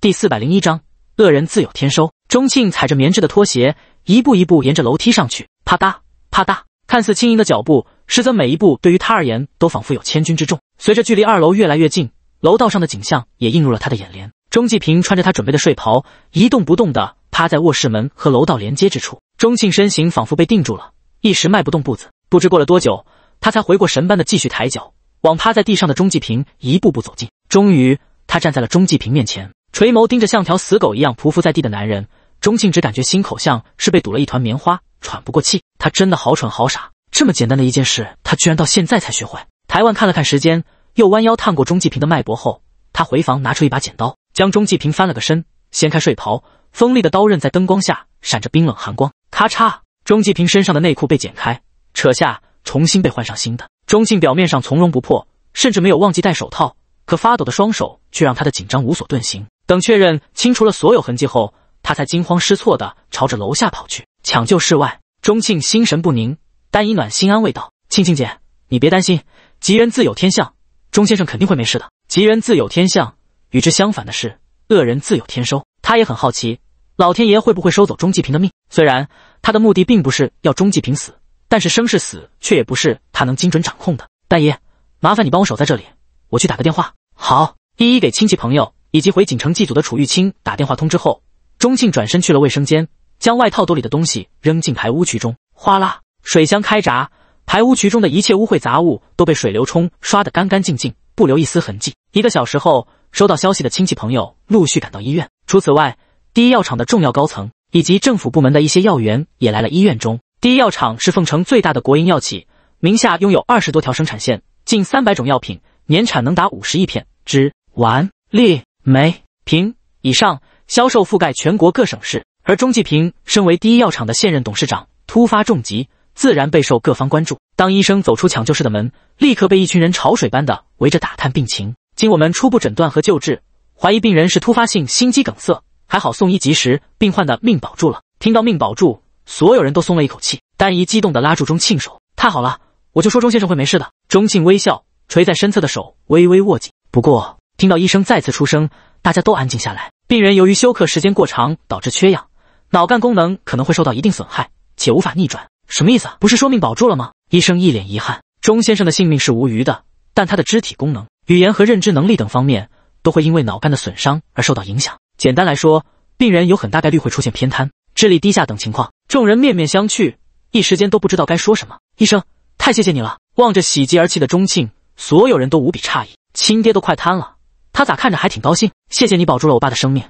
第四百零一章，恶人自有天收。钟庆踩着棉质的拖鞋，一步一步沿着楼梯上去，啪嗒啪嗒，看似轻盈的脚步，实则每一步对于他而言都仿佛有千钧之重。随着距离二楼越来越近，楼道上的景象也映入了他的眼帘。钟继平穿着他准备的睡袍，一动不动地趴在卧室门和楼道连接之处，钟庆身形仿佛被定住了，一时迈不动步子。不知过了多久，他才回过神般的继续抬脚，往趴在地上的钟继平一步步走近。终于，他站在了钟继平面前。垂眸盯着像条死狗一样匍匐在地的男人，钟庆只感觉心口像是被堵了一团棉花，喘不过气。他真的好蠢好傻，这么简单的一件事，他居然到现在才学会。台湾看了看时间，又弯腰探过钟继平的脉搏后，他回房拿出一把剪刀，将钟继平翻了个身，掀开睡袍，锋利的刀刃在灯光下闪着冰冷寒光。咔嚓，钟继平身上的内裤被剪开，扯下，重新被换上新的。钟庆表面上从容不迫，甚至没有忘记戴手套，可发抖的双手却让他的紧张无所遁形。等确认清除了所有痕迹后，他才惊慌失措地朝着楼下跑去。抢救室外，钟庆心神不宁，但以暖心安慰道：“庆庆姐，你别担心，吉人自有天相，钟先生肯定会没事的。吉人自有天相，与之相反的是，恶人自有天收。”他也很好奇，老天爷会不会收走钟继平的命？虽然他的目的并不是要钟继平死，但是生是死却也不是他能精准掌控的。大爷，麻烦你帮我守在这里，我去打个电话。好，一一给亲戚朋友。以及回锦城祭祖的楚玉清打电话通知后，钟庆转身去了卫生间，将外套兜里的东西扔进排污渠中，哗啦，水箱开闸，排污渠中的一切污秽杂物都被水流冲刷得干干净净，不留一丝痕迹。一个小时后，收到消息的亲戚朋友陆续赶到医院。除此外，第一药厂的重要高层以及政府部门的一些药员也来了医院中。第一药厂是凤城最大的国营药企，名下拥有二十多条生产线，近三百种药品，年产能达五十亿片之丸粒。梅瓶以上销售覆盖全国各省市，而钟继平身为第一药厂的现任董事长，突发重疾，自然备受各方关注。当医生走出抢救室的门，立刻被一群人潮水般的围着打探病情。经我们初步诊断和救治，怀疑病人是突发性心肌梗塞，还好送医及时，病患的命保住了。听到命保住，所有人都松了一口气。丹姨激动地拉住钟庆手：“太好了，我就说钟先生会没事的。”钟庆微笑，垂在身侧的手微微握紧。不过，听到医生再次出声。大家都安静下来。病人由于休克时间过长，导致缺氧，脑干功能可能会受到一定损害，且无法逆转。什么意思？不是说命保住了吗？医生一脸遗憾。钟先生的性命是无虞的，但他的肢体功能、语言和认知能力等方面都会因为脑干的损伤而受到影响。简单来说，病人有很大概率会出现偏瘫、智力低下等情况。众人面面相觑，一时间都不知道该说什么。医生，太谢谢你了！望着喜极而泣的钟庆，所有人都无比诧异，亲爹都快瘫了。他咋看着还挺高兴？谢谢你保住了我爸的生命，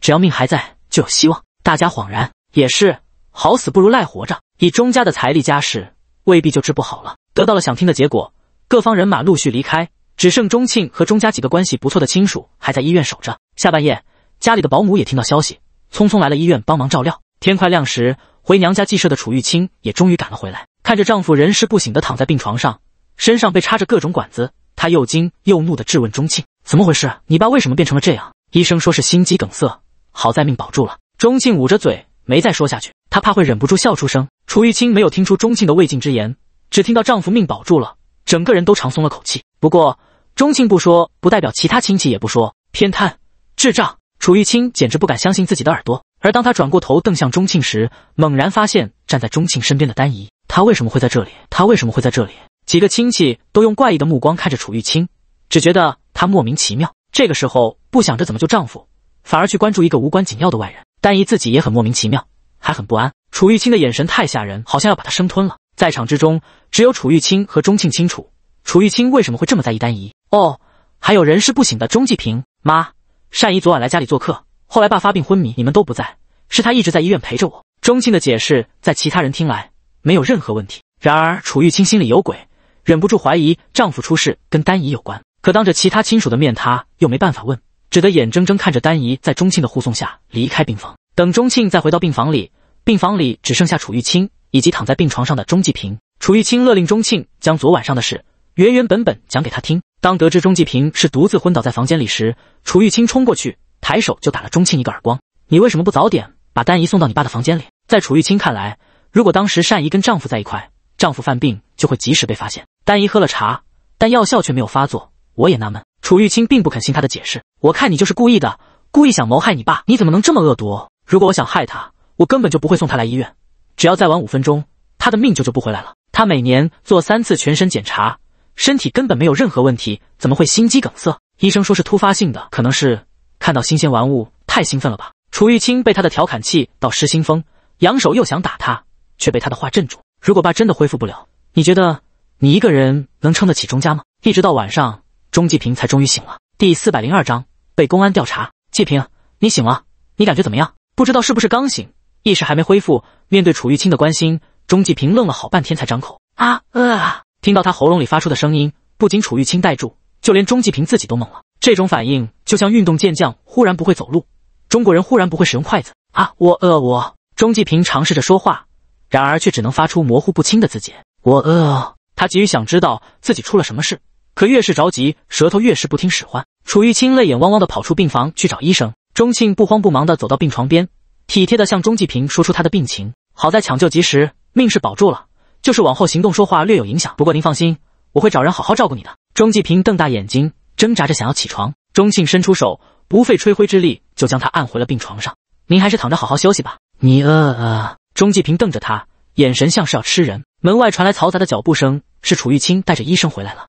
只要命还在，就有希望。大家恍然，也是好死不如赖活着。以钟家的财力家世，未必就治不好了。得到了想听的结果，各方人马陆续离开，只剩钟庆和钟家几个关系不错的亲属还在医院守着。下半夜，家里的保姆也听到消息，匆匆来了医院帮忙照料。天快亮时，回娘家寄舍的楚玉清也终于赶了回来，看着丈夫人事不省的躺在病床上，身上被插着各种管子，她又惊又怒的质问钟庆。怎么回事？你爸为什么变成了这样？医生说是心肌梗塞，好在命保住了。钟庆捂着嘴没再说下去，他怕会忍不住笑出声。楚玉清没有听出钟庆的未尽之言，只听到丈夫命保住了，整个人都长松了口气。不过，钟庆不说，不代表其他亲戚也不说。偏瘫、智障，楚玉清简直不敢相信自己的耳朵。而当他转过头瞪向钟庆时，猛然发现站在钟庆身边的丹姨，他为什么会在这里？他为什么会在这里？几个亲戚都用怪异的目光看着楚玉清，只觉得。她莫名其妙，这个时候不想着怎么救丈夫，反而去关注一个无关紧要的外人。丹姨自己也很莫名其妙，还很不安。楚玉清的眼神太吓人，好像要把她生吞了。在场之中，只有楚玉清和钟庆清楚楚玉清为什么会这么在意丹姨。哦，还有人事不省的钟继平妈。单姨昨晚来家里做客，后来爸发病昏迷，你们都不在，是她一直在医院陪着我。钟庆的解释在其他人听来没有任何问题，然而楚玉清心里有鬼，忍不住怀疑丈夫出事跟丹姨有关。可当着其他亲属的面，他又没办法问，只得眼睁睁看着丹姨在钟庆的护送下离开病房。等钟庆再回到病房里，病房里只剩下楚玉清以及躺在病床上的钟继平。楚玉清勒令钟庆将昨晚上的事原原本本讲给他听。当得知钟继平是独自昏倒在房间里时，楚玉清冲过去，抬手就打了钟庆一个耳光：“你为什么不早点把丹姨送到你爸的房间里？”在楚玉清看来，如果当时善姨跟丈夫在一块，丈夫犯病就会及时被发现。丹姨喝了茶，但药效却没有发作。我也纳闷，楚玉清并不肯信他的解释。我看你就是故意的，故意想谋害你爸？你怎么能这么恶毒？如果我想害他，我根本就不会送他来医院。只要再晚五分钟，他的命就救不回来了。他每年做三次全身检查，身体根本没有任何问题，怎么会心肌梗塞？医生说是突发性的，可能是看到新鲜玩物太兴奋了吧。楚玉清被他的调侃气到失心疯，扬手又想打他，却被他的话镇住。如果爸真的恢复不了，你觉得你一个人能撑得起钟家吗？一直到晚上。钟继平才终于醒了。第四百零二章被公安调查。继平，你醒了，你感觉怎么样？不知道是不是刚醒，意识还没恢复。面对楚玉清的关心，钟继平愣了好半天才张口：“啊，饿啊！”听到他喉咙里发出的声音，不仅楚玉清呆住，就连钟继平自己都懵了。这种反应就像运动健将忽然不会走路，中国人忽然不会使用筷子。啊，我饿，我……钟继平尝试着说话，然而却只能发出模糊不清的字节。我饿，他急于想知道自己出了什么事。可越是着急，舌头越是不听使唤。楚玉清泪眼汪汪的跑出病房去找医生。钟庆不慌不忙的走到病床边，体贴的向钟继平说出他的病情。好在抢救及时，命是保住了，就是往后行动说话略有影响。不过您放心，我会找人好好照顾你的。钟继平瞪大眼睛，挣扎着想要起床。钟庆伸出手，不费吹灰之力就将他按回了病床上。您还是躺着好好休息吧。你饿啊？钟继平瞪着他，眼神像是要吃人。门外传来嘈杂的脚步声，是楚玉清带着医生回来了。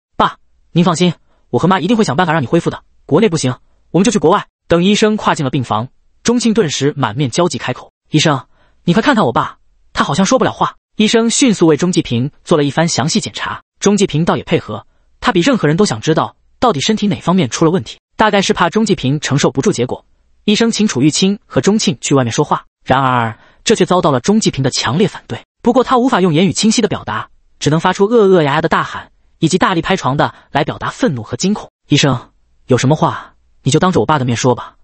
您放心，我和妈一定会想办法让你恢复的。国内不行，我们就去国外。等医生跨进了病房，钟庆顿时满面焦急，开口：“医生，你快看看我爸，他好像说不了话。”医生迅速为钟继平做了一番详细检查，钟继平倒也配合，他比任何人都想知道到底身体哪方面出了问题。大概是怕钟继平承受不住，结果医生请楚玉清和钟庆去外面说话，然而这却遭到了钟继平的强烈反对。不过他无法用言语清晰的表达，只能发出恶恶呀呀的大喊。以及大力拍床的，来表达愤怒和惊恐。医生有什么话，你就当着我爸的面说吧。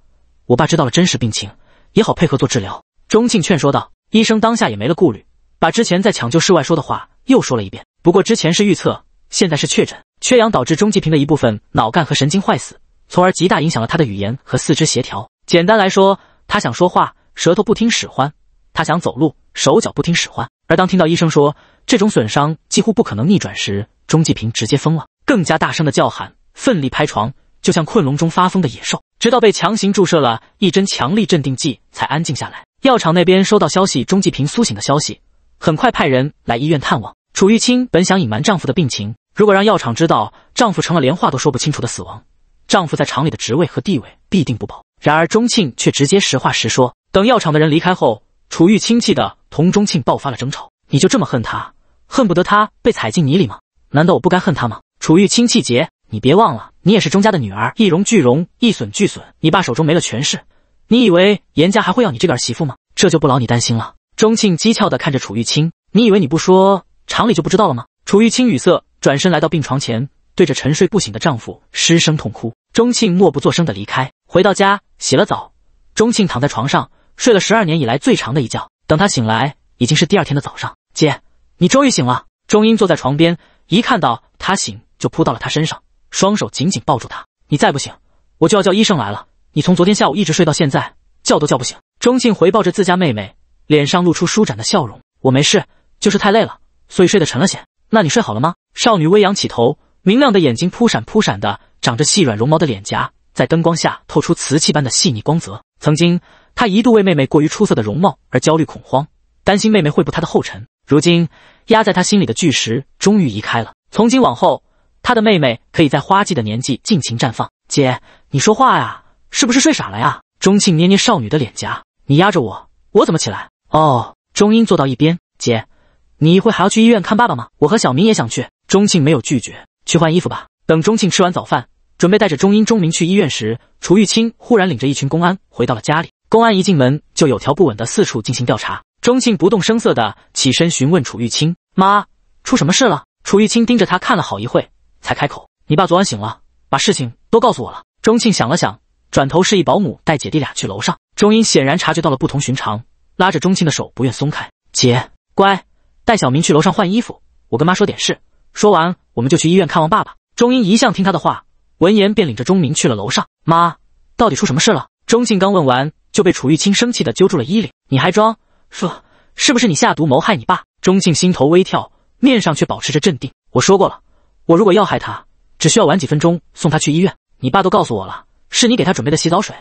我爸知道了真实病情，也好配合做治疗。钟庆劝说道。医生当下也没了顾虑，把之前在抢救室外说的话又说了一遍。不过之前是预测，现在是确诊。缺氧导致钟继平的一部分脑干和神经坏死，从而极大影响了他的语言和四肢协调。简单来说，他想说话，舌头不听使唤；他想走路，手脚不听使唤。而当听到医生说这种损伤几乎不可能逆转时，钟继平直接疯了，更加大声的叫喊，奋力拍床，就像困笼中发疯的野兽，直到被强行注射了一针强力镇定剂才安静下来。药厂那边收到消息，钟继平苏醒的消息，很快派人来医院探望。楚玉清本想隐瞒丈夫的病情，如果让药厂知道丈夫成了连话都说不清楚的死亡，丈夫在厂里的职位和地位必定不保。然而钟庆却直接实话实说。等药厂的人离开后，楚玉清气的同钟庆爆发了争吵。你就这么恨他，恨不得他被踩进泥里吗？难道我不该恨他吗？楚玉清气结，你别忘了，你也是钟家的女儿，一荣俱荣，一损俱损。你爸手中没了权势，你以为严家还会要你这个儿媳妇吗？这就不劳你担心了。钟庆讥诮地看着楚玉清，你以为你不说，厂里就不知道了吗？楚玉清语塞，转身来到病床前，对着沉睡不醒的丈夫失声痛哭。钟庆默不作声的离开，回到家洗了澡。钟庆躺在床上，睡了十二年以来最长的一觉。等他醒来，已经是第二天的早上。姐，你终于醒了。钟英坐在床边。一看到她醒，就扑到了她身上，双手紧紧抱住她。你再不醒，我就要叫医生来了。你从昨天下午一直睡到现在，叫都叫不醒。钟庆回抱着自家妹妹，脸上露出舒展的笑容。我没事，就是太累了，所以睡得沉了些。那你睡好了吗？少女微扬起头，明亮的眼睛扑闪扑闪的，长着细软绒毛的脸颊在灯光下透出瓷器般的细腻光泽。曾经，她一度为妹妹过于出色的容貌而焦虑恐慌，担心妹妹会步她的后尘。如今压在他心里的巨石终于移开了，从今往后，他的妹妹可以在花季的年纪尽情绽放。姐，你说话呀，是不是睡傻了呀？钟庆捏捏少女的脸颊，你压着我，我怎么起来？哦，钟英坐到一边，姐，你一会还要去医院看爸爸吗？我和小明也想去。钟庆没有拒绝，去换衣服吧。等钟庆吃完早饭，准备带着钟英、钟明去医院时，楚玉清忽然领着一群公安回到了家里。公安一进门，就有条不紊的四处进行调查。钟庆不动声色的起身询问楚玉清：“妈，出什么事了？”楚玉清盯着他看了好一会，才开口：“你爸昨晚醒了，把事情都告诉我了。”钟庆想了想，转头示意保姆带姐弟俩去楼上。钟英显然察觉到了不同寻常，拉着钟庆的手不愿松开：“姐，乖，带小明去楼上换衣服，我跟妈说点事。”说完，我们就去医院看望爸爸。钟英一向听他的话，闻言便领着钟明去了楼上。妈，到底出什么事了？钟庆刚问完，就被楚玉清生气的揪住了衣领：“你还装！”说，是不是你下毒谋害你爸？钟庆心头微跳，面上却保持着镇定。我说过了，我如果要害他，只需要晚几分钟送他去医院。你爸都告诉我了，是你给他准备的洗澡水，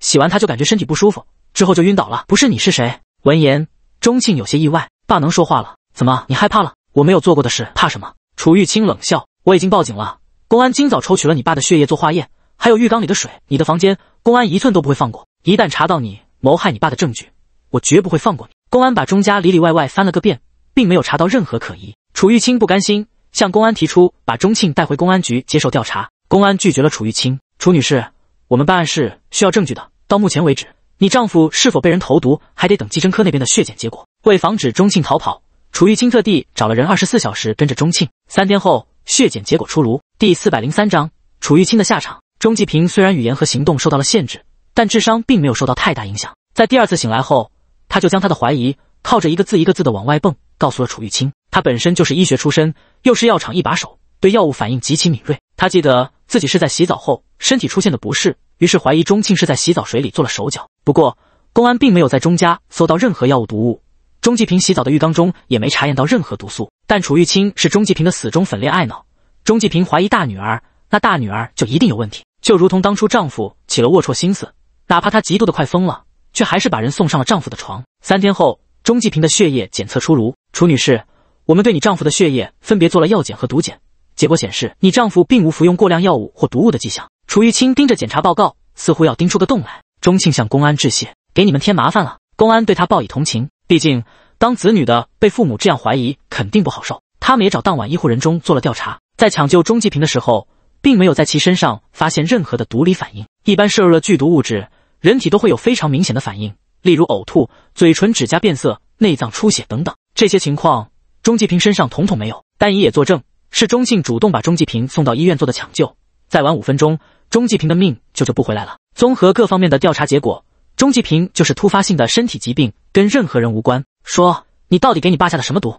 洗完他就感觉身体不舒服，之后就晕倒了。不是你是谁？闻言，钟庆有些意外。爸能说话了？怎么，你害怕了？我没有做过的事，怕什么？楚玉清冷笑。我已经报警了，公安今早抽取了你爸的血液做化验，还有浴缸里的水，你的房间，公安一寸都不会放过。一旦查到你谋害你爸的证据。我绝不会放过你。公安把钟家里里外外翻了个遍，并没有查到任何可疑。楚玉清不甘心，向公安提出把钟庆带回公安局接受调查。公安拒绝了楚玉清。楚女士，我们办案是需要证据的。到目前为止，你丈夫是否被人投毒，还得等急侦科那边的血检结果。为防止钟庆逃跑，楚玉清特地找了人，二十四小时跟着钟庆。三天后，血检结果出炉。第四百零三章：楚玉清的下场。钟继平虽然语言和行动受到了限制，但智商并没有受到太大影响。在第二次醒来后。他就将他的怀疑，靠着一个字一个字的往外蹦，告诉了楚玉清。他本身就是医学出身，又是药厂一把手，对药物反应极其敏锐。他记得自己是在洗澡后身体出现的不适，于是怀疑钟庆是在洗澡水里做了手脚。不过，公安并没有在钟家搜到任何药物毒物，钟继平洗澡的浴缸中也没查验到任何毒素。但楚玉清是钟继平的死忠粉，恋爱脑。钟继平怀疑大女儿，那大女儿就一定有问题。就如同当初丈夫起了龌龊心思，哪怕她嫉妒的快疯了。却还是把人送上了丈夫的床。三天后，钟继平的血液检测出炉。楚女士，我们对你丈夫的血液分别做了药检和毒检，结果显示你丈夫并无服用过量药物或毒物的迹象。楚玉清盯着检查报告，似乎要盯出个洞来。钟庆向公安致谢，给你们添麻烦了。公安对他报以同情，毕竟当子女的被父母这样怀疑，肯定不好受。他们也找当晚医护人中做了调查，在抢救钟继平的时候，并没有在其身上发现任何的毒理反应。一般摄入了剧毒物质。人体都会有非常明显的反应，例如呕吐、嘴唇、指甲变色、内脏出血等等。这些情况，钟继平身上统统没有。但乙也作证，是钟庆主动把钟继平送到医院做的抢救。再晚五分钟，钟继平的命就就不回来了。综合各方面的调查结果，钟继平就是突发性的身体疾病，跟任何人无关。说你到底给你爸下的什么毒？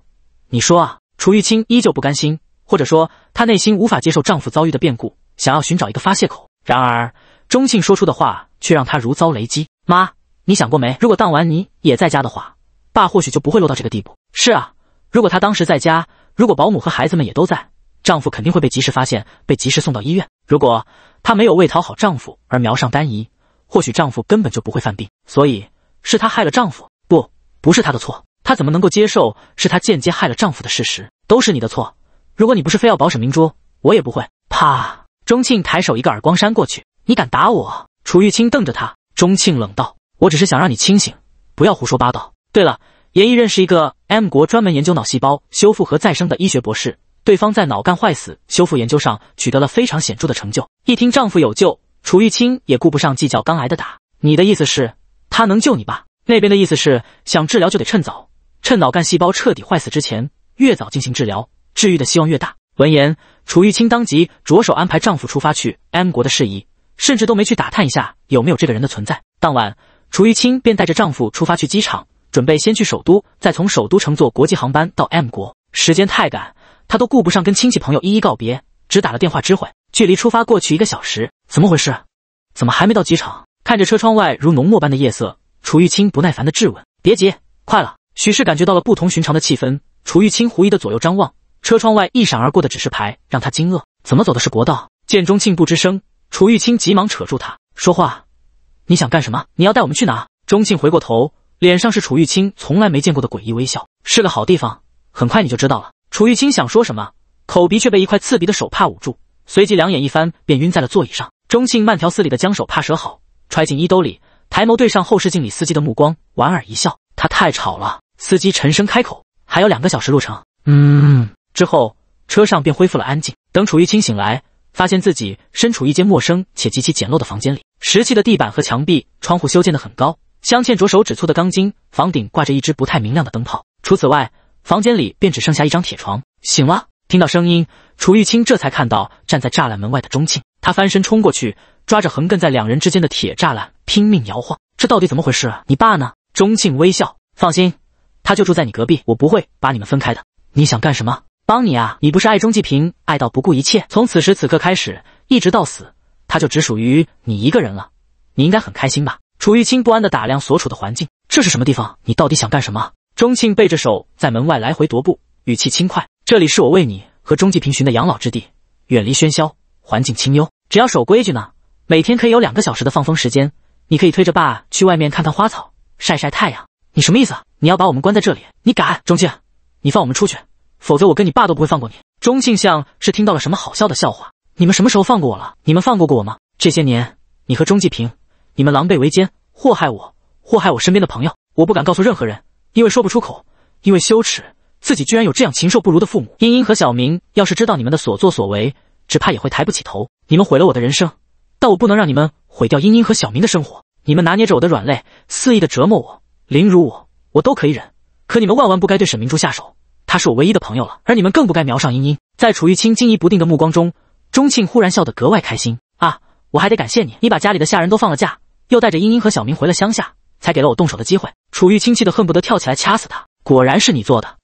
你说啊！楚玉清依旧不甘心，或者说她内心无法接受丈夫遭遇的变故，想要寻找一个发泄口。然而。钟庆说出的话却让他如遭雷击。妈，你想过没？如果当晚你也在家的话，爸或许就不会落到这个地步。是啊，如果他当时在家，如果保姆和孩子们也都在，丈夫肯定会被及时发现，被及时送到医院。如果她没有为讨好丈夫而瞄上丹姨，或许丈夫根本就不会犯病。所以是她害了丈夫，不，不是她的错。她怎么能够接受是她间接害了丈夫的事实？都是你的错。如果你不是非要保沈明珠，我也不会啪！钟庆抬手一个耳光扇过去。你敢打我！楚玉清瞪着他，钟庆冷道：“我只是想让你清醒，不要胡说八道。”对了，严毅认识一个 M 国专门研究脑细胞修复和再生的医学博士，对方在脑干坏死修复研究上取得了非常显著的成就。一听丈夫有救，楚玉清也顾不上计较刚挨的打。你的意思是，他能救你爸？那边的意思是，想治疗就得趁早，趁脑干细胞彻底坏死之前，越早进行治疗，治愈的希望越大。闻言，楚玉清当即着手安排丈夫出发去 M 国的事宜。甚至都没去打探一下有没有这个人的存在。当晚，楚玉清便带着丈夫出发去机场，准备先去首都，再从首都乘坐国际航班到 M 国。时间太赶，她都顾不上跟亲戚朋友一一告别，只打了电话知会。距离出发过去一个小时，怎么回事？怎么还没到机场？看着车窗外如浓墨般的夜色，楚玉清不耐烦的质问：“别急，快了。”许是感觉到了不同寻常的气氛，楚玉清狐疑的左右张望，车窗外一闪而过的指示牌让他惊愕：怎么走的是国道？见钟庆不吱声。楚玉清急忙扯住他说话：“你想干什么？你要带我们去哪？”钟庆回过头，脸上是楚玉清从来没见过的诡异微笑：“是个好地方，很快你就知道了。”楚玉清想说什么，口鼻却被一块刺鼻的手帕捂住，随即两眼一翻，便晕在了座椅上。钟庆慢条斯理地将手帕折好，揣进衣兜里，抬眸对上后视镜里司机的目光，莞尔一笑：“他太吵了。”司机沉声开口：“还有两个小时路程。”嗯。之后车上便恢复了安静。等楚玉清醒来。发现自己身处一间陌生且极其简陋的房间里，石砌的地板和墙壁，窗户修建的很高，镶嵌着手指粗的钢筋，房顶挂着一只不太明亮的灯泡。除此外，房间里便只剩下一张铁床。醒了，听到声音，楚玉清这才看到站在栅栏门外的钟庆，他翻身冲过去，抓着横亘在两人之间的铁栅栏，拼命摇晃。这到底怎么回事啊？你爸呢？钟庆微笑，放心，他就住在你隔壁，我不会把你们分开的。你想干什么？帮你啊，你不是爱钟继平，爱到不顾一切。从此时此刻开始，一直到死，他就只属于你一个人了。你应该很开心吧？楚玉清不安地打量所处的环境，这是什么地方？你到底想干什么？钟庆背着手在门外来回踱步，语气轻快。这里是我为你和钟继平寻的养老之地，远离喧嚣，环境清幽。只要守规矩呢，每天可以有两个小时的放风时间，你可以推着爸去外面看看花草，晒晒太阳。你什么意思？你要把我们关在这里？你敢？钟庆，你放我们出去！否则，我跟你爸都不会放过你。钟庆像是听到了什么好笑的笑话。你们什么时候放过我了？你们放过过我吗？这些年，你和钟继平，你们狼狈为奸，祸害我，祸害我身边的朋友。我不敢告诉任何人，因为说不出口，因为羞耻。自己居然有这样禽兽不如的父母。茵茵和小明要是知道你们的所作所为，只怕也会抬不起头。你们毁了我的人生，但我不能让你们毁掉茵茵和小明的生活。你们拿捏着我的软肋，肆意的折磨我、凌辱我，我都可以忍。可你们万万不该对沈明珠下手。他是我唯一的朋友了，而你们更不该瞄上英英。在楚玉清惊疑不定的目光中，钟庆忽然笑得格外开心啊！我还得感谢你，你把家里的下人都放了假，又带着英英和小明回了乡下，才给了我动手的机会。楚玉清气得恨不得跳起来掐死他，果然是你做的！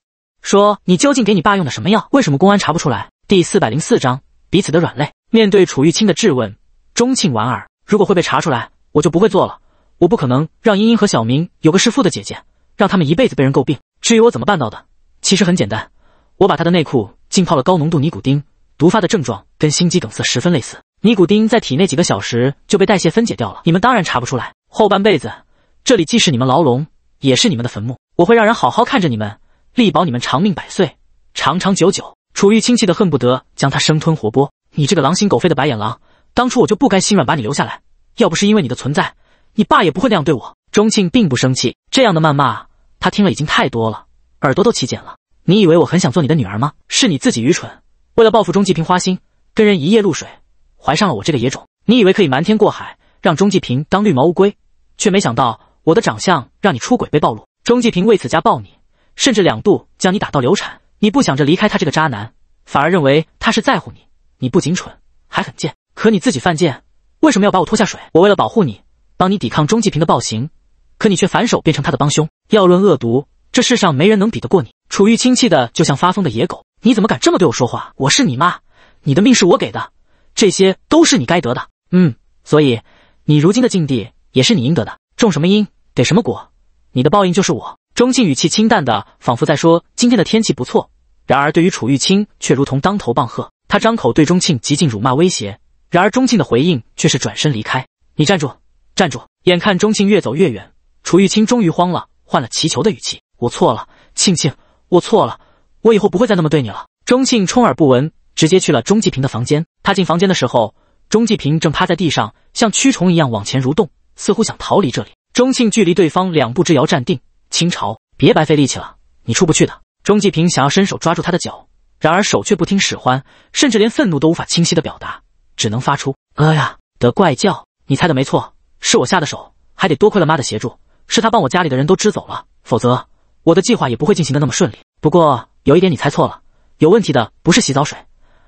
说你究竟给你爸用的什么药？为什么公安查不出来？第四百零四章彼此的软肋。面对楚玉清的质问，钟庆莞尔：如果会被查出来，我就不会做了。我不可能让英英和小明有个弑父的姐姐，让他们一辈子被人诟病。至于我怎么办到的？其实很简单，我把他的内裤浸泡了高浓度尼古丁，毒发的症状跟心肌梗塞十分类似。尼古丁在体内几个小时就被代谢分解掉了，你们当然查不出来。后半辈子，这里既是你们牢笼，也是你们的坟墓。我会让人好好看着你们，力保你们长命百岁，长长久久。楚玉清气得恨不得将他生吞活剥，你这个狼心狗肺的白眼狼，当初我就不该心软把你留下来。要不是因为你的存在，你爸也不会那样对我。钟庆并不生气，这样的谩骂他听了已经太多了，耳朵都起茧了。你以为我很想做你的女儿吗？是你自己愚蠢，为了报复钟继平花心，跟人一夜露水，怀上了我这个野种。你以为可以瞒天过海，让钟继平当绿毛乌龟，却没想到我的长相让你出轨被暴露。钟继平为此家暴你，甚至两度将你打到流产。你不想着离开他这个渣男，反而认为他是在乎你。你不仅蠢，还很贱。可你自己犯贱，为什么要把我拖下水？我为了保护你，帮你抵抗钟继平的暴行，可你却反手变成他的帮凶。要论恶毒，这世上没人能比得过你。楚玉清气的就像发疯的野狗，你怎么敢这么对我说话？我是你妈，你的命是我给的，这些都是你该得的。嗯，所以你如今的境地也是你应得的。种什么因，得什么果，你的报应就是我。钟庆语气清淡的，仿佛在说今天的天气不错。然而对于楚玉清却如同当头棒喝，他张口对钟庆极尽辱骂威胁。然而钟庆的回应却是转身离开。你站住！站住！眼看钟庆越走越远，楚玉清终于慌了，换了祈求的语气：“我错了，庆庆。”我错了，我以后不会再那么对你了。钟庆充耳不闻，直接去了钟继平的房间。他进房间的时候，钟继平正趴在地上，像蛆虫一样往前蠕动，似乎想逃离这里。钟庆距离对方两步之遥站定，清朝，别白费力气了，你出不去的。”钟继平想要伸手抓住他的脚，然而手却不听使唤，甚至连愤怒都无法清晰的表达，只能发出“哎呀”的怪叫。你猜的没错，是我下的手，还得多亏了妈的协助，是他帮我家里的人都支走了，否则。我的计划也不会进行的那么顺利。不过有一点你猜错了，有问题的不是洗澡水，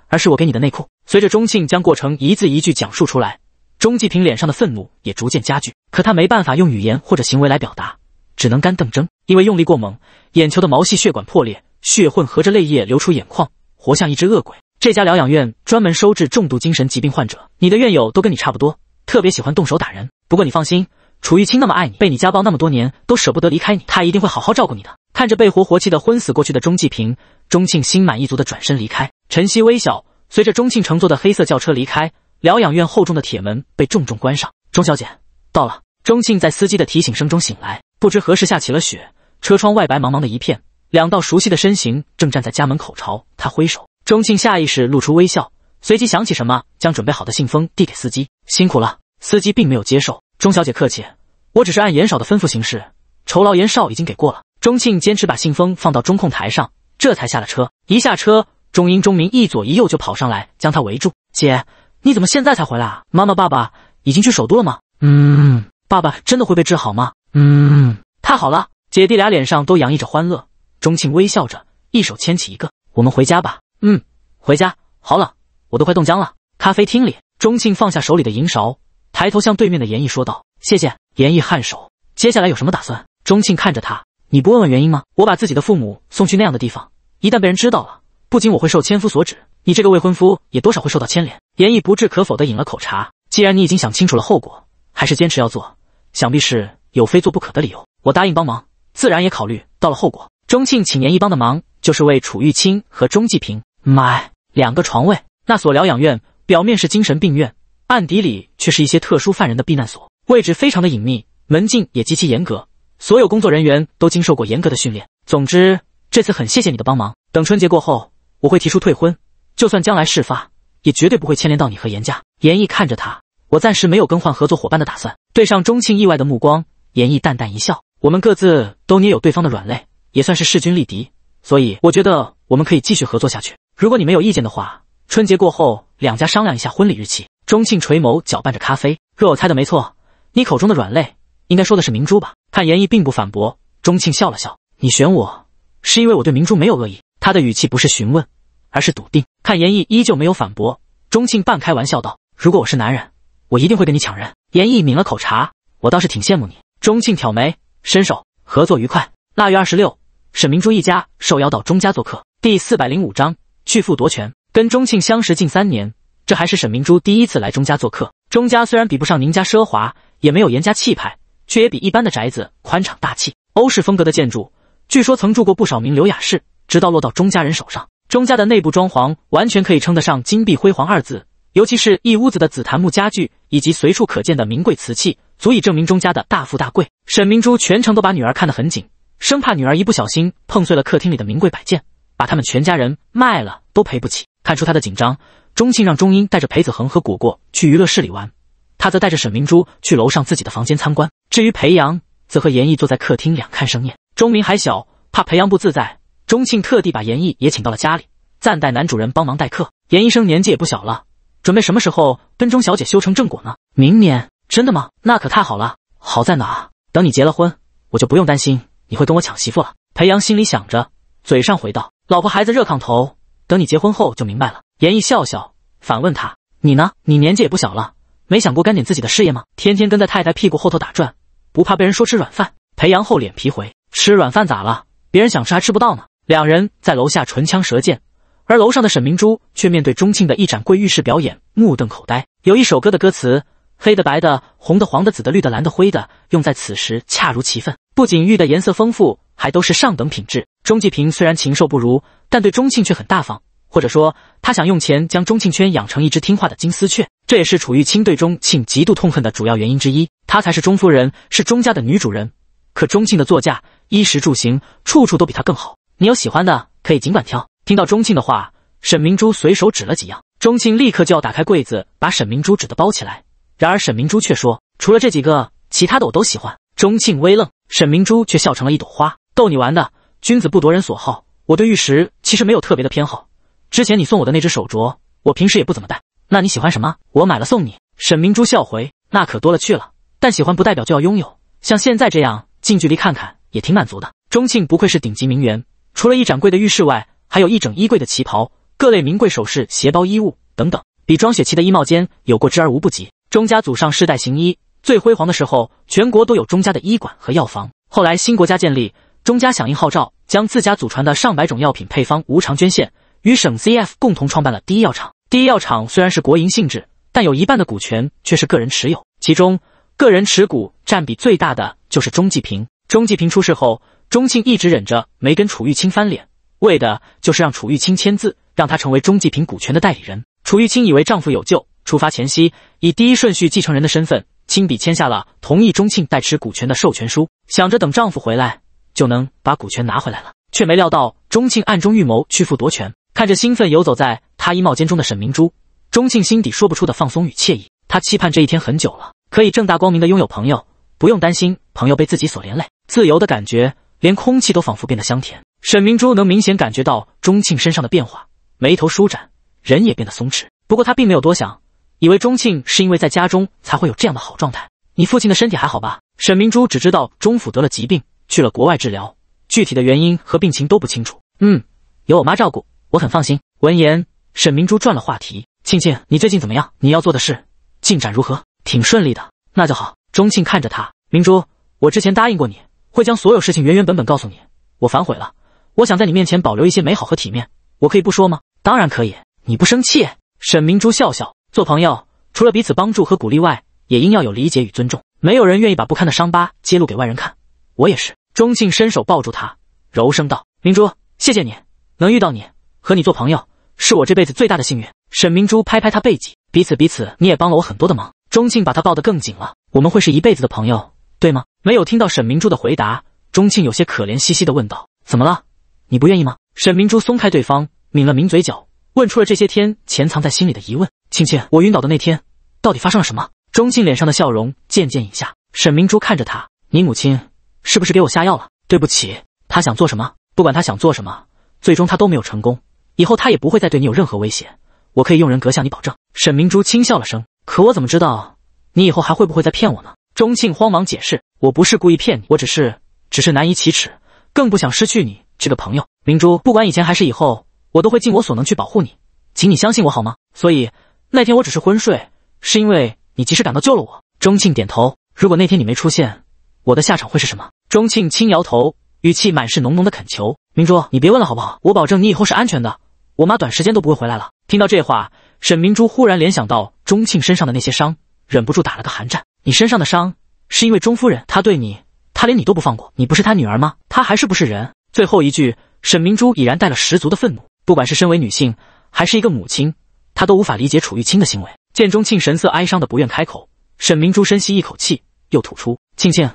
而是我给你的内裤。随着钟庆将过程一字一句讲述出来，钟继平脸上的愤怒也逐渐加剧。可他没办法用语言或者行为来表达，只能干瞪睁。因为用力过猛，眼球的毛细血管破裂，血混合着泪液流出眼眶，活像一只恶鬼。这家疗养院专门收治重度精神疾病患者，你的院友都跟你差不多，特别喜欢动手打人。不过你放心。楚玉清那么爱你，被你家暴那么多年，都舍不得离开你。他一定会好好照顾你的。看着被活活气的昏死过去的钟继平，钟庆心满意足的转身离开。晨曦微笑，随着钟庆乘坐的黑色轿车离开疗养院，厚重的铁门被重重关上。钟小姐到了。钟庆在司机的提醒声中醒来，不知何时下起了雪，车窗外白茫茫的一片，两道熟悉的身形正站在家门口朝他挥手。钟庆下意识露出微笑，随即想起什么，将准备好的信封递给司机。辛苦了。司机并没有接受。钟小姐客气，我只是按严少的吩咐行事，酬劳严少已经给过了。钟庆坚持把信封放到中控台上，这才下了车。一下车，钟英、钟明一左一右就跑上来将他围住：“姐，你怎么现在才回来？啊？妈妈、爸爸已经去首都了吗？”“嗯，爸爸真的会被治好吗？”“嗯，太好了！”姐弟俩脸上都洋溢着欢乐。钟庆微笑着，一手牵起一个：“我们回家吧。”“嗯，回家，好冷，我都快冻僵了。”咖啡厅里，钟庆放下手里的银勺。抬头向对面的严毅说道：“谢谢。”严毅颔首。接下来有什么打算？钟庆看着他：“你不问问原因吗？我把自己的父母送去那样的地方，一旦被人知道了，不仅我会受千夫所指，你这个未婚夫也多少会受到牵连。”严毅不置可否地饮了口茶：“既然你已经想清楚了后果，还是坚持要做，想必是有非做不可的理由。我答应帮忙，自然也考虑到了后果。”钟庆请严毅帮的忙，就是为楚玉清和钟继平买两个床位。那所疗养院表面是精神病院。暗底里却是一些特殊犯人的避难所，位置非常的隐秘，门禁也极其严格，所有工作人员都经受过严格的训练。总之，这次很谢谢你的帮忙。等春节过后，我会提出退婚，就算将来事发，也绝对不会牵连到你和严家。严毅看着他，我暂时没有更换合作伙伴的打算。对上钟庆意外的目光，严毅淡淡一笑：“我们各自都捏有对方的软肋，也算是势均力敌，所以我觉得我们可以继续合作下去。如果你没有意见的话，春节过后两家商量一下婚礼日期。”钟庆垂眸搅拌着咖啡，若我猜的没错，你口中的软肋应该说的是明珠吧？看严毅并不反驳，钟庆笑了笑：“你选我，是因为我对明珠没有恶意。”他的语气不是询问，而是笃定。看严毅依旧没有反驳，钟庆半开玩笑道：“如果我是男人，我一定会跟你抢人。”严毅抿了口茶：“我倒是挺羡慕你。”钟庆挑眉，伸手：“合作愉快。”腊月二十六，沈明珠一家受邀到钟家做客。第四百零五章：巨富夺权。跟钟庆相识近三年。这还是沈明珠第一次来钟家做客。钟家虽然比不上宁家奢华，也没有严家气派，却也比一般的宅子宽敞大气。欧式风格的建筑，据说曾住过不少名流雅士，直到落到钟家人手上。钟家的内部装潢完全可以称得上“金碧辉煌”二字，尤其是一屋子的紫檀木家具以及随处可见的名贵瓷器，足以证明钟家的大富大贵。沈明珠全程都把女儿看得很紧，生怕女儿一不小心碰碎了客厅里的名贵摆件，把他们全家人卖了都赔不起。看出她的紧张。钟庆让钟英带着裴子恒和果果去娱乐室里玩，他则带着沈明珠去楼上自己的房间参观。至于裴阳，则和严毅坐在客厅两看生厌。钟明还小，怕裴阳不自在，钟庆特地把严毅也请到了家里，暂代男主人帮忙待客。严医生年纪也不小了，准备什么时候跟钟小姐修成正果呢？明年？真的吗？那可太好了！好在哪？等你结了婚，我就不用担心你会跟我抢媳妇了。裴阳心里想着，嘴上回道：“老婆孩子热炕头。”等你结婚后就明白了。严毅笑笑反问他：“你呢？你年纪也不小了，没想过干点自己的事业吗？天天跟在太太屁股后头打转，不怕被人说吃软饭？”裴阳厚脸皮回：“吃软饭咋了？别人想吃还吃不到呢。”两人在楼下唇枪舌剑，而楼上的沈明珠却面对钟庆的一展贵玉式表演，目瞪口呆。有一首歌的歌词，黑的、白的、红的、黄的、紫的、绿的、蓝的、灰的，用在此时恰如其分。不仅玉的颜色丰富。还都是上等品质。钟继平虽然禽兽不如，但对钟庆却很大方，或者说他想用钱将钟庆圈养成一只听话的金丝雀。这也是楚玉清对钟庆极度痛恨的主要原因之一。她才是钟夫人，是钟家的女主人，可钟庆的座驾、衣食住行，处处都比她更好。你有喜欢的，可以尽管挑。听到钟庆的话，沈明珠随手指了几样，钟庆立刻就要打开柜子把沈明珠指的包起来，然而沈明珠却说：“除了这几个，其他的我都喜欢。”钟庆微愣，沈明珠却笑成了一朵花。逗你玩的，君子不夺人所好。我对玉石其实没有特别的偏好。之前你送我的那只手镯，我平时也不怎么戴。那你喜欢什么？我买了送你。沈明珠笑回：“那可多了去了，但喜欢不代表就要拥有。像现在这样近距离看看，也挺满足的。”钟庆不愧是顶级名媛，除了一展柜的浴室外，还有一整衣柜的旗袍、各类名贵首饰、鞋包、衣物等等，比庄雪琪的衣帽间有过之而无不及。钟家祖上世代行医，最辉煌的时候，全国都有钟家的医馆和药房。后来新国家建立。钟家响应号召，将自家祖传的上百种药品配方无偿捐献，与省 c f 共同创办了第一药厂。第一药厂虽然是国营性质，但有一半的股权却是个人持有，其中个人持股占比最大的就是钟继平。钟继平出事后，钟庆一直忍着没跟楚玉清翻脸，为的就是让楚玉清签字，让她成为钟继平股权的代理人。楚玉清以为丈夫有救，出发前夕以第一顺序继承人的身份亲笔签下了同意钟庆代持股权的授权书，想着等丈夫回来。就能把股权拿回来了，却没料到钟庆暗中预谋屈服夺权。看着兴奋游走在他衣帽间中的沈明珠，钟庆心底说不出的放松与惬意。他期盼这一天很久了，可以正大光明的拥有朋友，不用担心朋友被自己所连累。自由的感觉，连空气都仿佛变得香甜。沈明珠能明显感觉到钟庆身上的变化，眉头舒展，人也变得松弛。不过他并没有多想，以为钟庆是因为在家中才会有这样的好状态。你父亲的身体还好吧？沈明珠只知道钟府得了疾病。去了国外治疗，具体的原因和病情都不清楚。嗯，有我妈照顾，我很放心。闻言，沈明珠转了话题：“庆庆，你最近怎么样？你要做的事进展如何？挺顺利的，那就好。”钟庆看着他，明珠，我之前答应过你会将所有事情原原本本告诉你，我反悔了。我想在你面前保留一些美好和体面，我可以不说吗？当然可以。你不生气？沈明珠笑笑，做朋友除了彼此帮助和鼓励外，也应要有理解与尊重。没有人愿意把不堪的伤疤揭露给外人看，我也是。钟庆伸手抱住他，柔声道：“明珠，谢谢你能遇到你，和你做朋友是我这辈子最大的幸运。”沈明珠拍拍他背脊，彼此彼此，你也帮了我很多的忙。钟庆把他抱得更紧了。我们会是一辈子的朋友，对吗？没有听到沈明珠的回答，钟庆有些可怜兮兮的问道：“怎么了？你不愿意吗？”沈明珠松开对方，抿了抿嘴角，问出了这些天潜藏在心里的疑问：“庆庆，我晕倒的那天到底发生了什么？”钟庆脸上的笑容渐渐隐下。沈明珠看着他：“你母亲。”是不是给我下药了？对不起，他想做什么？不管他想做什么，最终他都没有成功。以后他也不会再对你有任何威胁。我可以用人格向你保证。沈明珠轻笑了声，可我怎么知道你以后还会不会再骗我呢？钟庆慌忙解释：“我不是故意骗你，我只是，只是难以启齿，更不想失去你这个朋友。”明珠，不管以前还是以后，我都会尽我所能去保护你，请你相信我好吗？所以那天我只是昏睡，是因为你及时赶到救了我。钟庆点头。如果那天你没出现。我的下场会是什么？钟庆轻摇头，语气满是浓浓的恳求：“明珠，你别问了好不好？我保证你以后是安全的。我妈短时间都不会回来了。”听到这话，沈明珠忽然联想到钟庆身上的那些伤，忍不住打了个寒战。“你身上的伤是因为钟夫人，她对你，她连你都不放过。你不是她女儿吗？她还是不是人？”最后一句，沈明珠已然带了十足的愤怒。不管是身为女性，还是一个母亲，她都无法理解楚玉清的行为。见钟庆神色哀伤的不愿开口，沈明珠深吸一口气，又吐出：“庆庆。”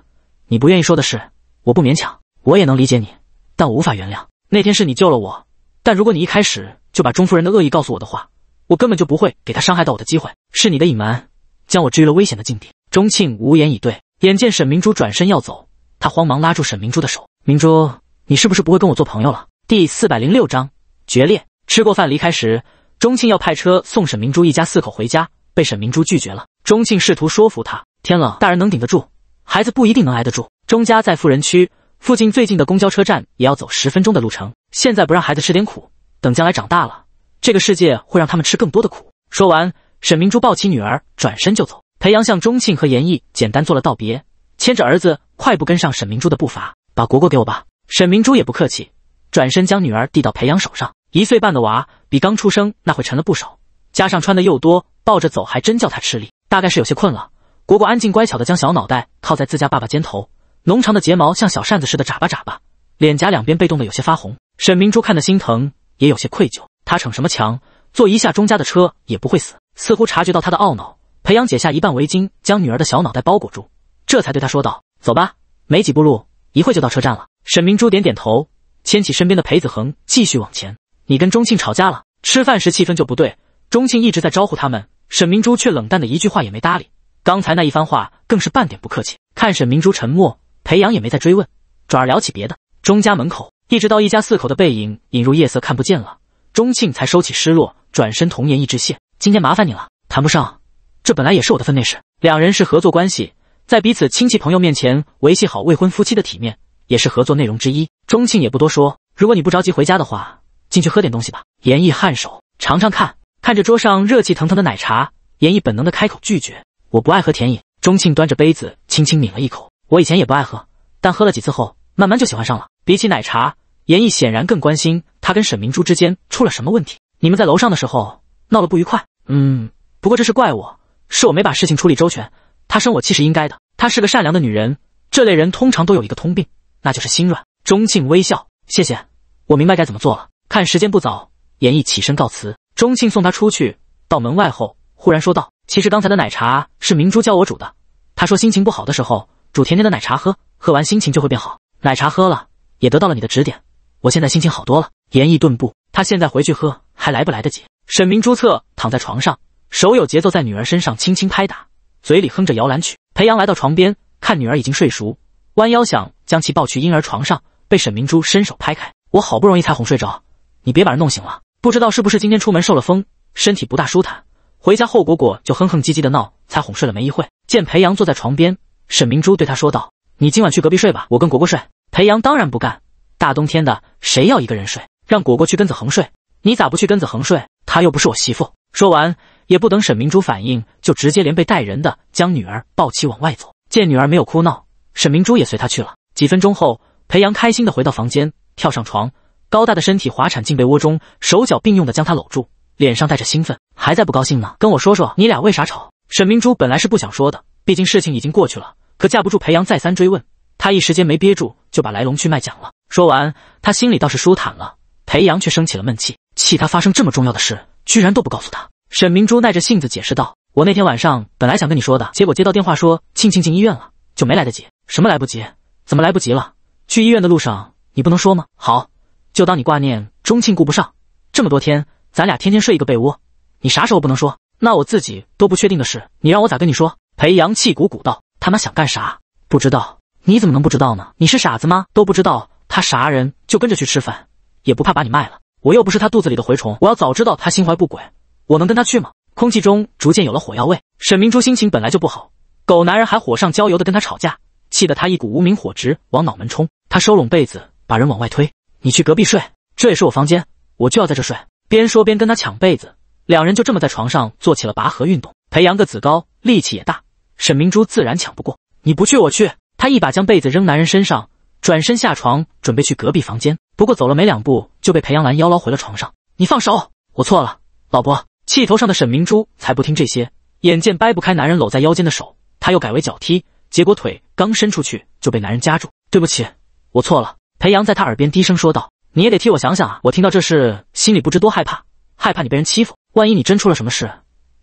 你不愿意说的事，我不勉强，我也能理解你，但我无法原谅。那天是你救了我，但如果你一开始就把钟夫人的恶意告诉我的话，我根本就不会给她伤害到我的机会。是你的隐瞒，将我置于了危险的境地。钟庆无言以对，眼见沈明珠转身要走，他慌忙拉住沈明珠的手：“明珠，你是不是不会跟我做朋友了？”第四百零六章决裂。吃过饭离开时，钟庆要派车送沈明珠一家四口回家，被沈明珠拒绝了。钟庆试图说服他：“天冷，大人能顶得住。”孩子不一定能挨得住。钟家在富人区附近，最近的公交车站也要走十分钟的路程。现在不让孩子吃点苦，等将来长大了，这个世界会让他们吃更多的苦。说完，沈明珠抱起女儿，转身就走。裴阳向钟庆和严毅简单做了道别，牵着儿子快步跟上沈明珠的步伐。把国国给我吧。沈明珠也不客气，转身将女儿递到裴阳手上。一岁半的娃比刚出生那会沉了不少，加上穿的又多，抱着走还真叫他吃力。大概是有些困了。果果安静乖巧地将小脑袋靠在自家爸爸肩头，浓长的睫毛像小扇子似的眨巴眨巴，脸颊两边被冻得有些发红。沈明珠看得心疼，也有些愧疚。他逞什么强，坐一下钟家的车也不会死。似乎察觉到他的懊恼，裴阳解下一半围巾，将女儿的小脑袋包裹住，这才对他说道：“走吧，没几步路，一会就到车站了。”沈明珠点点头，牵起身边的裴子恒，继续往前。你跟钟庆吵架了？吃饭时气氛就不对，钟庆一直在招呼他们，沈明珠却冷淡的一句话也没搭理。刚才那一番话更是半点不客气。看沈明珠沉默，裴阳也没再追问，转而聊起别的。钟家门口，一直到一家四口的背影隐入夜色看不见了，钟庆才收起失落，转身同颜一致谢：“今天麻烦你了。”“谈不上，这本来也是我的分内事。”两人是合作关系，在彼此亲戚朋友面前维系好未婚夫妻的体面，也是合作内容之一。钟庆也不多说：“如果你不着急回家的话，进去喝点东西吧。”颜毅颔首：“尝尝看。”看着桌上热气腾腾的奶茶，颜毅本能的开口拒绝。我不爱喝甜饮。钟庆端着杯子，轻轻抿了一口。我以前也不爱喝，但喝了几次后，慢慢就喜欢上了。比起奶茶，严毅显然更关心他跟沈明珠之间出了什么问题。你们在楼上的时候闹了不愉快？嗯，不过这是怪我，是我没把事情处理周全。她生我气是应该的。她是个善良的女人，这类人通常都有一个通病，那就是心软。钟庆微笑，谢谢，我明白该怎么做了。看时间不早，严毅起身告辞。钟庆送他出去，到门外后，忽然说道。其实刚才的奶茶是明珠教我煮的，她说心情不好的时候煮甜甜的奶茶喝，喝完心情就会变好。奶茶喝了，也得到了你的指点，我现在心情好多了。言意顿步，他现在回去喝还来不来得及？沈明珠侧躺在床上，手有节奏在女儿身上轻轻拍打，嘴里哼着摇篮曲。裴阳来到床边，看女儿已经睡熟，弯腰想将其抱去婴儿床上，被沈明珠伸手拍开。我好不容易才哄睡着，你别把人弄醒了。不知道是不是今天出门受了风，身体不大舒坦。回家后，果果就哼哼唧唧的闹，才哄睡了没一会。见裴阳坐在床边，沈明珠对他说道：“你今晚去隔壁睡吧，我跟果果睡。”裴阳当然不干，大冬天的，谁要一个人睡？让果果去跟子恒睡，你咋不去跟子恒睡？他又不是我媳妇。说完，也不等沈明珠反应，就直接连被带人的将女儿抱起往外走。见女儿没有哭闹，沈明珠也随他去了。几分钟后，裴阳开心的回到房间，跳上床，高大的身体滑铲进被窝中，手脚并用的将她搂住。脸上带着兴奋，还在不高兴呢？跟我说说，你俩为啥吵？沈明珠本来是不想说的，毕竟事情已经过去了。可架不住裴阳再三追问，他一时间没憋住，就把来龙去脉讲了。说完，他心里倒是舒坦了。裴阳却生起了闷气，气他发生这么重要的事，居然都不告诉他。沈明珠耐着性子解释道：“我那天晚上本来想跟你说的，结果接到电话说庆庆进医院了，就没来得及。什么来不及？怎么来不及了？去医院的路上你不能说吗？好，就当你挂念钟庆顾不上，这么多天。”咱俩天天睡一个被窝，你啥时候不能说？那我自己都不确定的事，你让我咋跟你说？裴阳气鼓鼓道：“他妈想干啥？不知道？你怎么能不知道呢？你是傻子吗？都不知道他啥人就跟着去吃饭，也不怕把你卖了？我又不是他肚子里的蛔虫。我要早知道他心怀不轨，我能跟他去吗？”空气中逐渐有了火药味。沈明珠心情本来就不好，狗男人还火上浇油的跟他吵架，气得他一股无名火直往脑门冲。他收拢被子，把人往外推：“你去隔壁睡，这也是我房间，我就要在这睡。”边说边跟他抢被子，两人就这么在床上做起了拔河运动。裴阳个子高，力气也大，沈明珠自然抢不过。你不去，我去。他一把将被子扔男人身上，转身下床准备去隔壁房间。不过走了没两步，就被裴阳拦腰捞回了床上。你放手，我错了，老婆。气头上的沈明珠才不听这些，眼见掰不开男人搂在腰间的手，他又改为脚踢。结果腿刚伸出去就被男人夹住。对不起，我错了。裴阳在他耳边低声说道。你也得替我想想啊！我听到这事，心里不知多害怕，害怕你被人欺负。万一你真出了什么事，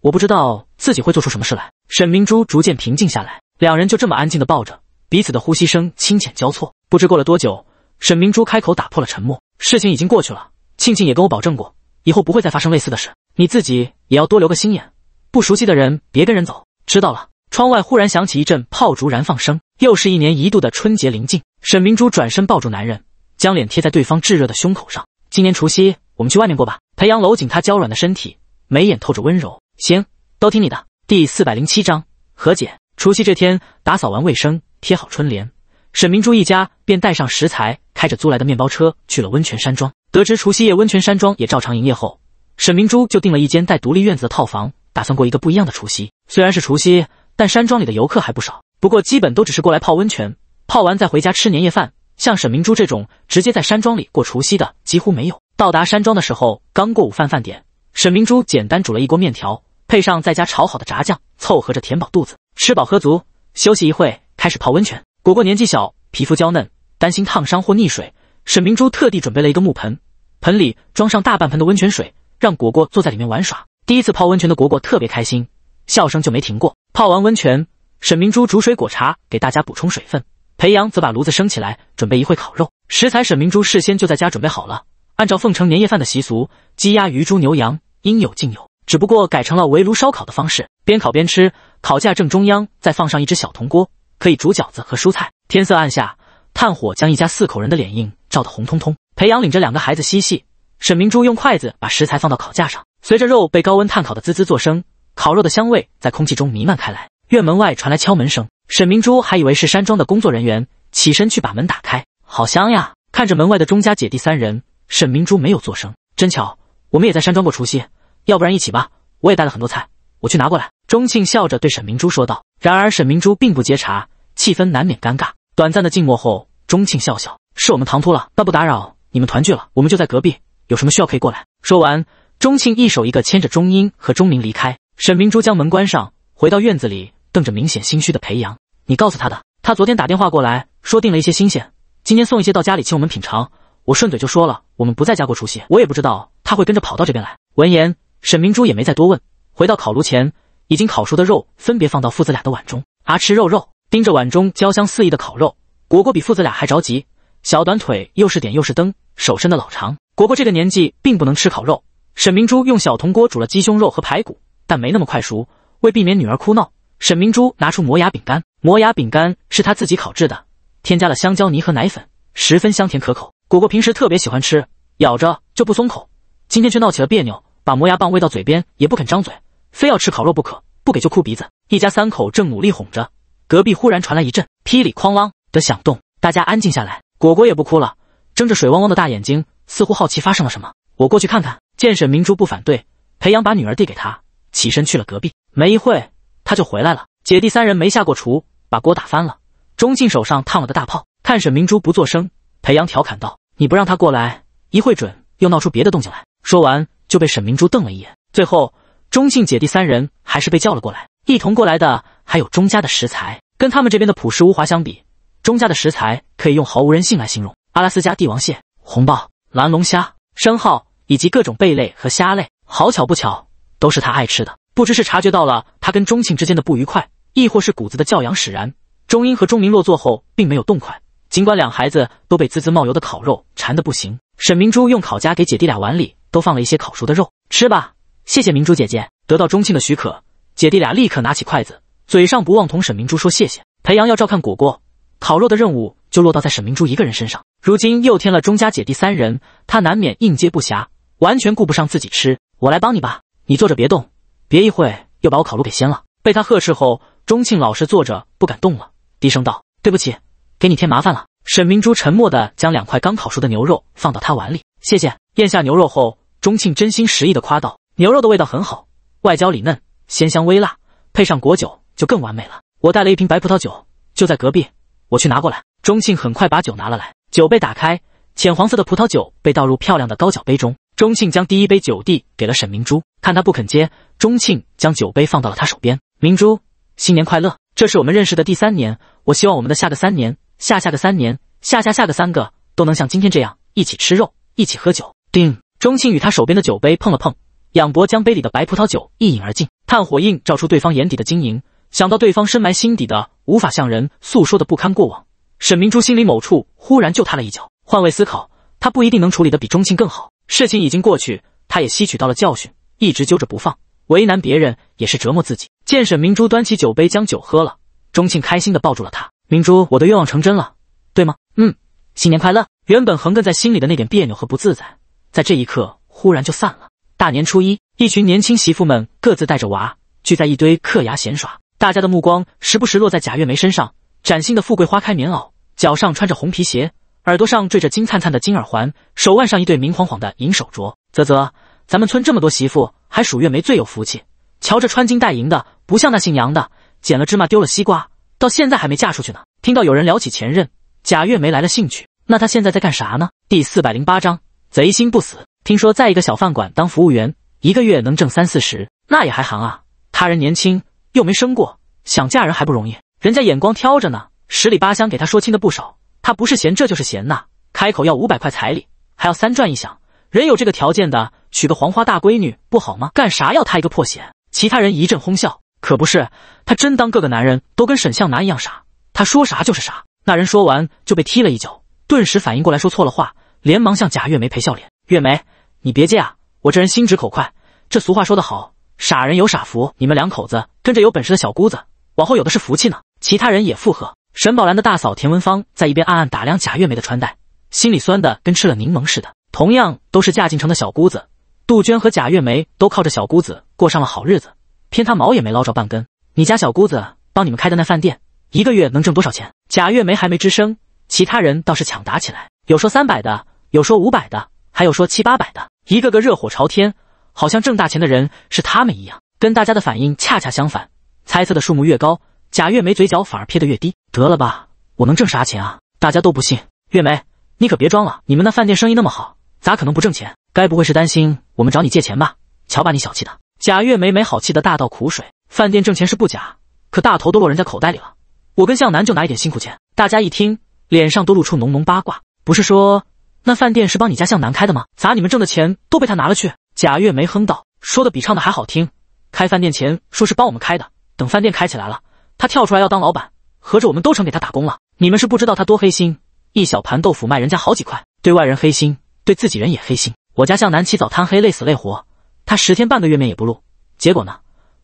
我不知道自己会做出什么事来。沈明珠逐渐平静下来，两人就这么安静的抱着，彼此的呼吸声清浅交错。不知过了多久，沈明珠开口打破了沉默：“事情已经过去了，庆庆也跟我保证过，以后不会再发生类似的事。你自己也要多留个心眼，不熟悉的人别跟人走。”知道了。窗外忽然响起一阵炮竹燃放声，又是一年一度的春节临近。沈明珠转身抱住男人。将脸贴在对方炙热的胸口上。今年除夕，我们去外面过吧。裴阳搂紧她娇软的身体，眉眼透着温柔。行，都听你的。第四百零七章和解。除夕这天，打扫完卫生，贴好春联，沈明珠一家便带上食材，开着租来的面包车去了温泉山庄。得知除夕夜温泉山庄也照常营业后，沈明珠就订了一间带独立院子的套房，打算过一个不一样的除夕。虽然是除夕，但山庄里的游客还不少。不过基本都只是过来泡温泉，泡完再回家吃年夜饭。像沈明珠这种直接在山庄里过除夕的几乎没有。到达山庄的时候，刚过午饭饭点，沈明珠简单煮了一锅面条，配上在家炒好的炸酱，凑合着填饱肚子。吃饱喝足，休息一会，开始泡温泉。果果年纪小，皮肤娇嫩，担心烫伤或溺水，沈明珠特地准备了一个木盆，盆里装上大半盆的温泉水，让果果坐在里面玩耍。第一次泡温泉的果果特别开心，笑声就没停过。泡完温泉，沈明珠煮水果茶给大家补充水分。裴阳则把炉子升起来，准备一会烤肉食材。沈明珠事先就在家准备好了，按照奉承年夜饭的习俗，鸡鸭鱼猪牛羊应有尽有，只不过改成了围炉烧烤的方式，边烤边吃。烤架正中央再放上一只小铜锅，可以煮饺子和蔬菜。天色暗下，炭火将一家四口人的脸映照得红彤彤。裴阳领着两个孩子嬉戏，沈明珠用筷子把食材放到烤架上，随着肉被高温炭烤的滋滋作声，烤肉的香味在空气中弥漫开来。院门外传来敲门声，沈明珠还以为是山庄的工作人员，起身去把门打开。好香呀！看着门外的钟家姐弟三人，沈明珠没有作声。真巧，我们也在山庄过除夕，要不然一起吧？我也带了很多菜，我去拿过来。钟庆笑着对沈明珠说道。然而沈明珠并不接茬，气氛难免尴尬。短暂的静默后，钟庆笑笑：“是我们唐突了，那不打扰你们团聚了，我们就在隔壁，有什么需要可以过来。”说完，钟庆一手一个牵着钟英和钟明离开。沈明珠将门关上，回到院子里。瞪着明显心虚的裴阳，你告诉他的。他昨天打电话过来，说订了一些新鲜，今天送一些到家里请我们品尝。我顺嘴就说了，我们不在家过除夕，我也不知道他会跟着跑到这边来。闻言，沈明珠也没再多问，回到烤炉前，已经烤熟的肉分别放到父子俩的碗中。阿吃肉肉盯着碗中焦香四溢的烤肉，果果比父子俩还着急，小短腿又是点又是蹬，手伸的老长。果果这个年纪并不能吃烤肉，沈明珠用小铜锅煮了鸡胸肉和排骨，但没那么快熟，为避免女儿哭闹。沈明珠拿出磨牙饼干，磨牙饼干是她自己烤制的，添加了香蕉泥和奶粉，十分香甜可口。果果平时特别喜欢吃，咬着就不松口，今天却闹起了别扭，把磨牙棒喂到嘴边也不肯张嘴，非要吃烤肉不可，不给就哭鼻子。一家三口正努力哄着，隔壁忽然传来一阵噼里哐啷的响动，大家安静下来，果果也不哭了，睁着水汪汪的大眼睛，似乎好奇发生了什么。我过去看看。见沈明珠不反对，裴阳把女儿递给她，起身去了隔壁。没一会他就回来了。姐弟三人没下过厨，把锅打翻了。钟庆手上烫了个大泡，看沈明珠不作声，裴阳调侃道：“你不让他过来，一会准又闹出别的动静来。”说完就被沈明珠瞪了一眼。最后，钟庆姐弟三人还是被叫了过来。一同过来的还有钟家的食材，跟他们这边的朴实无华相比，钟家的食材可以用毫无人性来形容。阿拉斯加帝王蟹、红鲍、蓝龙虾、生蚝以及各种贝类和虾类，好巧不巧，都是他爱吃的。不知是察觉到了他跟钟庆之间的不愉快，亦或是谷子的教养使然，钟英和钟明落座后并没有动筷。尽管两孩子都被滋滋冒油的烤肉馋得不行，沈明珠用烤夹给姐弟俩碗里都放了一些烤熟的肉，吃吧，谢谢明珠姐姐。得到钟庆的许可，姐弟俩立刻拿起筷子，嘴上不忘同沈明珠说谢谢。裴阳要照看果果，烤肉的任务就落到在沈明珠一个人身上。如今又添了钟家姐弟三人，他难免应接不暇，完全顾不上自己吃。我来帮你吧，你坐着别动。别一会又把我烤炉给掀了！被他呵斥后，钟庆老实坐着不敢动了，低声道：“对不起，给你添麻烦了。”沈明珠沉默的将两块刚烤熟的牛肉放到他碗里，谢谢。咽下牛肉后，钟庆真心实意的夸道：“牛肉的味道很好，外焦里嫩，鲜香微辣，配上果酒就更完美了。我带了一瓶白葡萄酒，就在隔壁，我去拿过来。”钟庆很快把酒拿了来，酒杯打开，浅黄色的葡萄酒被倒入漂亮的高脚杯中。钟庆将第一杯酒递给了沈明珠，看他不肯接，钟庆将酒杯放到了他手边。明珠，新年快乐！这是我们认识的第三年，我希望我们的下个三年、下下个三年、下下下个三个，都能像今天这样一起吃肉、一起喝酒。定。钟庆与他手边的酒杯碰了碰，仰脖将杯里的白葡萄酒一饮而尽。炭火映照出对方眼底的晶莹，想到对方深埋心底的、无法向人诉说的不堪过往，沈明珠心里某处忽然就踏了一脚。换位思考，他不一定能处理的比钟庆更好。事情已经过去，他也吸取到了教训，一直揪着不放，为难别人也是折磨自己。见沈明珠端起酒杯将酒喝了，钟庆开心的抱住了她。明珠，我的愿望成真了，对吗？嗯，新年快乐。原本横亘在心里的那点别扭和不自在，在这一刻忽然就散了。大年初一，一群年轻媳妇们各自带着娃聚在一堆嗑牙闲耍，大家的目光时不时落在贾月梅身上。崭新的富贵花开棉袄，脚上穿着红皮鞋。耳朵上缀着金灿灿的金耳环，手腕上一对明晃晃的银手镯。啧啧，咱们村这么多媳妇，还数月梅最有福气。瞧着穿金戴银的，不像那姓杨的，捡了芝麻丢了西瓜，到现在还没嫁出去呢。听到有人聊起前任贾月梅来了兴趣，那她现在在干啥呢？第四百零八章贼心不死。听说在一个小饭馆当服务员，一个月能挣三四十，那也还行啊。他人年轻又没生过，想嫁人还不容易？人家眼光挑着呢，十里八乡给她说亲的不少。他不是嫌这就是嫌呐，开口要五百块彩礼，还要三转一响，人有这个条件的，娶个黄花大闺女不好吗？干啥要他一个破鞋？其他人一阵哄笑，可不是，他真当各个男人都跟沈向南一样傻，他说啥就是啥。那人说完就被踢了一脚，顿时反应过来，说错了话，连忙向贾月梅赔笑脸。月梅，你别介啊，我这人心直口快，这俗话说得好，傻人有傻福，你们两口子跟着有本事的小姑子，往后有的是福气呢。其他人也附和。沈宝兰的大嫂田文芳在一边暗暗打量贾月梅的穿戴，心里酸的跟吃了柠檬似的。同样都是嫁进城的小姑子，杜鹃和贾月梅都靠着小姑子过上了好日子，偏她毛也没捞着半根。你家小姑子帮你们开的那饭店，一个月能挣多少钱？贾月梅还没吱声，其他人倒是抢答起来，有说三百的，有说五百的，还有说七八百的，一个个热火朝天，好像挣大钱的人是他们一样。跟大家的反应恰恰相反，猜测的数目越高。贾月梅嘴角反而撇得越低。得了吧，我能挣啥钱啊？大家都不信。月梅，你可别装了。你们那饭店生意那么好，咋可能不挣钱？该不会是担心我们找你借钱吧？瞧把你小气的！贾月梅没好气的大倒苦水：饭店挣钱是不假，可大头都落人家口袋里了。我跟向南就拿一点辛苦钱。大家一听，脸上都露出浓浓八卦。不是说那饭店是帮你家向南开的吗？咋你们挣的钱都被他拿了去？贾月梅哼道：“说的比唱的还好听。开饭店前说是帮我们开的，等饭店开起来了。”他跳出来要当老板，合着我们都成给他打工了。你们是不知道他多黑心，一小盘豆腐卖人家好几块，对外人黑心，对自己人也黑心。我家向南起早贪黑累死累活，他十天半个月面也不露，结果呢，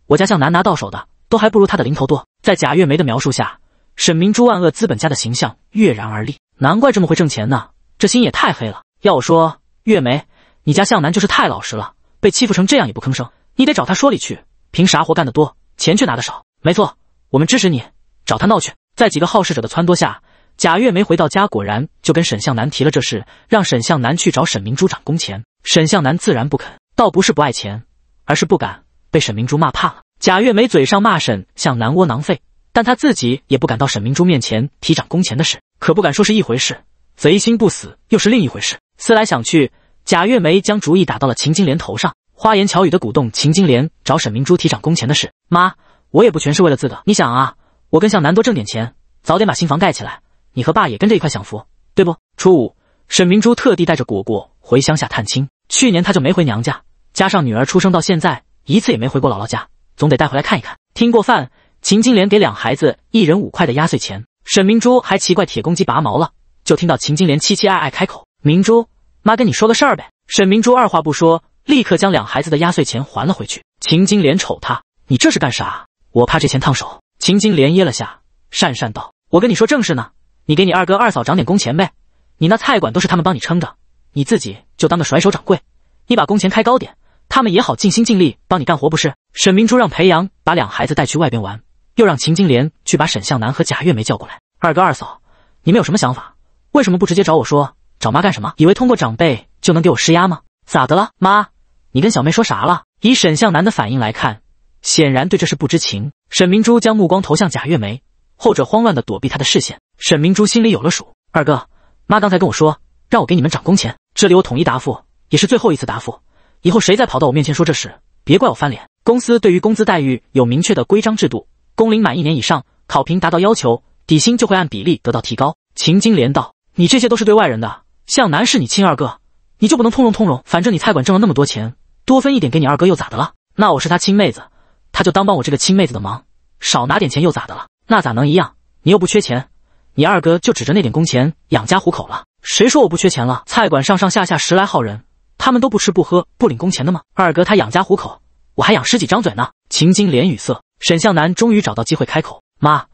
我家向南拿到手的都还不如他的零头多。在贾月梅的描述下，沈明珠万恶资本家的形象跃然而立，难怪这么会挣钱呢。这心也太黑了。要我说，月梅，你家向南就是太老实了，被欺负成这样也不吭声，你得找他说理去。凭啥活干得多，钱却拿得少？没错。我们支持你，找他闹去。在几个好事者的撺掇下，贾月梅回到家，果然就跟沈向南提了这事，让沈向南去找沈明珠涨工钱。沈向南自然不肯，倒不是不爱钱，而是不敢。被沈明珠骂怕了。贾月梅嘴上骂沈向南窝囊废，但他自己也不敢到沈明珠面前提涨工钱的事，可不敢说是一回事。贼心不死，又是另一回事。思来想去，贾月梅将主意打到了秦金莲头上，花言巧语的鼓动秦金莲找沈明珠提涨工钱的事。妈。我也不全是为了自个。你想啊，我跟向南多挣点钱，早点把新房盖起来，你和爸也跟着一块享福，对不？初五，沈明珠特地带着果果回乡下探亲，去年她就没回娘家，加上女儿出生到现在一次也没回过姥姥家，总得带回来看一看。听过饭，秦金莲给两孩子一人五块的压岁钱，沈明珠还奇怪铁公鸡拔毛了，就听到秦金莲凄凄爱爱开口：“明珠，妈跟你说个事儿呗。”沈明珠二话不说，立刻将两孩子的压岁钱还了回去。秦金莲瞅他，你这是干啥？我怕这钱烫手。秦金莲噎了下，讪讪道：“我跟你说正事呢，你给你二哥二嫂涨点工钱呗。你那菜馆都是他们帮你撑着，你自己就当个甩手掌柜。你把工钱开高点，他们也好尽心尽力帮你干活，不是？”沈明珠让裴阳把两孩子带去外边玩，又让秦金莲去把沈向南和贾月梅叫过来。二哥二嫂，你们有什么想法？为什么不直接找我说？找妈干什么？以为通过长辈就能给我施压吗？咋的了，妈？你跟小妹说啥了？以沈向南的反应来看。显然对这事不知情。沈明珠将目光投向贾月梅，后者慌乱的躲避她的视线。沈明珠心里有了数。二哥，妈刚才跟我说，让我给你们涨工钱。这里我统一答复，也是最后一次答复。以后谁再跑到我面前说这事，别怪我翻脸。公司对于工资待遇有明确的规章制度，工龄满一年以上，考评达到要求，底薪就会按比例得到提高。秦金莲道：“你这些都是对外人的。向南是你亲二哥，你就不能通融通融？反正你菜馆挣了那么多钱，多分一点给你二哥又咋的了？那我是他亲妹子。”他就当帮我这个亲妹子的忙，少拿点钱又咋的了？那咋能一样？你又不缺钱，你二哥就指着那点工钱养家糊口了。谁说我不缺钱了？菜馆上上下下十来号人，他们都不吃不喝不领工钱的吗？二哥他养家糊口，我还养十几张嘴呢。秦金莲语塞，沈向南终于找到机会开口：“妈，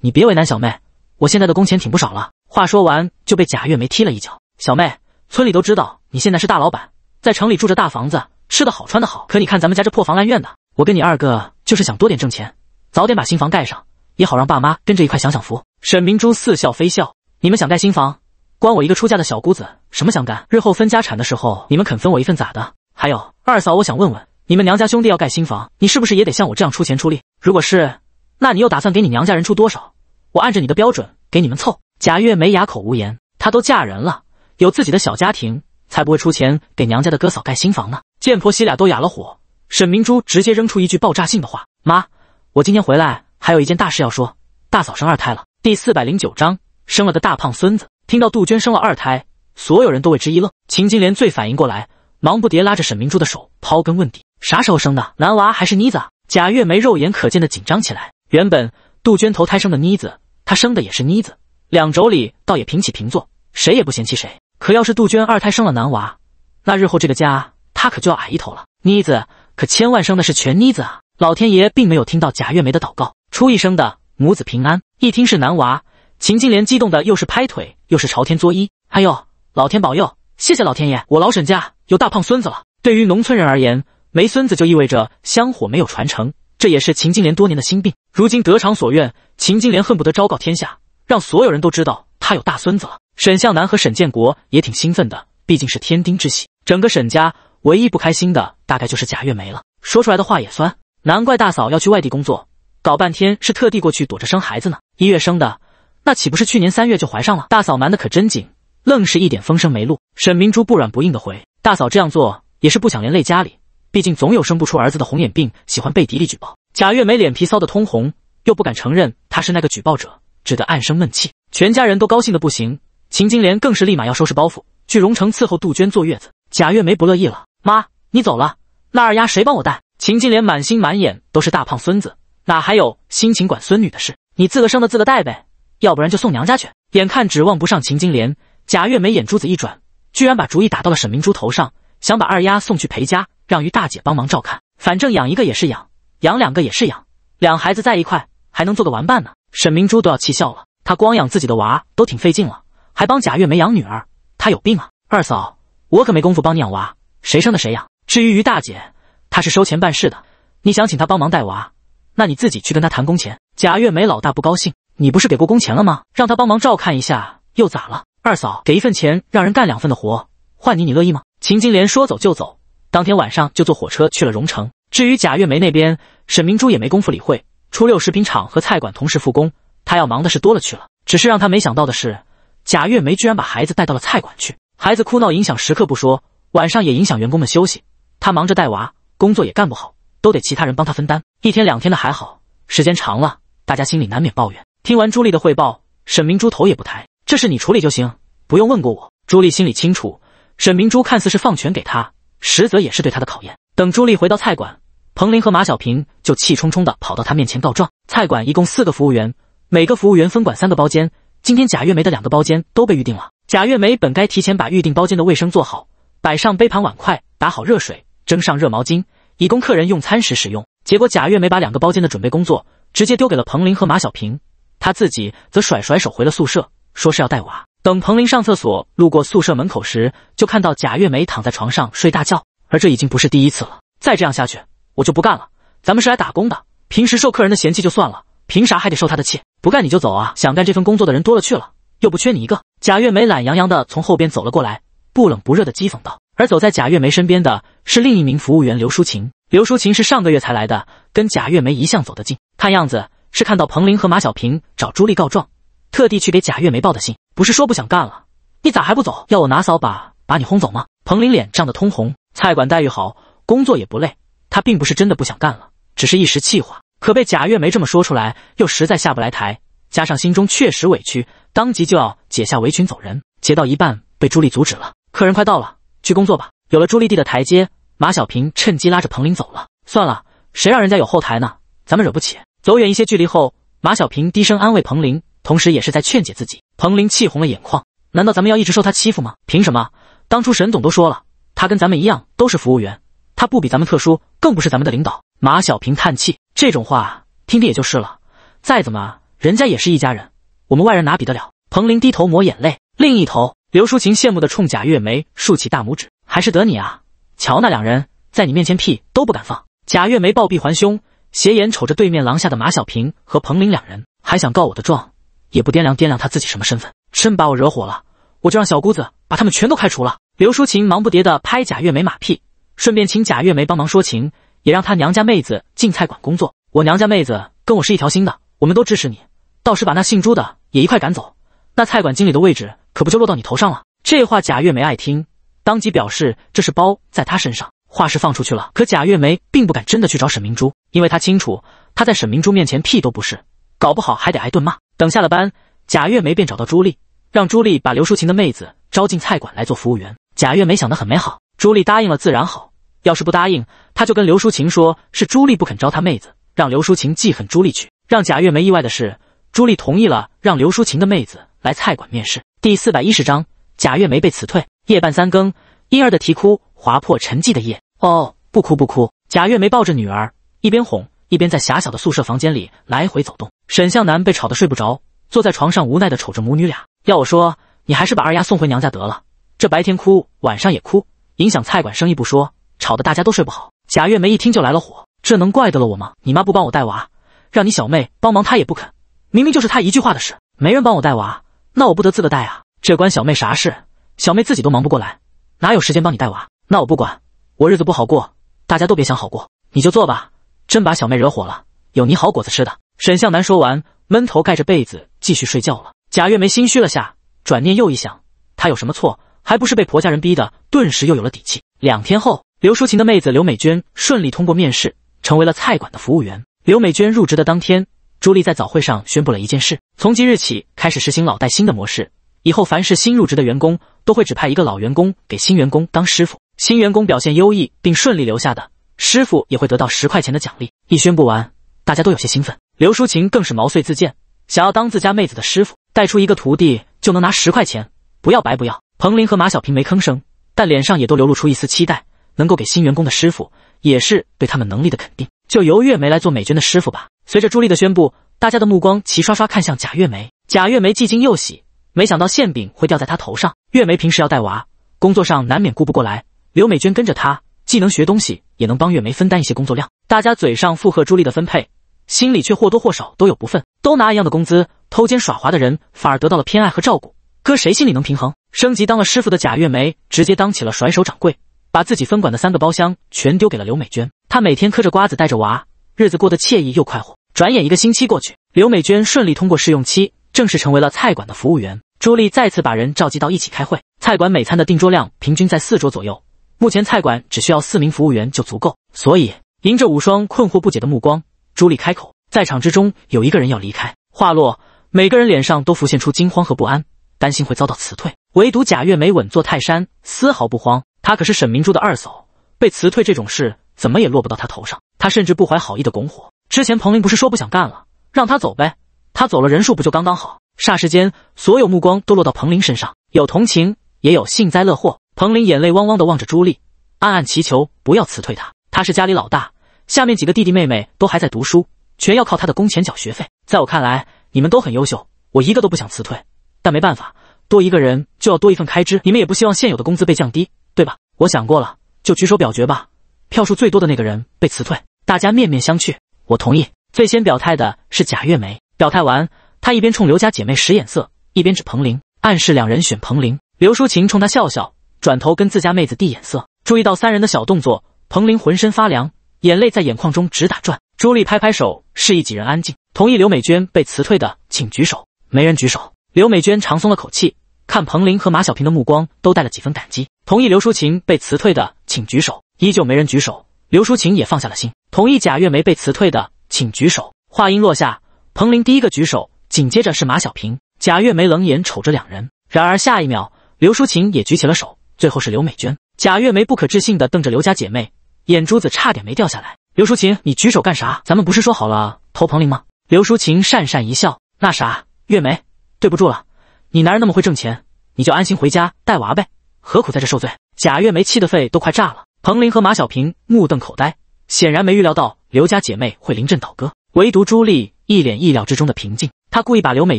你别为难小妹，我现在的工钱挺不少了。”话说完就被贾月梅踢了一脚。小妹，村里都知道你现在是大老板，在城里住着大房子，吃得好，穿得好。可你看咱们家这破房烂院的。我跟你二哥就是想多点挣钱，早点把新房盖上，也好让爸妈跟着一块享享福。沈明珠似笑非笑：“你们想盖新房，关我一个出嫁的小姑子什么相干？日后分家产的时候，你们肯分我一份咋的？还有二嫂，我想问问，你们娘家兄弟要盖新房，你是不是也得像我这样出钱出力？如果是，那你又打算给你娘家人出多少？我按着你的标准给你们凑。”贾月梅哑口无言，她都嫁人了，有自己的小家庭，才不会出钱给娘家的哥嫂盖新房呢。见婆媳俩都哑了火。沈明珠直接扔出一句爆炸性的话：“妈，我今天回来还有一件大事要说，大嫂生二胎了。”第四百零九章生了个大胖孙子。听到杜鹃生了二胎，所有人都为之一愣。秦金莲最反应过来，忙不迭拉着沈明珠的手刨根问底：“啥时候生的？男娃还是妮子？”贾月梅肉眼可见的紧张起来。原本杜鹃头胎生的妮子，她生的也是妮子，两妯娌倒也平起平坐，谁也不嫌弃谁。可要是杜鹃二胎生了男娃，那日后这个家她可就要矮一头了。妮子。可千万生的是全妮子啊！老天爷并没有听到贾月梅的祷告，出一声的母子平安。一听是男娃，秦金莲激动的又是拍腿又是朝天作揖。哎呦，老天保佑，谢谢老天爷，我老沈家有大胖孙子了。对于农村人而言，没孙子就意味着香火没有传承，这也是秦金莲多年的心病。如今得偿所愿，秦金莲恨不得昭告天下，让所有人都知道她有大孙子了。沈向南和沈建国也挺兴奋的，毕竟是天丁之喜，整个沈家。唯一不开心的大概就是贾月梅了，说出来的话也酸。难怪大嫂要去外地工作，搞半天是特地过去躲着生孩子呢。一月生的，那岂不是去年三月就怀上了？大嫂瞒得可真紧，愣是一点风声没露。沈明珠不软不硬的回，大嫂这样做也是不想连累家里，毕竟总有生不出儿子的红眼病，喜欢被地里举报。贾月梅脸皮臊得通红，又不敢承认她是那个举报者，只得暗生闷气。全家人都高兴的不行，秦金莲更是立马要收拾包袱去荣城伺候杜鹃坐月子。贾月梅不乐意了。妈，你走了，那二丫谁帮我带？秦金莲满心满眼都是大胖孙子，哪还有心情管孙女的事？你自个生的自个带呗，要不然就送娘家去。眼看指望不上秦金莲，贾月梅眼珠子一转，居然把主意打到了沈明珠头上，想把二丫送去裴家，让于大姐帮忙照看。反正养一个也是养，养两个也是养，两孩子在一块还能做个玩伴呢。沈明珠都要气笑了，她光养自己的娃都挺费劲了，还帮贾月梅养女儿，她有病啊！二嫂，我可没工夫帮你养娃。谁生的谁养。至于于大姐，她是收钱办事的。你想请她帮忙带娃，那你自己去跟她谈工钱。贾月梅老大不高兴，你不是给过工钱了吗？让她帮忙照看一下，又咋了？二嫂给一份钱让人干两份的活，换你你乐意吗？秦金莲说走就走，当天晚上就坐火车去了荣城。至于贾月梅那边，沈明珠也没工夫理会。初六食品厂和菜馆同时复工，她要忙的事多了去了。只是让她没想到的是，贾月梅居然把孩子带到了菜馆去，孩子哭闹影响食客不说。晚上也影响员工们休息，他忙着带娃，工作也干不好，都得其他人帮他分担。一天两天的还好，时间长了，大家心里难免抱怨。听完朱莉的汇报，沈明珠头也不抬：“这事你处理就行，不用问过我。”朱莉心里清楚，沈明珠看似是放权给她，实则也是对她的考验。等朱莉回到菜馆，彭林和马小平就气冲冲地跑到她面前告状。菜馆一共四个服务员，每个服务员分管三个包间。今天贾月梅的两个包间都被预定了。贾月梅本该提前把预定包间的卫生做好。摆上杯盘碗筷，打好热水，蒸上热毛巾，以供客人用餐时使用。结果贾月梅把两个包间的准备工作直接丢给了彭林和马小平，她自己则甩甩手回了宿舍，说是要带娃。等彭林上厕所路过宿舍门口时，就看到贾月梅躺在床上睡大觉，而这已经不是第一次了。再这样下去，我就不干了。咱们是来打工的，平时受客人的嫌弃就算了，凭啥还得受他的气？不干你就走啊！想干这份工作的人多了去了，又不缺你一个。贾月梅懒洋洋的从后边走了过来。不冷不热的讥讽道，而走在贾月梅身边的是另一名服务员刘淑琴。刘淑琴是上个月才来的，跟贾月梅一向走得近，看样子是看到彭林和马小平找朱莉告状，特地去给贾月梅报的信。不是说不想干了，你咋还不走？要我拿扫把把你轰走吗？彭林脸涨得通红，菜馆待遇好，工作也不累，他并不是真的不想干了，只是一时气话。可被贾月梅这么说出来，又实在下不来台，加上心中确实委屈，当即就要解下围裙走人。解到一半，被朱莉阻止了。客人快到了，去工作吧。有了朱丽蒂的台阶，马小平趁机拉着彭林走了。算了，谁让人家有后台呢？咱们惹不起。走远一些距离后，马小平低声安慰彭林，同时也是在劝解自己。彭林气红了眼眶，难道咱们要一直受他欺负吗？凭什么？当初沈总都说了，他跟咱们一样都是服务员，他不比咱们特殊，更不是咱们的领导。马小平叹气，这种话听听也就是了。再怎么人家也是一家人，我们外人哪比得了？彭林低头抹眼泪，另一头。刘淑琴羡慕的冲贾月梅竖起大拇指，还是得你啊！瞧那两人在你面前屁都不敢放。贾月梅抱臂环胸，斜眼瞅着对面廊下的马小平和彭玲两人，还想告我的状，也不掂量掂量他自己什么身份，真把我惹火了，我就让小姑子把他们全都开除了。刘淑琴忙不迭地拍贾月梅马屁，顺便请贾月梅帮忙说情，也让她娘家妹子进菜馆工作。我娘家妹子跟我是一条心的，我们都支持你，到时把那姓朱的也一块赶走，那菜馆经理的位置。可不就落到你头上了？这话贾月梅爱听，当即表示这是包在她身上。话是放出去了，可贾月梅并不敢真的去找沈明珠，因为她清楚她在沈明珠面前屁都不是，搞不好还得挨顿骂。等下了班，贾月梅便找到朱莉，让朱莉把刘淑琴的妹子招进菜馆来做服务员。贾月梅想得很美好，朱莉答应了自然好，要是不答应，她就跟刘淑琴说，是朱莉不肯招她妹子，让刘淑琴记恨朱莉去。让贾月梅意外的是，朱莉同意了，让刘淑琴的妹子来菜馆面试。第四百一十章，贾月梅被辞退。夜半三更，婴儿的啼哭划破沉寂的夜。哦，不哭不哭。贾月梅抱着女儿，一边哄，一边在狭小的宿舍房间里来回走动。沈向南被吵得睡不着，坐在床上无奈地瞅着母女俩。要我说，你还是把二丫送回娘家得了。这白天哭，晚上也哭，影响菜馆生意不说，吵得大家都睡不好。贾月梅一听就来了火，这能怪得了我吗？你妈不帮我带娃，让你小妹帮忙，她也不肯。明明就是她一句话的事，没人帮我带娃。那我不得自个带啊，这关小妹啥事？小妹自己都忙不过来，哪有时间帮你带娃？那我不管，我日子不好过，大家都别想好过。你就坐吧，真把小妹惹火了，有你好果子吃的。沈向南说完，闷头盖着被子继续睡觉了。贾月梅心虚了下，转念又一想，她有什么错？还不是被婆家人逼的，顿时又有了底气。两天后，刘淑琴的妹子刘美娟顺利通过面试，成为了菜馆的服务员。刘美娟入职的当天。朱莉在早会上宣布了一件事：从即日起开始实行老带新的模式，以后凡是新入职的员工都会指派一个老员工给新员工当师傅。新员工表现优异并顺利留下的，师傅也会得到十块钱的奖励。一宣布完，大家都有些兴奋，刘淑琴更是毛遂自荐，想要当自家妹子的师傅，带出一个徒弟就能拿十块钱，不要白不要。彭林和马小平没吭声，但脸上也都流露出一丝期待，能够给新员工的师傅也是对他们能力的肯定。就由月梅来做美娟的师傅吧。随着朱莉的宣布，大家的目光齐刷刷看向贾月梅。贾月梅既惊又喜，没想到馅饼会掉在她头上。月梅平时要带娃，工作上难免顾不过来。刘美娟跟着她，既能学东西，也能帮月梅分担一些工作量。大家嘴上附和朱莉的分配，心里却或多或少都有不忿。都拿一样的工资，偷奸耍滑的人反而得到了偏爱和照顾，搁谁心里能平衡？升级当了师傅的贾月梅直接当起了甩手掌柜，把自己分管的三个包厢全丢给了刘美娟。她每天嗑着瓜子带着娃，日子过得惬意又快活。转眼一个星期过去，刘美娟顺利通过试用期，正式成为了菜馆的服务员。朱莉再次把人召集到一起开会。菜馆每餐的订桌量平均在四桌左右，目前菜馆只需要四名服务员就足够。所以，迎着五双困惑不解的目光，朱莉开口：“在场之中有一个人要离开。”话落，每个人脸上都浮现出惊慌和不安，担心会遭到辞退。唯独贾月梅稳坐泰山，丝毫不慌。她可是沈明珠的二嫂，被辞退这种事怎么也落不到她头上。她甚至不怀好意的拱火。之前彭林不是说不想干了，让他走呗，他走了人数不就刚刚好？霎时间，所有目光都落到彭林身上，有同情，也有幸灾乐祸。彭林眼泪汪汪地望着朱莉，暗暗祈求不要辞退他。他是家里老大，下面几个弟弟妹妹都还在读书，全要靠他的工钱缴学费。在我看来，你们都很优秀，我一个都不想辞退。但没办法，多一个人就要多一份开支，你们也不希望现有的工资被降低，对吧？我想过了，就举手表决吧，票数最多的那个人被辞退。大家面面相觑。我同意。最先表态的是贾月梅，表态完，她一边冲刘家姐妹使眼色，一边指彭玲，暗示两人选彭玲。刘淑琴冲她笑笑，转头跟自家妹子递眼色。注意到三人的小动作，彭玲浑身发凉，眼泪在眼眶中直打转。朱莉拍拍手，示意几人安静。同意刘美娟被辞退的，请举手，没人举手。刘美娟长松了口气，看彭玲和马小平的目光都带了几分感激。同意刘淑琴被辞退的，请举手，依旧没人举手。刘淑琴也放下了心，同意贾月梅被辞退的，请举手。话音落下，彭林第一个举手，紧接着是马小平。贾月梅冷眼瞅着两人，然而下一秒，刘淑琴也举起了手，最后是刘美娟。贾月梅不可置信的瞪着刘家姐妹，眼珠子差点没掉下来。刘淑琴，你举手干啥？咱们不是说好了投彭林吗？刘淑琴讪讪一笑，那啥，月梅，对不住了，你男人那么会挣钱，你就安心回家带娃呗，何苦在这受罪？贾月梅气得肺都快炸了。彭林和马小平目瞪口呆，显然没预料到刘家姐妹会临阵倒戈。唯独朱莉一脸意料之中的平静，她故意把刘美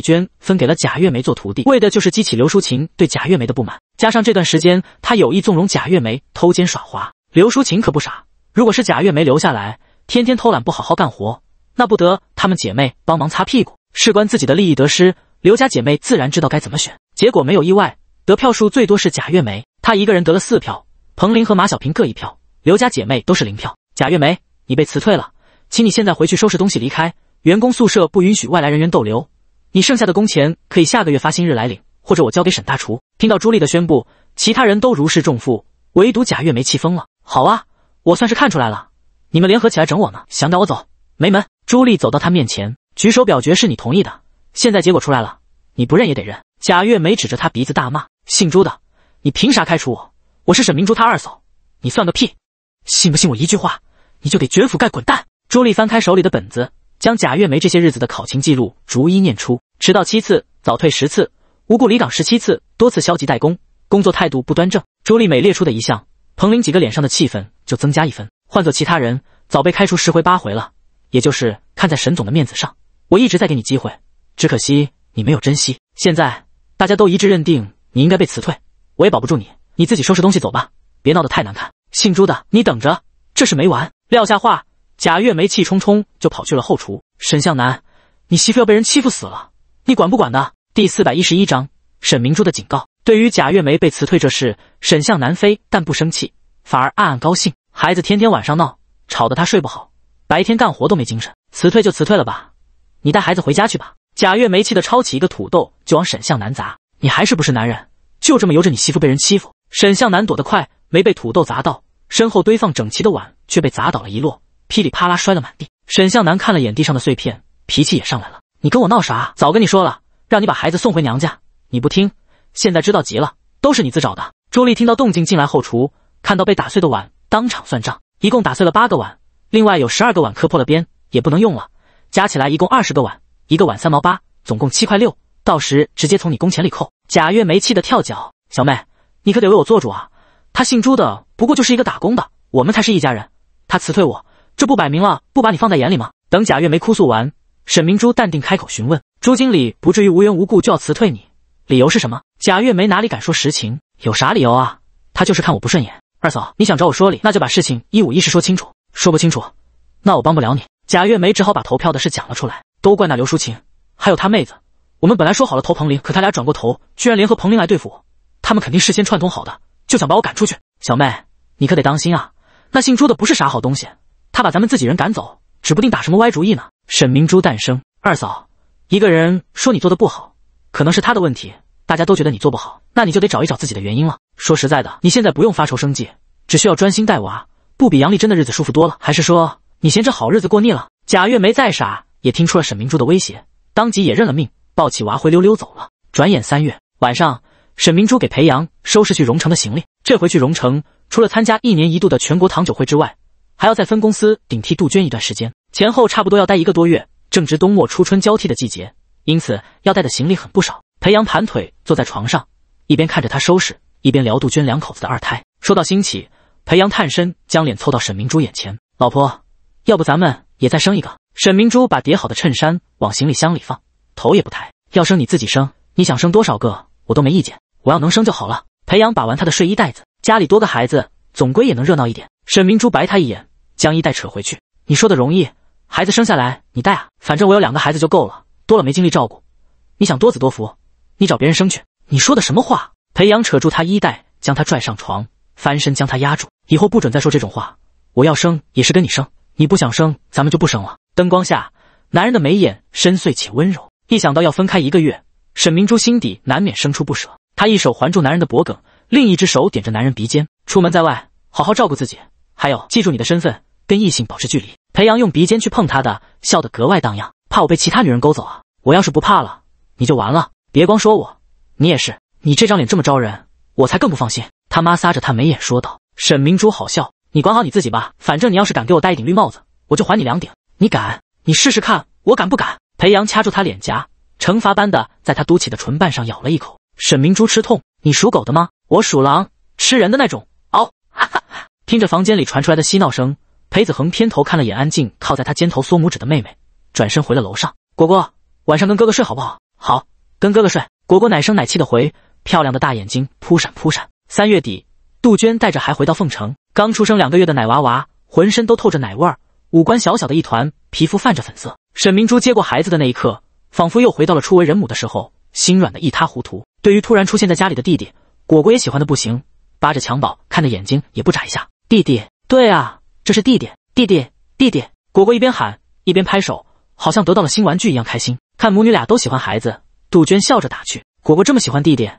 娟分给了贾月梅做徒弟，为的就是激起刘淑琴对贾月梅的不满。加上这段时间，她有意纵容贾月梅偷奸耍滑。刘淑琴可不傻，如果是贾月梅留下来，天天偷懒不好好干活，那不得她们姐妹帮忙擦屁股？事关自己的利益得失，刘家姐妹自然知道该怎么选。结果没有意外，得票数最多是贾月梅，她一个人得了四票。彭林和马小平各一票，刘家姐妹都是零票。贾月梅，你被辞退了，请你现在回去收拾东西离开。员工宿舍不允许外来人员逗留。你剩下的工钱可以下个月发薪日来领，或者我交给沈大厨。听到朱莉的宣布，其他人都如释重负，唯独贾月梅气疯了。好啊，我算是看出来了，你们联合起来整我呢，想赶我走没门。朱莉走到他面前，举手表决是你同意的，现在结果出来了，你不认也得认。贾月梅指着他鼻子大骂：“姓朱的，你凭啥开除我？”我是沈明珠，她二嫂。你算个屁！信不信我一句话，你就得卷铺盖滚蛋！朱莉翻开手里的本子，将贾月梅这些日子的考勤记录逐一念出：迟到七次，早退十次，无故离岗十七次，多次消极怠工，工作态度不端正。朱莉每列出的一项，彭林几个脸上的气氛就增加一分。换做其他人，早被开除十回八回了。也就是看在沈总的面子上，我一直在给你机会，只可惜你没有珍惜。现在大家都一致认定你应该被辞退，我也保不住你。你自己收拾东西走吧，别闹得太难看。姓朱的，你等着，这事没完。撂下话，贾月梅气冲冲就跑去了后厨。沈向南，你媳妇要被人欺负死了，你管不管的？第四百一十一章沈明珠的警告。对于贾月梅被辞退这事，沈向南非但不生气，反而暗暗高兴。孩子天天晚上闹，吵得他睡不好，白天干活都没精神。辞退就辞退了吧，你带孩子回家去吧。贾月梅气得抄起一个土豆就往沈向南砸。你还是不是男人？就这么由着你媳妇被人欺负？沈向南躲得快，没被土豆砸到，身后堆放整齐的碗却被砸倒了一摞，噼里啪啦摔了满地。沈向南看了眼地上的碎片，脾气也上来了：“你跟我闹啥？早跟你说了，让你把孩子送回娘家，你不听，现在知道急了，都是你自找的。”朱莉听到动静进来后厨，看到被打碎的碗，当场算账：一共打碎了八个碗，另外有十二个碗磕破了边，也不能用了，加起来一共二十个碗，一个碗三毛八，总共七块六，到时直接从你工钱里扣。贾月梅气得跳脚：“小妹！”你可得为我做主啊！他姓朱的不过就是一个打工的，我们才是一家人。他辞退我，这不摆明了不把你放在眼里吗？等贾月梅哭诉完，沈明珠淡定开口询问：“朱经理不至于无缘无故就要辞退你，理由是什么？”贾月梅哪里敢说实情？有啥理由啊？他就是看我不顺眼。二嫂，你想找我说理，那就把事情一五一十说清楚。说不清楚，那我帮不了你。贾月梅只好把投票的事讲了出来。都怪那刘淑琴，还有她妹子。我们本来说好了投彭玲，可他俩转过头，居然联合彭玲来对付我。他们肯定事先串通好的，就想把我赶出去。小妹，你可得当心啊！那姓朱的不是啥好东西，他把咱们自己人赶走，指不定打什么歪主意呢。沈明珠诞生，二嫂，一个人说你做的不好，可能是他的问题。大家都觉得你做不好，那你就得找一找自己的原因了。说实在的，你现在不用发愁生计，只需要专心带娃，不比杨丽珍的日子舒服多了。还是说你嫌这好日子过腻了？贾月梅再傻也听出了沈明珠的威胁，当即也认了命，抱起娃灰溜溜走了。转眼三月晚上。沈明珠给裴阳收拾去荣城的行李。这回去荣城，除了参加一年一度的全国糖酒会之外，还要在分公司顶替杜鹃一段时间，前后差不多要待一个多月。正值冬末初春交替的季节，因此要带的行李很不少。裴阳盘腿坐在床上，一边看着他收拾，一边聊杜鹃两口子的二胎。说到兴起，裴阳探身将脸凑到沈明珠眼前：“老婆，要不咱们也再生一个？”沈明珠把叠好的衬衫往行李箱里放，头也不抬：“要生你自己生，你想生多少个我都没意见。”我要能生就好了。裴阳把玩他的睡衣袋子，家里多个孩子总归也能热闹一点。沈明珠白他一眼，将衣带扯回去。你说的容易，孩子生下来你带啊？反正我有两个孩子就够了，多了没精力照顾。你想多子多福，你找别人生去。你说的什么话？裴阳扯住他衣带，将他拽上床，翻身将他压住。以后不准再说这种话。我要生也是跟你生，你不想生咱们就不生了。灯光下，男人的眉眼深邃且温柔。一想到要分开一个月，沈明珠心底难免生出不舍。他一手环住男人的脖颈，另一只手点着男人鼻尖。出门在外，好好照顾自己。还有，记住你的身份，跟异性保持距离。裴阳用鼻尖去碰他的，笑得格外荡漾。怕我被其他女人勾走啊？我要是不怕了，你就完了。别光说我，你也是。你这张脸这么招人，我才更不放心。他妈，撒着他眉眼说道。沈明珠好笑，你管好你自己吧。反正你要是敢给我戴一顶绿帽子，我就还你两顶。你敢？你试试看，我敢不敢？裴阳掐住他脸颊，惩罚般的在他嘟起的唇瓣上咬了一口。沈明珠吃痛，你属狗的吗？我属狼，吃人的那种。嗷！哈哈！听着房间里传出来的嬉闹声，裴子恒偏头看了眼安静靠在他肩头缩拇指的妹妹，转身回了楼上。果果，晚上跟哥哥睡好不好？好，跟哥哥睡。果果奶声奶气的回，漂亮的大眼睛扑闪扑闪。三月底，杜鹃带着孩回到凤城，刚出生两个月的奶娃娃，浑身都透着奶味儿，五官小小的一团，皮肤泛着粉色。沈明珠接过孩子的那一刻，仿佛又回到了初为人母的时候。心软的一塌糊涂。对于突然出现在家里的弟弟，果果也喜欢的不行，扒着襁褓看的眼睛也不眨一下。弟弟，对啊，这是弟弟，弟弟，弟弟！果果一边喊一边拍手，好像得到了新玩具一样开心。看母女俩都喜欢孩子，杜鹃笑着打趣：“果果这么喜欢弟弟，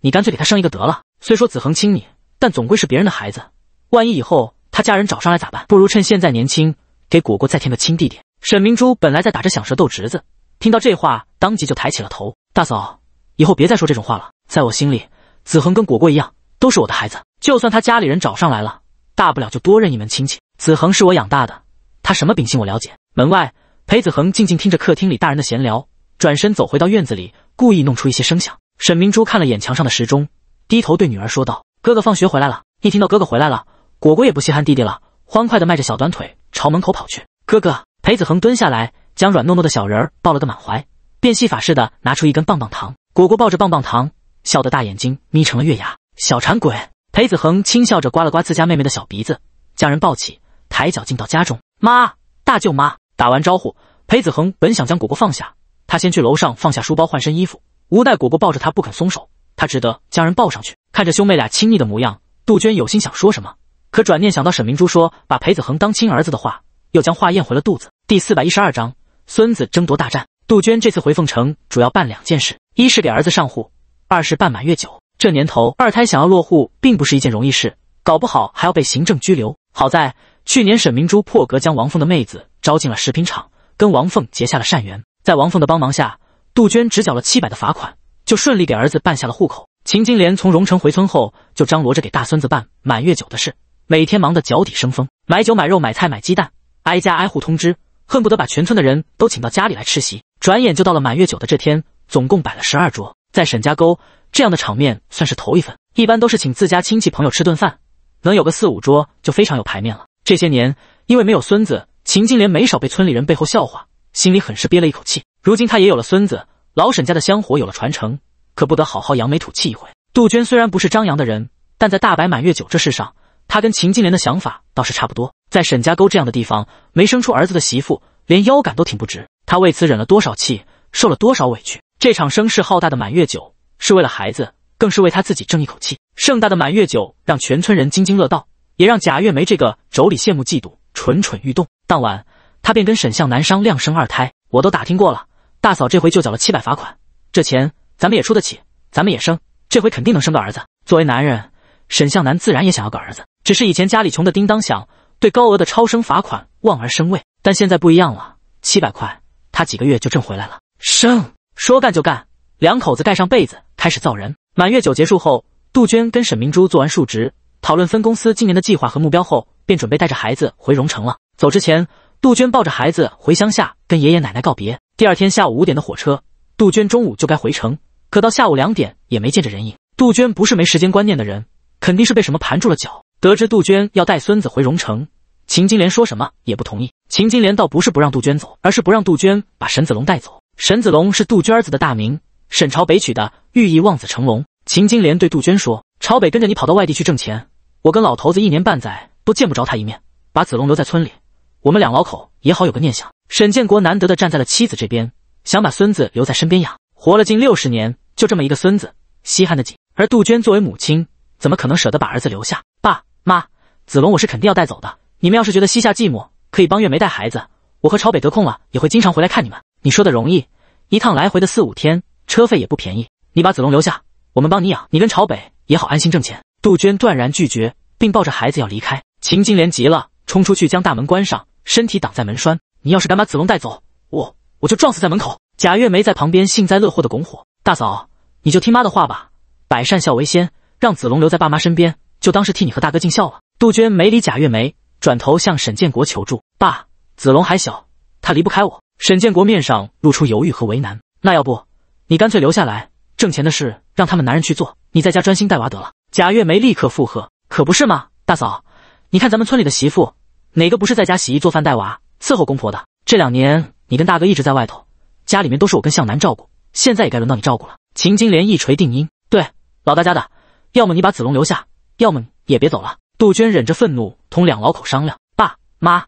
你干脆给他生一个得了。虽说子恒亲你，但总归是别人的孩子，万一以后他家人找上来咋办？不如趁现在年轻，给果果再添个亲弟弟。”沈明珠本来在打着响舌逗侄子，听到这话，当即就抬起了头。大嫂，以后别再说这种话了。在我心里，子恒跟果果一样，都是我的孩子。就算他家里人找上来了，大不了就多认一门亲戚。子恒是我养大的，他什么秉性我了解。门外，裴子恒静静听着客厅里大人的闲聊，转身走回到院子里，故意弄出一些声响。沈明珠看了眼墙上的时钟，低头对女儿说道：“哥哥放学回来了。”一听到哥哥回来了，果果也不稀罕弟弟了，欢快的迈着小短腿朝门口跑去。哥哥，裴子恒蹲下来，将软糯糯的小人儿抱了个满怀。变戏法似的拿出一根棒棒糖，果果抱着棒棒糖，笑得大眼睛眯成了月牙。小馋鬼，裴子恒轻笑着刮了刮自家妹妹的小鼻子，将人抱起，抬脚进到家中。妈，大舅妈，打完招呼，裴子恒本想将果果放下，他先去楼上放下书包换身衣服，无奈果果抱着他不肯松手，他只得将人抱上去。看着兄妹俩亲昵的模样，杜鹃有心想说什么，可转念想到沈明珠说把裴子恒当亲儿子的话，又将话咽回了肚子。第四百一十二章：孙子争夺大战。杜鹃这次回凤城主要办两件事：一是给儿子上户，二是办满月酒。这年头，二胎想要落户并不是一件容易事，搞不好还要被行政拘留。好在去年沈明珠破格将王凤的妹子招进了食品厂，跟王凤结下了善缘。在王凤的帮忙下，杜鹃只缴了七百的罚款，就顺利给儿子办下了户口。秦金莲从荣城回村后，就张罗着给大孙子办满月酒的事，每天忙得脚底生风，买酒、买肉、买菜、买鸡蛋，挨家挨户通知，恨不得把全村的人都请到家里来吃席。转眼就到了满月酒的这天，总共摆了十二桌，在沈家沟这样的场面算是头一份。一般都是请自家亲戚朋友吃顿饭，能有个四五桌就非常有排面了。这些年因为没有孙子，秦金莲没少被村里人背后笑话，心里很是憋了一口气。如今他也有了孙子，老沈家的香火有了传承，可不得好好扬眉吐气一回。杜鹃虽然不是张扬的人，但在大摆满月酒这事上，他跟秦金莲的想法倒是差不多。在沈家沟这样的地方，没生出儿子的媳妇，连腰杆都挺不直。他为此忍了多少气，受了多少委屈？这场声势浩大的满月酒是为了孩子，更是为他自己争一口气。盛大的满月酒让全村人津津乐道，也让贾月梅这个妯娌羡慕嫉妒，蠢蠢欲动。当晚，他便跟沈向南商量生二胎。我都打听过了，大嫂这回就缴了七百罚款，这钱咱们也出得起，咱们也生，这回肯定能生个儿子。作为男人，沈向南自然也想要个儿子，只是以前家里穷的叮当响，对高额的超生罚款望而生畏。但现在不一样了，七百块。几个月就挣回来了。生说干就干，两口子盖上被子开始造人。满月酒结束后，杜鹃跟沈明珠做完述职，讨论分公司今年的计划和目标后，便准备带着孩子回荣城了。走之前，杜鹃抱着孩子回乡下跟爷爷奶奶告别。第二天下午五点的火车，杜鹃中午就该回城，可到下午两点也没见着人影。杜鹃不是没时间观念的人，肯定是被什么盘住了脚。得知杜鹃要带孙子回荣城，秦金莲说什么也不同意。秦金莲倒不是不让杜鹃走，而是不让杜鹃把沈子龙带走。沈子龙是杜鹃儿子的大名，沈朝北取的，寓意望子成龙。秦金莲对杜鹃说：“朝北跟着你跑到外地去挣钱，我跟老头子一年半载都见不着他一面，把子龙留在村里，我们两老口也好有个念想。”沈建国难得的站在了妻子这边，想把孙子留在身边养。活了近六十年，就这么一个孙子，稀罕的紧。而杜鹃作为母亲，怎么可能舍得把儿子留下？爸妈，子龙我是肯定要带走的。你们要是觉得膝下寂寞，可以帮月梅带孩子，我和朝北得空了也会经常回来看你们。你说的容易，一趟来回的四五天，车费也不便宜。你把子龙留下，我们帮你养，你跟朝北也好安心挣钱。杜鹃断然拒绝，并抱着孩子要离开。秦金莲急了，冲出去将大门关上，身体挡在门栓。你要是敢把子龙带走，我我就撞死在门口。贾月梅在旁边幸灾乐祸的拱火：“大嫂，你就听妈的话吧，百善孝为先，让子龙留在爸妈身边，就当是替你和大哥尽孝了。”杜鹃没理贾月梅。转头向沈建国求助：“爸，子龙还小，他离不开我。”沈建国面上露出犹豫和为难：“那要不，你干脆留下来，挣钱的事让他们男人去做，你在家专心带娃得了。”贾月梅立刻附和：“可不是吗，大嫂，你看咱们村里的媳妇，哪个不是在家洗衣做饭、带娃、伺候公婆的？这两年你跟大哥一直在外头，家里面都是我跟向南照顾，现在也该轮到你照顾了。”秦金莲一锤定音：“对，老大家的，要么你把子龙留下，要么也别走了。”杜鹃忍着愤怒，同两老口商量：“爸妈，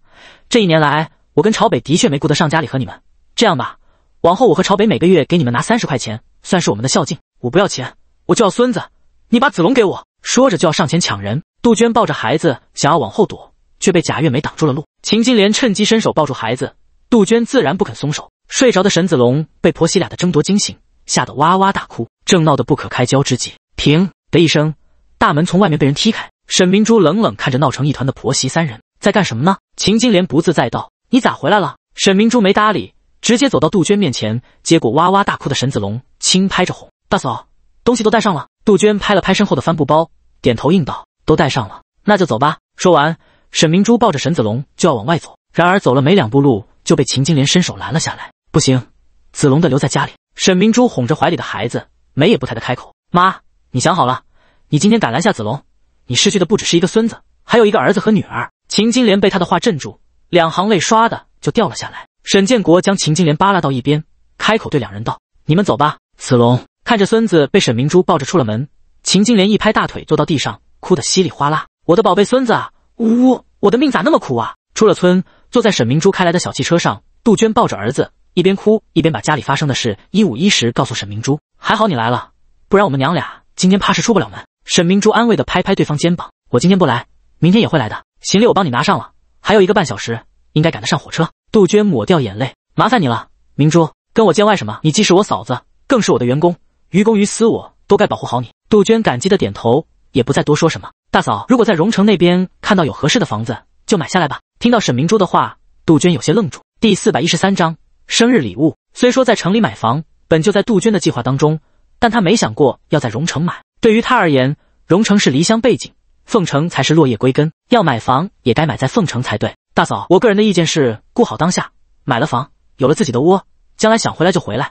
这一年来我跟朝北的确没顾得上家里和你们。这样吧，往后我和朝北每个月给你们拿三十块钱，算是我们的孝敬。我不要钱，我就要孙子。你把子龙给我。”说着就要上前抢人。杜鹃抱着孩子想要往后躲，却被贾月梅挡住了路。秦金莲趁机伸手抱住孩子，杜鹃自然不肯松手。睡着的沈子龙被婆媳俩的争夺惊醒，吓得哇哇大哭。正闹得不可开交之际，砰的一声，大门从外面被人踢开。沈明珠冷冷看着闹成一团的婆媳三人，在干什么呢？秦金莲不自在道：“你咋回来了？”沈明珠没搭理，直接走到杜鹃面前，接过哇哇大哭的沈子龙，轻拍着哄：“大嫂，东西都带上了。”杜鹃拍了拍身后的帆布包，点头应道：“都带上了，那就走吧。”说完，沈明珠抱着沈子龙就要往外走，然而走了没两步路，就被秦金莲伸手拦了下来：“不行，子龙的留在家里。”沈明珠哄着怀里的孩子，眉也不抬的开口：“妈，你想好了，你今天敢拦下子龙？”你失去的不只是一个孙子，还有一个儿子和女儿。秦金莲被他的话镇住，两行泪唰的就掉了下来。沈建国将秦金莲扒拉到一边，开口对两人道：“你们走吧。”子龙看着孙子被沈明珠抱着出了门，秦金莲一拍大腿，坐到地上，哭得稀里哗啦：“我的宝贝孙子啊，呜呜，我的命咋那么苦啊！”出了村，坐在沈明珠开来的小汽车上，杜鹃抱着儿子，一边哭一边把家里发生的事一五一十告诉沈明珠：“还好你来了，不然我们娘俩今天怕是出不了门。”沈明珠安慰的拍拍对方肩膀：“我今天不来，明天也会来的。行李我帮你拿上了，还有一个半小时，应该赶得上火车。”杜鹃抹掉眼泪：“麻烦你了，明珠，跟我见外什么？你既是我嫂子，更是我的员工，于公于私，我都该保护好你。”杜鹃感激的点头，也不再多说什么。大嫂，如果在荣城那边看到有合适的房子，就买下来吧。听到沈明珠的话，杜鹃有些愣住。第四百一十三章生日礼物。虽说在城里买房本就在杜鹃的计划当中，但她没想过要在荣城买。对于他而言，荣城是离乡背景，凤城才是落叶归根。要买房也该买在凤城才对。大嫂，我个人的意见是，顾好当下，买了房，有了自己的窝，将来想回来就回来，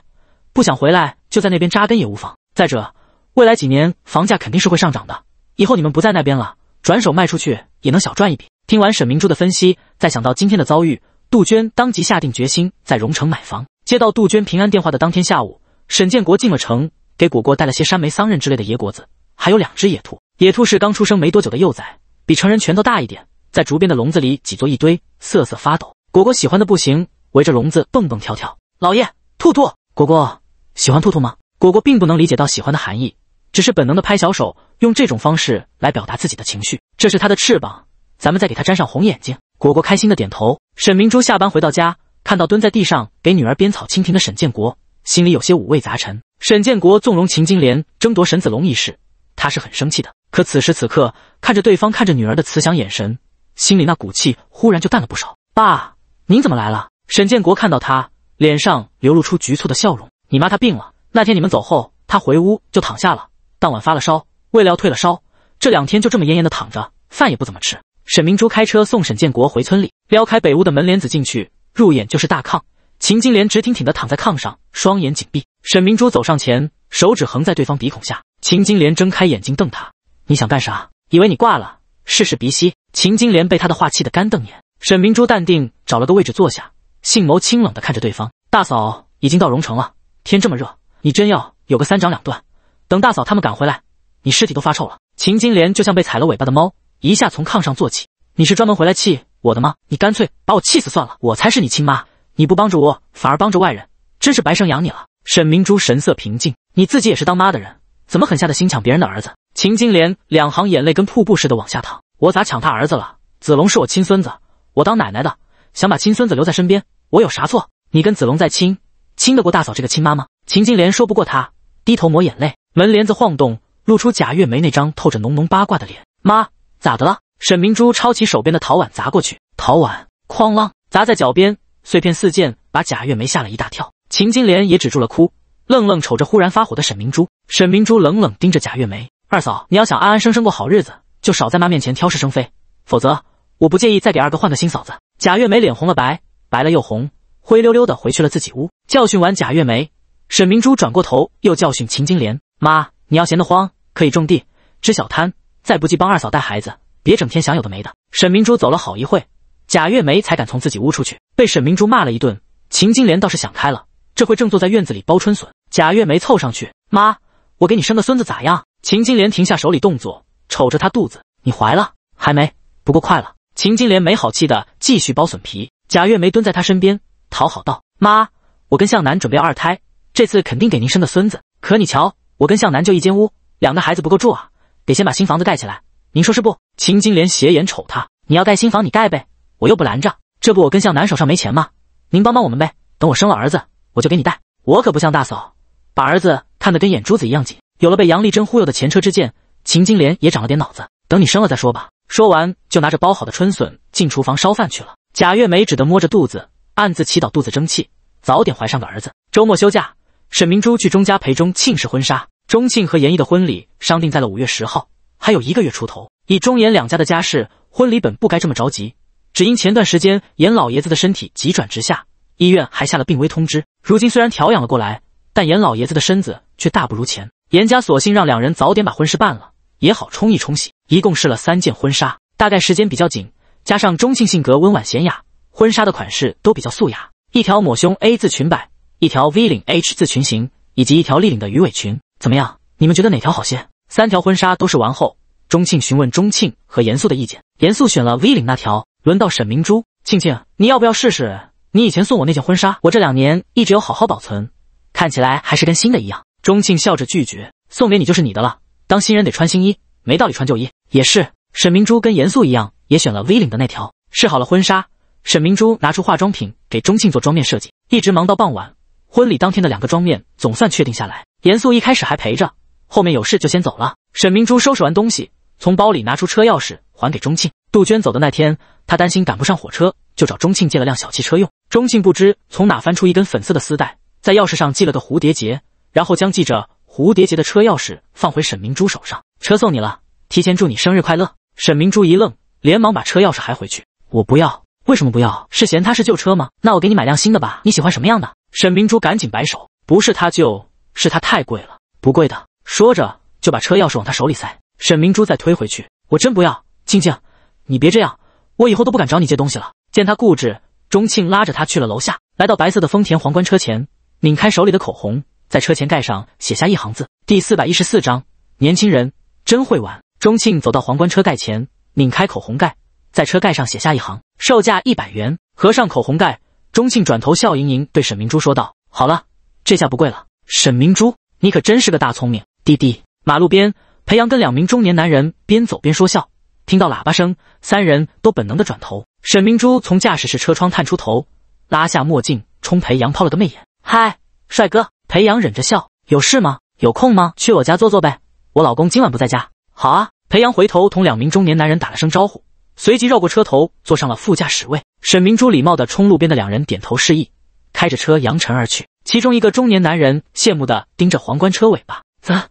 不想回来就在那边扎根也无妨。再者，未来几年房价肯定是会上涨的，以后你们不在那边了，转手卖出去也能小赚一笔。听完沈明珠的分析，再想到今天的遭遇，杜鹃当即下定决心在荣城买房。接到杜鹃平安电话的当天下午，沈建国进了城。给果果带了些山梅、桑葚之类的野果子，还有两只野兔。野兔是刚出生没多久的幼崽，比成人拳头大一点，在竹编的笼子里挤作一堆，瑟瑟发抖。果果喜欢的不行，围着笼子蹦蹦跳跳。老爷，兔兔，果果喜欢兔兔吗？果果并不能理解到喜欢的含义，只是本能的拍小手，用这种方式来表达自己的情绪。这是它的翅膀，咱们再给它粘上红眼睛。果果开心的点头。沈明珠下班回到家，看到蹲在地上给女儿编草蜻蜓的沈建国。心里有些五味杂陈。沈建国纵容秦金莲争夺沈子龙一事，他是很生气的。可此时此刻，看着对方看着女儿的慈祥眼神，心里那股气忽然就淡了不少。爸，您怎么来了？沈建国看到他，脸上流露出局促的笑容。你妈她病了，那天你们走后，她回屋就躺下了，当晚发了烧，未料退了烧，这两天就这么恹恹的躺着，饭也不怎么吃。沈明珠开车送沈建国回村里，撩开北屋的门帘子进去，入眼就是大炕。秦金莲直挺挺地躺在炕上，双眼紧闭。沈明珠走上前，手指横在对方鼻孔下。秦金莲睁开眼睛瞪他：“你想干啥？以为你挂了，试试鼻息？”秦金莲被他的话气得干瞪眼。沈明珠淡定找了个位置坐下，性眸清冷地看着对方：“大嫂已经到荣城了，天这么热，你真要有个三长两短，等大嫂他们赶回来，你尸体都发臭了。”秦金莲就像被踩了尾巴的猫，一下从炕上坐起：“你是专门回来气我的吗？你干脆把我气死算了，我才是你亲妈。”你不帮着我，反而帮着外人，真是白生养你了。沈明珠神色平静，你自己也是当妈的人，怎么狠下的心抢别人的儿子？秦金莲两行眼泪跟瀑布似的往下淌，我咋抢他儿子了？子龙是我亲孙子，我当奶奶的想把亲孙子留在身边，我有啥错？你跟子龙再亲，亲得过大嫂这个亲妈吗？秦金莲说不过她，低头抹眼泪。门帘子晃动，露出贾月梅那张透着浓浓八卦的脸。妈，咋的了？沈明珠抄起手边的陶碗砸过去，陶碗哐啷砸在脚边。碎片四溅，把贾月梅吓了一大跳。秦金莲也止住了哭，愣愣瞅着忽然发火的沈明珠。沈明珠冷冷盯着贾月梅：“二嫂，你要想安安生生过好日子，就少在妈面前挑事生非，否则我不介意再给二哥换个新嫂子。”贾月梅脸红了，白白了又红，灰溜溜的回去了自己屋。教训完贾月梅，沈明珠转过头又教训秦金莲：“妈，你要闲得慌，可以种地、支小摊，再不济帮二嫂带孩子，别整天想有的没的。”沈明珠走了好一会。贾月梅才敢从自己屋出去，被沈明珠骂了一顿。秦金莲倒是想开了，这会正坐在院子里剥春笋。贾月梅凑上去：“妈，我给你生个孙子咋样？”秦金莲停下手里动作，瞅着她肚子：“你怀了还没？不过快了。”秦金莲没好气的继续剥笋皮。贾月梅蹲在她身边讨好道：“妈，我跟向南准备二胎，这次肯定给您生个孙子。可你瞧，我跟向南就一间屋，两个孩子不够住啊，得先把新房子盖起来。您说是不？”秦金莲斜眼瞅她：“你要盖新房，你盖呗。”我又不拦着，这不我跟向南手上没钱吗？您帮帮我们呗。等我生了儿子，我就给你带。我可不像大嫂，把儿子看得跟眼珠子一样紧。有了被杨丽珍忽悠的前车之鉴，秦金莲也长了点脑子。等你生了再说吧。说完就拿着包好的春笋进厨房烧饭去了。贾月梅只得摸着肚子，暗自祈祷肚子争气，早点怀上个儿子。周末休假，沈明珠去钟家陪钟庆试婚纱。钟庆和严毅的婚礼商定在了五月十号，还有一个月出头。以钟严两家的家世，婚礼本不该这么着急。只因前段时间严老爷子的身体急转直下，医院还下了病危通知。如今虽然调养了过来，但严老爷子的身子却大不如前。严家索性让两人早点把婚事办了，也好冲一冲喜。一共试了三件婚纱，大概时间比较紧，加上钟庆性格温婉娴雅，婚纱的款式都比较素雅，一条抹胸 A 字裙摆，一条 V 领 H 字裙型，以及一条立领的鱼尾裙。怎么样，你们觉得哪条好些？三条婚纱都试完后，钟庆询问钟庆和严肃的意见，严肃选了 V 领那条。轮到沈明珠，庆庆，你要不要试试你以前送我那件婚纱？我这两年一直有好好保存，看起来还是跟新的一样。钟庆笑着拒绝，送给你就是你的了。当新人得穿新衣，没道理穿旧衣。也是。沈明珠跟严肃一样，也选了 V 领的那条。试好了婚纱，沈明珠拿出化妆品给钟庆做妆面设计，一直忙到傍晚。婚礼当天的两个妆面总算确定下来。严肃一开始还陪着，后面有事就先走了。沈明珠收拾完东西，从包里拿出车钥匙还给钟庆。杜鹃走的那天，她担心赶不上火车，就找钟庆借了辆小汽车用。钟庆不知从哪翻出一根粉色的丝带，在钥匙上系了个蝴蝶结，然后将系着蝴蝶结的车钥匙放回沈明珠手上。车送你了，提前祝你生日快乐。沈明珠一愣，连忙把车钥匙还回去。我不要，为什么不要？是嫌它是旧车吗？那我给你买辆新的吧，你喜欢什么样的？沈明珠赶紧摆手，不是它旧，是它太贵了，不贵的。说着就把车钥匙往他手里塞，沈明珠再推回去，我真不要，静静。你别这样，我以后都不敢找你借东西了。见他固执，钟庆拉着他去了楼下，来到白色的丰田皇冠车前，拧开手里的口红，在车前盖上写下一行字。第四百一十四章，年轻人真会玩。钟庆走到皇冠车盖前，拧开口红盖，在车盖上写下一行，售价一百元。合上口红盖，钟庆转头笑盈盈对沈明珠说道：“好了，这下不贵了。”沈明珠，你可真是个大聪明弟弟。马路边，裴阳跟两名中年男人边走边说笑。听到喇叭声，三人都本能的转头。沈明珠从驾驶室车窗探出头，拉下墨镜，冲裴阳抛了个媚眼：“嗨，帅哥。”裴阳忍着笑：“有事吗？有空吗？去我家坐坐呗，我老公今晚不在家。”“好啊。”裴阳回头同两名中年男人打了声招呼，随即绕过车头，坐上了副驾驶位。沈明珠礼貌的冲路边的两人点头示意，开着车扬尘而去。其中一个中年男人羡慕的盯着皇冠车尾巴：“啧，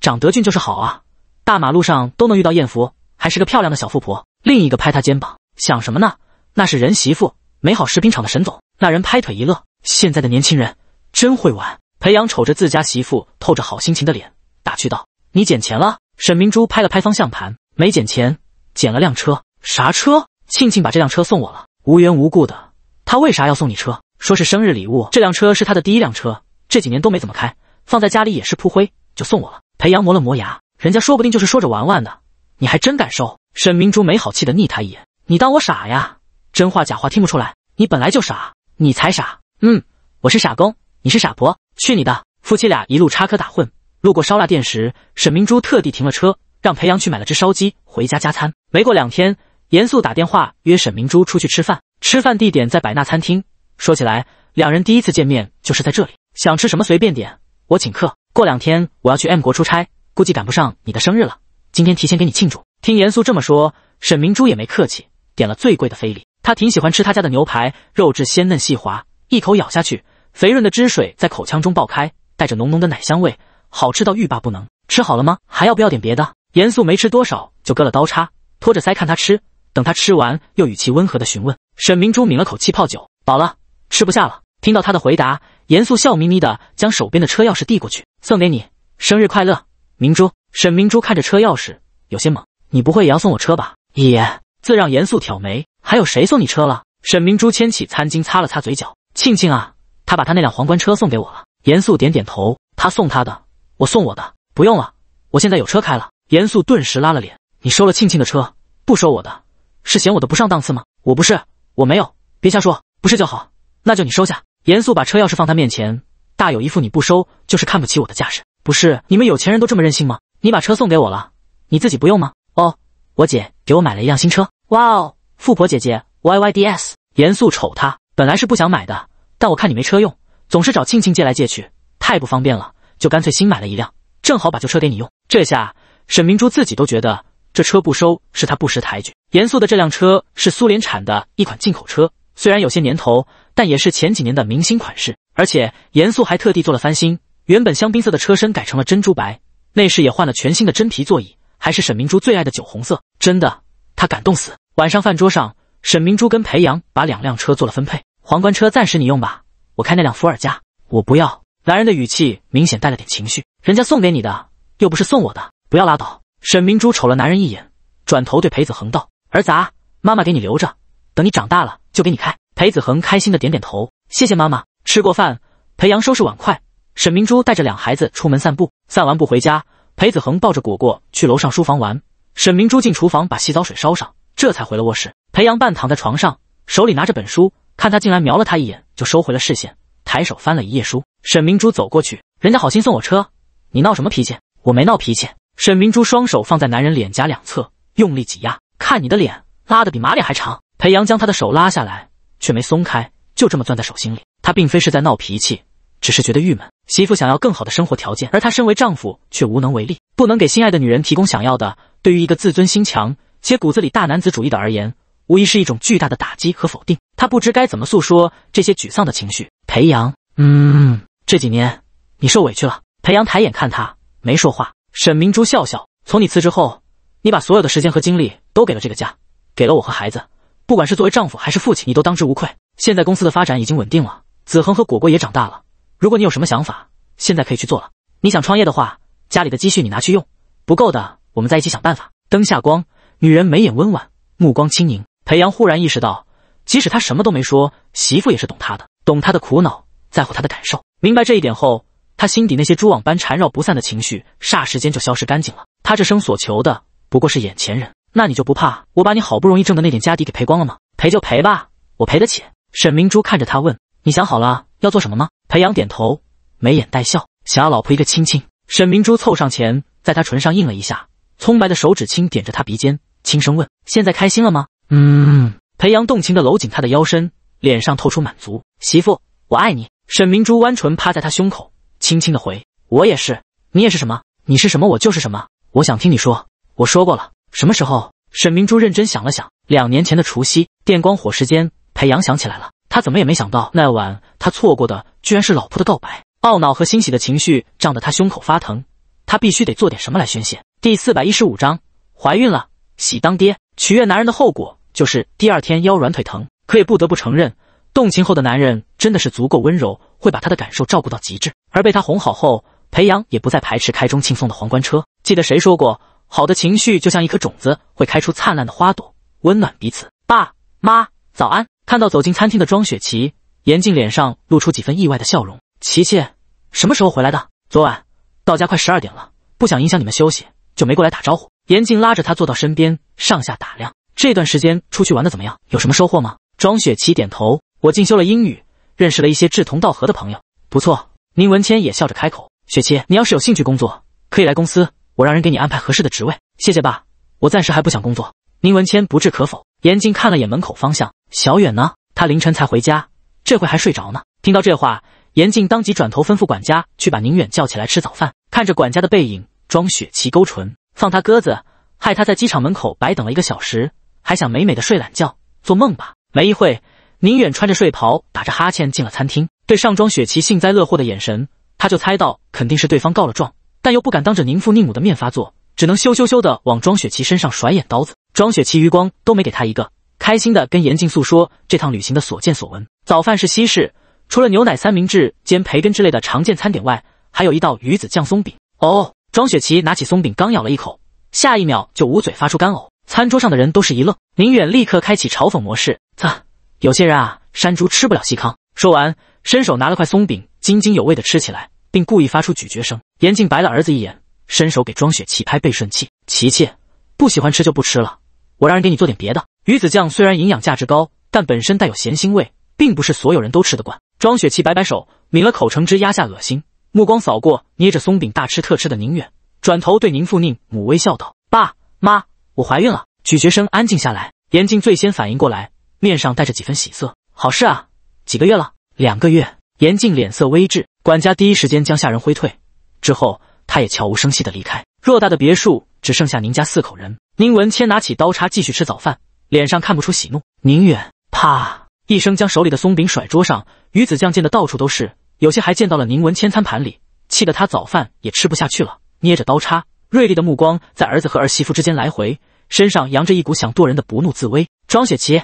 长得俊就是好啊，大马路上都能遇到艳福。”还是个漂亮的小富婆。另一个拍他肩膀，想什么呢？那是人媳妇，美好食品厂的沈总。那人拍腿一乐，现在的年轻人真会玩。裴阳瞅着自家媳妇透着好心情的脸，打趣道：“你捡钱了？”沈明珠拍了拍方向盘，没捡钱，捡了辆车。啥车？庆庆把这辆车送我了，无缘无故的。他为啥要送你车？说是生日礼物。这辆车是他的第一辆车，这几年都没怎么开，放在家里也是铺灰，就送我了。裴阳磨了磨牙，人家说不定就是说着玩玩的。你还真敢收！沈明珠没好气地睨他一眼：“你当我傻呀？真话假话听不出来？你本来就傻，你才傻！嗯，我是傻公，你是傻婆，去你的！”夫妻俩一路插科打诨。路过烧腊店时，沈明珠特地停了车，让裴阳去买了只烧鸡回家加餐。没过两天，严肃打电话约沈明珠出去吃饭。吃饭地点在百纳餐厅。说起来，两人第一次见面就是在这里。想吃什么随便点，我请客。过两天我要去 M 国出差，估计赶不上你的生日了。今天提前给你庆祝。听严肃这么说，沈明珠也没客气，点了最贵的菲力。她挺喜欢吃他家的牛排，肉质鲜嫩细滑，一口咬下去，肥润的汁水在口腔中爆开，带着浓浓的奶香味，好吃到欲罢不能。吃好了吗？还要不要点别的？严肃没吃多少，就割了刀叉，托着腮看他吃。等他吃完，又语气温和的询问沈明珠，抿了口气泡酒，饱了，吃不下了。听到他的回答，严肃笑眯眯的将手边的车钥匙递过去，送给你，生日快乐，明珠。沈明珠看着车钥匙，有些懵：“你不会也要送我车吧？”也自让严肃挑眉：“还有谁送你车了？”沈明珠牵起餐巾擦了擦嘴角：“庆庆啊，他把他那辆皇冠车送给我了。”严肃点点头：“他送他的，我送我的，不用了，我现在有车开了。”严肃顿时拉了脸：“你收了庆庆的车，不收我的，是嫌我的不上档次吗？”“我不是，我没有，别瞎说，不是就好，那就你收下。”严肃把车钥匙放他面前，大有一副你不收就是看不起我的架势。“不是，你们有钱人都这么任性吗？”你把车送给我了，你自己不用吗？哦，我姐给我买了一辆新车。哇哦，富婆姐姐！Y Y D S。严肃瞅他，本来是不想买的，但我看你没车用，总是找庆庆借来借去，太不方便了，就干脆新买了一辆，正好把旧车给你用。这下沈明珠自己都觉得这车不收是她不识抬举。严肃的这辆车是苏联产的一款进口车，虽然有些年头，但也是前几年的明星款式，而且严肃还特地做了翻新，原本香槟色的车身改成了珍珠白。内饰也换了全新的真皮座椅，还是沈明珠最爱的酒红色。真的，她感动死。晚上饭桌上，沈明珠跟裴阳把两辆车做了分配。皇冠车暂时你用吧，我开那辆伏尔加。我不要。男人的语气明显带了点情绪，人家送给你的，又不是送我的，不要拉倒。沈明珠瞅了男人一眼，转头对裴子恒道：“儿子，妈妈给你留着，等你长大了就给你开。”裴子恒开心的点点头，谢谢妈妈。吃过饭，裴阳收拾碗筷，沈明珠带着两孩子出门散步。散完步回家，裴子恒抱着果果去楼上书房玩。沈明珠进厨房把洗澡水烧上，这才回了卧室。裴阳半躺在床上，手里拿着本书，看他进来，瞄了他一眼，就收回了视线，抬手翻了一页书。沈明珠走过去，人家好心送我车，你闹什么脾气？我没闹脾气。沈明珠双手放在男人脸颊两侧，用力挤压，看你的脸拉得比马脸还长。裴阳将他的手拉下来，却没松开，就这么攥在手心里。他并非是在闹脾气。只是觉得郁闷，媳妇想要更好的生活条件，而他身为丈夫却无能为力，不能给心爱的女人提供想要的。对于一个自尊心强且骨子里大男子主义的而言，无疑是一种巨大的打击和否定。他不知该怎么诉说这些沮丧的情绪。裴阳，嗯，这几年你受委屈了。裴阳抬眼看他，没说话。沈明珠笑笑，从你辞职后，你把所有的时间和精力都给了这个家，给了我和孩子。不管是作为丈夫还是父亲，你都当之无愧。现在公司的发展已经稳定了，子恒和果果也长大了。如果你有什么想法，现在可以去做了。你想创业的话，家里的积蓄你拿去用，不够的，我们再一起想办法。灯下光，女人眉眼温婉，目光轻盈。裴阳忽然意识到，即使他什么都没说，媳妇也是懂他的，懂他的苦恼，在乎他的感受。明白这一点后，他心底那些蛛网般缠绕不散的情绪，霎时间就消失干净了。他这生所求的不过是眼前人。那你就不怕我把你好不容易挣的那点家底给赔光了吗？赔就赔吧，我赔得起。沈明珠看着他问：“你想好了？”要做什么吗？裴阳点头，眉眼带笑，想要老婆一个亲亲。沈明珠凑上前，在他唇上印了一下，葱白的手指轻点着他鼻尖，轻声问：“现在开心了吗？”“嗯。”裴阳动情的搂紧她的腰身，脸上透出满足。“媳妇，我爱你。”沈明珠弯唇趴在他胸口，轻轻的回：“我也是。你也是什么？你是什么，我就是什么。我想听你说。我说过了，什么时候？”沈明珠认真想了想，两年前的除夕，电光火石间，裴阳想起来了。他怎么也没想到，那晚他错过的居然是老婆的告白。懊恼和欣喜的情绪胀得他胸口发疼，他必须得做点什么来宣泄。第四百一十五章，怀孕了，喜当爹。取悦男人的后果就是第二天腰软腿疼，可也不得不承认，动情后的男人真的是足够温柔，会把他的感受照顾到极致。而被他哄好后，裴阳也不再排斥开中庆送的皇冠车。记得谁说过，好的情绪就像一颗种子，会开出灿烂的花朵，温暖彼此。爸妈早安。看到走进餐厅的庄雪琪，严静脸上露出几分意外的笑容。琪琪，什么时候回来的？昨晚到家快十二点了，不想影响你们休息，就没过来打招呼。严静拉着他坐到身边，上下打量。这段时间出去玩的怎么样？有什么收获吗？庄雪琪点头。我进修了英语，认识了一些志同道合的朋友，不错。宁文谦也笑着开口。雪琪，你要是有兴趣工作，可以来公司，我让人给你安排合适的职位。谢谢爸，我暂时还不想工作。宁文谦不置可否。严静看了眼门口方向。小远呢？他凌晨才回家，这会还睡着呢。听到这话，严静当即转头吩咐管家去把宁远叫起来吃早饭。看着管家的背影，庄雪琪勾唇，放他鸽子，害他在机场门口白等了一个小时，还想美美的睡懒觉，做梦吧！没一会，宁远穿着睡袍打着哈欠进了餐厅，对上庄雪琪幸灾乐祸的眼神，他就猜到肯定是对方告了状，但又不敢当着宁父宁母的面发作，只能羞羞羞的往庄雪琪身上甩眼刀子。庄雪琪余光都没给他一个。开心的跟严静诉说这趟旅行的所见所闻。早饭是西式，除了牛奶三明治、煎培根之类的常见餐点外，还有一道鱼子酱松饼。哦，庄雪琪拿起松饼刚咬了一口，下一秒就捂嘴发出干呕。餐桌上的人都是一愣，宁远立刻开启嘲讽模式：，擦，有些人啊，山猪吃不了细糠。说完，伸手拿了块松饼，津津有味的吃起来，并故意发出咀嚼声。严静白了儿子一眼，伸手给庄雪琪拍背顺气：，琪琪，不喜欢吃就不吃了。我让人给你做点别的。鱼子酱虽然营养价值高，但本身带有咸腥味，并不是所有人都吃得惯。庄雪琪摆摆手，抿了口橙汁压下恶心，目光扫过捏着松饼大吃特吃的宁远，转头对宁父宁母微笑道：“爸妈，我怀孕了。”咀嚼声安静下来，严静最先反应过来，面上带着几分喜色：“好事啊，几个月了？两个月。”严静脸色微滞，管家第一时间将下人挥退，之后他也悄无声息的离开。偌大的别墅。只剩下宁家四口人，宁文谦拿起刀叉继续吃早饭，脸上看不出喜怒。宁远啪一声将手里的松饼甩桌上，鱼子酱溅得到处都是，有些还溅到了宁文谦餐盘里，气得他早饭也吃不下去了，捏着刀叉，锐利的目光在儿子和儿媳妇之间来回，身上扬着一股想剁人的不怒自威。庄雪琪，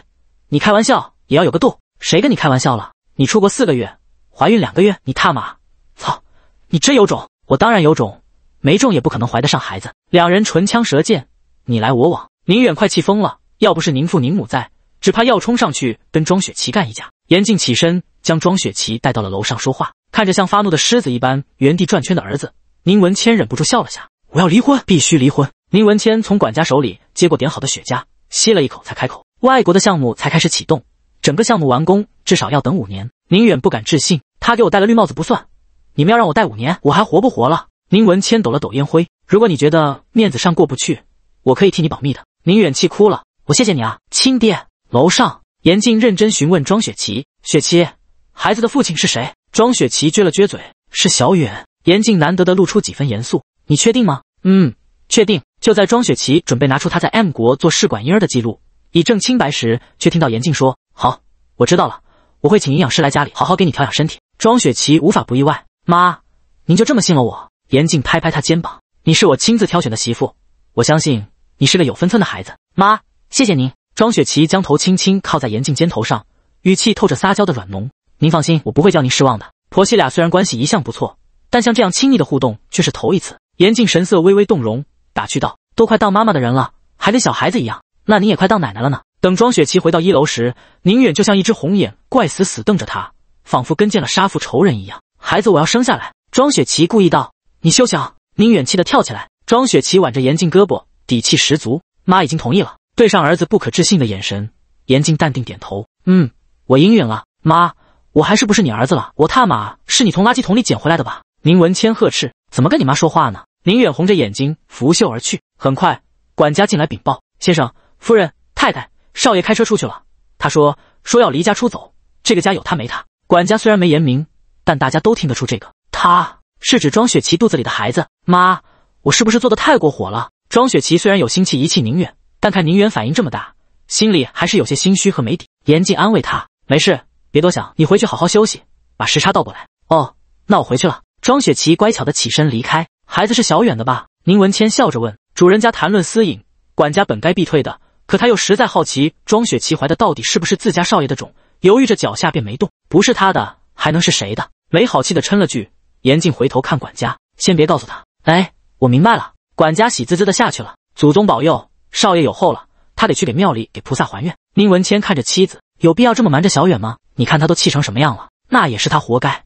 你开玩笑也要有个度，谁跟你开玩笑了？你出国四个月，怀孕两个月，你踏马，操，你真有种！我当然有种。没中也不可能怀得上孩子，两人唇枪舌剑，你来我往，宁远快气疯了。要不是宁父宁母在，只怕要冲上去跟庄雪琪干一架。严静起身将庄雪琪带到了楼上说话，看着像发怒的狮子一般原地转圈的儿子，宁文谦忍不住笑了下。我要离婚，必须离婚。宁文谦从管家手里接过点好的雪茄，吸了一口才开口。外国的项目才开始启动，整个项目完工至少要等五年。宁远不敢置信，他给我戴了绿帽子不算，你们要让我戴五年，我还活不活了？宁文谦抖了抖烟灰。如果你觉得面子上过不去，我可以替你保密的。宁远气哭了，我谢谢你啊，亲爹。楼上，严静认真询问庄雪琪：“雪琪，孩子的父亲是谁？”庄雪琪撅了撅嘴：“是小远。”严静难得的露出几分严肃：“你确定吗？”“嗯，确定。”就在庄雪琪准备拿出他在 M 国做试管婴儿的记录以证清白时，却听到严静说：“好，我知道了，我会请营养师来家里好好给你调养身体。”庄雪琪无法不意外：“妈，您就这么信了我？”严静拍拍他肩膀：“你是我亲自挑选的媳妇，我相信你是个有分寸的孩子。”妈，谢谢您。庄雪琪将头轻轻靠在严静肩头上，语气透着撒娇的软萌。您放心，我不会叫您失望的。”婆媳俩虽然关系一向不错，但像这样亲密的互动却是头一次。严静神色微微动容，打趣道：“都快当妈妈的人了，还跟小孩子一样？那您也快当奶奶了呢。”等庄雪琪回到一楼时，宁远就像一只红眼怪，死死瞪着她，仿佛跟见了杀父仇人一样：“孩子，我要生下来。”庄雪琪故意道。你休想！宁远气得跳起来。庄雪琪挽着严静胳膊，底气十足：“妈已经同意了。”对上儿子不可置信的眼神，严静淡定点头：“嗯，我应允了。”妈，我还是不是你儿子了？我踏马是你从垃圾桶里捡回来的吧？宁文谦呵斥：“怎么跟你妈说话呢？”宁远红着眼睛拂袖而去。很快，管家进来禀报：“先生、夫人、太太、少爷开车出去了。他说说要离家出走，这个家有他没他。”管家虽然没言明，但大家都听得出这个他。是指庄雪琪肚子里的孩子。妈，我是不是做的太过火了？庄雪琪虽然有心气遗弃宁远，但看宁远反应这么大，心里还是有些心虚和没底。严静安慰他：“没事，别多想，你回去好好休息，把时差倒过来。”哦，那我回去了。庄雪琪乖巧的起身离开。孩子是小远的吧？宁文谦笑着问。主人家谈论私隐，管家本该避退的，可他又实在好奇庄雪琪怀的到底是不是自家少爷的种，犹豫着脚下便没动。不是他的还能是谁的？没好气的嗔了句。严静回头看管家，先别告诉他。哎，我明白了。管家喜滋滋的下去了。祖宗保佑，少爷有后了。他得去给庙里给菩萨还愿。宁文谦看着妻子，有必要这么瞒着小远吗？你看他都气成什么样了，那也是他活该。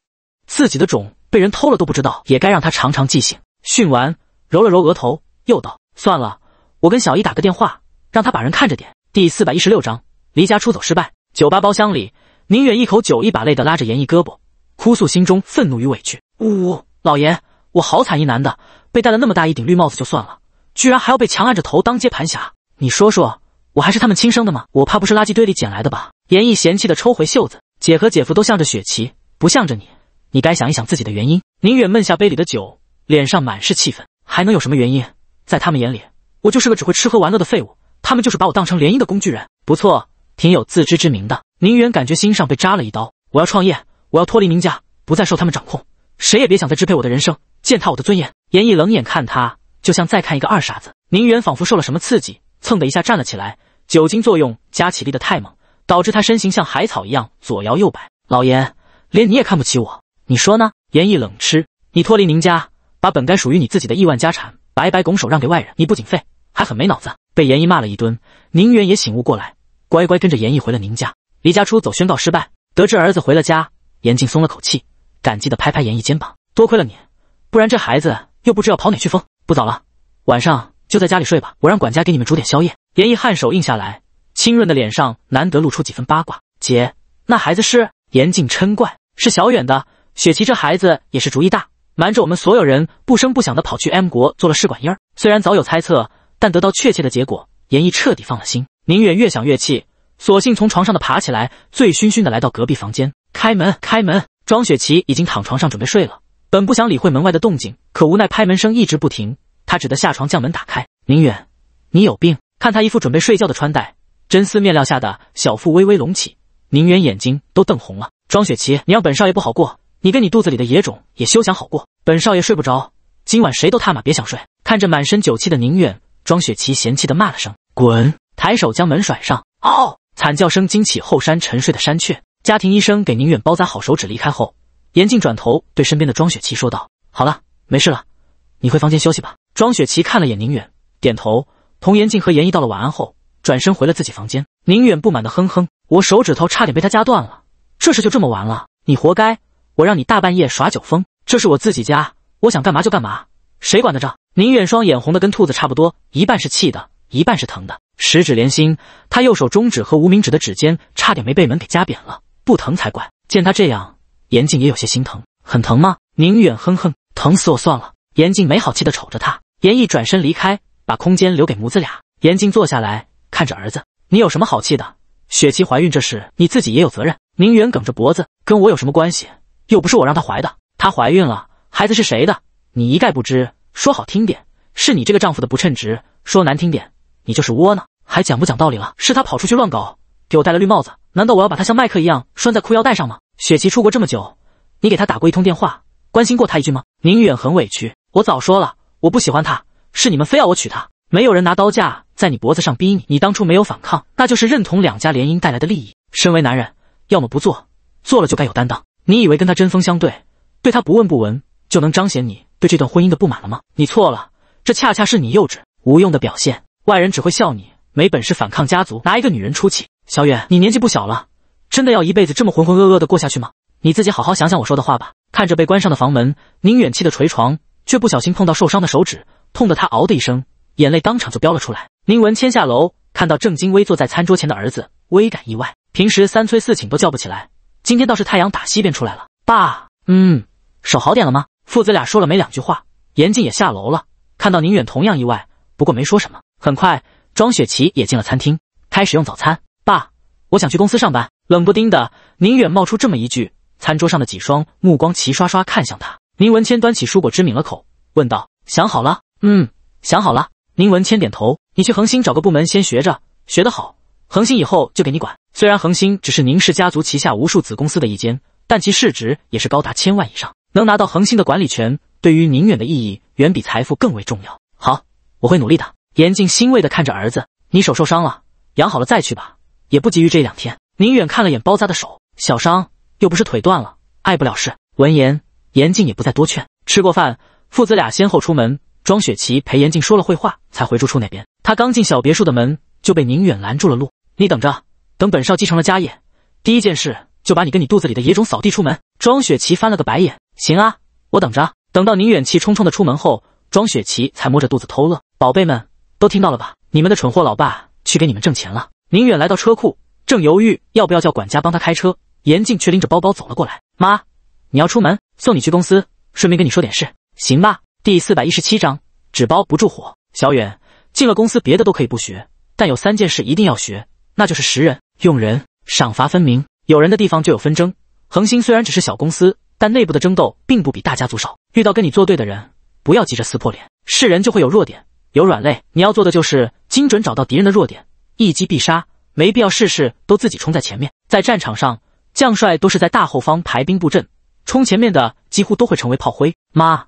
自己的种被人偷了都不知道，也该让他长长记性。训完，揉了揉额头，又道：“算了，我跟小姨打个电话，让她把人看着点。”第四百一十六章离家出走失败。酒吧包厢里，宁远一口酒一把泪的拉着严毅胳膊，哭诉心中愤怒与委屈。呜呜，老爷，我好惨！一男的被戴了那么大一顶绿帽子就算了，居然还要被强按着头当接盘侠。你说说，我还是他们亲生的吗？我怕不是垃圾堆里捡来的吧？严毅嫌弃的抽回袖子，姐和姐夫都向着雪琪，不向着你。你该想一想自己的原因。宁远闷下杯里的酒，脸上满是气愤。还能有什么原因？在他们眼里，我就是个只会吃喝玩乐的废物。他们就是把我当成联姻的工具人。不错，挺有自知之明的。宁远感觉心上被扎了一刀。我要创业，我要脱离宁家，不再受他们掌控。谁也别想再支配我的人生，践踏我的尊严。严毅冷眼看他，就像在看一个二傻子。宁远仿佛受了什么刺激，蹭的一下站了起来。酒精作用加起立的太猛，导致他身形像海草一样左摇右摆。老严，连你也看不起我？你说呢？严毅冷吃，你脱离宁家，把本该属于你自己的亿万家产白白拱手让给外人，你不仅废，还很没脑子。”被严毅骂了一顿，宁远也醒悟过来，乖乖跟着严毅回了宁家。离家出走宣告失败。得知儿子回了家，严静松了口气。感激的拍拍严毅肩膀，多亏了你，不然这孩子又不知要跑哪去疯。不早了，晚上就在家里睡吧，我让管家给你们煮点宵夜。严毅颔首应下来，清润的脸上难得露出几分八卦。姐，那孩子是严静嗔怪，是小远的。雪琪这孩子也是主意大，瞒着我们所有人，不声不响的跑去 M 国做了试管婴儿。虽然早有猜测，但得到确切的结果，严毅彻底放了心。宁远越想越气，索性从床上的爬起来，醉醺醺的来到隔壁房间，开门，开门。庄雪琪已经躺床上准备睡了，本不想理会门外的动静，可无奈拍门声一直不停，他只得下床将门打开。宁远，你有病？看他一副准备睡觉的穿戴，真丝面料下的小腹微微隆起，宁远眼睛都瞪红了。庄雪琪，你让本少爷不好过，你跟你肚子里的野种也休想好过。本少爷睡不着，今晚谁都他妈别想睡。看着满身酒气的宁远，庄雪琪嫌弃的骂了声滚，抬手将门甩上。哦，惨叫声惊起后山沉睡的山雀。家庭医生给宁远包扎好手指，离开后，严静转头对身边的庄雪琪说道：“好了，没事了，你回房间休息吧。”庄雪琪看了眼宁远，点头，同严静和严毅道了晚安后，转身回了自己房间。宁远不满的哼哼：“我手指头差点被他夹断了，这事就这么完了？你活该！我让你大半夜耍酒疯，这是我自己家，我想干嘛就干嘛，谁管得着？”宁远双眼红的跟兔子差不多，一半是气的，一半是疼的。十指连心，他右手中指和无名指的指尖差点没被门给夹扁了。不疼才怪！见他这样，严静也有些心疼。很疼吗？宁远哼哼，疼死我算了。严静没好气的瞅着他。严毅转身离开，把空间留给母子俩。严静坐下来，看着儿子：“你有什么好气的？雪琪怀孕这事，你自己也有责任。”宁远梗着脖子：“跟我有什么关系？又不是我让她怀的。她怀孕了，孩子是谁的，你一概不知。说好听点，是你这个丈夫的不称职；说难听点，你就是窝囊。还讲不讲道理了？是他跑出去乱搞，给我戴了绿帽子。”难道我要把他像麦克一样拴在裤腰带上吗？雪琪出国这么久，你给他打过一通电话，关心过他一句吗？宁远很委屈。我早说了，我不喜欢他，是你们非要我娶她。没有人拿刀架在你脖子上逼你，你当初没有反抗，那就是认同两家联姻带来的利益。身为男人，要么不做，做了就该有担当。你以为跟他针锋相对，对他不问不闻，就能彰显你对这段婚姻的不满了吗？你错了，这恰恰是你幼稚无用的表现。外人只会笑你没本事反抗家族，拿一个女人出气。小远，你年纪不小了，真的要一辈子这么浑浑噩噩的过下去吗？你自己好好想想我说的话吧。看着被关上的房门，宁远气得捶床，却不小心碰到受伤的手指，痛得他嗷的一声，眼泪当场就飙了出来。宁文谦下楼，看到正襟危坐在餐桌前的儿子，微感意外。平时三催四请都叫不起来，今天倒是太阳打西边出来了。爸，嗯，手好点了吗？父子俩说了没两句话，严静也下楼了，看到宁远同样意外，不过没说什么。很快，庄雪琪也进了餐厅，开始用早餐。我想去公司上班。冷不丁的，宁远冒出这么一句，餐桌上的几双目光齐刷刷看向他。宁文谦端起蔬果汁抿了口，问道：“想好了？”“嗯，想好了。”宁文谦点头。“你去恒星找个部门先学着，学得好，恒星以后就给你管。虽然恒星只是宁氏家族旗下无数子公司的一间，但其市值也是高达千万以上。能拿到恒星的管理权，对于宁远的意义远比财富更为重要。”“好，我会努力的。”严静欣慰的看着儿子：“你手受伤了，养好了再去吧。”也不急于这两天。宁远看了眼包扎的手，小伤又不是腿断了，碍不了事。闻言，严静也不再多劝。吃过饭，父子俩先后出门。庄雪琪陪严静说了会话，才回住处那边。他刚进小别墅的门，就被宁远拦住了路。你等着，等本少继承了家业，第一件事就把你跟你肚子里的野种扫地出门。庄雪琪翻了个白眼，行啊，我等着。等到宁远气冲冲的出门后，庄雪琪才摸着肚子偷乐。宝贝们，都听到了吧？你们的蠢货老爸去给你们挣钱了。宁远来到车库，正犹豫要不要叫管家帮他开车，严静却拎着包包走了过来。妈，你要出门，送你去公司，顺便跟你说点事，行吧？第四百一十七章，纸包不住火。小远，进了公司，别的都可以不学，但有三件事一定要学，那就是识人、用人、赏罚分明。有人的地方就有纷争，恒星虽然只是小公司，但内部的争斗并不比大家族少。遇到跟你作对的人，不要急着撕破脸，是人就会有弱点，有软肋。你要做的就是精准找到敌人的弱点。一击必杀，没必要事事都自己冲在前面。在战场上，将帅都是在大后方排兵布阵，冲前面的几乎都会成为炮灰。妈，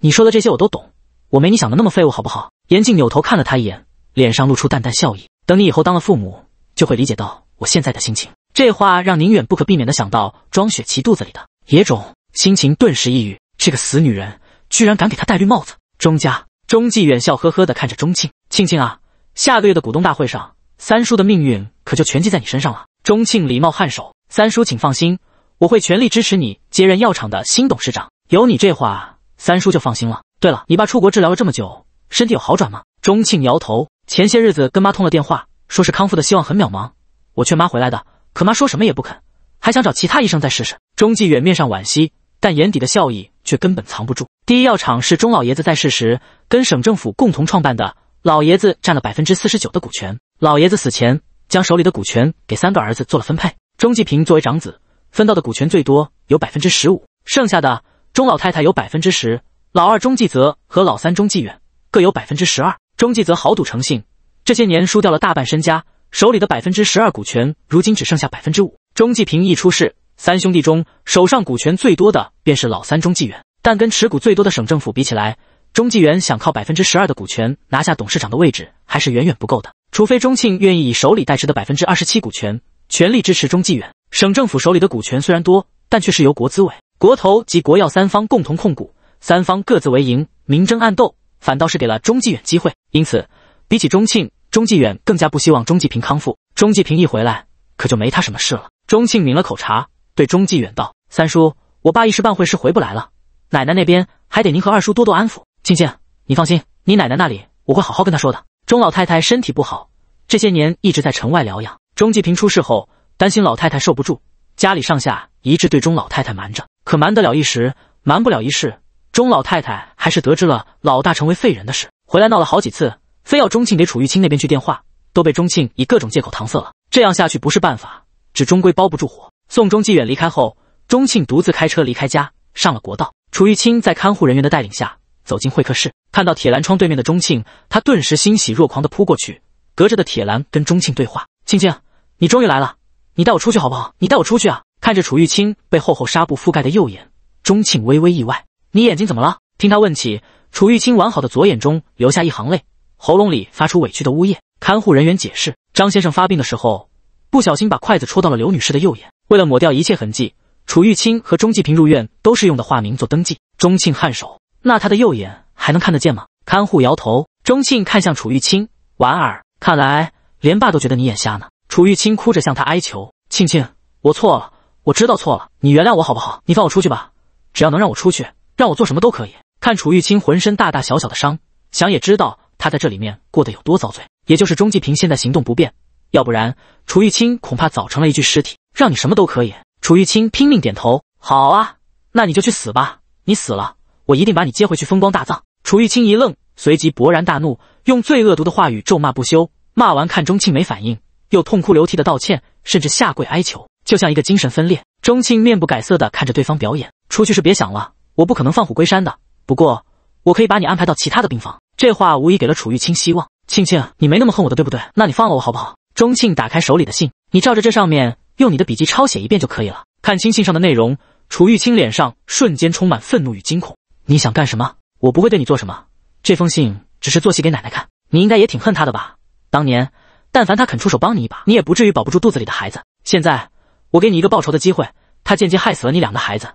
你说的这些我都懂，我没你想的那么废物，好不好？严静扭头看了他一眼，脸上露出淡淡笑意。等你以后当了父母，就会理解到我现在的心情。这话让宁远不可避免的想到庄雪琪肚子里的野种，心情顿时抑郁。这个死女人居然敢给他戴绿帽子！钟家，钟继远笑呵呵的看着钟庆庆庆啊，下个月的股东大会上。三叔的命运可就全记在你身上了。钟庆礼貌颔首：“三叔，请放心，我会全力支持你接任药厂的新董事长。”有你这话，三叔就放心了。对了，你爸出国治疗了这么久，身体有好转吗？钟庆摇头：“前些日子跟妈通了电话，说是康复的希望很渺茫。我劝妈回来的，可妈说什么也不肯，还想找其他医生再试试。”钟继远面上惋惜，但眼底的笑意却根本藏不住。第一药厂是钟老爷子在世时跟省政府共同创办的，老爷子占了百分之四十九的股权。老爷子死前将手里的股权给三个儿子做了分配，钟继平作为长子，分到的股权最多有百分之十五，剩下的钟老太太有百分之十，老二钟继泽和老三钟继远各有百分之十二。钟继泽豪赌成性，这些年输掉了大半身家，手里的百分之十二股权如今只剩下百分之五。钟继平一出事，三兄弟中手上股权最多的便是老三钟继远，但跟持股最多的省政府比起来，钟继元想靠百分之十二的股权拿下董事长的位置还是远远不够的。除非钟庆愿意以手里代持的百分之二十七股权全力支持钟继远，省政府手里的股权虽然多，但却是由国资委、国投及国药三方共同控股，三方各自为营，明争暗斗，反倒是给了钟继远机会。因此，比起钟庆，钟继远更加不希望钟继平康复。钟继平一回来，可就没他什么事了。钟庆抿了口茶，对钟继远道：“三叔，我爸一时半会是回不来了，奶奶那边还得您和二叔多多安抚。庆庆，你放心，你奶奶那里我会好好跟她说的。”钟老太太身体不好，这些年一直在城外疗养。钟继平出事后，担心老太太受不住，家里上下一致对钟老太太瞒着，可瞒得了一时，瞒不了一世。钟老太太还是得知了老大成为废人的事，回来闹了好几次，非要钟庆给楚玉清那边去电话，都被钟庆以各种借口搪塞了。这样下去不是办法，只终归包不住火。送钟继远离开后，钟庆独自开车离开家，上了国道。楚玉清在看护人员的带领下。走进会客室，看到铁栏窗对面的钟庆，他顿时欣喜若狂地扑过去，隔着的铁栏跟钟庆对话：“庆庆，你终于来了，你带我出去好不好？你带我出去啊！”看着楚玉清被厚厚纱布覆盖的右眼，钟庆微微意外：“你眼睛怎么了？”听他问起，楚玉清完好的左眼中流下一行泪，喉咙里发出委屈的呜咽。看护人员解释：“张先生发病的时候，不小心把筷子戳到了刘女士的右眼。为了抹掉一切痕迹，楚玉清和钟继平入院都是用的化名做登记。”钟庆颔首。那他的右眼还能看得见吗？看护摇头。钟庆看向楚玉清，婉儿，看来连爸都觉得你眼瞎呢。楚玉清哭着向他哀求：“庆庆，我错了，我知道错了，你原谅我好不好？你放我出去吧，只要能让我出去，让我做什么都可以。”看楚玉清浑身大大小小的伤，想也知道他在这里面过得有多遭罪。也就是钟继平现在行动不便，要不然楚玉清恐怕早成了一具尸体。让你什么都可以，楚玉清拼命点头。好啊，那你就去死吧，你死了。我一定把你接回去，风光大葬。楚玉清一愣，随即勃然大怒，用最恶毒的话语咒骂不休。骂完看钟庆没反应，又痛哭流涕的道歉，甚至下跪哀求，就像一个精神分裂。钟庆面不改色的看着对方表演，出去是别想了，我不可能放虎归山的。不过我可以把你安排到其他的病房。这话无疑给了楚玉清希望。庆庆，你没那么恨我的，对不对？那你放了我好不好？钟庆打开手里的信，你照着这上面用你的笔记抄写一遍就可以了。看清信上的内容，楚玉清脸上瞬间充满愤怒与惊恐。你想干什么？我不会对你做什么。这封信只是做戏给奶奶看。你应该也挺恨她的吧？当年，但凡她肯出手帮你一把，你也不至于保不住肚子里的孩子。现在，我给你一个报仇的机会。她间接害死了你两个孩子，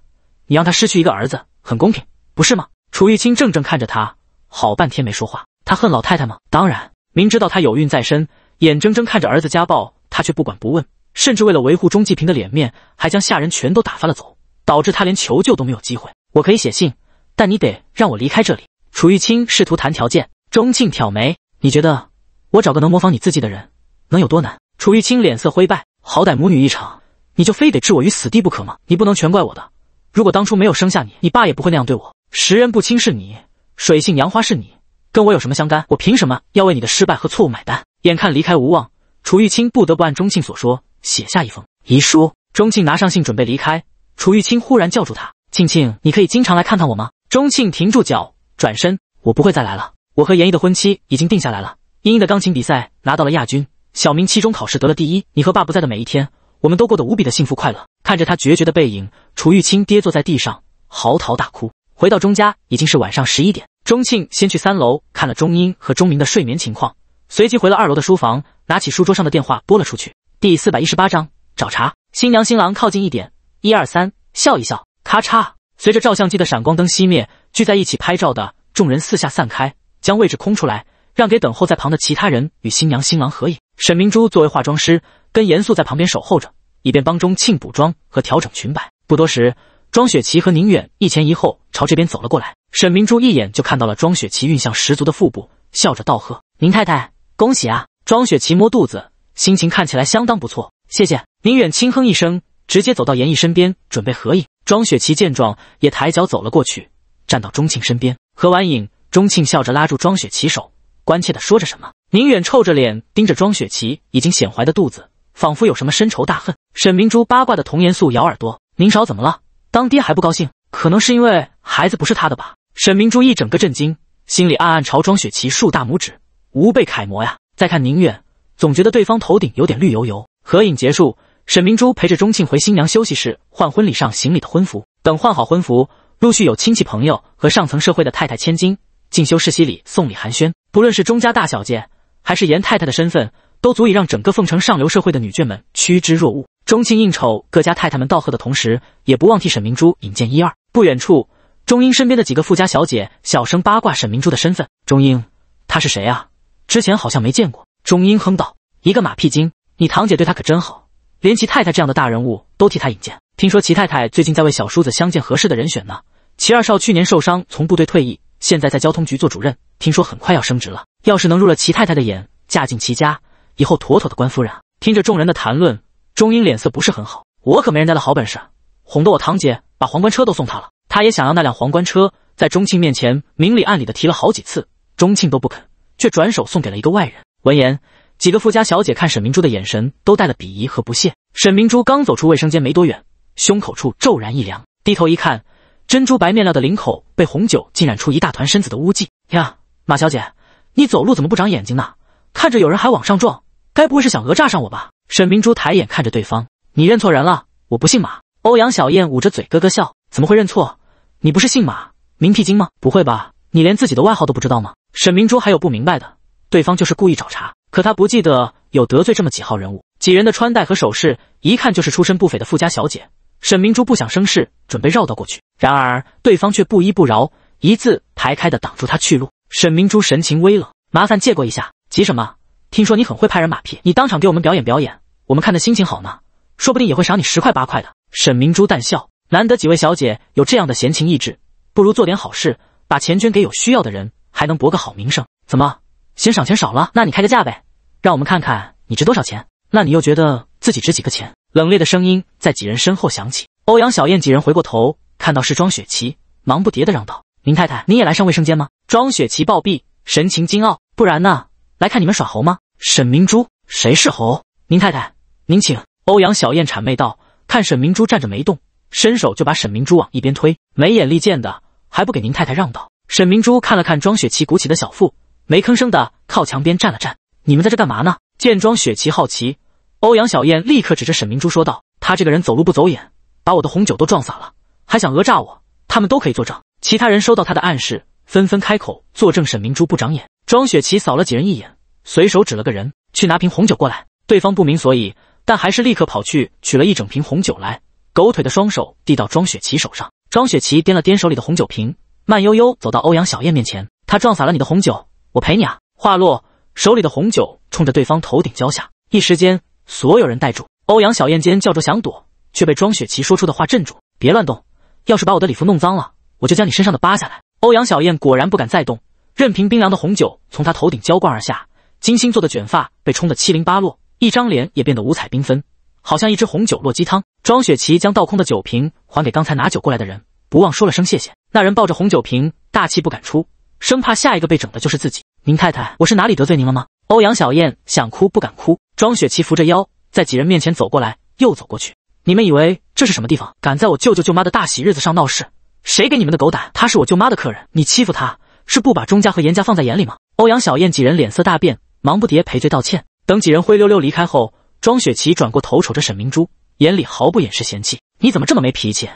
你让她失去一个儿子，很公平，不是吗？楚玉清怔怔看着他，好半天没说话。他恨老太太吗？当然，明知道她有孕在身，眼睁睁看着儿子家暴，他却不管不问，甚至为了维护钟继平的脸面，还将下人全都打发了走，导致他连求救都没有机会。我可以写信。但你得让我离开这里。楚玉清试图谈条件。钟庆挑眉：“你觉得我找个能模仿你自己的人，能有多难？”楚玉清脸色灰败：“好歹母女一场，你就非得置我于死地不可吗？你不能全怪我的。如果当初没有生下你，你爸也不会那样对我。识人不清是你，水性杨花是你，跟我有什么相干？我凭什么要为你的失败和错误买单？”眼看离开无望，楚玉清不得不按钟庆所说写下一封遗书。钟庆拿上信准备离开，楚玉清忽然叫住他：“庆庆，你可以经常来看看我吗？”钟庆停住脚，转身：“我不会再来了。我和严毅的婚期已经定下来了。英茵的钢琴比赛拿到了亚军，小明期中考试得了第一。你和爸不在的每一天，我们都过得无比的幸福快乐。”看着他决绝的背影，楚玉清跌坐在地上，嚎啕大哭。回到钟家已经是晚上十一点。钟庆先去三楼看了钟英和钟明的睡眠情况，随即回了二楼的书房，拿起书桌上的电话拨了出去。第四百一十八章找茬。新娘新郎靠近一点，一二三，笑一笑，咔嚓。随着照相机的闪光灯熄灭，聚在一起拍照的众人四下散开，将位置空出来，让给等候在旁的其他人与新娘新郎合影。沈明珠作为化妆师，跟严肃在旁边守候着，以便帮钟庆补妆和调整裙摆。不多时，庄雪琪和宁远一前一后朝这边走了过来。沈明珠一眼就看到了庄雪琪孕相十足的腹部，笑着道贺：“宁太太，恭喜啊！”庄雪琪摸肚子，心情看起来相当不错，谢谢。宁远轻哼一声。直接走到严毅身边，准备合影。庄雪琪见状，也抬脚走了过去，站到钟庆身边。合完影，钟庆笑着拉住庄雪琪手，关切地说着什么。宁远臭着脸盯着庄雪琪已经显怀的肚子，仿佛有什么深仇大恨。沈明珠八卦的童颜素咬耳朵：“宁少怎么了？当爹还不高兴？可能是因为孩子不是他的吧？”沈明珠一整个震惊，心里暗暗朝庄雪琪竖大拇指，吾辈楷模呀！再看宁远，总觉得对方头顶有点绿油油。合影结束。沈明珠陪着钟庆回新娘休息室换婚礼上行礼的婚服。等换好婚服，陆续有亲戚朋友和上层社会的太太千金进修世袭礼送礼寒暄。不论是钟家大小姐，还是严太太的身份，都足以让整个凤城上流社会的女眷们趋之若鹜。钟庆应酬各家太太们道贺的同时，也不忘替沈明珠引荐一二。不远处，钟英身边的几个富家小姐小声八卦沈明珠的身份：“钟英，她是谁啊？之前好像没见过。”钟英哼道：“一个马屁精，你堂姐对她可真好。”连齐太太这样的大人物都替他引荐，听说齐太太最近在为小叔子相见合适的人选呢。齐二少去年受伤，从部队退役，现在在交通局做主任，听说很快要升职了。要是能入了齐太太的眼，嫁进齐家，以后妥妥的官夫人。听着众人的谈论，钟英脸色不是很好。我可没人家的好本事，哄得我堂姐把皇冠车都送他了。他也想要那辆皇冠车，在钟庆面前明里暗里的提了好几次，钟庆都不肯，却转手送给了一个外人。闻言。几个富家小姐看沈明珠的眼神都带了鄙夷和不屑。沈明珠刚走出卫生间没多远，胸口处骤然一凉，低头一看，珍珠白面料的领口被红酒浸染出一大团深紫的污迹。呀，马小姐，你走路怎么不长眼睛呢？看着有人还往上撞，该不会是想讹诈上我吧？沈明珠抬眼看着对方，你认错人了，我不姓马。欧阳小燕捂着嘴咯咯笑，怎么会认错？你不是姓马，名屁精吗？不会吧，你连自己的外号都不知道吗？沈明珠还有不明白的，对方就是故意找茬。可他不记得有得罪这么几号人物，几人的穿戴和首饰一看就是出身不菲的富家小姐。沈明珠不想生事，准备绕道过去，然而对方却不依不饶，一字排开的挡住他去路。沈明珠神情微冷，麻烦借过一下，急什么？听说你很会拍人马屁，你当场给我们表演表演，我们看的心情好呢，说不定也会赏你十块八块的。沈明珠淡笑，难得几位小姐有这样的闲情逸致，不如做点好事，把钱捐给有需要的人，还能博个好名声，怎么？嫌赏钱少了？那你开个价呗，让我们看看你值多少钱。那你又觉得自己值几个钱？冷冽的声音在几人身后响起。欧阳小燕几人回过头，看到是庄雪琪，忙不迭的嚷道：“宁太太，你也来上卫生间吗？”庄雪琪暴毙，神情惊傲：“不然呢？来看你们耍猴吗？”沈明珠，谁是猴？宁太太，您请。”欧阳小燕谄媚道。看沈明珠站着没动，伸手就把沈明珠往一边推：“没眼力见的，还不给您太太让道？”沈明珠看了看庄雪琪鼓起的小腹。没吭声的靠墙边站了站。你们在这干嘛呢？见庄雪琪好奇，欧阳小燕立刻指着沈明珠说道：“他这个人走路不走眼，把我的红酒都撞洒了，还想讹诈我？他们都可以作证。”其他人收到他的暗示，纷纷开口作证：“沈明珠不长眼。”庄雪琪扫了几人一眼，随手指了个人去拿瓶红酒过来。对方不明所以，但还是立刻跑去取了一整瓶红酒来，狗腿的双手递到庄雪琪手上。庄雪琪掂了掂手里的红酒瓶，慢悠悠走到欧阳小燕面前：“他撞洒了你的红酒。”我陪你啊！话落，手里的红酒冲着对方头顶浇下，一时间所有人呆住。欧阳小燕尖叫着想躲，却被庄雪琪说出的话镇住：“别乱动，要是把我的礼服弄脏了，我就将你身上的扒下来。”欧阳小燕果然不敢再动，任凭冰凉的红酒从她头顶浇灌而下，精心做的卷发被冲得七零八落，一张脸也变得五彩缤纷，好像一只红酒落鸡汤。庄雪琪将倒空的酒瓶还给刚才拿酒过来的人，不忘说了声谢谢。那人抱着红酒瓶，大气不敢出，生怕下一个被整的就是自己。明太太，我是哪里得罪您了吗？欧阳小燕想哭不敢哭。庄雪琪扶着腰，在几人面前走过来，又走过去。你们以为这是什么地方？敢在我舅舅舅妈的大喜日子上闹事，谁给你们的狗胆？他是我舅妈的客人，你欺负他，是不把钟家和严家放在眼里吗？欧阳小燕几人脸色大变，忙不迭赔罪道歉。等几人灰溜溜离开后，庄雪琪转过头瞅着沈明珠，眼里毫不掩饰嫌弃：“你怎么这么没脾气？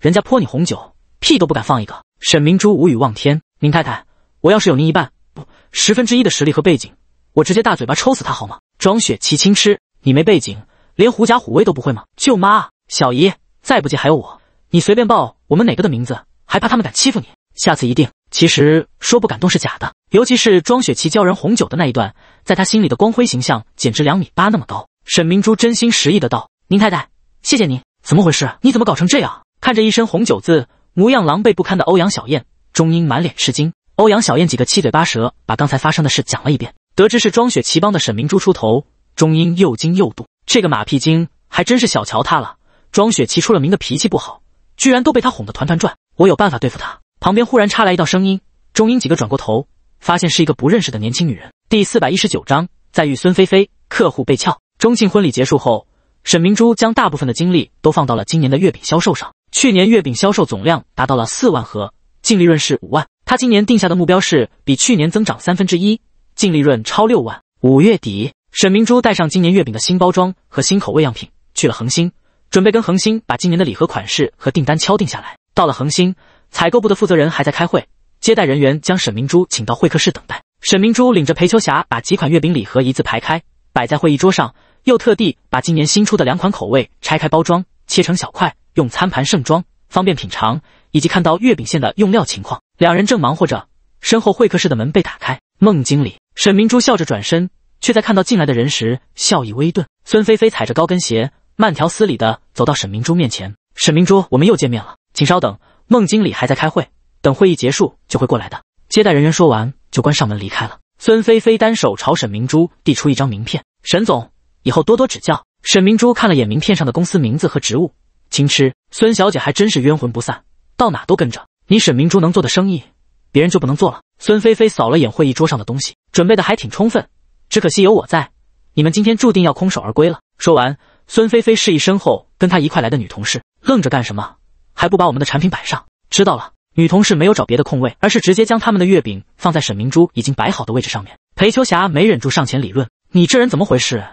人家泼你红酒，屁都不敢放一个。”沈明珠无语望天：“明太太，我要是有您一半。”十分之一的实力和背景，我直接大嘴巴抽死他，好吗？庄雪琪轻嗤：“你没背景，连狐假虎威都不会吗？”舅妈，小姨，再不济还有我，你随便报我们哪个的名字，还怕他们敢欺负你？下次一定。其实说不敢动是假的，尤其是庄雪琪教人红酒的那一段，在他心里的光辉形象简直两米八那么高。沈明珠真心实意的道：“宁太太，谢谢您。怎么回事？你怎么搞成这样？看着一身红酒渍、模样狼狈不堪的欧阳小燕，钟英满脸吃惊。”欧阳小燕几个七嘴八舌，把刚才发生的事讲了一遍。得知是庄雪琪帮的沈明珠出头，钟英又惊又妒。这个马屁精还真是小瞧他了。庄雪琪出了名的脾气不好，居然都被他哄得团团转。我有办法对付他。旁边忽然插来一道声音，钟英几个转过头，发现是一个不认识的年轻女人。第四百一十九章，在遇孙菲菲，客户被撬。钟庆婚礼结束后，沈明珠将大部分的精力都放到了今年的月饼销售上。去年月饼销售总量达到了四万盒，净利润是五万。他今年定下的目标是比去年增长三分之一，净利润超六万。五月底，沈明珠带上今年月饼的新包装和新口味样品去了恒星，准备跟恒星把今年的礼盒款式和订单敲定下来。到了恒星采购部的负责人还在开会，接待人员将沈明珠请到会客室等待。沈明珠领着裴秋霞把几款月饼礼盒一字排开摆在会议桌上，又特地把今年新出的两款口味拆开包装，切成小块，用餐盘盛装，方便品尝，以及看到月饼馅的用料情况。两人正忙活着，身后会客室的门被打开。孟经理、沈明珠笑着转身，却在看到进来的人时，笑意微顿。孙菲菲踩着高跟鞋，慢条斯理的走到沈明珠面前。沈明珠，我们又见面了，请稍等。孟经理还在开会，等会议结束就会过来的。接待人员说完就关上门离开了。孙菲菲单手朝沈明珠递出一张名片。沈总，以后多多指教。沈明珠看了眼名片上的公司名字和职务，轻嗤：“孙小姐还真是冤魂不散，到哪都跟着。”你沈明珠能做的生意，别人就不能做了。孙菲菲扫了眼会议桌上的东西，准备的还挺充分，只可惜有我在，你们今天注定要空手而归了。说完，孙菲菲示意身后跟她一块来的女同事：“愣着干什么？还不把我们的产品摆上？”知道了。女同事没有找别的空位，而是直接将他们的月饼放在沈明珠已经摆好的位置上面。裴秋霞没忍住上前理论：“你这人怎么回事？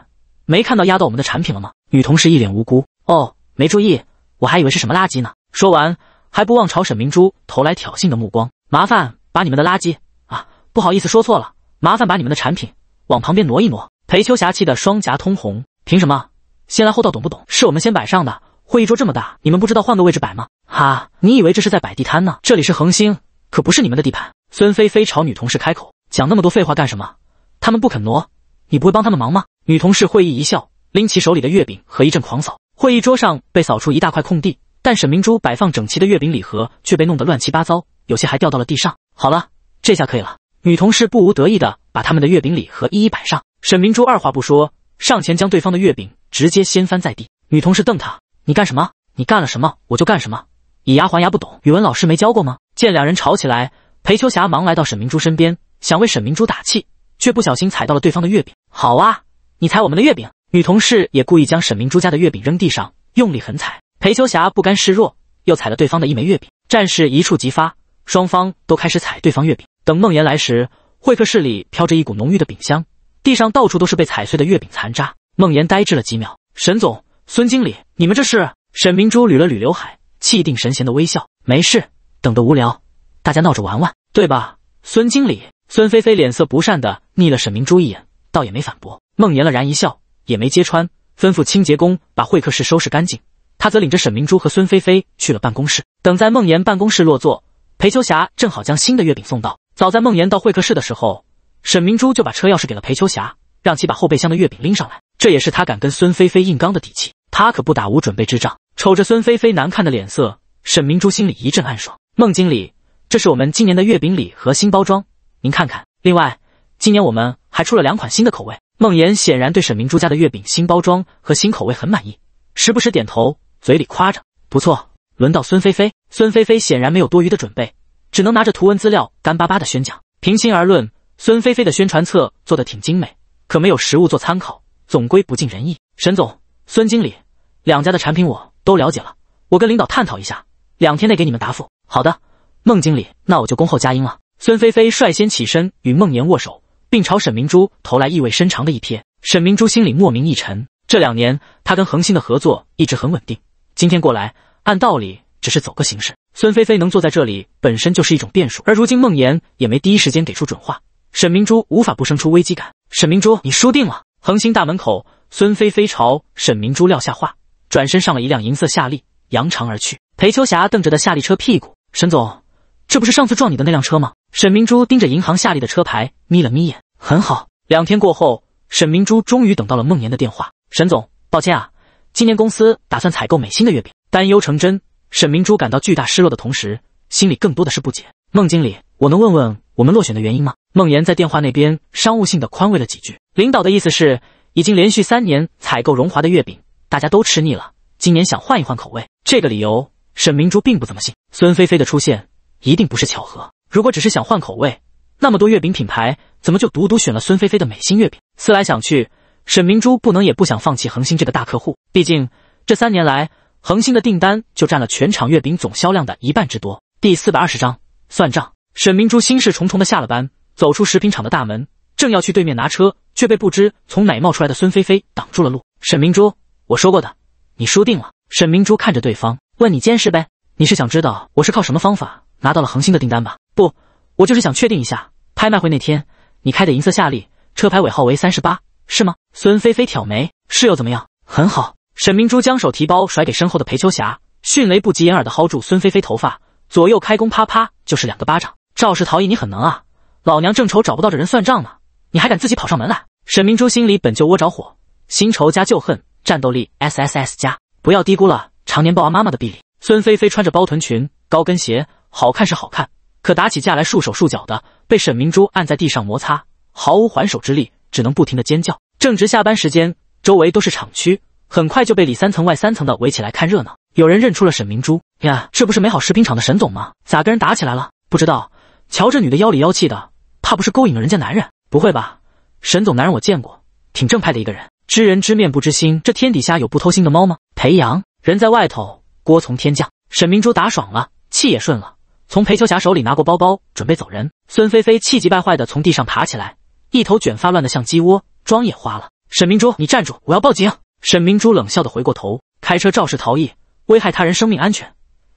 没看到压到我们的产品了吗？”女同事一脸无辜：“哦，没注意，我还以为是什么垃圾呢。”说完。还不忘朝沈明珠投来挑衅的目光。麻烦把你们的垃圾啊，不好意思说错了，麻烦把你们的产品往旁边挪一挪。裴秋霞气得双颊通红，凭什么先来后到，懂不懂？是我们先摆上的，会议桌这么大，你们不知道换个位置摆吗？哈，你以为这是在摆地摊呢？这里是恒星，可不是你们的地盘。孙菲菲朝女同事开口，讲那么多废话干什么？他们不肯挪，你不会帮他们忙吗？女同事会意一笑，拎起手里的月饼和一阵狂扫，会议桌上被扫出一大块空地。但沈明珠摆放整齐的月饼礼盒却被弄得乱七八糟，有些还掉到了地上。好了，这下可以了。女同事不无得意的把他们的月饼礼盒一一摆上。沈明珠二话不说，上前将对方的月饼直接掀翻在地。女同事瞪他：“你干什么？你干了什么？我就干什么。以牙还牙，不懂？语文老师没教过吗？”见两人吵起来，裴秋霞忙来到沈明珠身边，想为沈明珠打气，却不小心踩到了对方的月饼。好啊，你踩我们的月饼！女同事也故意将沈明珠家的月饼扔地上，用力狠踩。裴秋霞不甘示弱，又踩了对方的一枚月饼。战事一触即发，双方都开始踩对方月饼。等梦妍来时，会客室里飘着一股浓郁的饼香，地上到处都是被踩碎的月饼残渣。梦妍呆滞了几秒：“沈总，孙经理，你们这是？”沈明珠捋了捋刘海，气定神闲的微笑：“没事，等的无聊，大家闹着玩玩，对吧？”孙经理孙菲菲脸色不善的睨了沈明珠一眼，倒也没反驳。梦妍了然一笑，也没揭穿，吩咐清洁工把会客室收拾干净。他则领着沈明珠和孙菲菲去了办公室。等在孟岩办公室落座，裴秋霞正好将新的月饼送到。早在孟岩到会客室的时候，沈明珠就把车钥匙给了裴秋霞，让其把后备箱的月饼拎上来。这也是他敢跟孙菲菲硬刚的底气，他可不打无准备之仗。瞅着孙菲菲难看的脸色，沈明珠心里一阵暗爽。孟经理，这是我们今年的月饼礼盒新包装，您看看。另外，今年我们还出了两款新的口味。孟岩显然对沈明珠家的月饼新包装和新口味很满意，时不时点头。嘴里夸着不错，轮到孙菲菲。孙菲菲显然没有多余的准备，只能拿着图文资料干巴巴的宣讲。平心而论，孙菲菲的宣传册做的挺精美，可没有实物做参考，总归不尽人意。沈总、孙经理两家的产品我都了解了，我跟领导探讨一下，两天内给你们答复。好的，孟经理，那我就恭候佳音了。孙菲菲率先起身与孟岩握手，并朝沈明珠投来意味深长的一瞥。沈明珠心里莫名一沉，这两年他跟恒星的合作一直很稳定。今天过来，按道理只是走个形式。孙菲菲能坐在这里，本身就是一种变数。而如今梦妍也没第一时间给出准话，沈明珠无法不生出危机感。沈明珠，你输定了！恒星大门口，孙菲菲朝沈明珠撂下话，转身上了一辆银色夏利，扬长而去。裴秋霞瞪着的夏利车屁股，沈总，这不是上次撞你的那辆车吗？沈明珠盯着银行夏利的车牌，眯了眯眼，很好。两天过后，沈明珠终于等到了梦妍的电话。沈总，抱歉啊。今年公司打算采购美心的月饼，担忧成真。沈明珠感到巨大失落的同时，心里更多的是不解。孟经理，我能问问我们落选的原因吗？孟岩在电话那边商务性的宽慰了几句，领导的意思是，已经连续三年采购荣华的月饼，大家都吃腻了，今年想换一换口味。这个理由，沈明珠并不怎么信。孙菲菲的出现一定不是巧合。如果只是想换口味，那么多月饼品牌，怎么就独独选了孙菲菲的美心月饼？思来想去。沈明珠不能也不想放弃恒星这个大客户，毕竟这三年来恒星的订单就占了全场月饼总销量的一半之多。第四百二十章算账。沈明珠心事重重的下了班，走出食品厂的大门，正要去对面拿车，却被不知从哪冒出来的孙菲菲挡住了路。沈明珠，我说过的，你输定了。沈明珠看着对方，问：“你件事呗，你是想知道我是靠什么方法拿到了恒星的订单吧？不，我就是想确定一下，拍卖会那天你开的银色夏利，车牌尾号为三十八，是吗？”孙菲菲挑眉，是又怎么样？很好。沈明珠将手提包甩给身后的裴秋霞，迅雷不及掩耳的薅住孙菲菲头发，左右开弓，啪啪就是两个巴掌。肇事逃逸，你很能啊！老娘正愁找不到这人算账呢，你还敢自己跑上门来？沈明珠心里本就窝着火，新仇加旧恨，战斗力 S S S 加。不要低估了常年抱娃妈妈的臂力。孙菲菲穿着包臀裙、高跟鞋，好看是好看，可打起架来束手束脚的，被沈明珠按在地上摩擦，毫无还手之力，只能不停的尖叫。正值下班时间，周围都是厂区，很快就被里三层外三层的围起来看热闹。有人认出了沈明珠呀，这不是美好食品厂的沈总吗？咋跟人打起来了？不知道，瞧这女的妖里妖气的，怕不是勾引了人家男人？不会吧，沈总男人我见过，挺正派的一个人。知人知面不知心，这天底下有不偷腥的猫吗？裴阳人在外头，锅从天降。沈明珠打爽了，气也顺了，从裴秋霞手里拿过包包，准备走人。孙菲菲气急败坏的从地上爬起来，一头卷发乱的像鸡窝。妆也花了，沈明珠，你站住！我要报警！沈明珠冷笑的回过头，开车肇事逃逸，危害他人生命安全。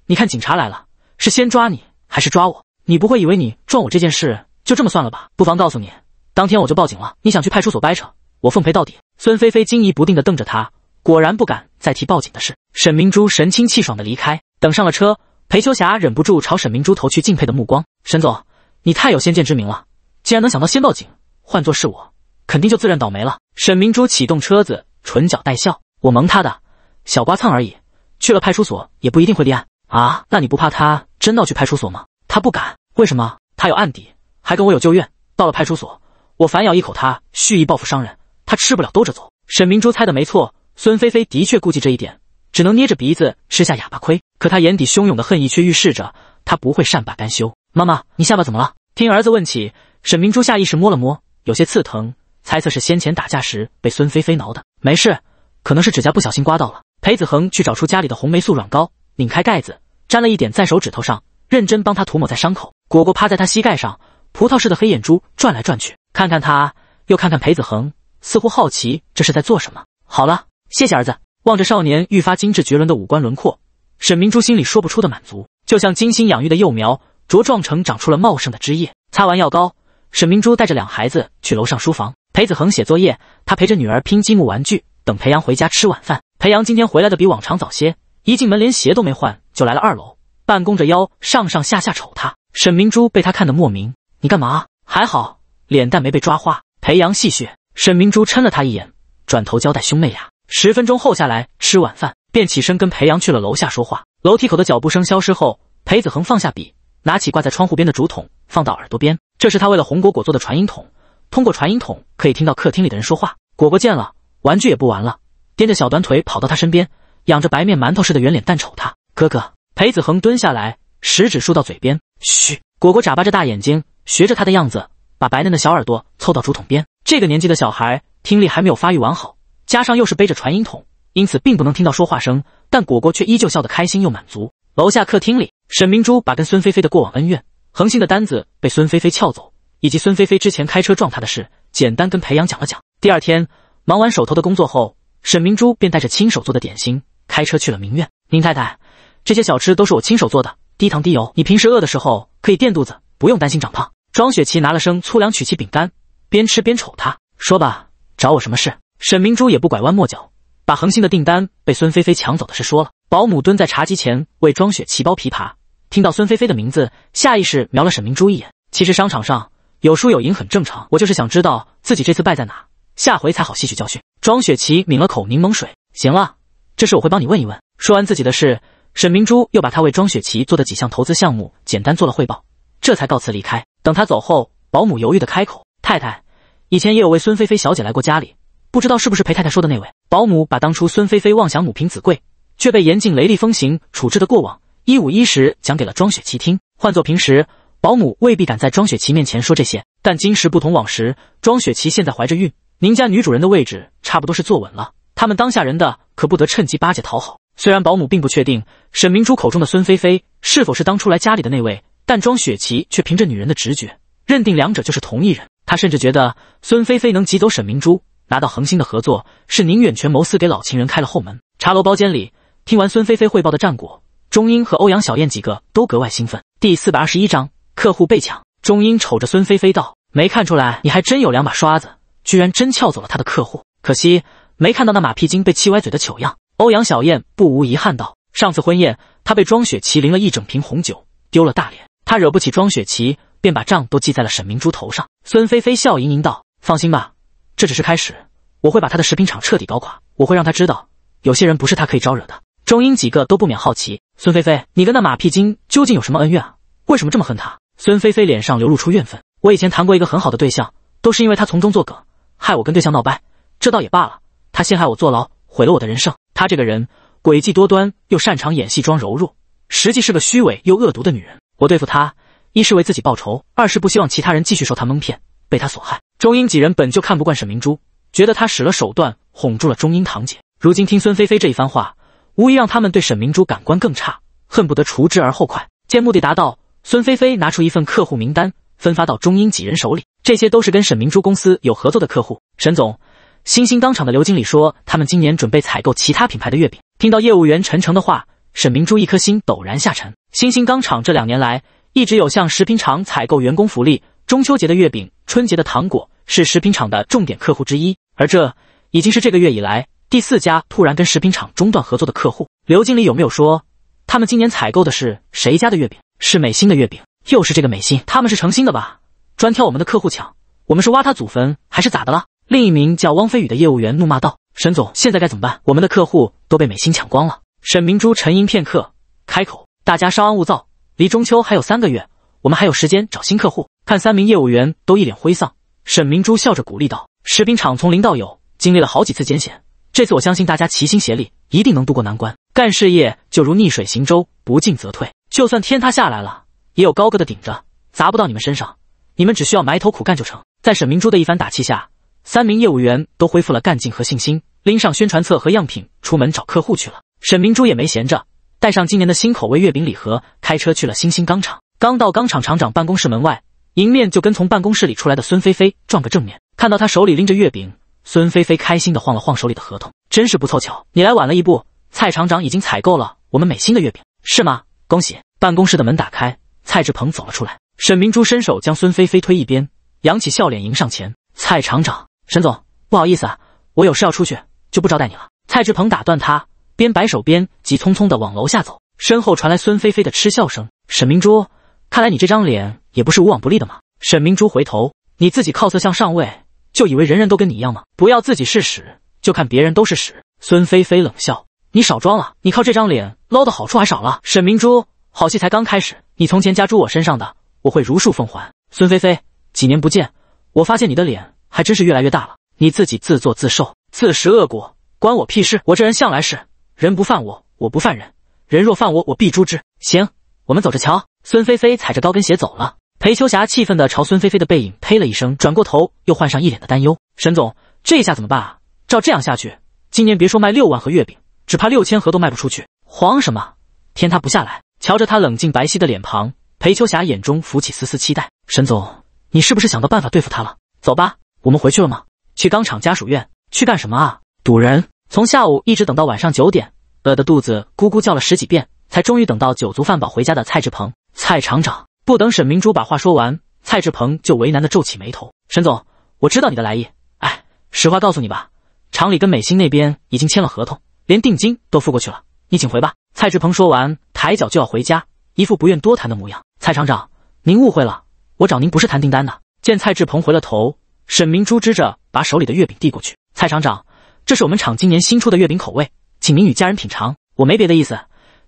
你看警察来了，是先抓你还是抓我？你不会以为你撞我这件事就这么算了吧？不妨告诉你，当天我就报警了。你想去派出所掰扯，我奉陪到底。孙菲菲惊疑不定的瞪着他，果然不敢再提报警的事。沈明珠神清气爽的离开，等上了车，裴秋霞忍不住朝沈明珠投去敬佩的目光。沈总，你太有先见之明了，竟然能想到先报警。换作是我。肯定就自认倒霉了。沈明珠启动车子，唇角带笑：“我蒙他的，小刮蹭而已，去了派出所也不一定会立案啊。那你不怕他真闹去派出所吗？”“他不敢，为什么？他有案底，还跟我有旧怨。到了派出所，我反咬一口，他蓄意报复伤人，他吃不了兜着走。”沈明珠猜的没错，孙菲菲的确顾忌这一点，只能捏着鼻子吃下哑巴亏。可他眼底汹涌的恨意却预示着他不会善罢甘休。妈妈，你下巴怎么了？听儿子问起，沈明珠下意识摸了摸，有些刺疼。猜测是先前打架时被孙菲菲挠的，没事，可能是指甲不小心刮到了。裴子恒去找出家里的红霉素软膏，拧开盖子，沾了一点在手指头上，认真帮他涂抹在伤口。果果趴在他膝盖上，葡萄似的黑眼珠转来转去，看看他，又看看裴子恒，似乎好奇这是在做什么。好了，谢谢儿子。望着少年愈发精致绝伦的五官轮廓，沈明珠心里说不出的满足，就像精心养育的幼苗茁壮成长出了茂盛的枝叶。擦完药膏，沈明珠带着两孩子去楼上书房。裴子恒写作业，他陪着女儿拼积木玩具，等裴阳回家吃晚饭。裴阳今天回来的比往常早些，一进门连鞋都没换就来了二楼，半弓着腰上上下下瞅他。沈明珠被他看得莫名，你干嘛？还好脸蛋没被抓花。裴阳戏谑，沈明珠嗔了他一眼，转头交代兄妹俩，十分钟后下来吃晚饭，便起身跟裴阳去了楼下说话。楼梯口的脚步声消失后，裴子恒放下笔，拿起挂在窗户边的竹筒放到耳朵边，这是他为了红果果做的传音筒。通过传音筒可以听到客厅里的人说话。果果见了玩具也不玩了，掂着小短腿跑到他身边，仰着白面馒头似的圆脸蛋瞅他哥哥。裴子恒蹲下来，食指竖到嘴边，嘘。果果眨巴着大眼睛，学着他的样子，把白嫩的小耳朵凑到竹筒边。这个年纪的小孩听力还没有发育完好，加上又是背着传音筒，因此并不能听到说话声。但果果却依旧笑得开心又满足。楼下客厅里，沈明珠把跟孙菲菲的过往恩怨、恒星的单子被孙菲菲撬走。以及孙菲菲之前开车撞他的事，简单跟裴阳讲了讲。第二天忙完手头的工作后，沈明珠便带着亲手做的点心，开车去了明苑。宁太太，这些小吃都是我亲手做的，低糖低油，你平时饿的时候可以垫肚子，不用担心长胖。庄雪琪拿了生粗粮曲奇饼干，边吃边瞅他，说吧，找我什么事？沈明珠也不拐弯抹角，把恒星的订单被孙菲菲抢走的事说了。保姆蹲在茶几前为庄雪琪剥枇杷，听到孙菲菲的名字，下意识瞄了沈明珠一眼。其实商场上。有输有赢很正常，我就是想知道自己这次败在哪，下回才好吸取教训。庄雪琪抿了口柠檬水，行了，这事我会帮你问一问。说完自己的事，沈明珠又把她为庄雪琪做的几项投资项目简单做了汇报，这才告辞离开。等他走后，保姆犹豫的开口：“太太，以前也有位孙菲菲小姐来过家里，不知道是不是裴太太说的那位。”保姆把当初孙菲菲妄想母凭子贵，却被严禁雷厉风行处置的过往一五一十讲给了庄雪琪听。换做平时。保姆未必敢在庄雪琪面前说这些，但今时不同往时，庄雪琪现在怀着孕，宁家女主人的位置差不多是坐稳了。他们当下人的可不得趁机巴结讨好。虽然保姆并不确定沈明珠口中的孙菲菲是否是当初来家里的那位，但庄雪琪却凭着女人的直觉，认定两者就是同一人。她甚至觉得孙菲菲能挤走沈明珠，拿到恒星的合作，是宁远权谋私给老情人开了后门。茶楼包间里，听完孙菲菲汇报的战果，钟英和欧阳小燕几个都格外兴奋。第四百二十一章。客户被抢，钟英瞅着孙菲菲道：“没看出来，你还真有两把刷子，居然真撬走了他的客户。可惜没看到那马屁精被气歪嘴的糗样。”欧阳小燕不无遗憾道：“上次婚宴，他被庄雪琪淋了一整瓶红酒，丢了大脸。他惹不起庄雪琪，便把账都记在了沈明珠头上。”孙菲菲笑盈盈道：“放心吧，这只是开始，我会把他的食品厂彻底搞垮。我会让他知道，有些人不是他可以招惹的。”钟英几个都不免好奇：“孙菲菲，你跟那马屁精究竟有什么恩怨啊？为什么这么恨他？”孙菲菲脸上流露出怨愤。我以前谈过一个很好的对象，都是因为他从中作梗，害我跟对象闹掰。这倒也罢了，他陷害我坐牢，毁了我的人生。他这个人诡计多端，又擅长演戏装柔弱，实际是个虚伪又恶毒的女人。我对付他，一是为自己报仇，二是不希望其他人继续受他蒙骗，被他所害。钟英几人本就看不惯沈明珠，觉得他使了手段哄住了钟英堂姐。如今听孙菲菲这一番话，无疑让他们对沈明珠感官更差，恨不得除之而后快。见目的达到。孙菲菲拿出一份客户名单，分发到中英几人手里。这些都是跟沈明珠公司有合作的客户。沈总，新兴钢厂的刘经理说，他们今年准备采购其他品牌的月饼。听到业务员陈诚的话，沈明珠一颗心陡然下沉。新兴钢厂这两年来一直有向食品厂采购员工福利，中秋节的月饼，春节的糖果是食品厂的重点客户之一。而这已经是这个月以来第四家突然跟食品厂中断合作的客户。刘经理有没有说，他们今年采购的是谁家的月饼？是美心的月饼，又是这个美心，他们是成心的吧？专挑我们的客户抢，我们是挖他祖坟还是咋的了？另一名叫汪飞宇的业务员怒骂道：“沈总，现在该怎么办？我们的客户都被美心抢光了。”沈明珠沉吟片刻，开口：“大家稍安勿躁，离中秋还有三个月，我们还有时间找新客户。”看三名业务员都一脸灰丧，沈明珠笑着鼓励道：“食品厂从零到有，经历了好几次艰险，这次我相信大家齐心协力，一定能渡过难关。干事业就如逆水行舟，不进则退。”就算天塌下来了，也有高个的顶着，砸不到你们身上。你们只需要埋头苦干就成。在沈明珠的一番打气下，三名业务员都恢复了干劲和信心，拎上宣传册和样品，出门找客户去了。沈明珠也没闲着，带上今年的新口味月饼礼盒，开车去了新兴钢厂。刚到钢厂厂长办公室门外，迎面就跟从办公室里出来的孙菲菲撞个正面。看到他手里拎着月饼，孙菲菲开心的晃了晃手里的合同，真是不凑巧，你来晚了一步，蔡厂长已经采购了我们美心的月饼，是吗？恭喜！办公室的门打开，蔡志鹏走了出来。沈明珠伸手将孙菲菲推一边，扬起笑脸迎上前。蔡厂长，沈总，不好意思啊，我有事要出去，就不招待你了。蔡志鹏打断他，边摆手边急匆匆地往楼下走，身后传来孙菲菲的嗤笑声。沈明珠，看来你这张脸也不是无往不利的嘛。沈明珠回头，你自己靠色相上位，就以为人人都跟你一样吗？不要自己是屎，就看别人都是屎。孙菲菲冷笑。你少装了，你靠这张脸捞的好处还少了。沈明珠，好戏才刚开始，你从前加诸我身上的，我会如数奉还。孙菲菲，几年不见，我发现你的脸还真是越来越大了。你自己自作自受，自食恶果，关我屁事！我这人向来是人不犯我，我不犯人，人若犯我，我必诛之。行，我们走着瞧。孙菲菲踩着高跟鞋走了，裴秋霞气愤地朝孙菲菲的背影呸了一声，转过头又换上一脸的担忧。沈总，这下怎么办？啊？照这样下去，今年别说卖六万盒月饼。只怕六千盒都卖不出去，慌什么？天塌不下来。瞧着他冷静白皙的脸庞，裴秋霞眼中浮起丝丝期待。沈总，你是不是想到办法对付他了？走吧，我们回去了吗？去钢厂家属院？去干什么啊？堵人。从下午一直等到晚上九点，饿得肚子咕咕叫了十几遍，才终于等到酒足饭饱回家的蔡志鹏。蔡厂长不等沈明珠把话说完，蔡志鹏就为难的皱起眉头。沈总，我知道你的来意。哎，实话告诉你吧，厂里跟美欣那边已经签了合同。连定金都付过去了，你请回吧。蔡志鹏说完，抬脚就要回家，一副不愿多谈的模样。蔡厂长，您误会了，我找您不是谈订单的。见蔡志鹏回了头，沈明珠支着，把手里的月饼递过去。蔡厂长，这是我们厂今年新出的月饼口味，请您与家人品尝。我没别的意思，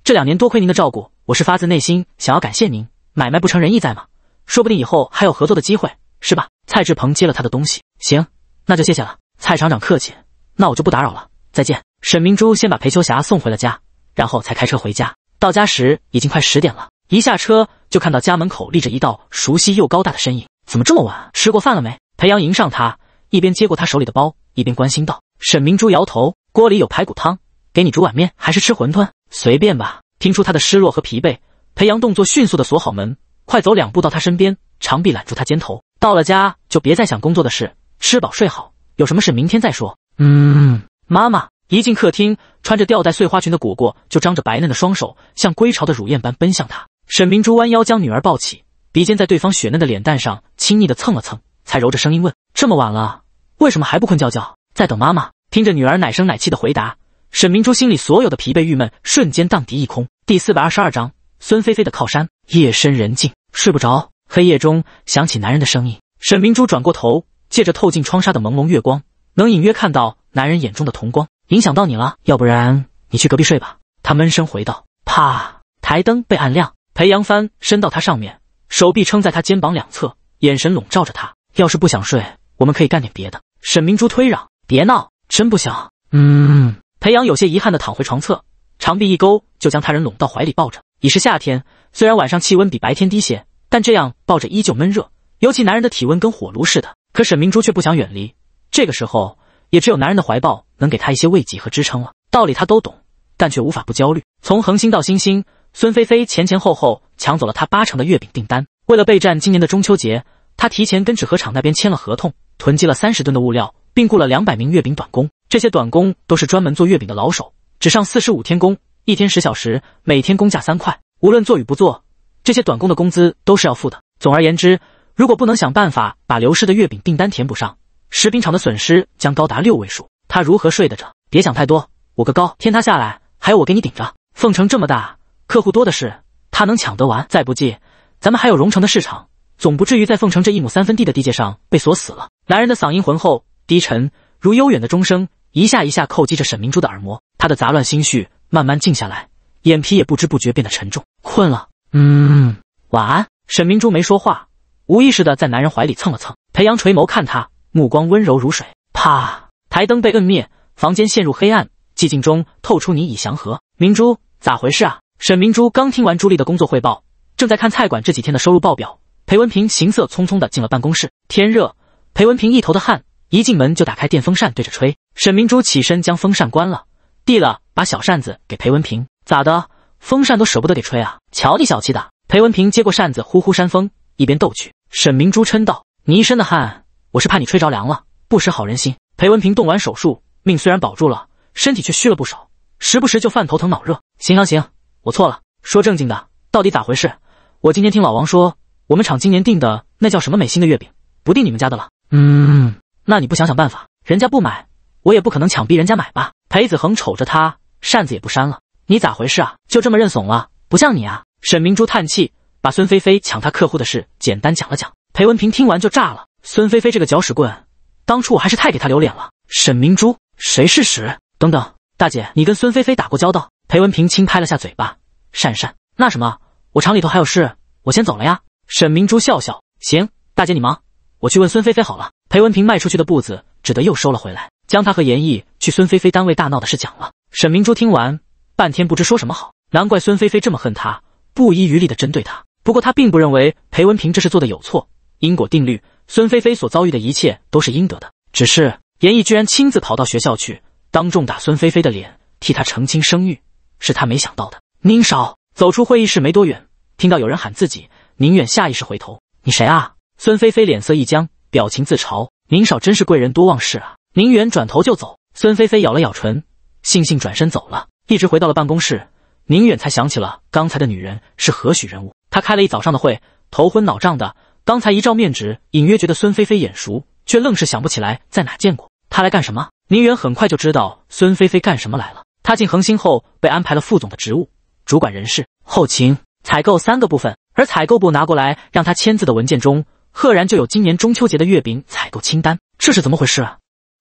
这两年多亏您的照顾，我是发自内心想要感谢您。买卖不成仁义在嘛，说不定以后还有合作的机会，是吧？蔡志鹏接了他的东西。行，那就谢谢了。蔡厂长客气，那我就不打扰了，再见。沈明珠先把裴秋霞送回了家，然后才开车回家。到家时已经快十点了，一下车就看到家门口立着一道熟悉又高大的身影。怎么这么晚？吃过饭了没？裴阳迎上他，一边接过他手里的包，一边关心道。沈明珠摇头，锅里有排骨汤，给你煮碗面还是吃馄饨？随便吧。听出他的失落和疲惫，裴阳动作迅速的锁好门，快走两步到他身边，长臂揽住他肩头。到了家就别再想工作的事，吃饱睡好，有什么事明天再说。嗯，妈妈。一进客厅，穿着吊带碎花裙的果果就张着白嫩的双手，像归巢的乳燕般奔向他。沈明珠弯腰将女儿抱起，鼻尖在对方雪嫩的脸蛋上亲昵地蹭了蹭，才揉着声音问：“这么晚了，为什么还不困觉？觉在等妈妈？”听着女儿奶声奶气的回答，沈明珠心里所有的疲惫郁闷瞬间荡涤一空。第四百二十二章孙菲菲的靠山。夜深人静，睡不着，黑夜中响起男人的声音。沈明珠转过头，借着透进窗纱的朦胧月光，能隐约看到男人眼中的瞳光。影响到你了，要不然你去隔壁睡吧。他闷声回道。啪，台灯被按亮，裴扬帆伸到他上面，手臂撑在他肩膀两侧，眼神笼罩着他。要是不想睡，我们可以干点别的。沈明珠推让，别闹，真不想。嗯。裴扬有些遗憾的躺回床侧，长臂一勾就将他人拢到怀里抱着。已是夏天，虽然晚上气温比白天低些，但这样抱着依旧闷热，尤其男人的体温跟火炉似的。可沈明珠却不想远离，这个时候。也只有男人的怀抱能给他一些慰藉和支撑了。道理他都懂，但却无法不焦虑。从恒星到星星，孙菲菲前前后后抢走了他八成的月饼订单。为了备战今年的中秋节，他提前跟纸盒厂那边签了合同，囤积了三十吨的物料，并雇了两百名月饼短工。这些短工都是专门做月饼的老手，只上四十五天工，一天十小时，每天工价三块。无论做与不做，这些短工的工资都是要付的。总而言之，如果不能想办法把流失的月饼订单填补上，食品厂的损失将高达六位数，他如何睡得着？别想太多，我个高天塌下来还有我给你顶着。凤城这么大，客户多的是，他能抢得完？再不济，咱们还有荣城的市场，总不至于在凤城这一亩三分地的地界上被锁死了。男人的嗓音浑厚低沉，如悠远的钟声，一下一下叩击着沈明珠的耳膜。他的杂乱心绪慢慢静下来，眼皮也不知不觉变得沉重，困了。嗯，晚安。沈明珠没说话，无意识的在男人怀里蹭了蹭。裴阳垂眸看他。目光温柔如水，啪！台灯被摁灭，房间陷入黑暗，寂静中透出你已祥和。明珠，咋回事啊？沈明珠刚听完朱莉的工作汇报，正在看菜馆这几天的收入报表。裴文平行色匆匆地进了办公室，天热，裴文平一头的汗，一进门就打开电风扇对着吹。沈明珠起身将风扇关了，递了把小扇子给裴文平，咋的？风扇都舍不得给吹啊？瞧你小气的！裴文平接过扇子，呼呼扇风，一边逗趣。沈明珠嗔道：“你一身的汗。”我是怕你吹着凉了，不识好人心。裴文平动完手术，命虽然保住了，身体却虚了不少，时不时就犯头疼脑热。行行行，我错了。说正经的，到底咋回事？我今天听老王说，我们厂今年订的那叫什么美心的月饼，不订你们家的了。嗯，那你不想想办法？人家不买，我也不可能强逼人家买吧？裴子恒瞅着他，扇子也不扇了。你咋回事啊？就这么认怂了？不像你啊！沈明珠叹气，把孙菲菲抢他客户的事简单讲了讲。裴文平听完就炸了。孙菲菲这个搅屎棍，当初我还是太给她留脸了。沈明珠，谁是屎？等等，大姐，你跟孙菲菲打过交道？裴文平轻拍了下嘴巴，讪讪。那什么，我厂里头还有事，我先走了呀。沈明珠笑笑，行，大姐你忙，我去问孙菲菲好了。裴文平迈出去的步子，只得又收了回来，将他和严毅去孙菲菲单位大闹的事讲了。沈明珠听完，半天不知说什么好。难怪孙菲菲这么恨他，不遗余力的针对他。不过他并不认为裴文平这是做的有错，因果定律。孙菲菲所遭遇的一切都是应得的，只是严毅居然亲自跑到学校去当众打孙菲菲的脸，替她澄清声誉，是他没想到的。宁少走出会议室没多远，听到有人喊自己，宁远下意识回头：“你谁啊？”孙菲菲脸色一僵，表情自嘲：“宁少真是贵人多忘事啊。”宁远转头就走。孙菲菲咬了咬唇，悻悻转身走了，一直回到了办公室。宁远才想起了刚才的女人是何许人物。他开了一早上的会，头昏脑胀的。刚才一照面，纸，隐约觉得孙菲菲眼熟，却愣是想不起来在哪见过她来干什么。宁远很快就知道孙菲菲干什么来了。她进恒星后被安排了副总的职务，主管人事、后勤、采购三个部分，而采购部拿过来让她签字的文件中，赫然就有今年中秋节的月饼采购清单。这是怎么回事啊？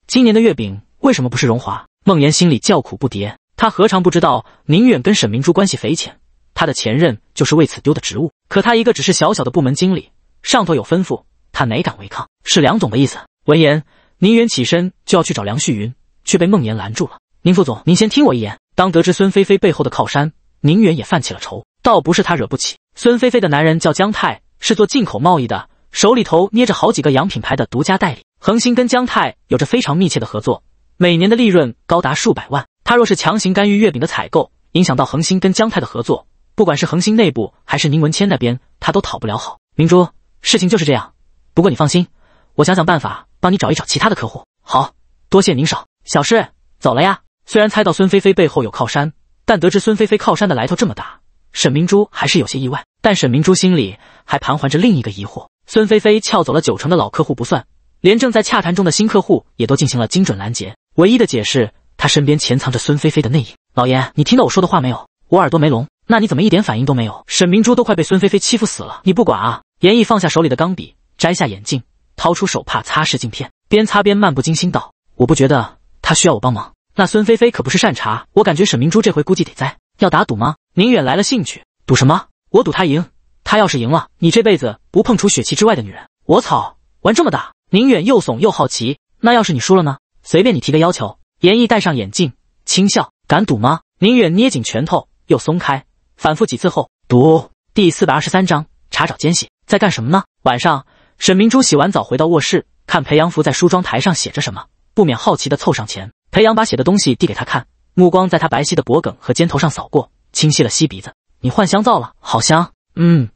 今年的月饼为什么不是荣华？孟岩心里叫苦不迭。他何尝不知道宁远跟沈明珠关系匪浅，他的前任就是为此丢的职务。可他一个只是小小的部门经理。上头有吩咐，他哪敢违抗？是梁总的意思。闻言，宁远起身就要去找梁旭云，却被孟岩拦住了。宁副总，您先听我一言。当得知孙菲菲背后的靠山，宁远也犯起了愁。倒不是他惹不起孙菲菲的男人，叫姜泰，是做进口贸易的，手里头捏着好几个洋品牌的独家代理。恒星跟姜泰有着非常密切的合作，每年的利润高达数百万。他若是强行干预月饼的采购，影响到恒星跟姜泰的合作，不管是恒星内部还是宁文谦那边，他都讨不了好。明珠。事情就是这样，不过你放心，我想想办法帮你找一找其他的客户。好，多谢您少，小事，走了呀。虽然猜到孙菲菲背后有靠山，但得知孙菲菲靠山的来头这么大，沈明珠还是有些意外。但沈明珠心里还盘桓着另一个疑惑：孙菲菲撬走了九成的老客户不算，连正在洽谈中的新客户也都进行了精准拦截。唯一的解释，她身边潜藏着孙菲菲的内应。老严，你听到我说的话没有？我耳朵没聋，那你怎么一点反应都没有？沈明珠都快被孙菲菲欺负死了，你不管啊？严毅放下手里的钢笔，摘下眼镜，掏出手帕擦拭镜片，边擦边漫不经心道：“我不觉得他需要我帮忙。那孙菲菲可不是善茬，我感觉沈明珠这回估计得栽。要打赌吗？”宁远来了兴趣：“赌什么？我赌他赢。他要是赢了，你这辈子不碰除雪琪之外的女人。”我操，玩这么大！宁远又怂又好奇：“那要是你输了呢？随便你提个要求。”严毅戴上眼镜，轻笑：“敢赌吗？”宁远捏紧拳头又松开，反复几次后，赌。第四百二十三章：查找奸细。在干什么呢？晚上，沈明珠洗完澡回到卧室，看裴扬福在梳妆台上写着什么，不免好奇地凑上前。裴扬把写的东西递给他看，目光在他白皙的脖梗和肩头上扫过，清晰了吸鼻子：“你换香皂了，好香。”“嗯，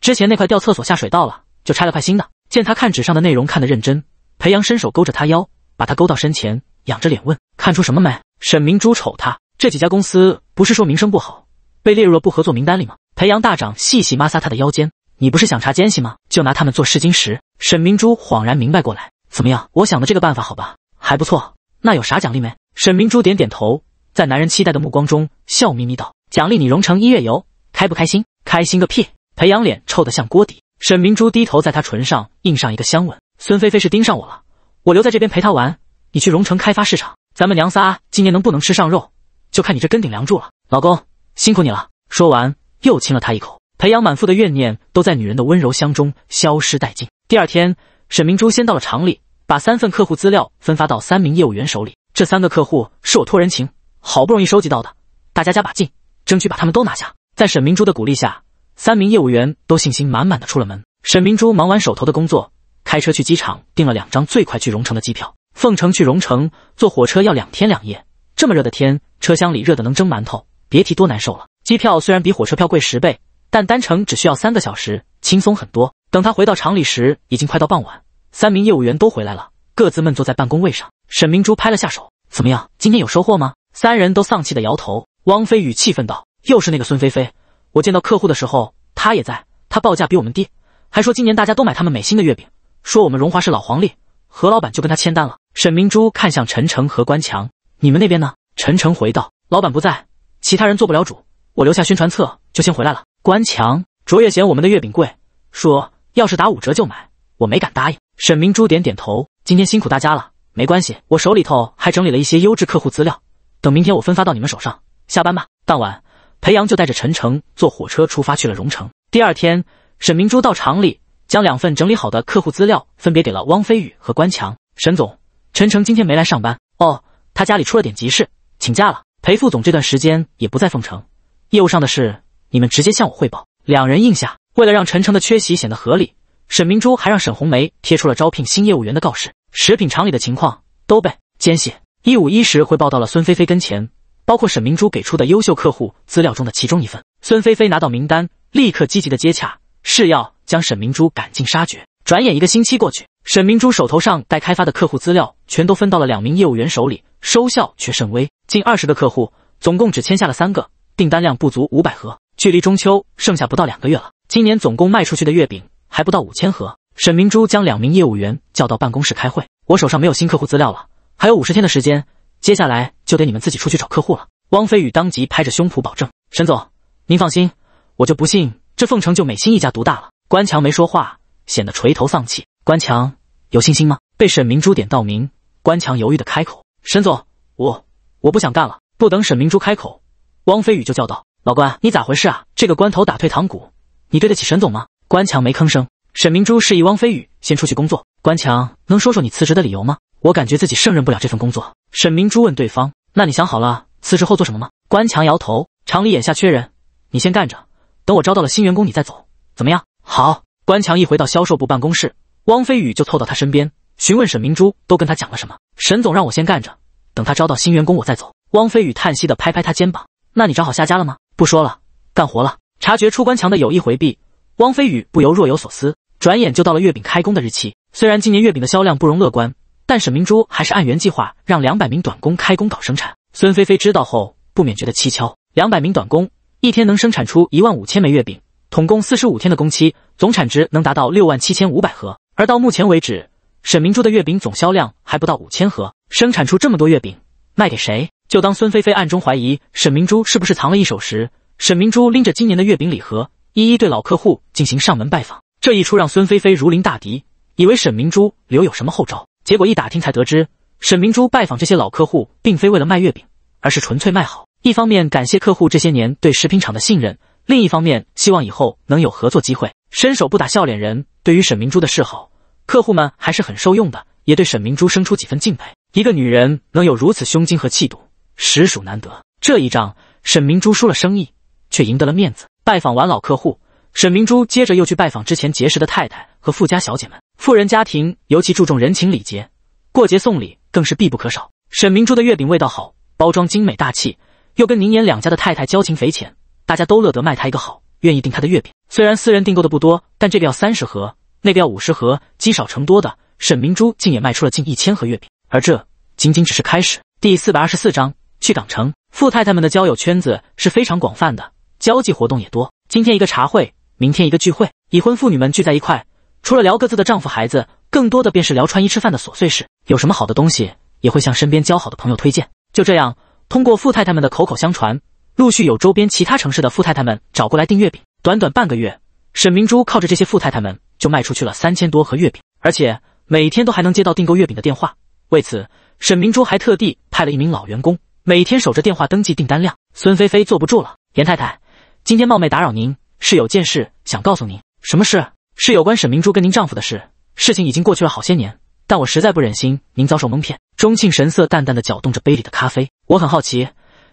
之前那块掉厕所下水道了，就拆了块新的。”见他看纸上的内容看得认真，裴扬伸手勾着他腰，把他勾到身前，仰着脸问：“看出什么没？”沈明珠瞅他，这几家公司不是说名声不好，被列入了不合作名单里吗？裴扬大掌细细抹挲他的腰间。你不是想查奸细吗？就拿他们做试金石。沈明珠恍然明白过来，怎么样？我想的这个办法，好吧，还不错。那有啥奖励没？沈明珠点点头，在男人期待的目光中，笑眯眯道：“奖励你荣城一月游，开不开心？开心个屁！”裴阳脸臭得像锅底。沈明珠低头在他唇上印上一个香吻。孙菲菲是盯上我了，我留在这边陪她玩，你去荣城开发市场。咱们娘仨今年能不能吃上肉，就看你这根顶梁柱了。老公，辛苦你了。说完又亲了他一口。培养满腹的怨念，都在女人的温柔乡中消失殆尽。第二天，沈明珠先到了厂里，把三份客户资料分发到三名业务员手里。这三个客户是我托人情，好不容易收集到的，大家加把劲，争取把他们都拿下。在沈明珠的鼓励下，三名业务员都信心满满的出了门。沈明珠忙完手头的工作，开车去机场订了两张最快去荣城的机票。凤城去荣城坐火车要两天两夜，这么热的天，车厢里热的能蒸馒头，别提多难受了。机票虽然比火车票贵十倍。但单程只需要三个小时，轻松很多。等他回到厂里时，已经快到傍晚。三名业务员都回来了，各自闷坐在办公位上。沈明珠拍了下手：“怎么样，今天有收获吗？”三人都丧气的摇头。汪飞宇气愤道：“又是那个孙菲菲！我见到客户的时候，他也在。他报价比我们低，还说今年大家都买他们美心的月饼，说我们荣华是老黄历。何老板就跟他签单了。”沈明珠看向陈诚和关强：“你们那边呢？”陈诚回道：“老板不在，其他人做不了主。我留下宣传册，就先回来了。”关强、卓越嫌我们的月饼贵，说要是打五折就买，我没敢答应。沈明珠点点头，今天辛苦大家了，没关系，我手里头还整理了一些优质客户资料，等明天我分发到你们手上。下班吧。当晚，裴阳就带着陈诚坐火车出发去了荣城。第二天，沈明珠到厂里，将两份整理好的客户资料分别给了汪飞宇和关强。沈总，陈诚今天没来上班，哦，他家里出了点急事，请假了。裴副总这段时间也不在凤城，业务上的事。你们直接向我汇报。两人应下。为了让陈诚的缺席显得合理，沈明珠还让沈红梅贴出了招聘新业务员的告示。食品厂里的情况都被奸细一五一十汇报到了孙菲菲跟前，包括沈明珠给出的优秀客户资料中的其中一份。孙菲菲拿到名单，立刻积极的接洽，誓要将沈明珠赶尽杀绝。转眼一个星期过去，沈明珠手头上待开发的客户资料全都分到了两名业务员手里，收效却甚微。近二十个客户，总共只签下了三个，订单量不足五百盒。距离中秋剩下不到两个月了，今年总共卖出去的月饼还不到五千盒。沈明珠将两名业务员叫到办公室开会：“我手上没有新客户资料了，还有五十天的时间，接下来就得你们自己出去找客户了。”汪飞宇当即拍着胸脯保证：“沈总，您放心，我就不信这凤城就美心一家独大了。”关强没说话，显得垂头丧气。关强有信心吗？被沈明珠点到名，关强犹豫的开口：“沈总，我我不想干了。”不等沈明珠开口，汪飞宇就叫道。老关，你咋回事啊？这个关头打退堂鼓，你对得起沈总吗？关强没吭声。沈明珠示意汪飞宇先出去工作。关强，能说说你辞职的理由吗？我感觉自己胜任不了这份工作。沈明珠问对方：“那你想好了辞职后做什么吗？”关强摇头。厂里眼下缺人，你先干着，等我招到了新员工你再走，怎么样？好。关强一回到销售部办公室，汪飞宇就凑到他身边询问沈明珠都跟他讲了什么。沈总让我先干着，等他招到新员工我再走。汪飞宇叹息的拍拍他肩膀：“那你找好下家了吗？”不说了，干活了。察觉出关强的有意回避，汪飞宇不由若有所思。转眼就到了月饼开工的日期，虽然今年月饼的销量不容乐观，但沈明珠还是按原计划让两百名短工开工搞生产。孙菲菲知道后，不免觉得蹊跷。两百名短工一天能生产出一万五千枚月饼，统共四十五天的工期，总产值能达到六万七千五百盒。而到目前为止，沈明珠的月饼总销量还不到五千盒，生产出这么多月饼，卖给谁？就当孙菲菲暗中怀疑沈明珠是不是藏了一手时，沈明珠拎着今年的月饼礼盒，一一对老客户进行上门拜访。这一出让孙菲菲如临大敌，以为沈明珠留有什么后招。结果一打听才得知，沈明珠拜访这些老客户，并非为了卖月饼，而是纯粹卖好。一方面感谢客户这些年对食品厂的信任，另一方面希望以后能有合作机会。伸手不打笑脸人，对于沈明珠的示好，客户们还是很受用的，也对沈明珠生出几分敬佩。一个女人能有如此胸襟和气度。实属难得。这一仗，沈明珠输了生意，却赢得了面子。拜访完老客户，沈明珠接着又去拜访之前结识的太太和富家小姐们。富人家庭尤其注重人情礼节，过节送礼更是必不可少。沈明珠的月饼味道好，包装精美大气，又跟宁言两家的太太交情匪浅，大家都乐得卖他一个好，愿意订他的月饼。虽然私人订购的不多，但这个要三十盒，那个要五十盒，积少成多的，沈明珠竟也卖出了近一千盒月饼。而这仅仅只是开始。第四百二十四章。去港城富太太们的交友圈子是非常广泛的，交际活动也多。今天一个茶会，明天一个聚会，已婚妇女们聚在一块，除了聊各自的丈夫、孩子，更多的便是聊穿衣、吃饭的琐碎事。有什么好的东西，也会向身边交好的朋友推荐。就这样，通过富太太们的口口相传，陆续有周边其他城市的富太太们找过来订月饼。短短半个月，沈明珠靠着这些富太太们就卖出去了三千多盒月饼，而且每天都还能接到订购月饼的电话。为此，沈明珠还特地派了一名老员工。每天守着电话登记订单量，孙菲菲坐不住了。严太太，今天冒昧打扰您，是有件事想告诉您。什么事？是有关沈明珠跟您丈夫的事。事情已经过去了好些年，但我实在不忍心您遭受蒙骗。钟庆神色淡淡的搅动着杯里的咖啡。我很好奇，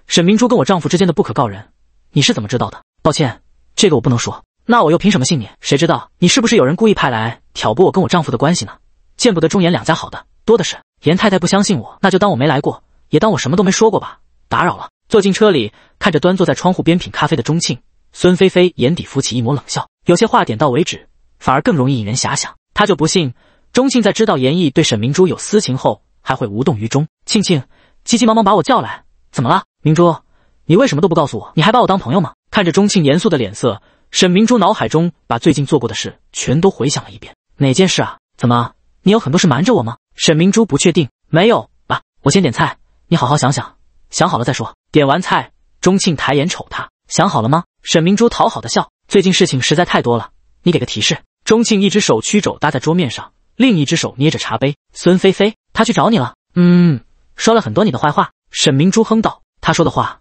沈明珠跟我丈夫之间的不可告人，你是怎么知道的？抱歉，这个我不能说。那我又凭什么信你？谁知道你是不是有人故意派来挑拨我跟我丈夫的关系呢？见不得钟严两家好的多的是。严太太不相信我，那就当我没来过。也当我什么都没说过吧，打扰了。坐进车里，看着端坐在窗户边品咖啡的钟庆，孙菲菲眼底浮起一抹冷笑。有些话点到为止，反而更容易引人遐想。她就不信钟庆在知道严毅对沈明珠有私情后，还会无动于衷。庆庆，急急忙忙把我叫来，怎么了？明珠，你为什么都不告诉我？你还把我当朋友吗？看着钟庆严肃的脸色，沈明珠脑海中把最近做过的事全都回想了一遍。哪件事啊？怎么，你有很多事瞒着我吗？沈明珠不确定，没有吧？我先点菜。你好好想想，想好了再说。点完菜，钟庆抬眼瞅他，想好了吗？沈明珠讨好的笑。最近事情实在太多了，你给个提示。钟庆一只手屈肘搭在桌面上，另一只手捏着茶杯。孙菲菲，他去找你了。嗯，说了很多你的坏话。沈明珠哼道：“他说的话，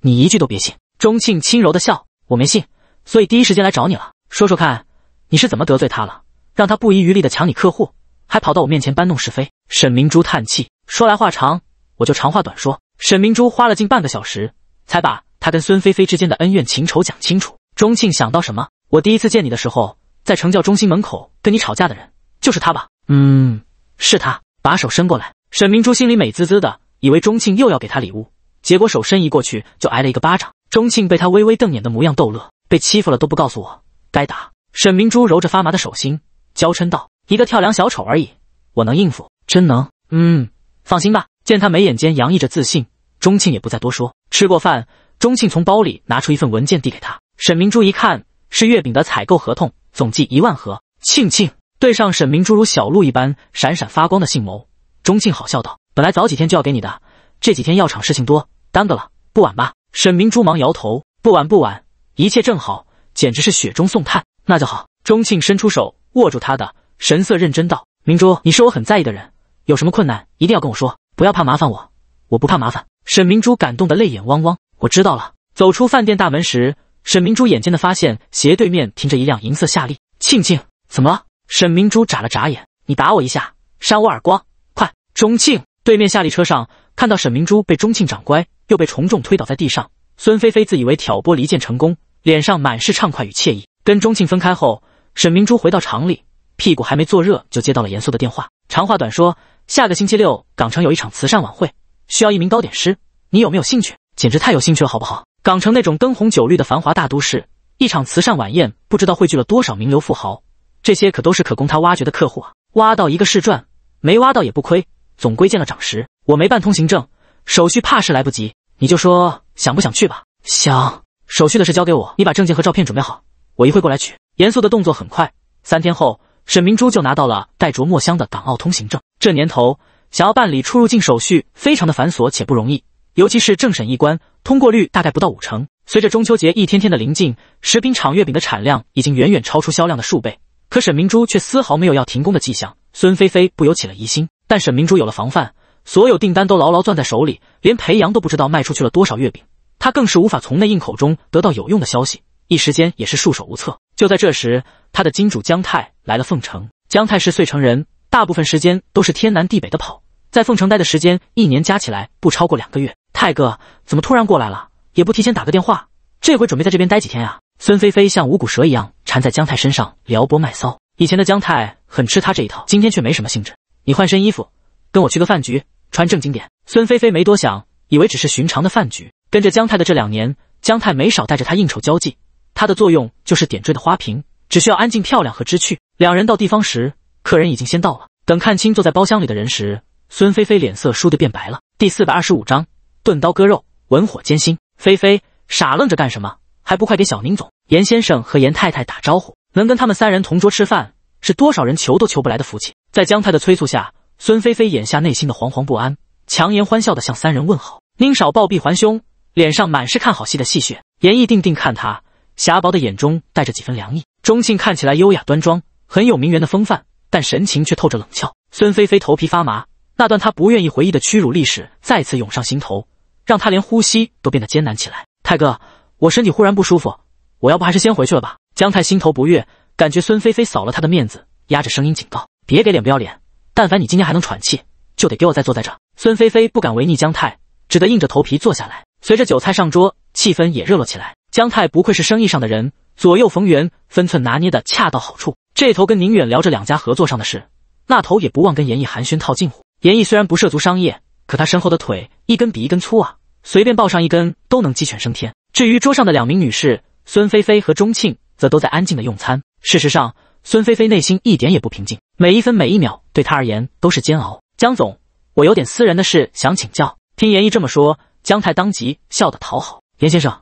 你一句都别信。”钟庆轻柔的笑：“我没信，所以第一时间来找你了。说说看，你是怎么得罪他了，让他不遗余力的抢你客户，还跑到我面前搬弄是非？”沈明珠叹气：“说来话长。”我就长话短说，沈明珠花了近半个小时才把她跟孙菲菲之间的恩怨情仇讲清楚。钟庆想到什么，我第一次见你的时候，在成教中心门口跟你吵架的人就是他吧？嗯，是他。把手伸过来，沈明珠心里美滋滋的，以为钟庆又要给她礼物，结果手伸移过去就挨了一个巴掌。钟庆被他微微瞪眼的模样逗乐，被欺负了都不告诉我，该打。沈明珠揉着发麻的手心，娇嗔道：“一个跳梁小丑而已，我能应付，真能。”嗯，放心吧。见他眉眼间洋溢着自信，钟庆也不再多说。吃过饭，钟庆从包里拿出一份文件递给他。沈明珠一看，是月饼的采购合同，总计一万盒。庆庆对上沈明珠如小鹿一般闪闪发光的杏眸，钟庆好笑道：“本来早几天就要给你的，这几天药厂事情多，耽搁了，不晚吧？”沈明珠忙摇头：“不晚不晚，一切正好，简直是雪中送炭。”那就好。钟庆伸出手握住他的，神色认真道：“明珠，你是我很在意的人，有什么困难一定要跟我说。”不要怕麻烦我，我不怕麻烦。沈明珠感动得泪眼汪汪。我知道了。走出饭店大门时，沈明珠眼尖的发现斜对面停着一辆银色夏利。庆庆，怎么了？沈明珠眨了眨眼，你打我一下，扇我耳光，快！钟庆对面夏利车上看到沈明珠被钟庆掌乖，又被重重推倒在地上。孙菲菲自以为挑拨离间成功，脸上满是畅快与惬意。跟钟庆分开后，沈明珠回到厂里，屁股还没坐热，就接到了严肃的电话。长话短说。下个星期六，港城有一场慈善晚会，需要一名糕点师，你有没有兴趣？简直太有兴趣了，好不好？港城那种灯红酒绿的繁华大都市，一场慈善晚宴，不知道汇聚了多少名流富豪，这些可都是可供他挖掘的客户啊！挖到一个是赚，没挖到也不亏，总归见了长识。我没办通行证，手续怕是来不及，你就说想不想去吧？想，手续的事交给我，你把证件和照片准备好，我一会过来取。严肃的动作很快，三天后。沈明珠就拿到了带着墨香的港澳通行证。这年头，想要办理出入境手续非常的繁琐且不容易，尤其是政审一关，通过率大概不到五成。随着中秋节一天天的临近，食品厂月饼的产量已经远远超出销量的数倍，可沈明珠却丝毫没有要停工的迹象。孙菲菲不由起了疑心，但沈明珠有了防范，所有订单都牢牢攥在手里，连裴阳都不知道卖出去了多少月饼，他更是无法从内应口中得到有用的消息。一时间也是束手无策。就在这时，他的金主姜泰来了凤城。姜泰是遂城人，大部分时间都是天南地北的跑，在凤城待的时间一年加起来不超过两个月。泰哥怎么突然过来了？也不提前打个电话。这回准备在这边待几天呀？孙菲菲像五谷蛇一样缠在姜泰身上撩拨卖骚。以前的姜泰很吃他这一套，今天却没什么兴致。你换身衣服，跟我去个饭局，穿正经点。孙菲菲没多想，以为只是寻常的饭局。跟着姜泰的这两年，姜泰没少带着他应酬交际。它的作用就是点缀的花瓶，只需要安静、漂亮和知趣。两人到地方时，客人已经先到了。等看清坐在包厢里的人时，孙菲菲脸色倏地变白了。第四百二十五章：钝刀割肉，文火煎心。菲菲，傻愣着干什么？还不快给小宁总、严先生和严太太打招呼？能跟他们三人同桌吃饭，是多少人求都求不来的福气。在江太的催促下，孙菲菲眼下内心的惶惶不安，强颜欢笑的向三人问好。宁少抱臂环胸，脸上满是看好戏的戏谑。严毅定定看他。霞薄的眼中带着几分凉意，钟庆看起来优雅端庄，很有名媛的风范，但神情却透着冷峭。孙菲菲头皮发麻，那段她不愿意回忆的屈辱历史再次涌上心头，让她连呼吸都变得艰难起来。泰哥，我身体忽然不舒服，我要不还是先回去了吧。江泰心头不悦，感觉孙菲菲扫了他的面子，压着声音警告：“别给脸不要脸，但凡你今天还能喘气，就得给我再坐在这。”孙菲菲不敢违逆江泰，只得硬着头皮坐下来。随着酒菜上桌，气氛也热了起来。姜泰不愧是生意上的人，左右逢源，分寸拿捏的恰到好处。这头跟宁远聊着两家合作上的事，那头也不忘跟严毅寒暄套近乎。严毅虽然不涉足商业，可他身后的腿一根比一根粗啊，随便抱上一根都能鸡犬升天。至于桌上的两名女士孙菲菲和钟庆，则都在安静的用餐。事实上，孙菲菲内心一点也不平静，每一分每一秒对她而言都是煎熬。江总，我有点私人的事想请教。听严毅这么说，姜泰当即笑得讨好严先生。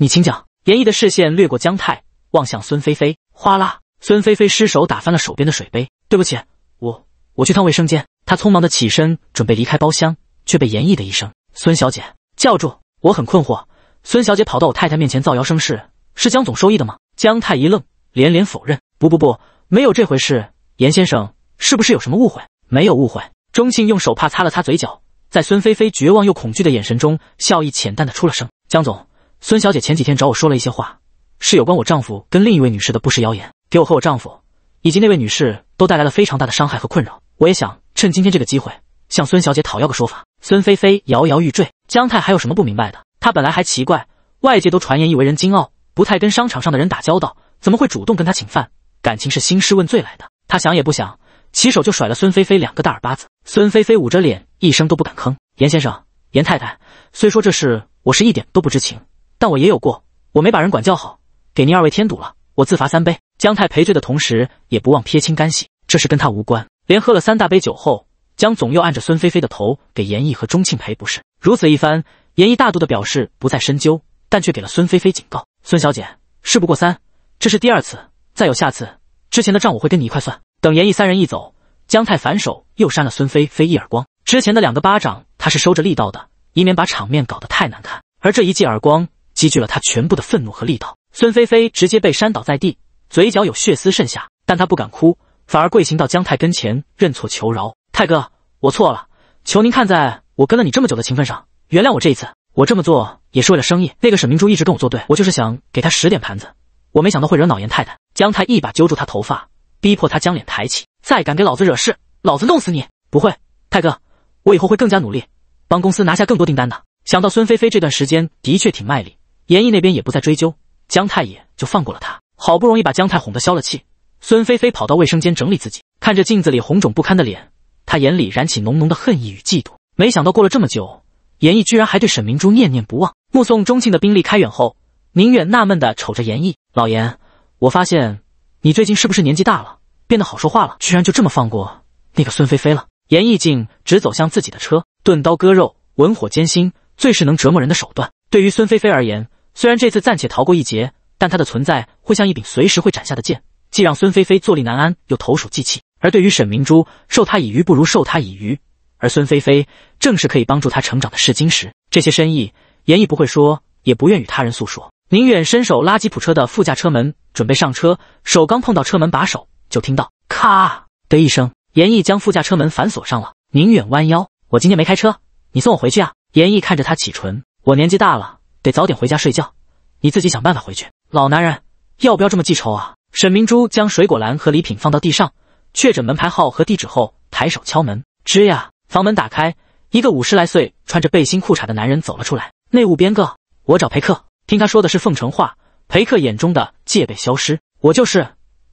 你请讲。严毅的视线掠过姜泰，望向孙菲菲。哗啦！孙菲菲失手打翻了手边的水杯，对不起，我我去趟卫生间。他匆忙的起身准备离开包厢，却被严毅的一声“孙小姐”叫住。我很困惑，孙小姐跑到我太太面前造谣生事，是江总授意的吗？姜泰一愣，连连否认：“不不不，没有这回事。严先生是不是有什么误会？”“没有误会。”钟庆用手帕擦了擦嘴角，在孙菲菲绝望又恐惧的眼神中，笑意浅淡的出了声：“江总。”孙小姐前几天找我说了一些话，是有关我丈夫跟另一位女士的不实谣言，给我和我丈夫以及那位女士都带来了非常大的伤害和困扰。我也想趁今天这个机会向孙小姐讨要个说法。孙菲菲摇摇欲坠，姜泰还有什么不明白的？他本来还奇怪，外界都传言一为人精傲，不太跟商场上的人打交道，怎么会主动跟他请饭？感情是兴师问罪来的。他想也不想，起手就甩了孙菲菲两个大耳巴子。孙菲菲捂着脸，一声都不敢吭。严先生、严太太，虽说这事我是一点都不知情。但我也有过，我没把人管教好，给您二位添堵了，我自罚三杯。姜太赔罪的同时，也不忘撇清干系，这事跟他无关。连喝了三大杯酒后，姜总又按着孙菲菲的头给严毅和钟庆赔不是。如此一番，严毅大度的表示不再深究，但却给了孙菲菲警告：“孙小姐，事不过三，这是第二次，再有下次，之前的账我会跟你一块算。”等严毅三人一走，姜太反手又扇了孙菲菲一耳光。之前的两个巴掌他是收着力道的，以免把场面搞得太难看，而这一记耳光。积聚了他全部的愤怒和力道，孙菲菲直接被扇倒在地，嘴角有血丝渗下，但她不敢哭，反而跪行到姜泰跟前认错求饶：“泰哥，我错了，求您看在我跟了你这么久的情分上，原谅我这一次。我这么做也是为了生意。那个沈明珠一直跟我作对，我就是想给她使点盘子。我没想到会惹恼严太太。”姜泰一把揪住他头发，逼迫他将脸抬起：“再敢给老子惹事，老子弄死你！”不会，泰哥，我以后会更加努力，帮公司拿下更多订单的。想到孙菲菲这段时间的确挺卖力。严毅那边也不再追究，姜太也就放过了他。好不容易把姜太哄得消了气，孙菲菲跑到卫生间整理自己，看着镜子里红肿不堪的脸，她眼里燃起浓浓的恨意与嫉妒。没想到过了这么久，严毅居然还对沈明珠念念不忘。目送钟庆的兵力开远后，宁远纳闷地瞅着严毅：“老严，我发现你最近是不是年纪大了，变得好说话了？居然就这么放过那个孙菲菲了？”严毅竟直走向自己的车，钝刀割肉，文火艰辛，最是能折磨人的手段。对于孙菲菲而言，虽然这次暂且逃过一劫，但他的存在会像一柄随时会斩下的剑，既让孙菲菲坐立难安，又投鼠忌器。而对于沈明珠，授他以鱼不如授他以渔，而孙菲菲正是可以帮助他成长的试金石。这些深意，严毅不会说，也不愿与他人诉说。宁远伸手拉吉普车的副驾车门，准备上车，手刚碰到车门把手，就听到咔的一声，严毅将副驾车门反锁上了。宁远弯腰：“我今天没开车，你送我回去啊？”严毅看着他，启唇：“我年纪大了。”得早点回家睡觉，你自己想办法回去。老男人，要不要这么记仇啊？沈明珠将水果篮和礼品放到地上，确诊门牌号和地址后，抬手敲门。吱呀，房门打开，一个五十来岁、穿着背心裤衩的男人走了出来。内务边个？我找裴克，听他说的是凤城话。裴克眼中的戒备消失。我就是。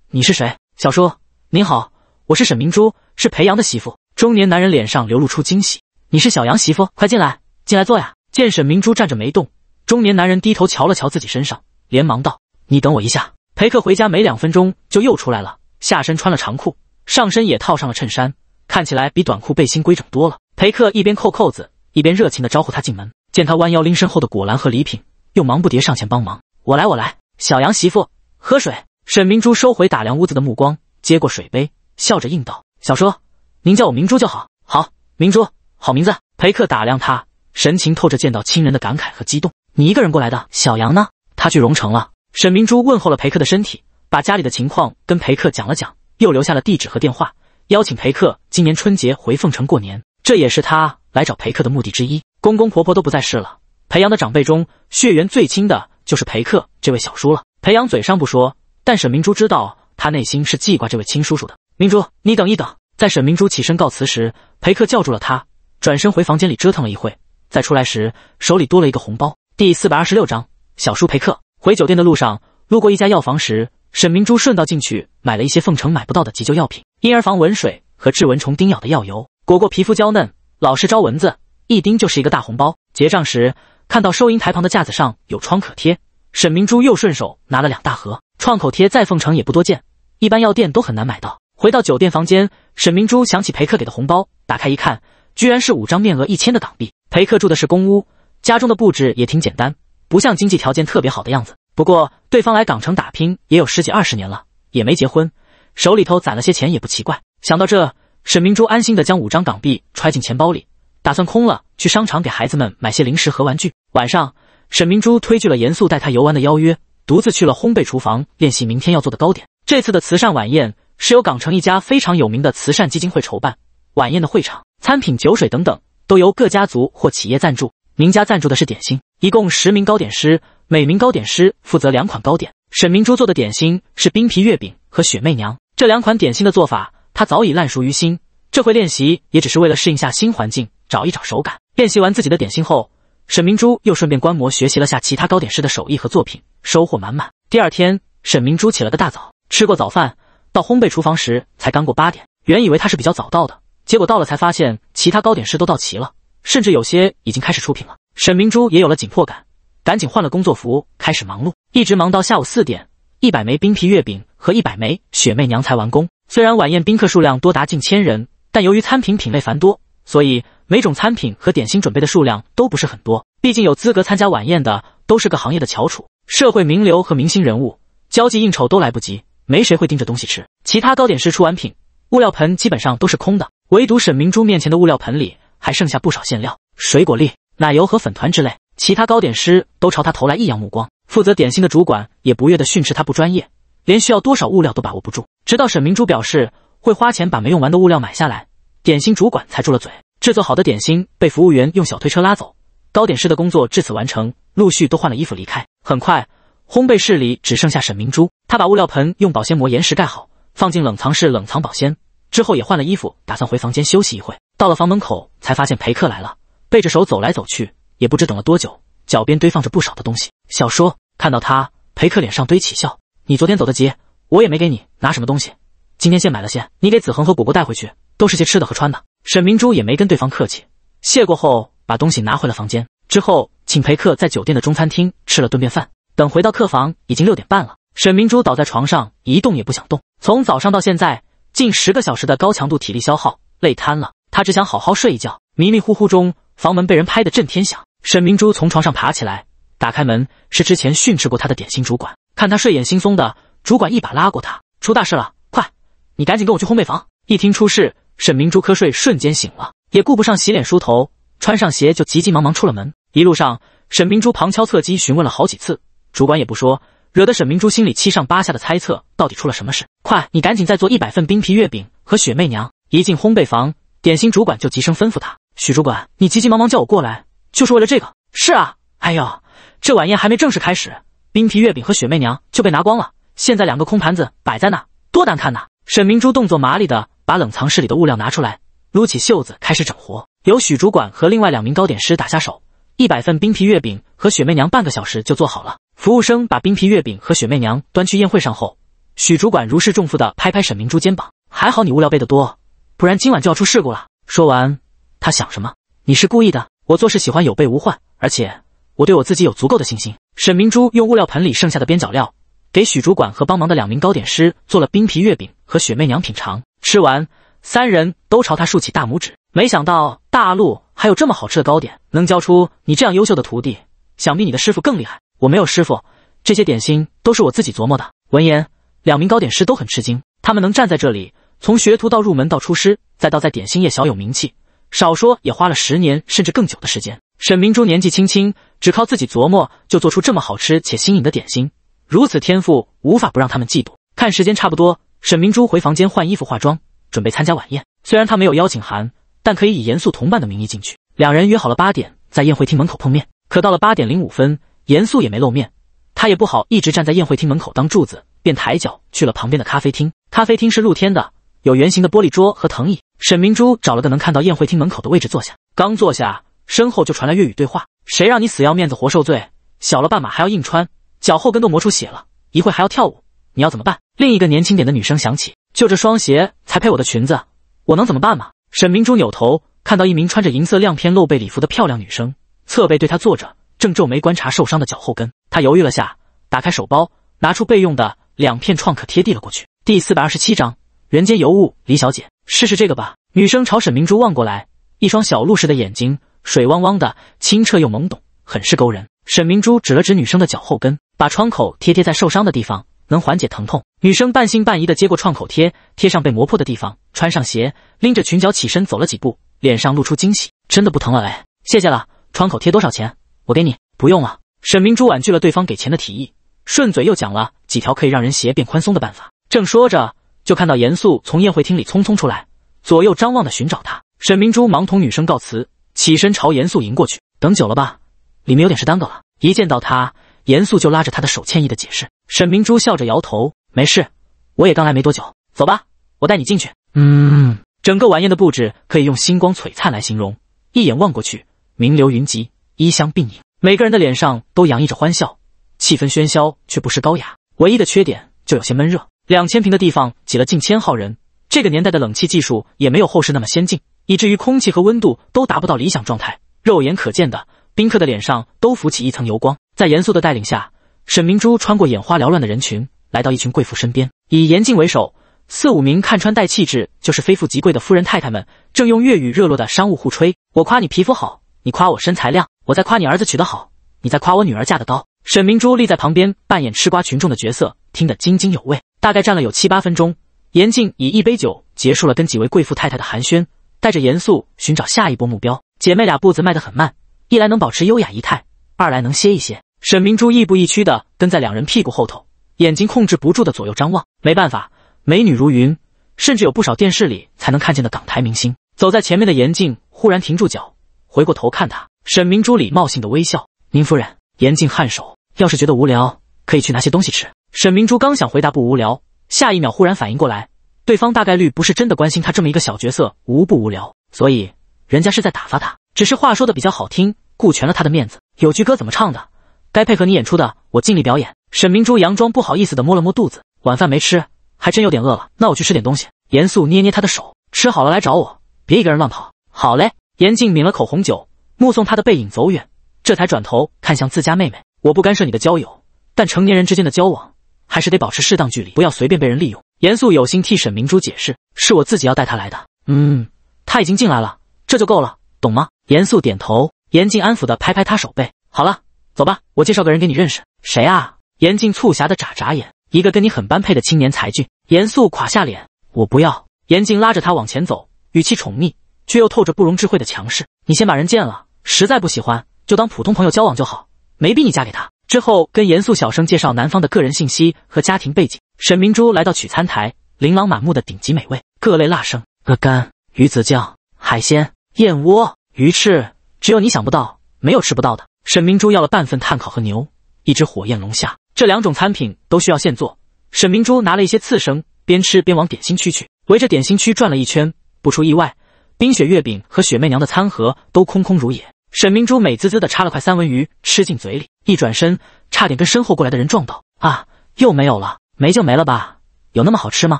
你是谁？小叔，您好，我是沈明珠，是裴阳的媳妇。中年男人脸上流露出惊喜。你是小杨媳妇？快进来，进来坐呀。见沈明珠站着没动。中年男人低头瞧了瞧自己身上，连忙道：“你等我一下。”陪客回家没两分钟，就又出来了。下身穿了长裤，上身也套上了衬衫，看起来比短裤背心规整多了。陪客一边扣扣子，一边热情的招呼他进门。见他弯腰拎身后的果篮和礼品，又忙不迭上前帮忙：“我来，我来。”小杨媳妇，喝水。沈明珠收回打量屋子的目光，接过水杯，笑着应道：“小叔，您叫我明珠就好。”“好，明珠，好名字。”陪客打量他，神情透着见到亲人的感慨和激动。你一个人过来的，小杨呢？他去荣城了。沈明珠问候了裴克的身体，把家里的情况跟裴克讲了讲，又留下了地址和电话，邀请裴克今年春节回凤城过年。这也是他来找裴克的目的之一。公公婆婆都不在世了，裴阳的长辈中血缘最亲的就是裴克这位小叔了。裴阳嘴上不说，但沈明珠知道他内心是记挂这位亲叔叔的。明珠，你等一等。在沈明珠起身告辞时，裴克叫住了他，转身回房间里折腾了一会，再出来时手里多了一个红包。第四百二十六章小叔陪客。回酒店的路上，路过一家药房时，沈明珠顺道进去买了一些凤城买不到的急救药品，婴儿防蚊水和治蚊虫叮咬的药油。果果皮肤娇嫩，老是招蚊子，一叮就是一个大红包。结账时，看到收银台旁的架子上有创可贴，沈明珠又顺手拿了两大盒创口贴。在凤城也不多见，一般药店都很难买到。回到酒店房间，沈明珠想起陪客给的红包，打开一看，居然是五张面额一千的港币。陪客住的是公屋。家中的布置也挺简单，不像经济条件特别好的样子。不过对方来港城打拼也有十几二十年了，也没结婚，手里头攒了些钱也不奇怪。想到这，沈明珠安心的将五张港币揣进钱包里，打算空了去商场给孩子们买些零食和玩具。晚上，沈明珠推拒了严肃带她游玩的邀约，独自去了烘焙厨房练习明天要做的糕点。这次的慈善晚宴是由港城一家非常有名的慈善基金会筹办，晚宴的会场、餐品、酒水等等都由各家族或企业赞助。名家赞助的是点心，一共十名糕点师，每名糕点师负责两款糕点。沈明珠做的点心是冰皮月饼和雪媚娘，这两款点心的做法她早已烂熟于心。这回练习也只是为了适应下新环境，找一找手感。练习完自己的点心后，沈明珠又顺便观摩学习了下其他糕点师的手艺和作品，收获满满。第二天，沈明珠起了个大早，吃过早饭，到烘焙厨房时才刚过八点。原以为她是比较早到的，结果到了才发现其他糕点师都到齐了。甚至有些已经开始出品了。沈明珠也有了紧迫感，赶紧换了工作服，开始忙碌，一直忙到下午四点，一百枚冰皮月饼和一百枚雪媚娘才完工。虽然晚宴宾客数量多达近千人，但由于餐品品类繁多，所以每种餐品和点心准备的数量都不是很多。毕竟有资格参加晚宴的都是各行业的翘楚、社会名流和明星人物，交际应酬都来不及，没谁会盯着东西吃。其他糕点师出完品，物料盆基本上都是空的，唯独沈明珠面前的物料盆里。还剩下不少馅料、水果粒、奶油和粉团之类，其他糕点师都朝他投来异样目光。负责点心的主管也不悦地训斥他不专业，连需要多少物料都把握不住。直到沈明珠表示会花钱把没用完的物料买下来，点心主管才住了嘴。制作好的点心被服务员用小推车拉走，糕点师的工作至此完成，陆续都换了衣服离开。很快，烘焙室里只剩下沈明珠。他把物料盆用保鲜膜严实盖好，放进冷藏室冷藏保鲜，之后也换了衣服，打算回房间休息一会。到了房门口，才发现陪客来了，背着手走来走去，也不知等了多久，脚边堆放着不少的东西。小说看到他，陪客脸上堆起笑：“你昨天走得急，我也没给你拿什么东西，今天现买了些，你给子恒和果果带回去，都是些吃的和穿的。”沈明珠也没跟对方客气，谢过后把东西拿回了房间，之后请陪客在酒店的中餐厅吃了顿便饭。等回到客房，已经六点半了。沈明珠倒在床上一动也不想动，从早上到现在近十个小时的高强度体力消耗，累瘫了。他只想好好睡一觉，迷迷糊糊中，房门被人拍得震天响。沈明珠从床上爬起来，打开门，是之前训斥过他的点心主管。看他睡眼惺忪的，主管一把拉过他：“出大事了，快，你赶紧跟我去烘焙房！”一听出事，沈明珠瞌睡瞬间醒了，也顾不上洗脸梳头，穿上鞋就急急忙忙出了门。一路上，沈明珠旁敲侧击询问了好几次，主管也不说，惹得沈明珠心里七上八下的猜测到底出了什么事。快，你赶紧再做一百份冰皮月饼和雪媚娘。一进烘焙房。点心主管就急声吩咐他：“许主管，你急急忙忙叫我过来，就是为了这个？”“是啊，哎呦，这晚宴还没正式开始，冰皮月饼和雪媚娘就被拿光了，现在两个空盘子摆在那，多难看呐！”沈明珠动作麻利的把冷藏室里的物料拿出来，撸起袖子开始整活，由许主管和另外两名糕点师打下手，一百份冰皮月饼和雪媚娘半个小时就做好了。服务生把冰皮月饼和雪媚娘端去宴会上后，许主管如释重负的拍拍沈明珠肩膀：“还好你物料备得多。”不然今晚就要出事故了。说完，他想什么？你是故意的？我做事喜欢有备无患，而且我对我自己有足够的信心。沈明珠用物料盆里剩下的边角料，给许主管和帮忙的两名糕点师做了冰皮月饼和雪媚娘品尝。吃完，三人都朝他竖起大拇指。没想到大陆还有这么好吃的糕点，能教出你这样优秀的徒弟，想必你的师傅更厉害。我没有师傅，这些点心都是我自己琢磨的。闻言，两名糕点师都很吃惊，他们能站在这里。从学徒到入门到出师，再到在点心业小有名气，少说也花了十年甚至更久的时间。沈明珠年纪轻轻，只靠自己琢磨就做出这么好吃且新颖的点心，如此天赋无法不让他们嫉妒。看时间差不多，沈明珠回房间换衣服、化妆，准备参加晚宴。虽然他没有邀请函，但可以以严肃同伴的名义进去。两人约好了八点在宴会厅门口碰面。可到了八点零五分，严肃也没露面，他也不好一直站在宴会厅门口当柱子，便抬脚去了旁边的咖啡厅。咖啡厅是露天的。有圆形的玻璃桌和藤椅，沈明珠找了个能看到宴会厅门口的位置坐下。刚坐下，身后就传来粤语对话：“谁让你死要面子活受罪？小了半码还要硬穿，脚后跟都磨出血了，一会还要跳舞，你要怎么办？”另一个年轻点的女生响起：“就这双鞋才配我的裙子，我能怎么办吗？”沈明珠扭头看到一名穿着银色亮片露背礼服的漂亮女生，侧背对她坐着，正皱眉观察受伤的脚后跟。她犹豫了下，打开手包，拿出备用的两片创可贴递了过去。第四百二十七章。人间尤物，李小姐，试试这个吧。女生朝沈明珠望过来，一双小鹿似的眼睛，水汪汪的，清澈又懵懂，很是勾人。沈明珠指了指女生的脚后跟，把创口贴贴在受伤的地方，能缓解疼痛。女生半信半疑的接过创口贴，贴上被磨破的地方，穿上鞋，拎着裙角起身走了几步，脸上露出惊喜，真的不疼了哎，谢谢了。创口贴多少钱？我给你。不用了。沈明珠婉拒了对方给钱的提议，顺嘴又讲了几条可以让人鞋变宽松的办法。正说着。就看到严肃从宴会厅里匆匆出来，左右张望的寻找他。沈明珠忙同女生告辞，起身朝严肃迎过去。等久了吧？里面有点事耽搁了。一见到他，严肃就拉着他的手，歉意的解释。沈明珠笑着摇头，没事，我也刚来没多久。走吧，我带你进去。嗯。整个晚宴的布置可以用星光璀璨来形容，一眼望过去，名流云集，衣香鬓影，每个人的脸上都洋溢着欢笑，气氛喧嚣却不失高雅。唯一的缺点就有些闷热。两千平的地方挤了近千号人，这个年代的冷气技术也没有后世那么先进，以至于空气和温度都达不到理想状态。肉眼可见的，宾客的脸上都浮起一层油光。在严肃的带领下，沈明珠穿过眼花缭乱的人群，来到一群贵妇身边。以严静为首，四五名看穿戴气质就是非富即贵的夫人太太们，正用粤语热络的商务互吹。我夸你皮肤好，你夸我身材靓，我在夸你儿子娶得好，你在夸我女儿嫁得高。沈明珠立在旁边，扮演吃瓜群众的角色，听得津津有味。大概站了有七八分钟，严静以一杯酒结束了跟几位贵妇太太的寒暄，带着严肃寻找下一波目标。姐妹俩步子迈得很慢，一来能保持优雅仪态，二来能歇一歇。沈明珠亦步亦趋的跟在两人屁股后头，眼睛控制不住的左右张望。没办法，美女如云，甚至有不少电视里才能看见的港台明星。走在前面的严静忽然停住脚，回过头看他。沈明珠礼貌性的微笑：“宁夫人。”严静颔首：“要是觉得无聊，可以去拿些东西吃。”沈明珠刚想回答不无聊，下一秒忽然反应过来，对方大概率不是真的关心她这么一个小角色无不无聊，所以人家是在打发他，只是话说的比较好听，顾全了他的面子。有句歌怎么唱的？该配合你演出的，我尽力表演。沈明珠佯装不好意思的摸了摸肚子，晚饭没吃，还真有点饿了。那我去吃点东西。严肃捏捏他的手，吃好了来找我，别一个人乱跑。好嘞。严静抿了口红酒，目送他的背影走远，这才转头看向自家妹妹。我不干涉你的交友，但成年人之间的交往。还是得保持适当距离，不要随便被人利用。严肃有心替沈明珠解释，是我自己要带他来的。嗯，他已经进来了，这就够了，懂吗？严肃点头，严静安抚的拍拍他手背。好了，走吧，我介绍个人给你认识。谁啊？严静促狭的眨眨眼，一个跟你很般配的青年才俊。严肃垮下脸，我不要。严静拉着他往前走，语气宠溺，却又透着不容智慧的强势。你先把人见了，实在不喜欢，就当普通朋友交往就好，没逼你嫁给他。之后跟严肃小声介绍男方的个人信息和家庭背景。沈明珠来到取餐台，琳琅满目的顶级美味，各类辣生、鹅肝、鱼子酱、海鲜、燕窝、鱼翅，只有你想不到，没有吃不到的。沈明珠要了半份碳烤和牛，一只火焰龙虾，这两种餐品都需要现做。沈明珠拿了一些刺生，边吃边往点心区去，围着点心区转了一圈，不出意外，冰雪月饼和雪媚娘的餐盒都空空如也。沈明珠美滋滋的插了块三文鱼，吃进嘴里。一转身，差点跟身后过来的人撞到啊！又没有了，没就没了吧？有那么好吃吗？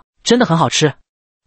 真的很好吃，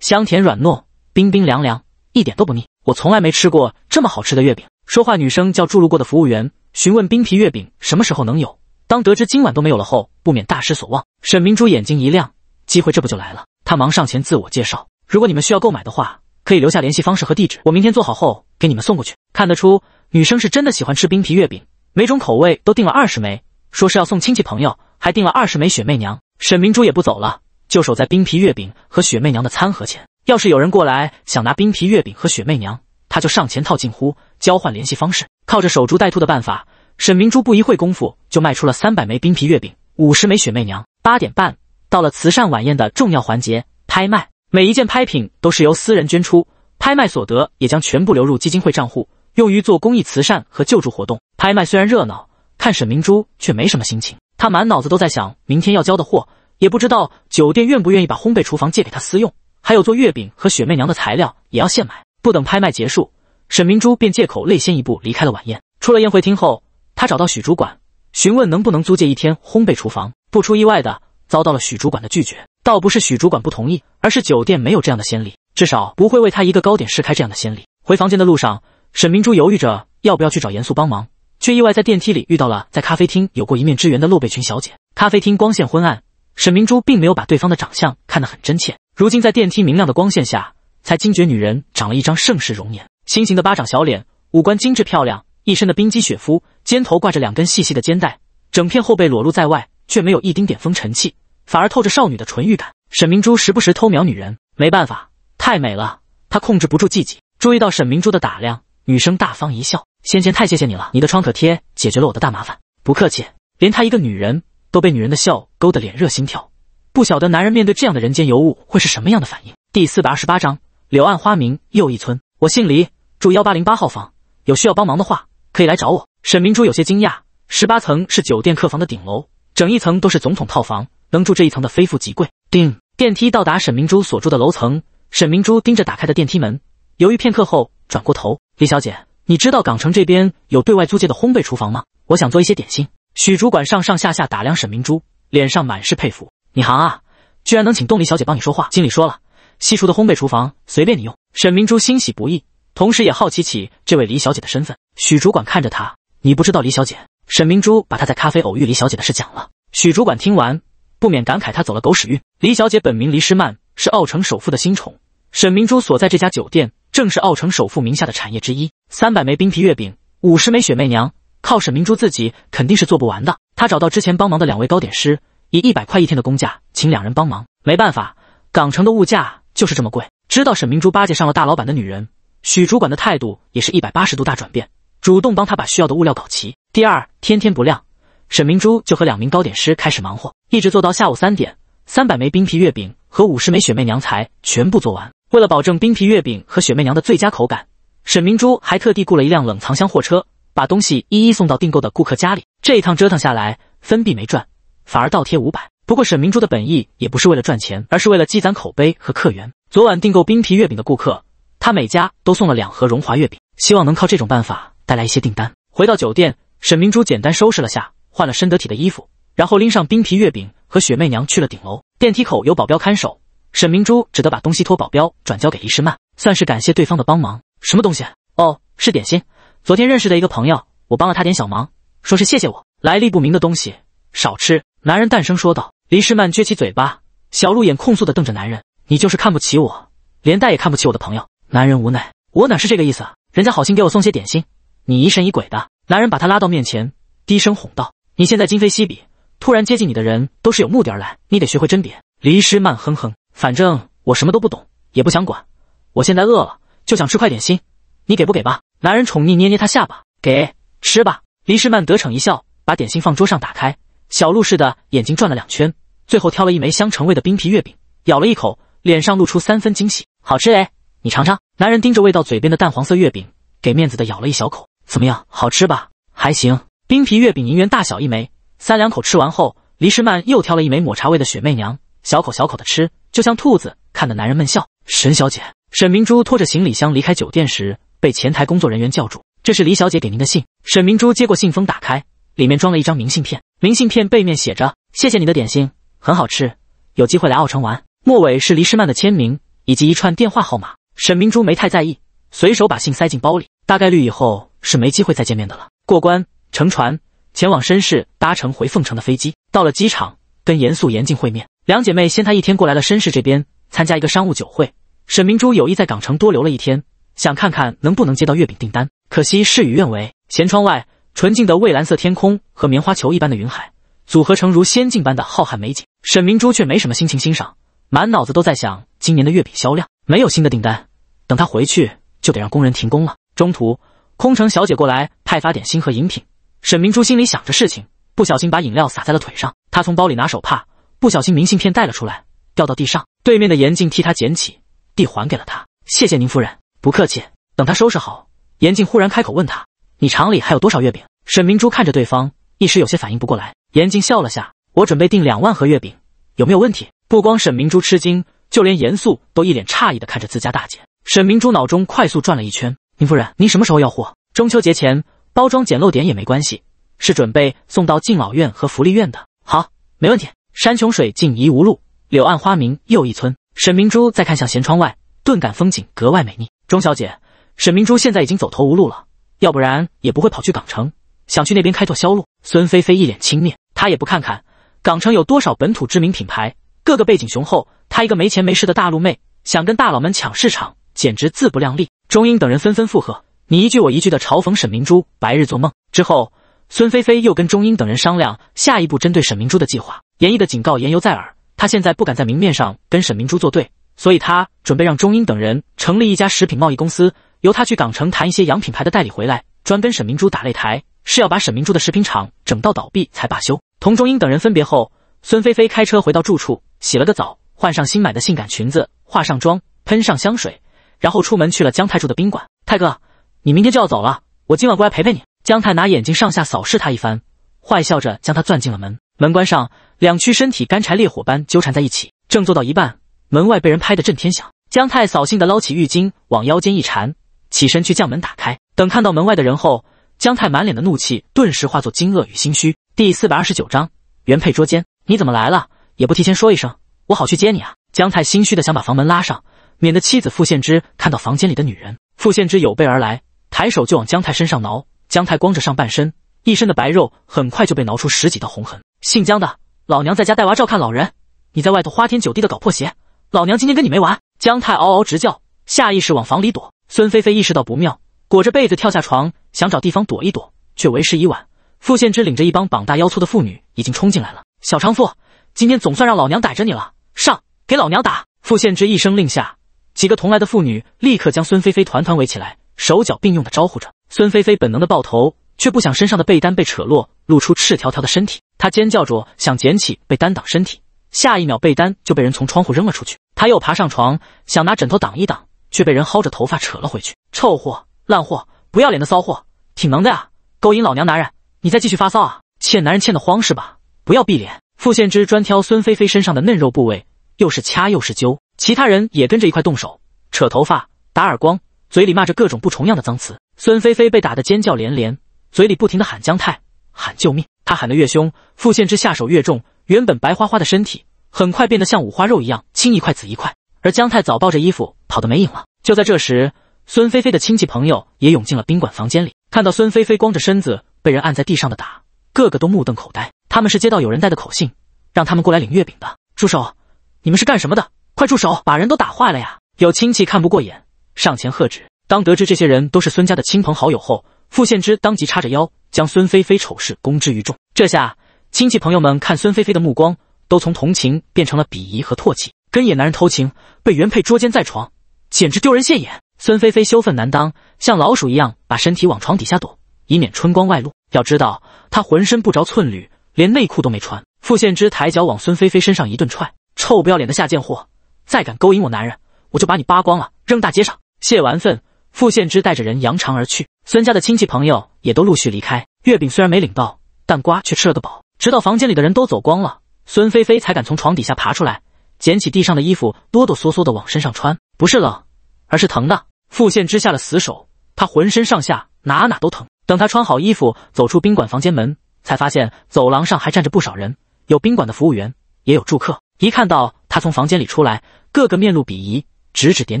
香甜软糯，冰冰凉凉，一点都不腻。我从来没吃过这么好吃的月饼。说话女生叫注入过的服务员询问冰皮月饼什么时候能有，当得知今晚都没有了后，不免大失所望。沈明珠眼睛一亮，机会这不就来了？她忙上前自我介绍，如果你们需要购买的话，可以留下联系方式和地址，我明天做好后给你们送过去。看得出，女生是真的喜欢吃冰皮月饼。每种口味都订了二十枚，说是要送亲戚朋友，还订了二十枚雪媚娘。沈明珠也不走了，就守在冰皮月饼和雪媚娘的餐盒前。要是有人过来想拿冰皮月饼和雪媚娘，他就上前套近乎，交换联系方式。靠着守株待兔的办法，沈明珠不一会功夫就卖出了三百枚冰皮月饼，五十枚雪媚娘。八点半到了，慈善晚宴的重要环节——拍卖。每一件拍品都是由私人捐出，拍卖所得也将全部流入基金会账户。用于做公益慈善和救助活动。拍卖虽然热闹，看沈明珠却没什么心情。他满脑子都在想明天要交的货，也不知道酒店愿不愿意把烘焙厨房借给他私用。还有做月饼和雪媚娘的材料也要现买。不等拍卖结束，沈明珠便借口累，先一步离开了晚宴。出了宴会厅后，他找到许主管，询问能不能租借一天烘焙厨房。不出意外的，遭到了许主管的拒绝。倒不是许主管不同意，而是酒店没有这样的先例，至少不会为他一个糕点试开这样的先例。回房间的路上。沈明珠犹豫着要不要去找严肃帮忙，却意外在电梯里遇到了在咖啡厅有过一面之缘的露背裙小姐。咖啡厅光线昏暗，沈明珠并没有把对方的长相看得很真切。如今在电梯明亮的光线下，才惊觉女人长了一张盛世容颜，心形的巴掌小脸，五官精致漂亮，一身的冰肌雪肤，肩头挂着两根细细的肩带，整片后背裸露在外，却没有一丁点风尘气，反而透着少女的纯欲感。沈明珠时不时偷瞄女人，没办法，太美了，她控制不住自己，注意到沈明珠的打量。女生大方一笑，先前太谢谢你了，你的创可贴解决了我的大麻烦。不客气，连她一个女人都被女人的笑勾得脸热心跳，不晓得男人面对这样的人间尤物会是什么样的反应。第四百二十八章，柳暗花明又一村。我姓黎，住幺八零八号房，有需要帮忙的话可以来找我。沈明珠有些惊讶，十八层是酒店客房的顶楼，整一层都是总统套房，能住这一层的非富即贵。叮，电梯到达沈明珠所住的楼层，沈明珠盯着打开的电梯门，犹豫片刻后。转过头，李小姐，你知道港城这边有对外租界的烘焙厨房吗？我想做一些点心。许主管上上下下打量沈明珠，脸上满是佩服。你行啊，居然能请动李小姐帮你说话。经理说了，西厨的烘焙厨房随便你用。沈明珠欣喜不已，同时也好奇起这位李小姐的身份。许主管看着她：“你不知道李小姐？沈明珠把她在咖啡偶遇李小姐的事讲了。许主管听完，不免感慨她走了狗屎运。李小姐本名黎诗曼，是奥城首富的新宠。沈明珠所在这家酒店。正是奥城首富名下的产业之一。三百枚冰皮月饼，五十枚雪媚娘，靠沈明珠自己肯定是做不完的。她找到之前帮忙的两位糕点师，以一百块一天的工价，请两人帮忙。没办法，港城的物价就是这么贵。知道沈明珠巴结上了大老板的女人，许主管的态度也是一百八十度大转变，主动帮她把需要的物料搞齐。第二天天不亮，沈明珠就和两名糕点师开始忙活，一直做到下午三点，三百枚冰皮月饼和五十枚雪媚娘才全部做完。为了保证冰皮月饼和雪媚娘的最佳口感，沈明珠还特地雇了一辆冷藏箱货车，把东西一一送到订购的顾客家里。这一趟折腾下来，分币没赚，反而倒贴五百。不过沈明珠的本意也不是为了赚钱，而是为了积攒口碑和客源。昨晚订购冰皮月饼的顾客，他每家都送了两盒荣华月饼，希望能靠这种办法带来一些订单。回到酒店，沈明珠简单收拾了下，换了身得体的衣服，然后拎上冰皮月饼和雪媚娘去了顶楼。电梯口有保镖看守。沈明珠只得把东西托保镖转交给黎诗曼，算是感谢对方的帮忙。什么东西？哦，是点心。昨天认识的一个朋友，我帮了他点小忙，说是谢谢我。来历不明的东西，少吃。男人淡声说道。黎诗曼撅起嘴巴，小鹿眼控诉的瞪着男人：“你就是看不起我，连带也看不起我的朋友。”男人无奈：“我哪是这个意思，人家好心给我送些点心，你疑神疑鬼的。”男人把他拉到面前，低声哄道：“你现在今非昔比，突然接近你的人都是有目的而来，你得学会甄别。”黎诗曼哼哼。反正我什么都不懂，也不想管。我现在饿了，就想吃块点心，你给不给吧？男人宠溺捏捏他下巴，给吃吧。黎世曼得逞一笑，把点心放桌上，打开，小鹿似的眼睛转了两圈，最后挑了一枚香橙味的冰皮月饼，咬了一口，脸上露出三分惊喜，好吃哎，你尝尝。男人盯着味道嘴边的淡黄色月饼，给面子的咬了一小口，怎么样，好吃吧？还行。冰皮月饼银元大小一枚，三两口吃完后，黎世曼又挑了一枚抹茶味的雪媚娘，小口小口的吃。就像兔子看的男人闷笑。沈小姐，沈明珠拖着行李箱离开酒店时，被前台工作人员叫住。这是李小姐给您的信。沈明珠接过信封，打开，里面装了一张明信片。明信片背面写着：“谢谢你的点心，很好吃。有机会来奥城玩。”末尾是黎诗曼的签名以及一串电话号码。沈明珠没太在意，随手把信塞进包里。大概率以后是没机会再见面的了。过关，乘船前往深市，搭乘回凤城的飞机。到了机场，跟严肃严进会面。两姐妹先她一天过来了，绅士这边参加一个商务酒会。沈明珠有意在港城多留了一天，想看看能不能接到月饼订单。可惜事与愿违。舷窗外，纯净的蔚蓝色天空和棉花球一般的云海，组合成如仙境般的浩瀚美景。沈明珠却没什么心情欣赏，满脑子都在想今年的月饼销量，没有新的订单，等她回去就得让工人停工了。中途，空乘小姐过来派发点心和饮品。沈明珠心里想着事情，不小心把饮料洒在了腿上。她从包里拿手帕。不小心明信片带了出来，掉到地上。对面的严静替他捡起，递还给了他。谢谢您，夫人。不客气。等他收拾好，严静忽然开口问他：“你厂里还有多少月饼？”沈明珠看着对方，一时有些反应不过来。严静笑了下：“我准备订两万盒月饼，有没有问题？”不光沈明珠吃惊，就连严肃都一脸诧异的看着自家大姐。沈明珠脑中快速转了一圈：“宁夫人，您什么时候要货？中秋节前，包装简陋点也没关系，是准备送到敬老院和福利院的。好，没问题。”山穷水尽疑无路，柳暗花明又一村。沈明珠再看向舷窗外，顿感风景格外美丽。钟小姐，沈明珠现在已经走投无路了，要不然也不会跑去港城，想去那边开拓销路。孙菲菲一脸轻蔑，她也不看看港城有多少本土知名品牌，各个背景雄厚，她一个没钱没势的大陆妹，想跟大佬们抢市场，简直自不量力。钟英等人纷纷附和，你一句我一句的嘲讽沈明珠白日做梦。之后，孙菲菲又跟钟英等人商量下一步针对沈明珠的计划。严毅的警告言犹在耳，他现在不敢在明面上跟沈明珠作对，所以他准备让钟英等人成立一家食品贸易公司，由他去港城谈一些洋品牌的代理，回来专跟沈明珠打擂台，是要把沈明珠的食品厂整到倒闭才罢休。同钟英等人分别后，孙菲菲开车回到住处，洗了个澡，换上新买的性感裙子，化上妆，喷上香水，然后出门去了姜泰住的宾馆。泰哥，你明天就要走了，我今晚过来陪陪你。姜泰拿眼睛上下扫视他一番，坏笑着将他攥进了门。门关上，两躯身体干柴烈火般纠缠在一起，正做到一半，门外被人拍得震天响。姜太扫兴的捞起浴巾往腰间一缠，起身去将门打开。等看到门外的人后，姜太满脸的怒气顿时化作惊愕与心虚。第四百二十九章原配捉奸，你怎么来了？也不提前说一声，我好去接你啊！姜太心虚的想把房门拉上，免得妻子傅宪之看到房间里的女人。傅宪之有备而来，抬手就往姜太身上挠。姜太光着上半身，一身的白肉很快就被挠出十几道红痕。姓姜的，老娘在家带娃照看老人，你在外头花天酒地的搞破鞋，老娘今天跟你没完！姜太嗷嗷直叫，下意识往房里躲。孙菲菲意识到不妙，裹着被子跳下床，想找地方躲一躲，却为时已晚。傅献之领着一帮膀大腰粗的妇女已经冲进来了。小娼妇，今天总算让老娘逮着你了，上，给老娘打！傅献之一声令下，几个同来的妇女立刻将孙菲菲团团围起来，手脚并用的招呼着。孙菲菲本能的抱头。却不想身上的被单被扯落，露出赤条条的身体。他尖叫着想捡起被单挡身体，下一秒被单就被人从窗户扔了出去。他又爬上床想拿枕头挡一挡，却被人薅着头发扯了回去。臭货，烂货，不要脸的骚货，挺能的呀，勾引老娘男人，你再继续发骚啊，欠男人欠的慌是吧？不要闭脸。傅献之专挑孙菲菲身上的嫩肉部位，又是掐又是揪，其他人也跟着一块动手，扯头发、打耳光，嘴里骂着各种不重样的脏词。孙菲菲被打得尖叫连连。嘴里不停地喊姜泰，喊救命。他喊得越凶，傅献之下手越重。原本白花花的身体，很快变得像五花肉一样，青一块紫一块。而姜泰早抱着衣服跑得没影了。就在这时，孙菲菲的亲戚朋友也涌进了宾馆房间里，看到孙菲菲光着身子被人按在地上的打，个个都目瞪口呆。他们是接到有人带的口信，让他们过来领月饼的。住手！你们是干什么的？快住手！把人都打坏了呀！有亲戚看不过眼，上前喝止。当得知这些人都是孙家的亲朋好友后，傅献之当即叉着腰，将孙菲菲丑事公之于众。这下，亲戚朋友们看孙菲菲的目光，都从同情变成了鄙夷和唾弃。跟野男人偷情，被原配捉奸在床，简直丢人现眼。孙菲菲羞愤难当，像老鼠一样把身体往床底下躲，以免春光外露。要知道，她浑身不着寸缕，连内裤都没穿。傅献之抬脚往孙菲菲身上一顿踹：“臭不要脸的下贱货，再敢勾引我男人，我就把你扒光了扔大街上！”泄完愤。傅献之带着人扬长而去，孙家的亲戚朋友也都陆续离开。月饼虽然没领到，但瓜却吃了个饱。直到房间里的人都走光了，孙菲菲才敢从床底下爬出来，捡起地上的衣服，哆哆嗦嗦的往身上穿。不是冷，而是疼的。傅献之下了死手，他浑身上下哪哪都疼。等他穿好衣服走出宾馆房间门，才发现走廊上还站着不少人，有宾馆的服务员，也有住客。一看到他从房间里出来，个个面露鄙夷，指指点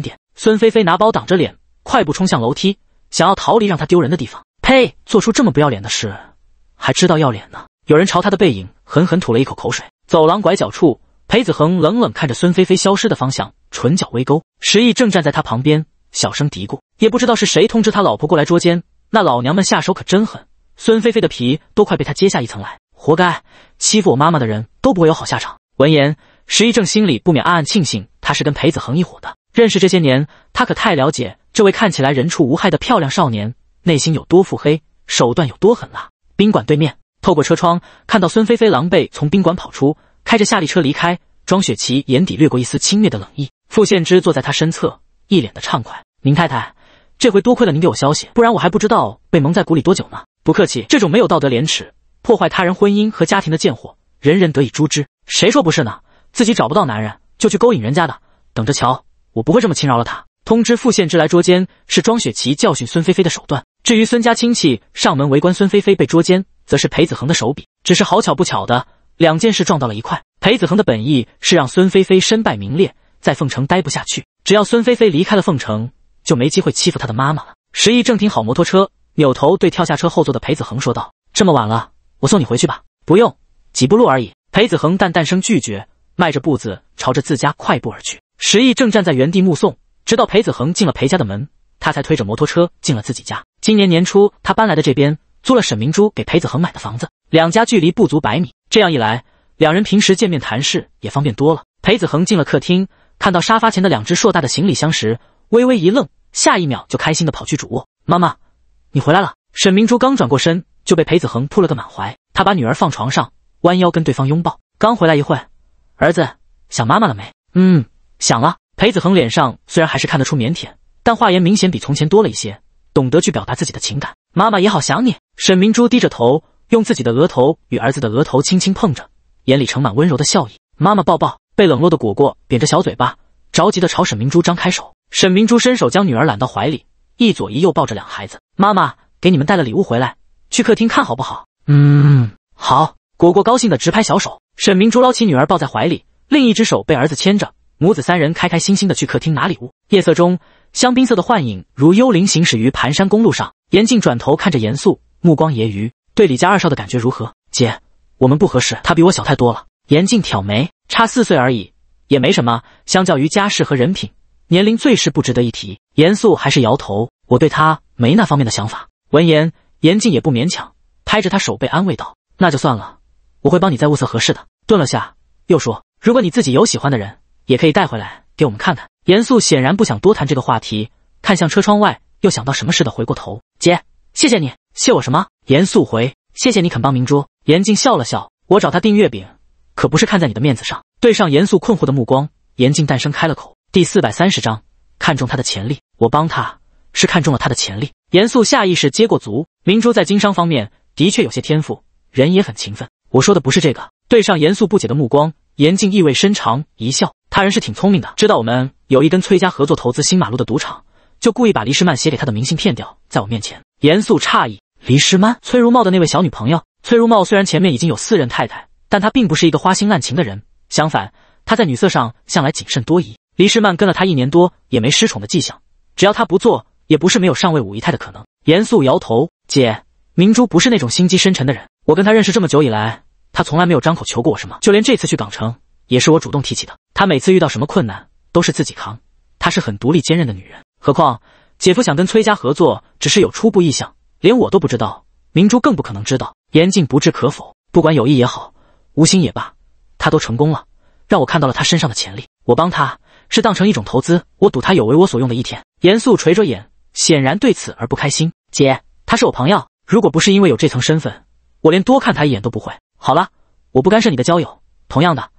点。孙菲菲拿包挡着脸。快步冲向楼梯，想要逃离让他丢人的地方。呸！做出这么不要脸的事，还知道要脸呢？有人朝他的背影狠狠吐了一口口水。走廊拐角处，裴子恒冷冷看着孙菲菲消失的方向，唇角微勾。石毅正站在他旁边，小声嘀咕：“也不知道是谁通知他老婆过来捉奸，那老娘们下手可真狠，孙菲菲的皮都快被他揭下一层来，活该！欺负我妈妈的人都不会有好下场。”闻言，石毅正心里不免暗暗庆幸，他是跟裴子恒一伙的。认识这些年，他可太了解这位看起来人畜无害的漂亮少年，内心有多腹黑，手段有多狠辣。宾馆对面，透过车窗看到孙菲菲狼狈从宾馆跑出，开着夏利车离开。庄雪琪眼底掠过一丝轻蔑的冷意。傅宪之坐在他身侧，一脸的畅快。宁太太，这回多亏了您给我消息，不然我还不知道被蒙在鼓里多久呢。不客气，这种没有道德廉耻、破坏他人婚姻和家庭的贱货，人人得以诛之。谁说不是呢？自己找不到男人，就去勾引人家的，等着瞧。我不会这么轻饶了他。通知傅献之来捉奸，是庄雪琪教训孙菲菲的手段。至于孙家亲戚上门围观孙菲菲被捉奸，则是裴子恒的手笔。只是好巧不巧的，两件事撞到了一块。裴子恒的本意是让孙菲菲身败名裂，在凤城待不下去。只要孙菲菲离开了凤城，就没机会欺负他的妈妈了。石毅正停好摩托车，扭头对跳下车后座的裴子恒说道：“这么晚了，我送你回去吧。”“不用，几步路而已。”裴子恒淡淡声拒绝，迈着步子朝着自家快步而去。石毅正站在原地目送，直到裴子恒进了裴家的门，他才推着摩托车进了自己家。今年年初，他搬来的这边，租了沈明珠给裴子恒买的房子，两家距离不足百米。这样一来，两人平时见面谈事也方便多了。裴子恒进了客厅，看到沙发前的两只硕大的行李箱时，微微一愣，下一秒就开心地跑去主卧：“妈妈，你回来了！”沈明珠刚转过身，就被裴子恒扑了个满怀。他把女儿放床上，弯腰跟对方拥抱。刚回来一会儿子想妈妈了没？嗯。想了，裴子恒脸上虽然还是看得出腼腆，但话言明显比从前多了一些，懂得去表达自己的情感。妈妈也好想你。沈明珠低着头，用自己的额头与儿子的额头轻轻碰着，眼里盛满温柔的笑意。妈妈抱抱。被冷落的果果扁着小嘴巴，着急的朝沈明珠张开手。沈明珠伸手将女儿揽到怀里，一左一右抱着两孩子。妈妈给你们带了礼物回来，去客厅看好不好？嗯，好。果果高兴的直拍小手。沈明珠捞起女儿抱在怀里，另一只手被儿子牵着。母子三人开开心心的去客厅拿礼物。夜色中，香槟色的幻影如幽灵行驶于盘山公路上。严静转头看着严肃，目光揶揄：“对李家二少的感觉如何？”“姐，我们不合适，他比我小太多了。”严静挑眉：“差四岁而已，也没什么。相较于家世和人品，年龄最是不值得一提。”严肃还是摇头：“我对他没那方面的想法。”闻言，严静也不勉强，拍着他手背安慰道：“那就算了，我会帮你再物色合适的。”顿了下，又说：“如果你自己有喜欢的人。”也可以带回来给我们看看。严肃显然不想多谈这个话题，看向车窗外，又想到什么似的回过头：“姐，谢谢你，谢我什么？”严肃回：“谢谢你肯帮明珠。”严静笑了笑：“我找他订月饼，可不是看在你的面子上。”对上严肃困惑的目光，严静淡声开了口：“第四百三十章，看中他的潜力，我帮他是看中了他的潜力。”严肃下意识接过足明珠在经商方面的确有些天赋，人也很勤奋。我说的不是这个。对上严肃不解的目光，严静意味深长一笑。他人是挺聪明的，知道我们有意跟崔家合作投资新马路的赌场，就故意把黎诗曼写给他的明信片掉在我面前。严肃诧异，黎诗曼，崔如茂的那位小女朋友。崔如茂虽然前面已经有四任太太，但他并不是一个花心滥情的人，相反，他在女色上向来谨慎多疑。黎诗曼跟了他一年多，也没失宠的迹象，只要他不做，也不是没有上位五姨太的可能。严肃摇头，姐，明珠不是那种心机深沉的人，我跟他认识这么久以来，他从来没有张口求过我什么，就连这次去港城。也是我主动提起的。她每次遇到什么困难都是自己扛，她是很独立坚韧的女人。何况姐夫想跟崔家合作，只是有初步意向，连我都不知道，明珠更不可能知道。严静不置可否，不管有意也好，无心也罢，她都成功了，让我看到了她身上的潜力。我帮她是当成一种投资，我赌她有为我所用的一天。严肃垂着眼，显然对此而不开心。姐，他是我朋友，如果不是因为有这层身份，我连多看他一眼都不会。好了，我不干涉你的交友，同样的。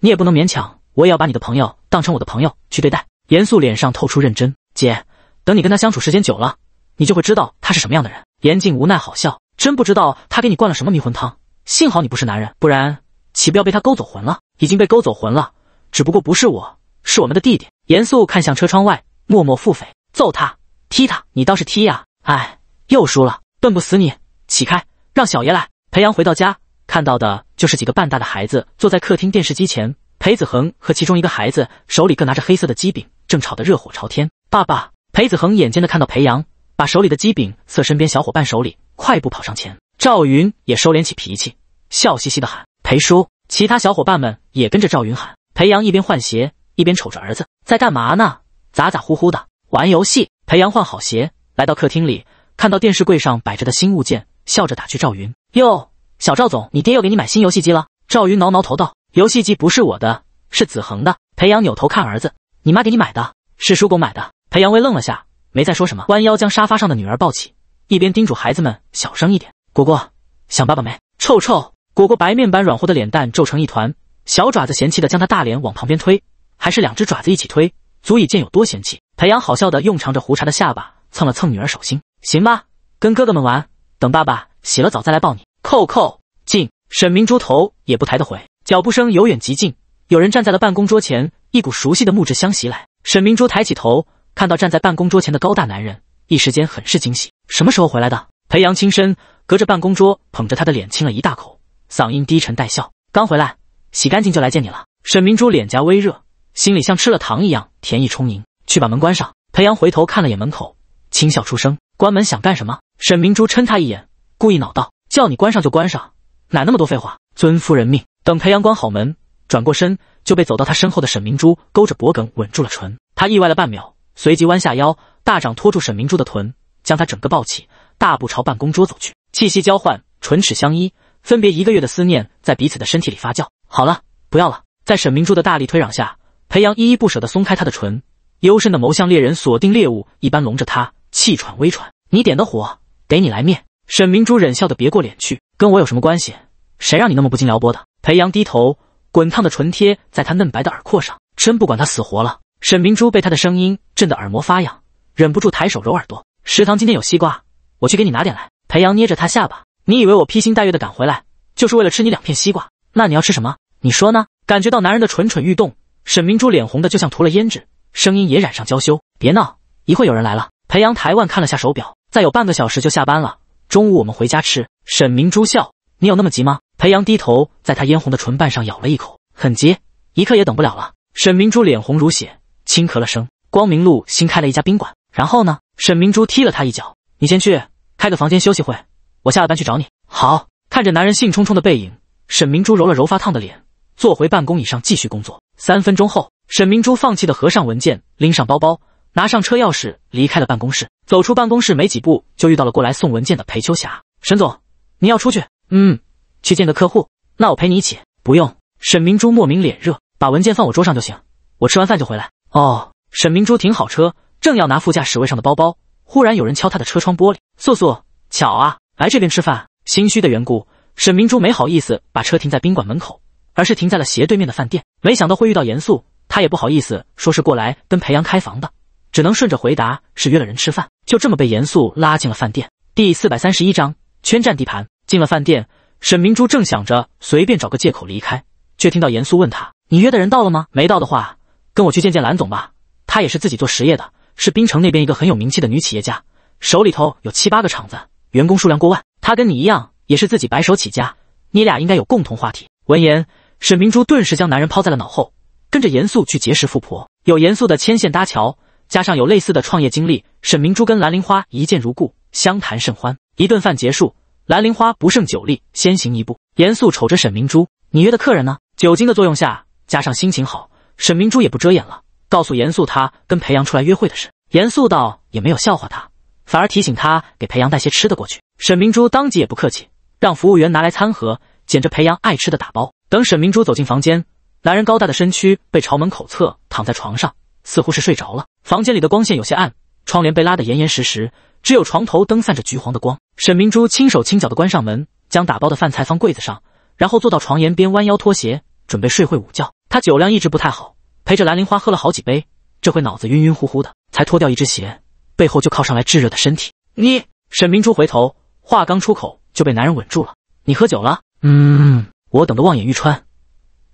你也不能勉强，我也要把你的朋友当成我的朋友去对待。严肃脸上透出认真，姐，等你跟他相处时间久了，你就会知道他是什么样的人。严静无奈好笑，真不知道他给你灌了什么迷魂汤，幸好你不是男人，不然岂不要被他勾走魂了？已经被勾走魂了，只不过不是我，是我们的弟弟。严肃看向车窗外，默默腹诽：揍他，踢他，你倒是踢呀！哎，又输了，笨不死你，起开，让小爷来。裴阳回到家。看到的就是几个半大的孩子坐在客厅电视机前，裴子恒和其中一个孩子手里各拿着黑色的鸡饼，正吵得热火朝天。爸爸，裴子恒眼尖的看到裴阳把手里的鸡饼塞身边小伙伴手里，快步跑上前。赵云也收敛起脾气，笑嘻嘻的喊裴叔。其他小伙伴们也跟着赵云喊。裴阳一边换鞋，一边瞅着儿子在干嘛呢？咋咋呼呼的玩游戏。裴阳换好鞋，来到客厅里，看到电视柜上摆着的新物件，笑着打趣赵云。哟。小赵总，你爹又给你买新游戏机了？赵云挠挠头道：“游戏机不是我的，是子恒的。”裴阳扭头看儿子：“你妈给你买的，是叔公买的。”裴阳微愣了下，没再说什么，弯腰将沙发上的女儿抱起，一边叮嘱孩子们小声一点：“果果想爸爸没？臭臭？”果果白面般软乎的脸蛋皱成一团，小爪子嫌弃的将他大脸往旁边推，还是两只爪子一起推，足以见有多嫌弃。裴阳好笑的用长着胡茬的下巴蹭了蹭女儿手心：“行吧，跟哥哥们玩，等爸爸洗了澡再来抱你。”扣扣进，沈明珠头也不抬地回，脚步声由远及近，有人站在了办公桌前，一股熟悉的木质香袭来。沈明珠抬起头，看到站在办公桌前的高大男人，一时间很是惊喜。什么时候回来的？裴阳轻身，隔着办公桌捧着他的脸亲了一大口，嗓音低沉带笑。刚回来，洗干净就来见你了。沈明珠脸颊微热，心里像吃了糖一样甜意充盈。去把门关上。裴阳回头看了眼门口，轻笑出声。关门想干什么？沈明珠嗔他一眼，故意恼道。叫你关上就关上，哪那么多废话！尊夫人命。等裴阳关好门，转过身就被走到他身后的沈明珠勾着脖梗，吻住了唇。他意外了半秒，随即弯下腰，大掌托住沈明珠的臀，将她整个抱起，大步朝办公桌走去。气息交换，唇齿相依，分别一个月的思念在彼此的身体里发酵。好了，不要了。在沈明珠的大力推攘下，裴阳依依不舍地松开她的唇，幽深的眸像猎人锁定猎物一般笼着她，气喘微喘。你点的火得你来灭。沈明珠忍笑的别过脸去，跟我有什么关系？谁让你那么不经撩拨的？裴阳低头，滚烫的唇贴在他嫩白的耳廓上，真不管他死活了。沈明珠被他的声音震得耳膜发痒，忍不住抬手揉耳朵。食堂今天有西瓜，我去给你拿点来。裴阳捏着她下巴，你以为我披星戴月的赶回来就是为了吃你两片西瓜？那你要吃什么？你说呢？感觉到男人的蠢蠢欲动，沈明珠脸红的就像涂了胭脂，声音也染上娇羞。别闹，一会有人来了。裴阳抬腕看了下手表，再有半个小时就下班了。中午我们回家吃。沈明珠笑，你有那么急吗？裴阳低头在她嫣红的唇瓣上咬了一口，很急，一刻也等不了了。沈明珠脸红如血，轻咳了声。光明路新开了一家宾馆，然后呢？沈明珠踢了他一脚，你先去开个房间休息会，我下了班去找你。好，看着男人兴冲冲的背影，沈明珠揉了揉发烫的脸，坐回办公椅上继续工作。三分钟后，沈明珠放弃的合上文件，拎上包包。拿上车钥匙，离开了办公室。走出办公室没几步，就遇到了过来送文件的裴秋霞。沈总，您要出去？嗯，去见个客户。那我陪你一起。不用。沈明珠莫名脸热，把文件放我桌上就行，我吃完饭就回来。哦。沈明珠停好车，正要拿副驾驶位上的包包，忽然有人敲他的车窗玻璃。素素，巧啊，来这边吃饭。心虚的缘故，沈明珠没好意思把车停在宾馆门口，而是停在了斜对面的饭店。没想到会遇到严肃，他也不好意思说是过来跟裴阳开房的。只能顺着回答是约了人吃饭，就这么被严肃拉进了饭店。第四百三十一章圈占地盘。进了饭店，沈明珠正想着随便找个借口离开，却听到严肃问他：“你约的人到了吗？没到的话，跟我去见见蓝总吧。他也是自己做实业的，是滨城那边一个很有名气的女企业家，手里头有七八个厂子，员工数量过万。她跟你一样，也是自己白手起家，你俩应该有共同话题。”闻言，沈明珠顿时将男人抛在了脑后，跟着严肃去结识富婆。有严肃的牵线搭桥。加上有类似的创业经历，沈明珠跟兰玲花一见如故，相谈甚欢。一顿饭结束，兰玲花不胜酒力，先行一步。严肃瞅着沈明珠：“你约的客人呢？”酒精的作用下，加上心情好，沈明珠也不遮掩了，告诉严肃他跟裴阳出来约会的事。严肃倒也没有笑话他，反而提醒他给裴阳带些吃的过去。沈明珠当即也不客气，让服务员拿来餐盒，捡着裴阳爱吃的打包。等沈明珠走进房间，男人高大的身躯被朝门口侧躺在床上。似乎是睡着了，房间里的光线有些暗，窗帘被拉得严严实实，只有床头灯散着橘黄的光。沈明珠轻手轻脚地关上门，将打包的饭菜放柜子上，然后坐到床沿边，弯腰脱鞋，准备睡会午觉。他酒量一直不太好，陪着兰玲花喝了好几杯，这会脑子晕晕乎乎的，才脱掉一只鞋，背后就靠上来炙热的身体。你，沈明珠回头，话刚出口就被男人吻住了。你喝酒了？嗯，我等得望眼欲穿，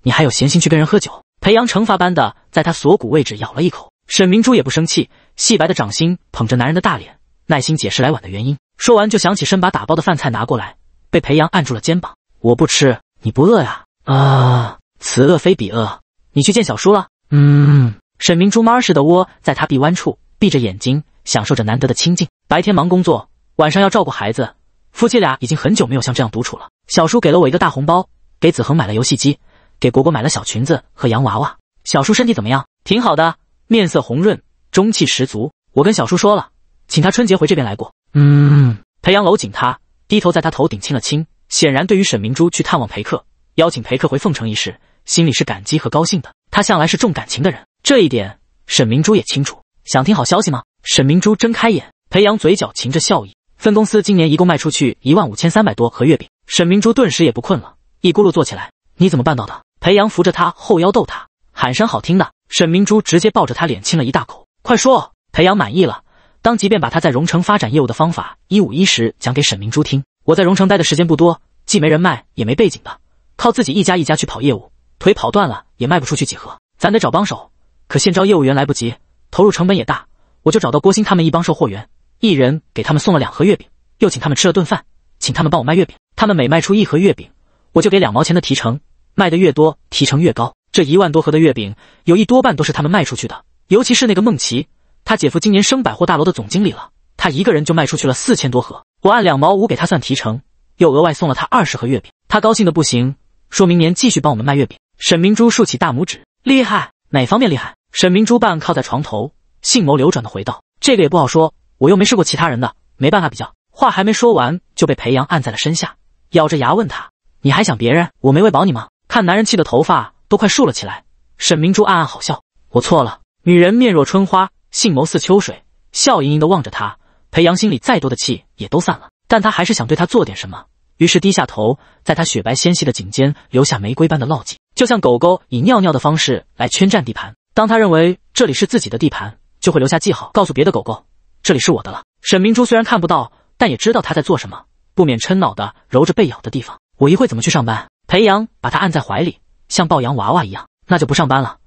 你还有闲心去跟人喝酒？裴阳惩罚般的在他锁骨位置咬了一口，沈明珠也不生气，细白的掌心捧着男人的大脸，耐心解释来晚的原因。说完就想起身把打包的饭菜拿过来，被裴阳按住了肩膀。我不吃，你不饿呀？啊，此饿非彼饿，你去见小叔了？嗯。沈明珠猫似的窝在他臂弯处，闭着眼睛享受着难得的清静。白天忙工作，晚上要照顾孩子，夫妻俩已经很久没有像这样独处了。小叔给了我一个大红包，给子恒买了游戏机。给果果买了小裙子和洋娃娃。小叔身体怎么样？挺好的，面色红润，中气十足。我跟小叔说了，请他春节回这边来过。嗯，裴阳搂紧他，低头在他头顶亲了亲，显然对于沈明珠去探望裴克，邀请裴克回凤城一事，心里是感激和高兴的。他向来是重感情的人，这一点沈明珠也清楚。想听好消息吗？沈明珠睁开眼，裴阳嘴角噙着笑意。分公司今年一共卖出去一万五千三百多盒月饼。沈明珠顿时也不困了，一咕噜坐起来。你怎么办到的？裴阳扶着他后腰逗他，喊声好听的。沈明珠直接抱着他脸亲了一大口。快说，裴阳满意了，当即便把他在荣城发展业务的方法一五一十讲给沈明珠听。我在荣城待的时间不多，既没人脉也没背景的，靠自己一家一家去跑业务，腿跑断了也卖不出去几盒，咱得找帮手。可现招业务员来不及，投入成本也大，我就找到郭鑫他们一帮售货员，一人给他们送了两盒月饼，又请他们吃了顿饭，请他们帮我卖月饼。他们每卖出一盒月饼，我就给两毛钱的提成。卖的越多，提成越高。这一万多盒的月饼，有一多半都是他们卖出去的。尤其是那个孟奇，他姐夫今年升百货大楼的总经理了，他一个人就卖出去了四千多盒。我按两毛五给他算提成，又额外送了他二十盒月饼。他高兴的不行，说明年继续帮我们卖月饼。沈明珠竖起大拇指，厉害，哪方面厉害？沈明珠半靠在床头，性眸流转的回道：“这个也不好说，我又没试过其他人的，没办法比较。”话还没说完，就被裴阳按在了身下，咬着牙问他：“你还想别人？我没喂饱你吗？”看男人气的头发都快竖了起来，沈明珠暗暗好笑。我错了。女人面若春花，性眸似秋水，笑盈盈的望着他。裴阳心里再多的气也都散了，但他还是想对他做点什么，于是低下头，在他雪白纤细的颈间留下玫瑰般的烙迹，就像狗狗以尿尿的方式来圈占地盘。当他认为这里是自己的地盘，就会留下记号，告诉别的狗狗这里是我的了。沈明珠虽然看不到，但也知道他在做什么，不免嗔恼的揉着被咬的地方。我一会怎么去上班？裴阳把他按在怀里，像抱洋娃娃一样。那就不上班了，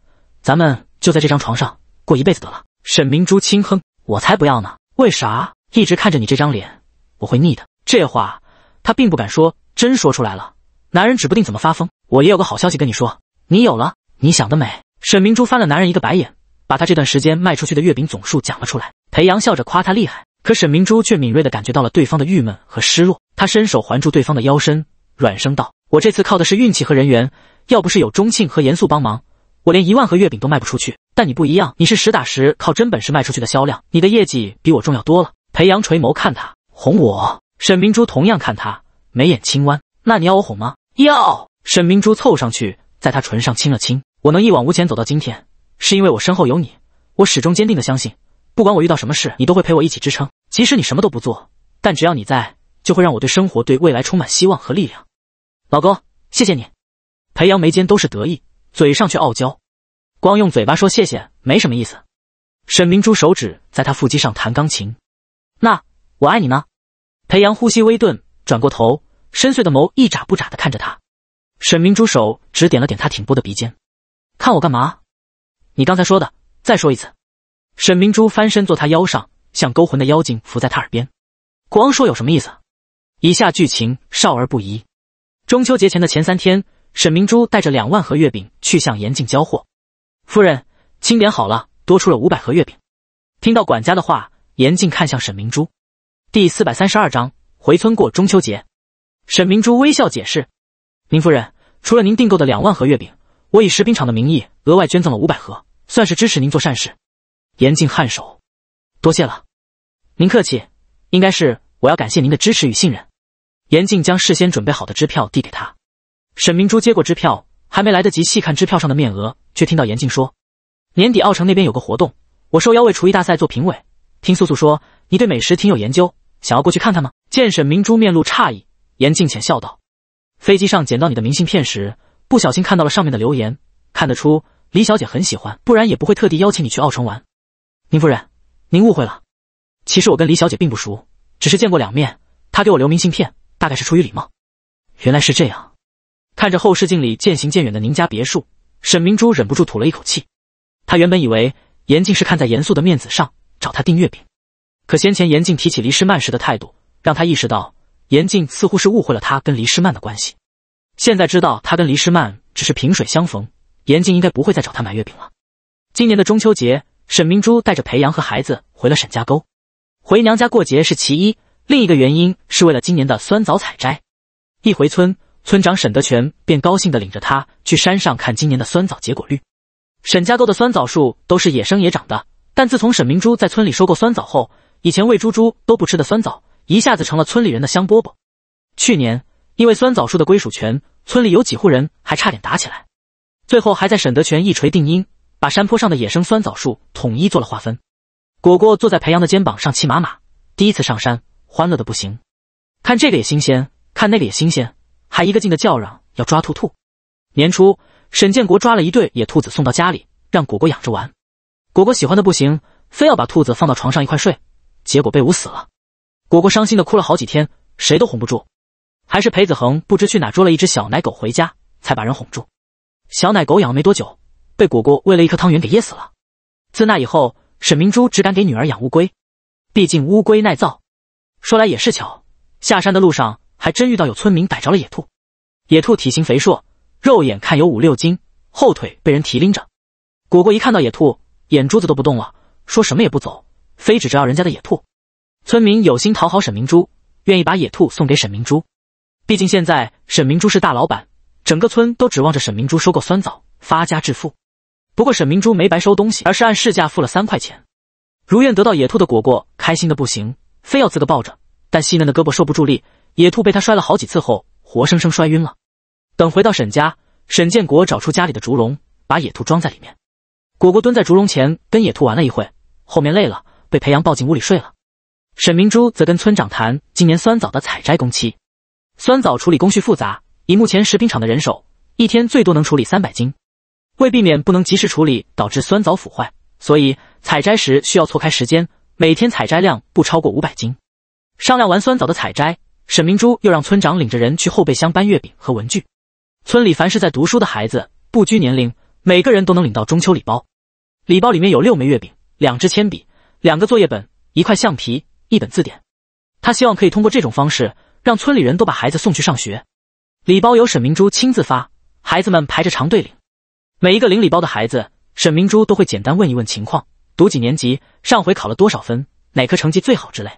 咱们就在这张床上过一辈子得了。沈明珠轻哼：“我才不要呢！为啥？一直看着你这张脸，我会腻的。”这话他并不敢说，真说出来了，男人指不定怎么发疯。我也有个好消息跟你说，你有了？你想得美！沈明珠翻了男人一个白眼，把他这段时间卖出去的月饼总数讲了出来。裴阳笑着夸他厉害，可沈明珠却敏锐地感觉到了对方的郁闷和失落。他伸手环住对方的腰身，软声道。我这次靠的是运气和人缘，要不是有钟庆和严肃帮忙，我连一万盒月饼都卖不出去。但你不一样，你是实打实靠真本事卖出去的销量，你的业绩比我重要多了。裴阳垂眸看他，哄我。沈明珠同样看他，眉眼轻弯。那你要我哄吗？要。沈明珠凑上去，在他唇上亲了亲。我能一往无前走到今天，是因为我身后有你。我始终坚定的相信，不管我遇到什么事，你都会陪我一起支撑。即使你什么都不做，但只要你在，就会让我对生活、对未来充满希望和力量。老公，谢谢你。裴扬眉间都是得意，嘴上却傲娇。光用嘴巴说谢谢没什么意思。沈明珠手指在他腹肌上弹钢琴。那我爱你呢？裴扬呼吸微顿，转过头，深邃的眸一眨不眨的看着他。沈明珠手指点了点他挺拔的鼻尖，看我干嘛？你刚才说的，再说一次。沈明珠翻身坐他腰上，像勾魂的妖精伏在他耳边。光说有什么意思？以下剧情少儿不宜。中秋节前的前三天，沈明珠带着两万盒月饼去向严静交货。夫人，清点好了，多出了五百盒月饼。听到管家的话，严静看向沈明珠。第四百三十二章回村过中秋节。沈明珠微笑解释：“宁夫人，除了您订购的两万盒月饼，我以食品厂的名义额外捐赠了五百盒，算是支持您做善事。”严静颔首：“多谢了，您客气，应该是我要感谢您的支持与信任。”严静将事先准备好的支票递给他，沈明珠接过支票，还没来得及细看支票上的面额，却听到严静说：“年底奥城那边有个活动，我受邀为厨艺大赛做评委。听素素说，你对美食挺有研究，想要过去看看吗？”见沈明珠面露诧异，严静浅笑道：“飞机上捡到你的明信片时，不小心看到了上面的留言，看得出李小姐很喜欢，不然也不会特地邀请你去奥城玩。宁夫人，您误会了，其实我跟李小姐并不熟，只是见过两面，她给我留明信片。”大概是出于礼貌，原来是这样。看着后视镜里渐行渐远的宁家别墅，沈明珠忍不住吐了一口气。他原本以为严静是看在严肃的面子上找他订月饼，可先前严静提起黎诗曼时的态度，让他意识到严静似乎是误会了他跟黎诗曼的关系。现在知道他跟黎诗曼只是萍水相逢，严静应该不会再找他买月饼了。今年的中秋节，沈明珠带着裴阳和孩子回了沈家沟，回娘家过节是其一。另一个原因是为了今年的酸枣采摘。一回村，村长沈德全便高兴地领着他去山上看今年的酸枣结果率。沈家沟的酸枣树都是野生野长的，但自从沈明珠在村里收购酸枣后，以前喂猪猪都不吃的酸枣一下子成了村里人的香饽饽。去年因为酸枣树的归属权，村里有几户人还差点打起来，最后还在沈德全一锤定音，把山坡上的野生酸枣树统一做了划分。果果坐在培阳的肩膀上骑马马，第一次上山。欢乐的不行，看这个也新鲜，看那个也新鲜，还一个劲的叫嚷要抓兔兔。年初，沈建国抓了一对野兔子送到家里，让果果养着玩。果果喜欢的不行，非要把兔子放到床上一块睡，结果被捂死了。果果伤心的哭了好几天，谁都哄不住。还是裴子恒不知去哪捉了一只小奶狗回家，才把人哄住。小奶狗养了没多久，被果果喂了一颗汤圆给噎死了。自那以后，沈明珠只敢给女儿养乌龟，毕竟乌龟耐造。说来也是巧，下山的路上还真遇到有村民逮着了野兔。野兔体型肥硕，肉眼看有五六斤，后腿被人提拎着。果果一看到野兔，眼珠子都不动了，说什么也不走，非指着人家的野兔。村民有心讨好沈明珠，愿意把野兔送给沈明珠。毕竟现在沈明珠是大老板，整个村都指望着沈明珠收购酸枣发家致富。不过沈明珠没白收东西，而是按市价付了三块钱。如愿得到野兔的果果开心的不行。非要自个抱着，但细嫩的胳膊受不住力，野兔被他摔了好几次后，活生生摔晕了。等回到沈家，沈建国找出家里的竹笼，把野兔装在里面。果果蹲在竹笼前跟野兔玩了一会，后面累了，被裴阳抱进屋里睡了。沈明珠则跟村长谈今年酸枣的采摘工期。酸枣处理工序复杂，以目前食品厂的人手，一天最多能处理三百斤。为避免不能及时处理导致酸枣腐坏，所以采摘时需要错开时间。每天采摘量不超过五百斤。商量完酸枣的采摘，沈明珠又让村长领着人去后备箱搬月饼和文具。村里凡是在读书的孩子，不拘年龄，每个人都能领到中秋礼包。礼包里面有六枚月饼、两支铅笔、两个作业本、一块橡皮、一本字典。他希望可以通过这种方式，让村里人都把孩子送去上学。礼包由沈明珠亲自发，孩子们排着长队领。每一个领礼包的孩子，沈明珠都会简单问一问情况。读几年级？上回考了多少分？哪科成绩最好之类？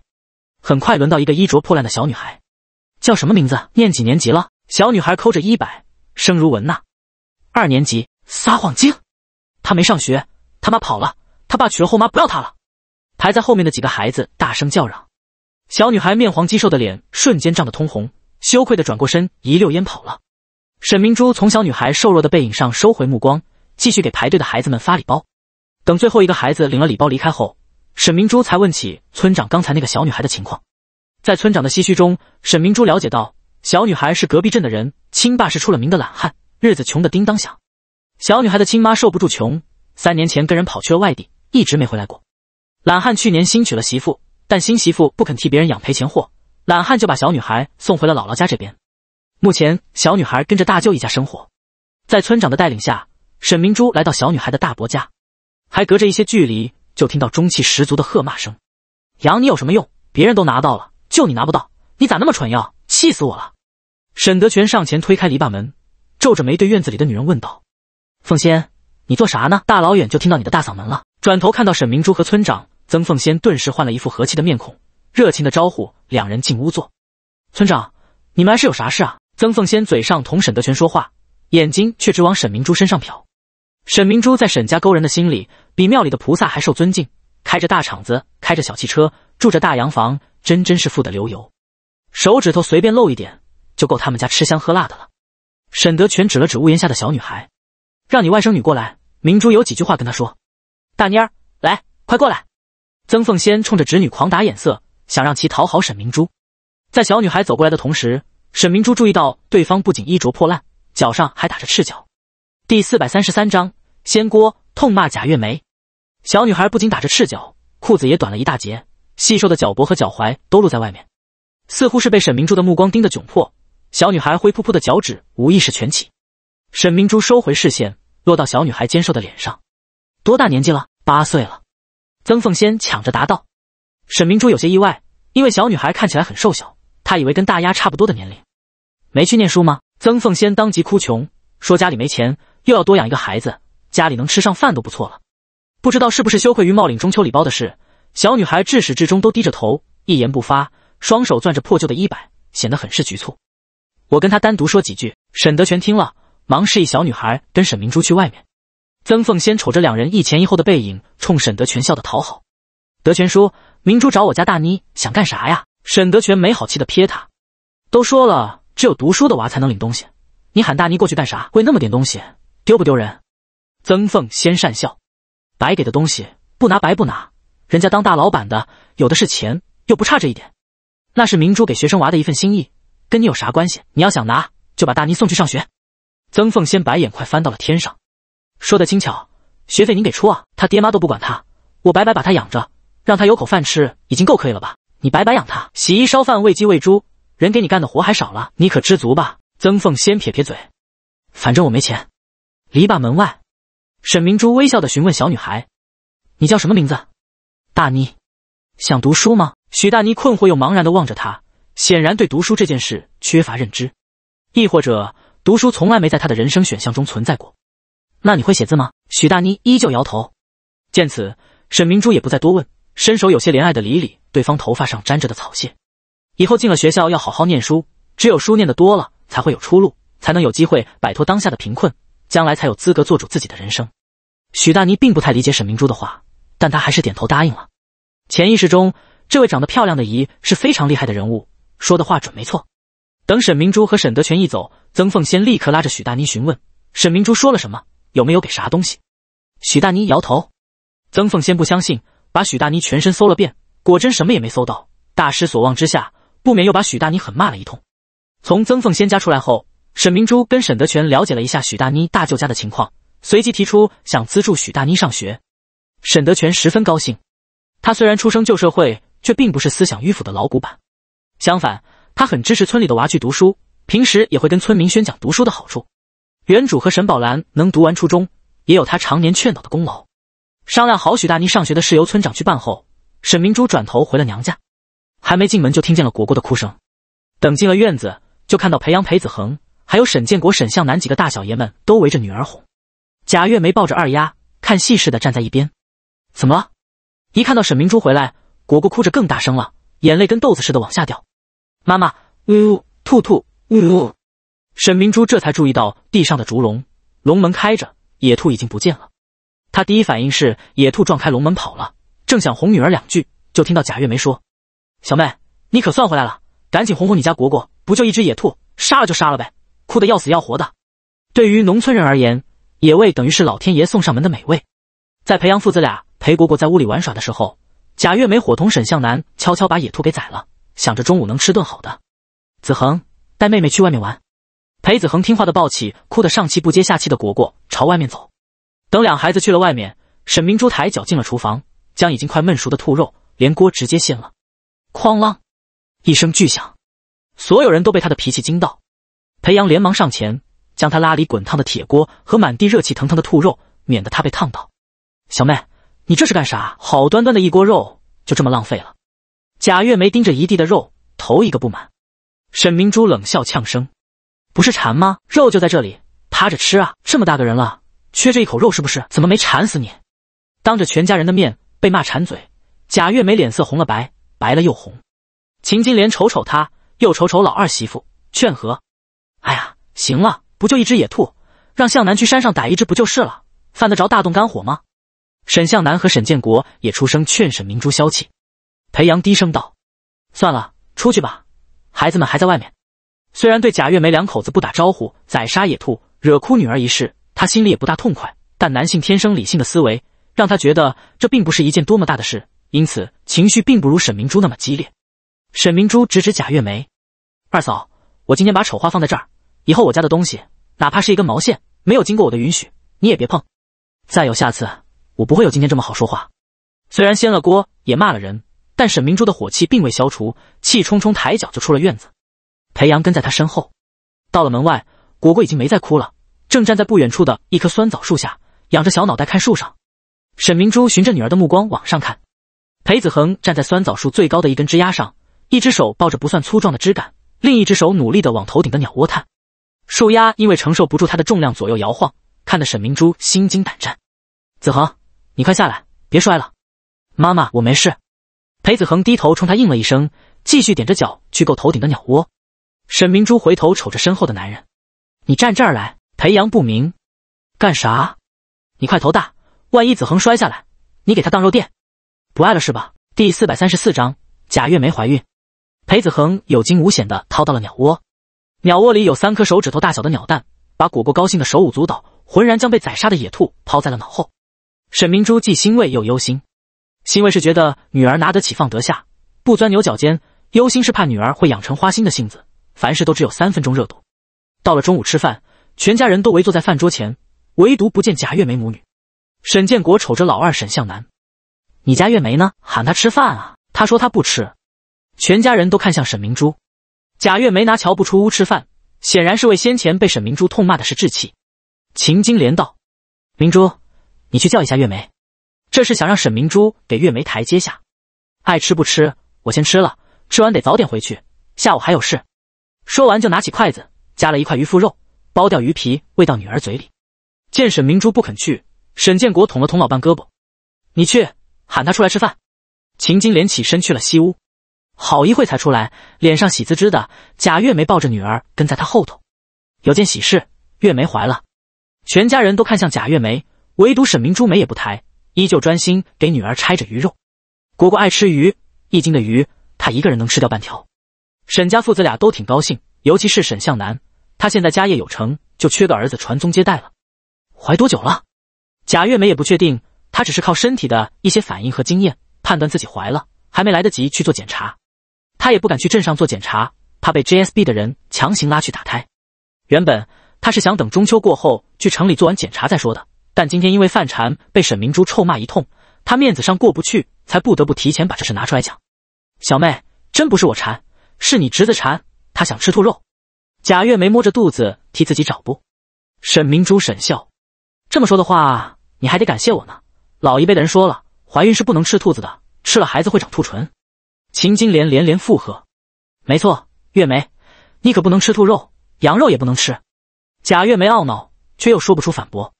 很快轮到一个衣着破烂的小女孩，叫什么名字？念几年级了？小女孩抠着衣摆，声如蚊呐：“二年级，撒谎精！她没上学，他妈跑了，他爸娶了后妈，不要他了。”排在后面的几个孩子大声叫嚷。小女孩面黄肌瘦的脸瞬间涨得通红，羞愧的转过身，一溜烟跑了。沈明珠从小女孩瘦弱的背影上收回目光，继续给排队的孩子们发礼包。等最后一个孩子领了礼包离开后，沈明珠才问起村长刚才那个小女孩的情况。在村长的唏嘘中，沈明珠了解到，小女孩是隔壁镇的人，亲爸是出了名的懒汉，日子穷得叮当响。小女孩的亲妈受不住穷，三年前跟人跑去了外地，一直没回来过。懒汉去年新娶了媳妇，但新媳妇不肯替别人养赔钱货，懒汉就把小女孩送回了姥姥家这边。目前，小女孩跟着大舅一家生活。在村长的带领下，沈明珠来到小女孩的大伯家。还隔着一些距离，就听到中气十足的喝骂声：“养你有什么用？别人都拿到了，就你拿不到，你咋那么蠢？呀？气死我了！”沈德全上前推开篱笆门，皱着眉对院子里的女人问道：“凤仙，你做啥呢？大老远就听到你的大嗓门了。”转头看到沈明珠和村长曾凤仙，顿时换了一副和气的面孔，热情的招呼两人进屋坐。村长，你们来是有啥事啊？曾凤仙嘴上同沈德全说话，眼睛却只往沈明珠身上瞟。沈明珠在沈家沟人的心里，比庙里的菩萨还受尊敬。开着大厂子，开着小汽车，住着大洋房，真真是富得流油。手指头随便露一点，就够他们家吃香喝辣的了。沈德全指了指屋檐下的小女孩，让你外甥女过来，明珠有几句话跟她说。大妮儿，来，快过来。曾凤仙冲着侄女狂打眼色，想让其讨好沈明珠。在小女孩走过来的同时，沈明珠注意到对方不仅衣着破烂，脚上还打着赤脚。第四百三十三章。仙锅痛骂贾月梅，小女孩不仅打着赤脚，裤子也短了一大截，细瘦的脚脖和脚踝都露在外面，似乎是被沈明珠的目光盯得窘迫。小女孩灰扑扑的脚趾无意识蜷起。沈明珠收回视线，落到小女孩尖瘦的脸上。多大年纪了？八岁了。曾凤仙抢着答道。沈明珠有些意外，因为小女孩看起来很瘦小，她以为跟大丫差不多的年龄。没去念书吗？曾凤仙当即哭穷，说家里没钱，又要多养一个孩子。家里能吃上饭都不错了，不知道是不是羞愧于冒领中秋礼包的事，小女孩至始至终都低着头，一言不发，双手攥着破旧的衣摆，显得很是局促。我跟她单独说几句。沈德全听了，忙示意小女孩跟沈明珠去外面。曾凤仙瞅着两人一前一后的背影，冲沈德全笑得讨好：“德全叔，明珠找我家大妮想干啥呀？”沈德全没好气的瞥他：“都说了，只有读书的娃才能领东西，你喊大妮过去干啥？喂，那么点东西丢不丢人？”曾凤仙讪笑：“白给的东西不拿白不拿，人家当大老板的有的是钱，又不差这一点。那是明珠给学生娃的一份心意，跟你有啥关系？你要想拿，就把大妮送去上学。”曾凤仙白眼快翻到了天上，说的轻巧：“学费您给出啊？他爹妈都不管他，我白白把他养着，让他有口饭吃，已经够可以了吧？你白白养他，洗衣、烧饭、喂鸡、喂猪，人给你干的活还少了，你可知足吧？”曾凤仙撇撇嘴：“反正我没钱。”篱笆门外。沈明珠微笑的询问小女孩：“你叫什么名字？”大妮，想读书吗？许大妮困惑又茫然的望着她，显然对读书这件事缺乏认知，亦或者读书从来没在她的人生选项中存在过。那你会写字吗？许大妮依旧摇头。见此，沈明珠也不再多问，伸手有些怜爱的理理对方头发上沾着的草屑。以后进了学校要好好念书，只有书念得多了，才会有出路，才能有机会摆脱当下的贫困。将来才有资格做主自己的人生。许大妮并不太理解沈明珠的话，但她还是点头答应了。潜意识中，这位长得漂亮的姨是非常厉害的人物，说的话准没错。等沈明珠和沈德全一走，曾凤仙立刻拉着许大妮询问沈明珠说了什么，有没有给啥东西。许大妮摇头。曾凤仙不相信，把许大妮全身搜了遍，果真什么也没搜到。大失所望之下，不免又把许大妮狠骂了一通。从曾凤仙家出来后。沈明珠跟沈德全了解了一下许大妮大舅家的情况，随即提出想资助许大妮上学。沈德全十分高兴，他虽然出生旧社会，却并不是思想迂腐的老古板，相反，他很支持村里的娃去读书，平时也会跟村民宣讲读书的好处。原主和沈宝兰能读完初中，也有他常年劝导的功劳。商量好许大妮上学的事由村长去办后，沈明珠转头回了娘家，还没进门就听见了果果的哭声。等进了院子，就看到裴阳、裴子恒。还有沈建国、沈向南几个大小爷们都围着女儿哄，贾月梅抱着二丫，看戏似的站在一边。怎么了？一看到沈明珠回来，果果哭着更大声了，眼泪跟豆子似的往下掉。妈妈，呜，兔兔，呜。沈明珠这才注意到地上的竹笼，笼门开着，野兔已经不见了。他第一反应是野兔撞开笼门跑了，正想哄女儿两句，就听到贾月梅说：“小妹，你可算回来了，赶紧哄哄你家果果。不就一只野兔，杀了就杀了呗。”哭得要死要活的。对于农村人而言，野味等于是老天爷送上门的美味。在裴阳父子俩裴果果在屋里玩耍的时候，贾月梅伙同沈向南悄悄把野兔给宰了，想着中午能吃顿好的。子恒，带妹妹去外面玩。裴子恒听话的抱起哭得上气不接下气的果果，朝外面走。等两孩子去了外面，沈明珠抬脚进了厨房，将已经快焖熟的兔肉连锅直接掀了。哐啷一声巨响，所有人都被他的脾气惊到。裴阳连忙上前，将他拉离滚烫的铁锅和满地热气腾腾的兔肉，免得他被烫到。小妹，你这是干啥？好端端的一锅肉就这么浪费了。贾月梅盯着一地的肉，头一个不满。沈明珠冷笑呛声：“不是馋吗？肉就在这里趴着吃啊！这么大个人了，缺这一口肉是不是？怎么没馋死你？”当着全家人的面被骂馋嘴，贾月梅脸色红了，白白了又红。秦金莲瞅瞅她，又瞅瞅老二媳妇，劝和。哎呀，行了，不就一只野兔，让向南去山上逮一只不就是了，犯得着大动肝火吗？沈向南和沈建国也出声劝沈明珠消气。裴阳低声道：“算了，出去吧，孩子们还在外面。”虽然对贾月梅两口子不打招呼宰杀野兔、惹哭女儿一事，他心里也不大痛快，但男性天生理性的思维让他觉得这并不是一件多么大的事，因此情绪并不如沈明珠那么激烈。沈明珠指指贾月梅：“二嫂。”我今天把丑话放在这儿，以后我家的东西，哪怕是一根毛线，没有经过我的允许，你也别碰。再有下次，我不会有今天这么好说话。虽然掀了锅也骂了人，但沈明珠的火气并未消除，气冲冲抬脚就出了院子。裴阳跟在他身后，到了门外，果果已经没再哭了，正站在不远处的一棵酸枣树下，仰着小脑袋看树上。沈明珠循着女儿的目光往上看，裴子恒站在酸枣树最高的一根枝丫上，一只手抱着不算粗壮的枝干。另一只手努力的往头顶的鸟窝探，树丫因为承受不住它的重量左右摇晃，看得沈明珠心惊胆战。子恒，你快下来，别摔了。妈妈，我没事。裴子恒低头冲他应了一声，继续踮着脚去够头顶的鸟窝。沈明珠回头瞅着身后的男人，你站这儿来。裴阳不明，干啥？你块头大，万一子恒摔下来，你给他当肉垫。不爱了是吧？第四百三十四章，贾月梅怀孕。裴子恒有惊无险地掏到了鸟窝，鸟窝里有三颗手指头大小的鸟蛋，把果果高兴的手舞足蹈，浑然将被宰杀的野兔抛在了脑后。沈明珠既欣慰又忧心，欣慰是觉得女儿拿得起放得下，不钻牛角尖；忧心是怕女儿会养成花心的性子，凡事都只有三分钟热度。到了中午吃饭，全家人都围坐在饭桌前，唯独不见贾月梅母女。沈建国瞅着老二沈向南：“你家月梅呢？喊她吃饭啊！她说她不吃。”全家人都看向沈明珠，贾月梅拿乔不出屋吃饭，显然是为先前被沈明珠痛骂的是志气。秦金莲道：“明珠，你去叫一下月梅，这是想让沈明珠给月梅台阶下。爱吃不吃，我先吃了，吃完得早点回去，下午还有事。”说完就拿起筷子夹了一块鱼腹肉，剥掉鱼皮喂到女儿嘴里。见沈明珠不肯去，沈建国捅了捅老伴胳膊：“你去喊他出来吃饭。”秦金莲起身去了西屋。好一会才出来，脸上喜滋滋的。贾月梅抱着女儿跟在她后头。有件喜事，月梅怀了。全家人都看向贾月梅，唯独沈明珠眉也不抬，依旧专心给女儿拆着鱼肉。果果爱吃鱼，一斤的鱼她一个人能吃掉半条。沈家父子俩都挺高兴，尤其是沈向南，他现在家业有成就，缺个儿子传宗接代了。怀多久了？贾月梅也不确定，她只是靠身体的一些反应和经验判断自己怀了，还没来得及去做检查。他也不敢去镇上做检查，怕被 J S B 的人强行拉去打胎。原本他是想等中秋过后去城里做完检查再说的，但今天因为犯馋被沈明珠臭骂一通，他面子上过不去，才不得不提前把这事拿出来讲。小妹，真不是我馋，是你侄子馋，他想吃兔肉。贾月梅摸着肚子替自己找不。沈明珠沈笑，这么说的话，你还得感谢我呢。老一辈的人说了，怀孕是不能吃兔子的，吃了孩子会长兔唇。秦金莲连连附和：“没错，月梅，你可不能吃兔肉，羊肉也不能吃。”贾月梅懊恼，却又说不出反驳。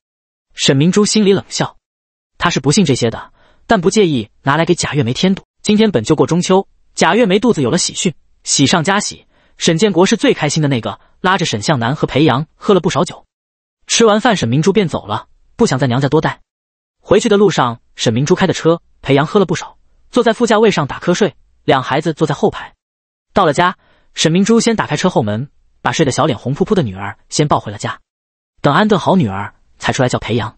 沈明珠心里冷笑，她是不信这些的，但不介意拿来给贾月梅添堵。今天本就过中秋，贾月梅肚子有了喜讯，喜上加喜。沈建国是最开心的那个，拉着沈向南和裴阳喝了不少酒。吃完饭，沈明珠便走了，不想在娘家多待。回去的路上，沈明珠开的车，裴阳喝了不少，坐在副驾位上打瞌睡。两孩子坐在后排，到了家，沈明珠先打开车后门，把睡得小脸红扑扑的女儿先抱回了家，等安顿好女儿，才出来叫裴阳，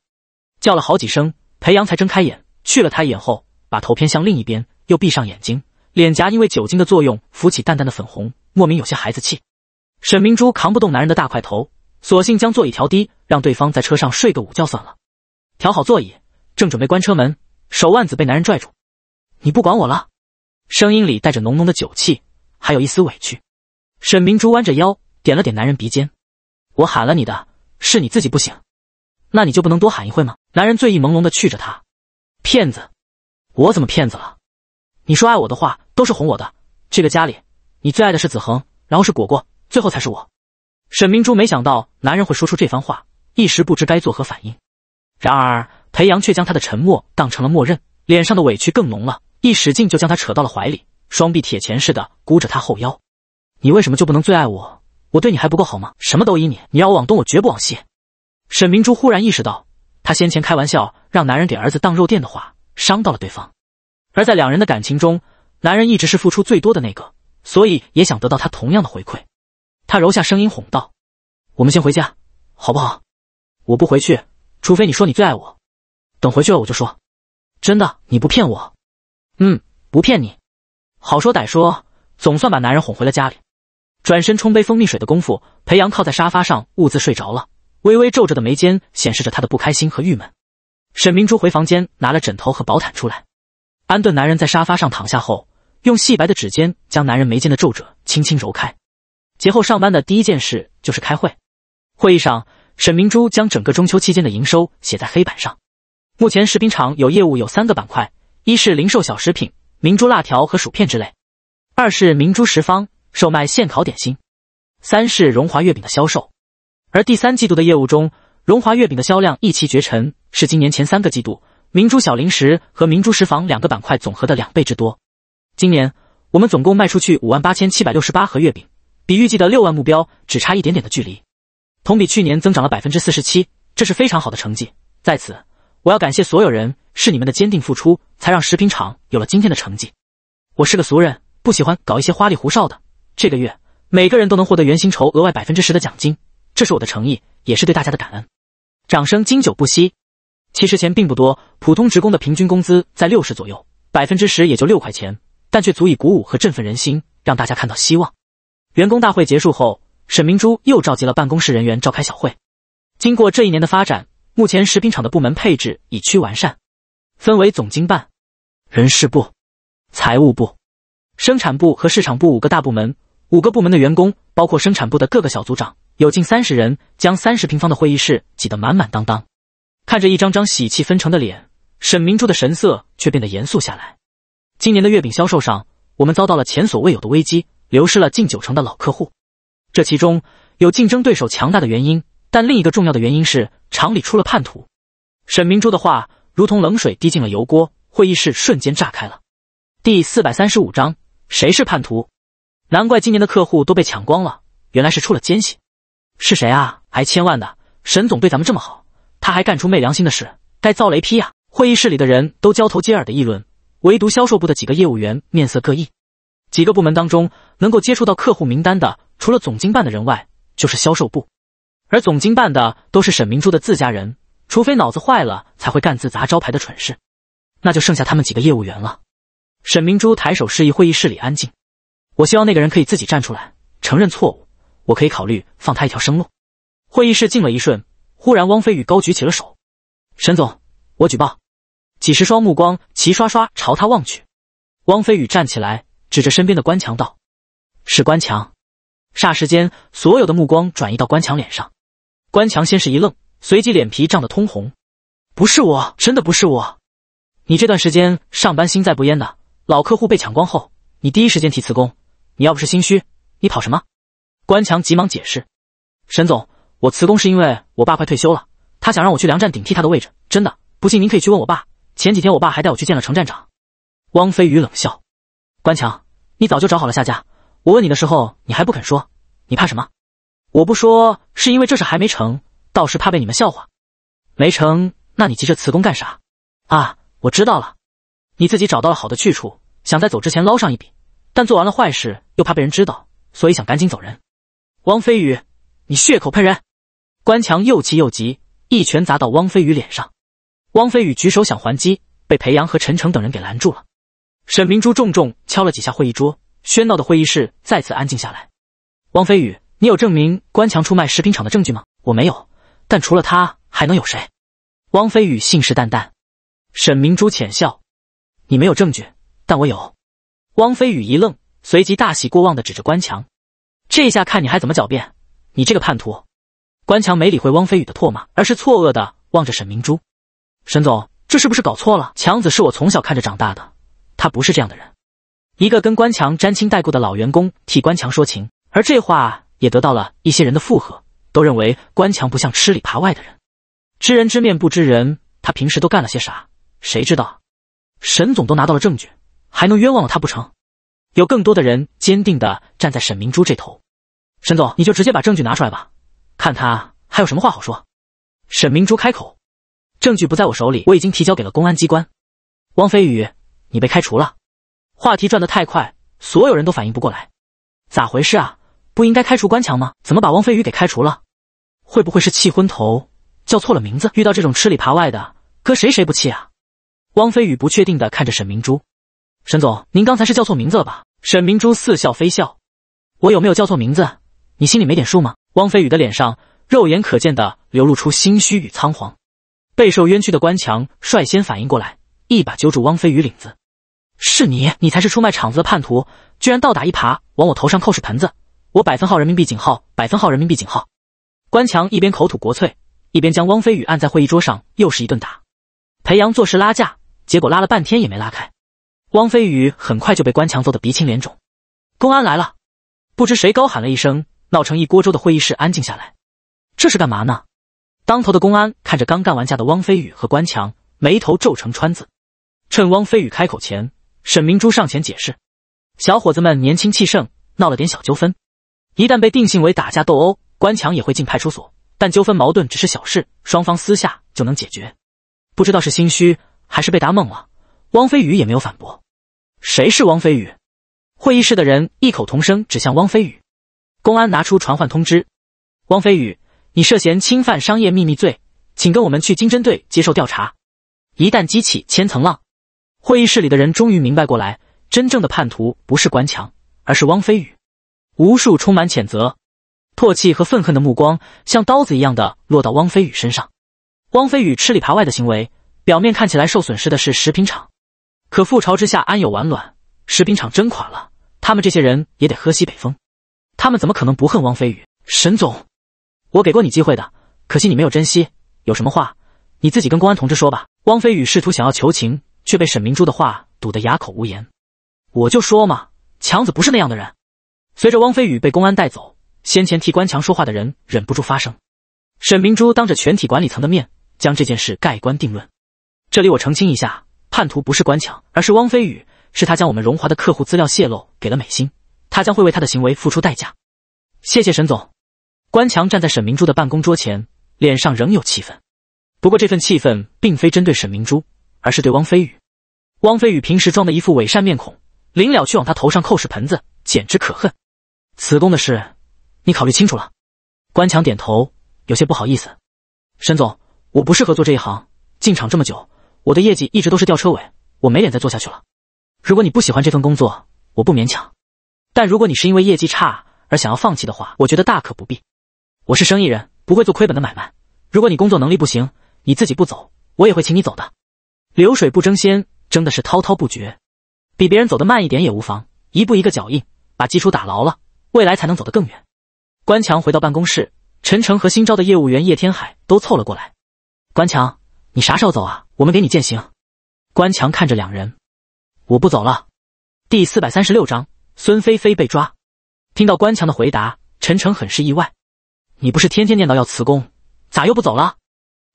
叫了好几声，裴阳才睁开眼，去了他一眼后，把头偏向另一边，又闭上眼睛，脸颊因为酒精的作用浮起淡淡的粉红，莫名有些孩子气。沈明珠扛不动男人的大块头，索性将座椅调低，让对方在车上睡个午觉算了。调好座椅，正准备关车门，手腕子被男人拽住，你不管我了？声音里带着浓浓的酒气，还有一丝委屈。沈明珠弯着腰，点了点男人鼻尖：“我喊了你的是你自己不醒，那你就不能多喊一会吗？”男人醉意朦胧的去着他：“骗子，我怎么骗子了？你说爱我的话都是哄我的。这个家里，你最爱的是子恒，然后是果果，最后才是我。”沈明珠没想到男人会说出这番话，一时不知该作何反应。然而裴阳却将他的沉默当成了默认，脸上的委屈更浓了。一使劲就将他扯到了怀里，双臂铁钳似的箍着他后腰。你为什么就不能最爱我？我对你还不够好吗？什么都依你，你要往东我绝不往西。沈明珠忽然意识到，他先前开玩笑让男人给儿子当肉垫的话，伤到了对方。而在两人的感情中，男人一直是付出最多的那个，所以也想得到他同样的回馈。他柔下声音哄道：“我们先回家，好不好？我不回去，除非你说你最爱我。等回去了我就说，真的，你不骗我。”嗯，不骗你，好说歹说，总算把男人哄回了家里。转身冲杯蜂蜜水的功夫，裴阳靠在沙发上兀自睡着了，微微皱着的眉间显示着他的不开心和郁闷。沈明珠回房间拿了枕头和薄毯出来，安顿男人在沙发上躺下后，用细白的指尖将男人眉间的皱褶轻轻揉开。节后上班的第一件事就是开会，会议上，沈明珠将整个中秋期间的营收写在黑板上。目前食品厂有业务有三个板块。一是零售小食品，明珠辣条和薯片之类；二是明珠食坊售卖现烤点心；三是荣华月饼的销售。而第三季度的业务中，荣华月饼的销量一骑绝尘，是今年前三个季度明珠小零食和明珠食坊两个板块总和的两倍之多。今年我们总共卖出去五万八千七百六十八盒月饼，比预计的六万目标只差一点点的距离，同比去年增长了百分之四十七，这是非常好的成绩。在此。我要感谢所有人，是你们的坚定付出，才让食品厂有了今天的成绩。我是个俗人，不喜欢搞一些花里胡哨的。这个月，每个人都能获得原薪酬额外百分之十的奖金，这是我的诚意，也是对大家的感恩。掌声经久不息。其实钱并不多，普通职工的平均工资在六十左右，百分之十也就六块钱，但却足以鼓舞和振奋人心，让大家看到希望。员工大会结束后，沈明珠又召集了办公室人员召开小会。经过这一年的发展。目前食品厂的部门配置已趋完善，分为总经办、人事部、财务部、生产部和市场部五个大部门。五个部门的员工，包括生产部的各个小组长，有近三十人，将三十平方的会议室挤得满满当当。看着一张张喜气纷呈的脸，沈明珠的神色却变得严肃下来。今年的月饼销售上，我们遭到了前所未有的危机，流失了近九成的老客户。这其中有竞争对手强大的原因，但另一个重要的原因是。厂里出了叛徒，沈明珠的话如同冷水滴进了油锅，会议室瞬间炸开了。第四百三十五章，谁是叛徒？难怪今年的客户都被抢光了，原来是出了奸细，是谁啊？还千万的，沈总对咱们这么好，他还干出昧良心的事，该遭雷劈呀！会议室里的人都交头接耳的议论，唯独销售部的几个业务员面色各异。几个部门当中，能够接触到客户名单的，除了总经办的人外，就是销售部。而总经办的都是沈明珠的自家人，除非脑子坏了才会干自砸招牌的蠢事，那就剩下他们几个业务员了。沈明珠抬手示意会议室里安静，我希望那个人可以自己站出来承认错误，我可以考虑放他一条生路。会议室静了一瞬，忽然汪飞宇高举起了手：“沈总，我举报！”几十双目光齐刷刷朝他望去。汪飞宇站起来，指着身边的关强道：“是关强！”霎时间，所有的目光转移到关强脸上。关强先是一愣，随即脸皮涨得通红：“不是我，真的不是我。你这段时间上班心在不焉的，老客户被抢光后，你第一时间提辞工。你要不是心虚，你跑什么？”关强急忙解释：“沈总，我辞工是因为我爸快退休了，他想让我去粮站顶替他的位置。真的，不信您可以去问我爸。前几天我爸还带我去见了程站长。”汪飞宇冷笑：“关强，你早就找好了下家。我问你的时候，你还不肯说，你怕什么？”我不说是因为这事还没成，倒是怕被你们笑话。没成，那你急着辞工干啥啊？我知道了，你自己找到了好的去处，想在走之前捞上一笔，但做完了坏事又怕被人知道，所以想赶紧走人。汪飞宇，你血口喷人！关强又气又急，一拳砸到汪飞宇脸上。汪飞宇举手想还击，被裴阳和陈诚等人给拦住了。沈明珠重重敲了几下会议桌，喧闹的会议室再次安静下来。汪飞宇。你有证明关强出卖食品厂的证据吗？我没有，但除了他还能有谁？汪飞宇信誓旦旦。沈明珠浅笑：“你没有证据，但我有。”汪飞宇一愣，随即大喜过望的指着关强：“这下看你还怎么狡辩！你这个叛徒！”关强没理会汪飞宇的唾骂，而是错愕的望着沈明珠：“沈总，这是不是搞错了？强子是我从小看着长大的，他不是这样的人。”一个跟关强沾亲带故的老员工替关强说情，而这话。也得到了一些人的附和，都认为关强不像吃里扒外的人。知人知面不知人，他平时都干了些啥？谁知道？沈总都拿到了证据，还能冤枉了他不成？有更多的人坚定地站在沈明珠这头。沈总，你就直接把证据拿出来吧，看他还有什么话好说。沈明珠开口：“证据不在我手里，我已经提交给了公安机关。”汪飞宇，你被开除了。话题转得太快，所有人都反应不过来，咋回事啊？不应该开除关强吗？怎么把汪飞宇给开除了？会不会是气昏头叫错了名字？遇到这种吃里扒外的，搁谁谁不气啊？汪飞宇不确定的看着沈明珠，沈总，您刚才是叫错名字了吧？沈明珠似笑非笑，我有没有叫错名字？你心里没点数吗？汪飞宇的脸上肉眼可见的流露出心虚与仓皇，备受冤屈的关强率先反应过来，一把揪住汪飞宇领子，是你，你才是出卖厂子的叛徒，居然倒打一耙往我头上扣屎盆子！我百分号人民币警号百分号人民币警号，关强一边口吐国粹，一边将汪飞宇按在会议桌上，又是一顿打。裴阳做事拉架，结果拉了半天也没拉开。汪飞宇很快就被关强揍得鼻青脸肿。公安来了，不知谁高喊了一声，闹成一锅粥的会议室安静下来。这是干嘛呢？当头的公安看着刚干完架的汪飞宇和关强，眉头皱成川字。趁汪飞宇开口前，沈明珠上前解释：“小伙子们年轻气盛，闹了点小纠纷。”一旦被定性为打架斗殴，关强也会进派出所。但纠纷矛盾只是小事，双方私下就能解决。不知道是心虚还是被打懵了，汪飞宇也没有反驳。谁是汪飞宇？会议室的人异口同声指向汪飞宇。公安拿出传唤通知：“汪飞宇，你涉嫌侵犯商业秘密罪，请跟我们去经侦队接受调查。”一旦激起千层浪，会议室里的人终于明白过来：真正的叛徒不是关强，而是汪飞宇。无数充满谴责、唾弃和愤恨的目光，像刀子一样的落到汪飞宇身上。汪飞宇吃里扒外的行为，表面看起来受损失的是食品厂，可覆巢之下安有完卵？食品厂真垮了，他们这些人也得喝西北风。他们怎么可能不恨汪飞宇？沈总，我给过你机会的，可惜你没有珍惜。有什么话，你自己跟公安同志说吧。汪飞宇试图想要求情，却被沈明珠的话堵得哑口无言。我就说嘛，强子不是那样的人。随着汪飞宇被公安带走，先前替关强说话的人忍不住发声。沈明珠当着全体管理层的面将这件事盖棺定论。这里我澄清一下，叛徒不是关强，而是汪飞宇，是他将我们荣华的客户资料泄露给了美心，他将会为他的行为付出代价。谢谢沈总。关强站在沈明珠的办公桌前，脸上仍有气愤，不过这份气愤并非针对沈明珠，而是对汪飞宇。汪飞宇平时装的一副伪善面孔，临了却往他头上扣屎盆子，简直可恨。辞工的事，你考虑清楚了。关强点头，有些不好意思。沈总，我不适合做这一行。进厂这么久，我的业绩一直都是吊车尾，我没脸再做下去了。如果你不喜欢这份工作，我不勉强。但如果你是因为业绩差而想要放弃的话，我觉得大可不必。我是生意人，不会做亏本的买卖。如果你工作能力不行，你自己不走，我也会请你走的。流水不争先，争的是滔滔不绝。比别人走得慢一点也无妨，一步一个脚印，把基础打牢了。未来才能走得更远。关强回到办公室，陈诚和新招的业务员叶天海都凑了过来。关强，你啥时候走啊？我们给你践行。关强看着两人，我不走了。第四百三十六章孙菲菲被抓。听到关强的回答，陈诚很是意外。你不是天天念叨要辞工，咋又不走了？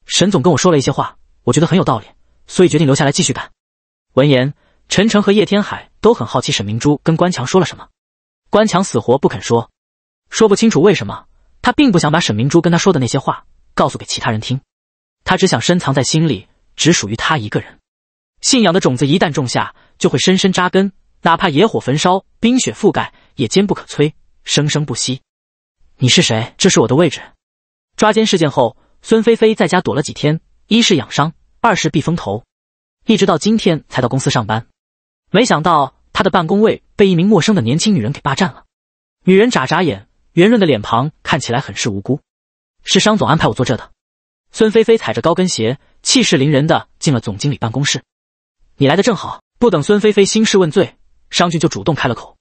沈总跟我说了一些话，我觉得很有道理，所以决定留下来继续干。闻言，陈诚和叶天海都很好奇沈明珠跟关强说了什么。关强死活不肯说，说不清楚为什么。他并不想把沈明珠跟他说的那些话告诉给其他人听，他只想深藏在心里，只属于他一个人。信仰的种子一旦种下，就会深深扎根，哪怕野火焚烧、冰雪覆盖，也坚不可摧，生生不息。你是谁？这是我的位置。抓奸事件后，孙菲菲在家躲了几天，一是养伤，二是避风头，一直到今天才到公司上班。没想到。他的办公位被一名陌生的年轻女人给霸占了。女人眨眨眼，圆润的脸庞看起来很是无辜。是商总安排我坐这的。孙菲菲踩着高跟鞋，气势凌人的进了总经理办公室。你来的正好。不等孙菲菲兴师问罪，商俊就主动开了口：“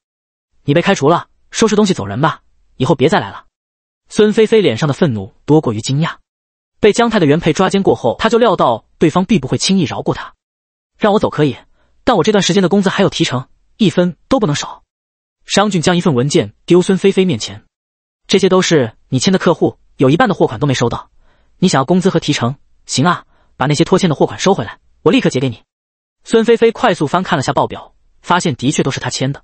你被开除了，收拾东西走人吧，以后别再来了。”孙菲菲脸上的愤怒多过于惊讶。被姜太的原配抓奸过后，他就料到对方必不会轻易饶过他。让我走可以，但我这段时间的工资还有提成。一分都不能少。商俊将一份文件丢孙菲菲面前，这些都是你签的客户，有一半的货款都没收到。你想要工资和提成，行啊，把那些拖欠的货款收回来，我立刻结给你。孙菲菲快速翻看了下报表，发现的确都是他签的。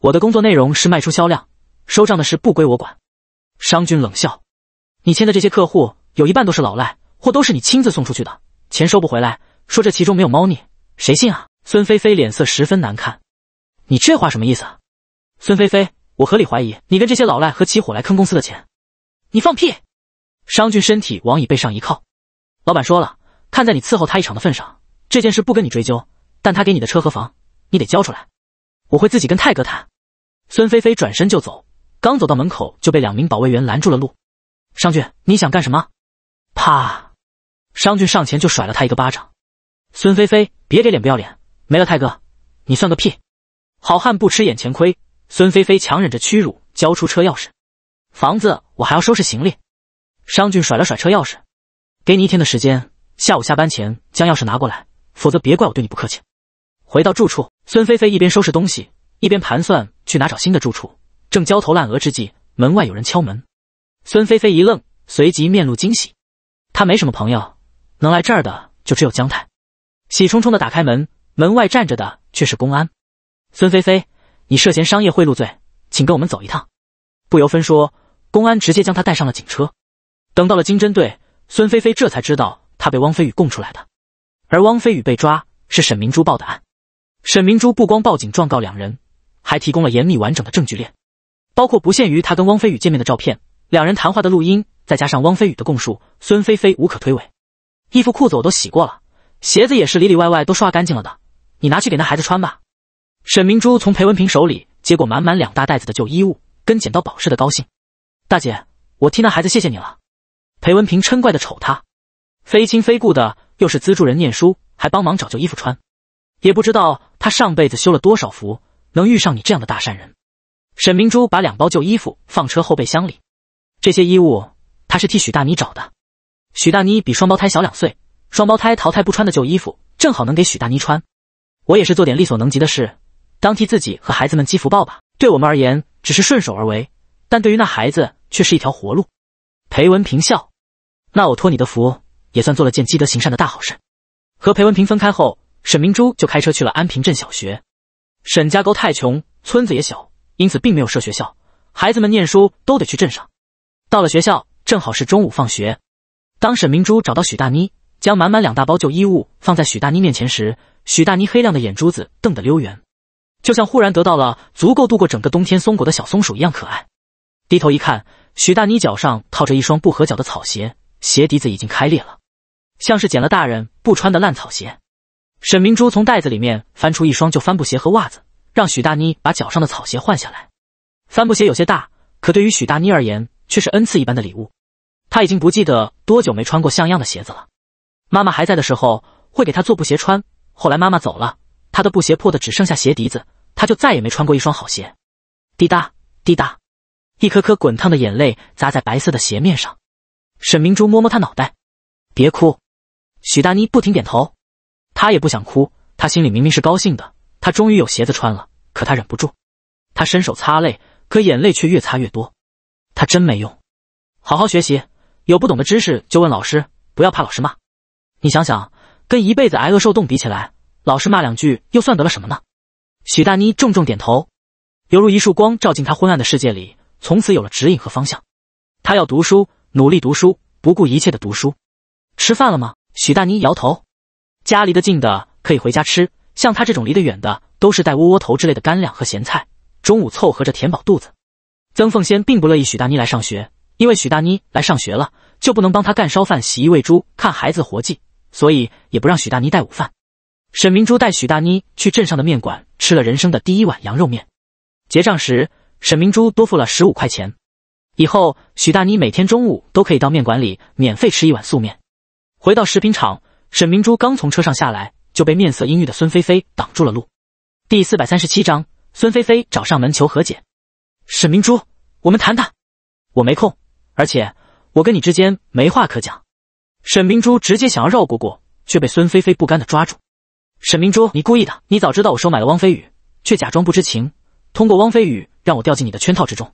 我的工作内容是卖出销量，收账的事不归我管。商俊冷笑：“你签的这些客户有一半都是老赖，货都是你亲自送出去的，钱收不回来，说这其中没有猫腻，谁信啊？”孙菲菲脸色十分难看。你这话什么意思？孙菲菲，我合理怀疑你跟这些老赖合起伙来坑公司的钱。你放屁！商俊身体往椅背上一靠，老板说了，看在你伺候他一场的份上，这件事不跟你追究，但他给你的车和房，你得交出来。我会自己跟泰哥谈。孙菲菲转身就走，刚走到门口就被两名保卫员拦住了路。商俊，你想干什么？啪！商俊上前就甩了他一个巴掌。孙菲菲，别给脸不要脸，没了泰哥，你算个屁！好汉不吃眼前亏。孙菲菲强忍着屈辱，交出车钥匙。房子我还要收拾行李。商俊甩了甩车钥匙，给你一天的时间，下午下班前将钥匙拿过来，否则别怪我对你不客气。回到住处，孙菲菲一边收拾东西，一边盘算去哪找新的住处。正焦头烂额之际，门外有人敲门。孙菲菲一愣，随即面露惊喜。她没什么朋友，能来这儿的就只有江泰。喜冲冲的打开门，门外站着的却是公安。孙菲菲，你涉嫌商业贿赂罪，请跟我们走一趟。不由分说，公安直接将他带上了警车。等到了经侦队，孙菲菲这才知道他被汪飞宇供出来的。而汪飞宇被抓是沈明珠报的案。沈明珠不光报警状告两人，还提供了严密完整的证据链，包括不限于他跟汪飞宇见面的照片、两人谈话的录音，再加上汪飞宇的供述，孙菲菲无可推诿。衣服裤子我都洗过了，鞋子也是里里外外都刷干净了的，你拿去给那孩子穿吧。沈明珠从裴文平手里接过满满两大袋子的旧衣物，跟捡到宝似的高兴。大姐，我替那孩子谢谢你了。裴文平嗔怪的瞅他，非亲非故的，又是资助人念书，还帮忙找旧衣服穿，也不知道他上辈子修了多少福，能遇上你这样的大善人。沈明珠把两包旧衣服放车后备箱里，这些衣物她是替许大妮找的。许大妮比双胞胎小两岁，双胞胎淘汰不穿的旧衣服正好能给许大妮穿。我也是做点力所能及的事。当替自己和孩子们积福报吧。对我们而言，只是顺手而为；但对于那孩子，却是一条活路。裴文平笑：“那我托你的福，也算做了件积德行善的大好事。”和裴文平分开后，沈明珠就开车去了安平镇小学。沈家沟太穷，村子也小，因此并没有设学校，孩子们念书都得去镇上。到了学校，正好是中午放学。当沈明珠找到许大妮，将满满两大包旧衣物放在许大妮面前时，许大妮黑亮的眼珠子瞪得溜圆。就像忽然得到了足够度过整个冬天松果的小松鼠一样可爱。低头一看，许大妮脚上套着一双不合脚的草鞋，鞋底子已经开裂了，像是捡了大人不穿的烂草鞋。沈明珠从袋子里面翻出一双旧帆布鞋和袜子，让许大妮把脚上的草鞋换下来。帆布鞋有些大，可对于许大妮而言却是恩赐一般的礼物。她已经不记得多久没穿过像样的鞋子了。妈妈还在的时候会给她做布鞋穿，后来妈妈走了，她的布鞋破的只剩下鞋底子。他就再也没穿过一双好鞋。滴答滴答，一颗颗滚烫的眼泪砸在白色的鞋面上。沈明珠摸摸他脑袋，别哭。许大妮不停点头。她也不想哭，她心里明明是高兴的，她终于有鞋子穿了。可她忍不住，她伸手擦泪，可眼泪却越擦越多。她真没用。好好学习，有不懂的知识就问老师，不要怕老师骂。你想想，跟一辈子挨饿受冻比起来，老师骂两句又算得了什么呢？许大妮重重点头，犹如一束光照进她昏暗的世界里，从此有了指引和方向。她要读书，努力读书，不顾一切的读书。吃饭了吗？许大妮摇头。家离得近的可以回家吃，像她这种离得远的，都是带窝窝头之类的干粮和咸菜，中午凑合着填饱肚子。曾凤仙并不乐意许大妮来上学，因为许大妮来上学了，就不能帮她干烧饭、洗衣、喂猪、看孩子活计，所以也不让许大妮带午饭。沈明珠带许大妮去镇上的面馆吃了人生的第一碗羊肉面，结账时沈明珠多付了十五块钱。以后许大妮每天中午都可以到面馆里免费吃一碗素面。回到食品厂，沈明珠刚从车上下来，就被面色阴郁的孙菲菲挡住了路。第四百三十七章，孙菲菲找上门求和解。沈明珠，我们谈谈。我没空，而且我跟你之间没话可讲。沈明珠直接想要绕过过，却被孙菲菲不甘的抓住。沈明珠，你故意的！你早知道我收买了汪飞宇，却假装不知情，通过汪飞宇让我掉进你的圈套之中。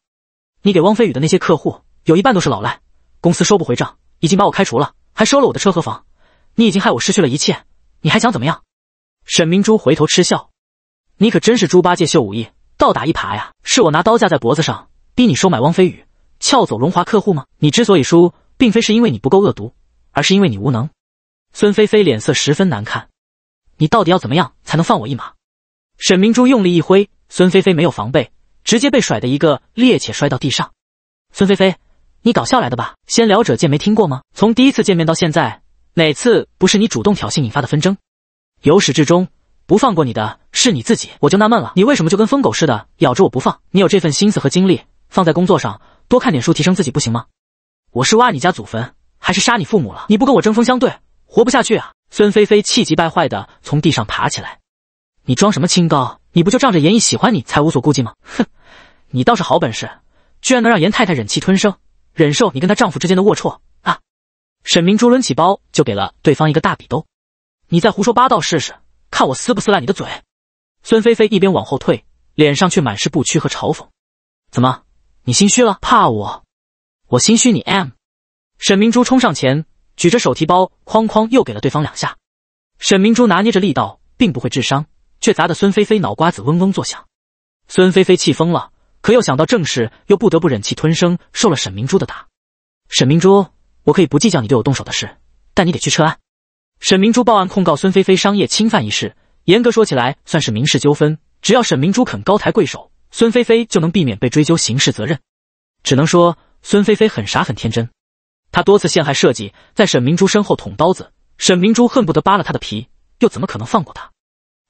你给汪飞宇的那些客户，有一半都是老赖，公司收不回账，已经把我开除了，还收了我的车和房。你已经害我失去了一切，你还想怎么样？沈明珠回头嗤笑：“你可真是猪八戒秀武艺，倒打一耙呀！是我拿刀架在脖子上，逼你收买汪飞宇，撬走荣华客户吗？你之所以输，并非是因为你不够恶毒，而是因为你无能。”孙菲菲脸色十分难看。你到底要怎么样才能放我一马？沈明珠用力一挥，孙菲菲没有防备，直接被甩的一个趔趄摔到地上。孙菲菲，你搞笑来的吧？先聊者见没听过吗？从第一次见面到现在，哪次不是你主动挑衅引发的纷争？由始至终不放过你的是你自己。我就纳闷了，你为什么就跟疯狗似的咬着我不放？你有这份心思和精力放在工作上，多看点书提升自己不行吗？我是挖你家祖坟，还是杀你父母了？你不跟我针锋相对，活不下去啊！孙菲菲气急败坏的从地上爬起来：“你装什么清高？你不就仗着严毅喜欢你才无所顾忌吗？哼，你倒是好本事，居然能让严太太忍气吞声，忍受你跟她丈夫之间的龌龊啊！”沈明珠抡起包就给了对方一个大比兜：“你再胡说八道试试，看我撕不撕烂你的嘴！”孙菲菲一边往后退，脸上却满是不屈和嘲讽：“怎么，你心虚了？怕我？我心虚你 M？” 沈明珠冲上前。举着手提包，哐哐又给了对方两下。沈明珠拿捏着力道，并不会致伤，却砸得孙菲菲脑瓜子嗡嗡作响。孙菲菲气疯了，可又想到正事，又不得不忍气吞声，受了沈明珠的打。沈明珠，我可以不计较你对我动手的事，但你得去撤案。沈明珠报案控告孙菲菲商业侵犯一事，严格说起来算是民事纠纷，只要沈明珠肯高抬贵手，孙菲菲就能避免被追究刑事责任。只能说，孙菲菲很傻，很天真。他多次陷害设计，在沈明珠身后捅刀子，沈明珠恨不得扒了他的皮，又怎么可能放过他？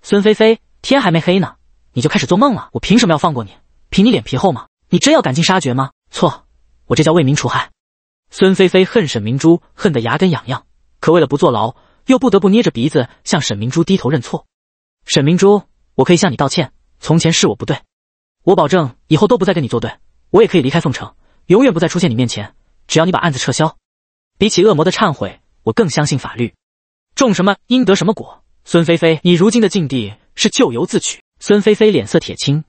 孙菲菲，天还没黑呢，你就开始做梦了？我凭什么要放过你？凭你脸皮厚吗？你真要赶尽杀绝吗？错，我这叫为民除害。孙菲菲恨沈明珠，恨得牙根痒痒，可为了不坐牢，又不得不捏着鼻子向沈明珠低头认错。沈明珠，我可以向你道歉，从前是我不对，我保证以后都不再跟你作对，我也可以离开凤城，永远不再出现你面前。只要你把案子撤销，比起恶魔的忏悔，我更相信法律。种什么因得什么果，孙菲菲，你如今的境地是咎由自取。孙菲菲脸色铁青，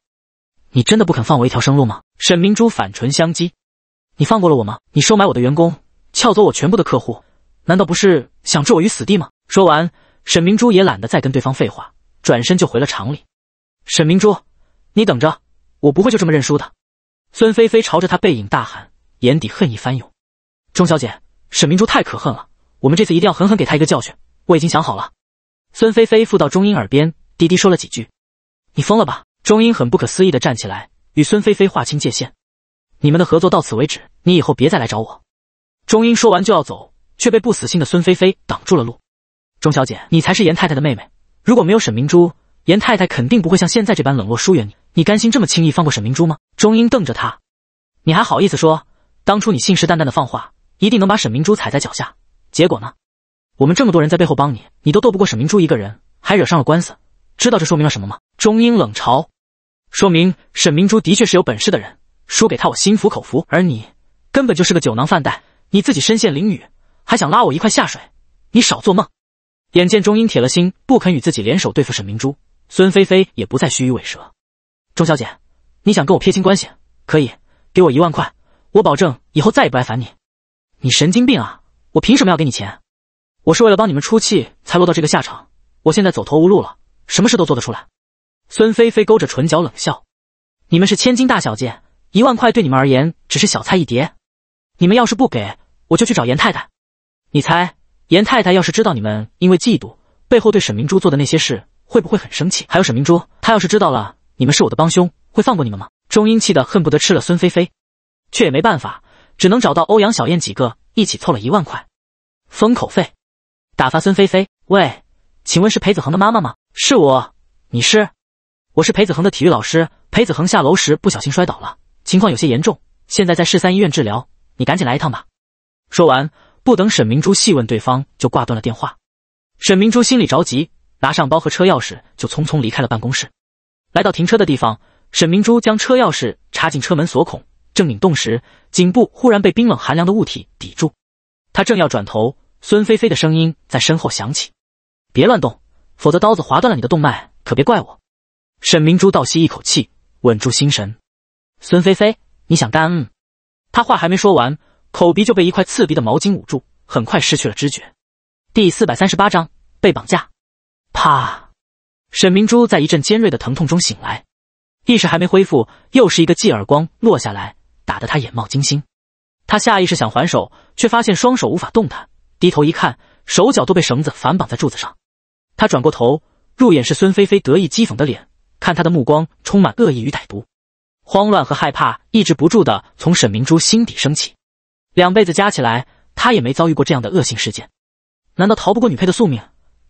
你真的不肯放我一条生路吗？沈明珠反唇相讥，你放过了我吗？你收买我的员工，撬走我全部的客户，难道不是想置我于死地吗？说完，沈明珠也懒得再跟对方废话，转身就回了厂里。沈明珠，你等着，我不会就这么认输的！孙菲菲朝着他背影大喊。眼底恨意翻涌，钟小姐，沈明珠太可恨了，我们这次一定要狠狠给她一个教训。我已经想好了。孙菲菲附到钟英耳边，低低说了几句。你疯了吧？钟英很不可思议的站起来，与孙菲菲划清界限。你们的合作到此为止，你以后别再来找我。钟英说完就要走，却被不死心的孙菲菲挡住了路。钟小姐，你才是严太太的妹妹，如果没有沈明珠，严太太肯定不会像现在这般冷落疏远你。你甘心这么轻易放过沈明珠吗？钟英瞪着她，你还好意思说？当初你信誓旦旦的放话，一定能把沈明珠踩在脚下，结果呢？我们这么多人在背后帮你，你都斗不过沈明珠一个人，还惹上了官司，知道这说明了什么吗？钟英冷嘲，说明沈明珠的确是有本事的人，输给他我心服口服。而你根本就是个酒囊饭袋，你自己身陷囹圄，还想拉我一块下水，你少做梦！眼见钟英铁了心不肯与自己联手对付沈明珠，孙菲菲也不再虚与委蛇。钟小姐，你想跟我撇清关系，可以给我一万块。我保证以后再也不来烦你。你神经病啊！我凭什么要给你钱？我是为了帮你们出气才落到这个下场。我现在走投无路了，什么事都做得出来。孙菲菲勾着唇角冷笑：“你们是千金大小姐，一万块对你们而言只是小菜一碟。你们要是不给，我就去找严太太。你猜严太太要是知道你们因为嫉妒背后对沈明珠做的那些事，会不会很生气？还有沈明珠，她要是知道了你们是我的帮凶，会放过你们吗？”钟英气得恨不得吃了孙菲菲。却也没办法，只能找到欧阳小燕几个一起凑了一万块封口费，打发孙菲菲。喂，请问是裴子恒的妈妈吗？是我，你是？我是裴子恒的体育老师。裴子恒下楼时不小心摔倒了，情况有些严重，现在在市三医院治疗，你赶紧来一趟吧。说完，不等沈明珠细问，对方就挂断了电话。沈明珠心里着急，拿上包和车钥匙就匆匆离开了办公室。来到停车的地方，沈明珠将车钥匙插进车门锁孔。正拧动时，颈部忽然被冰冷寒凉的物体抵住。他正要转头，孙菲菲的声音在身后响起：“别乱动，否则刀子划断了你的动脉，可别怪我。”沈明珠倒吸一口气，稳住心神。孙菲菲，你想干？他话还没说完，口鼻就被一块刺鼻的毛巾捂住，很快失去了知觉。第四百三十八章被绑架。啪！沈明珠在一阵尖锐的疼痛中醒来，意识还没恢复，又是一个记耳光落下来。打得他眼冒金星，他下意识想还手，却发现双手无法动弹。低头一看，手脚都被绳子反绑在柱子上。他转过头，入眼是孙菲菲得意讥讽的脸，看他的目光充满恶意与歹毒。慌乱和害怕抑制不住的从沈明珠心底升起。两辈子加起来，他也没遭遇过这样的恶性事件。难道逃不过女配的宿命？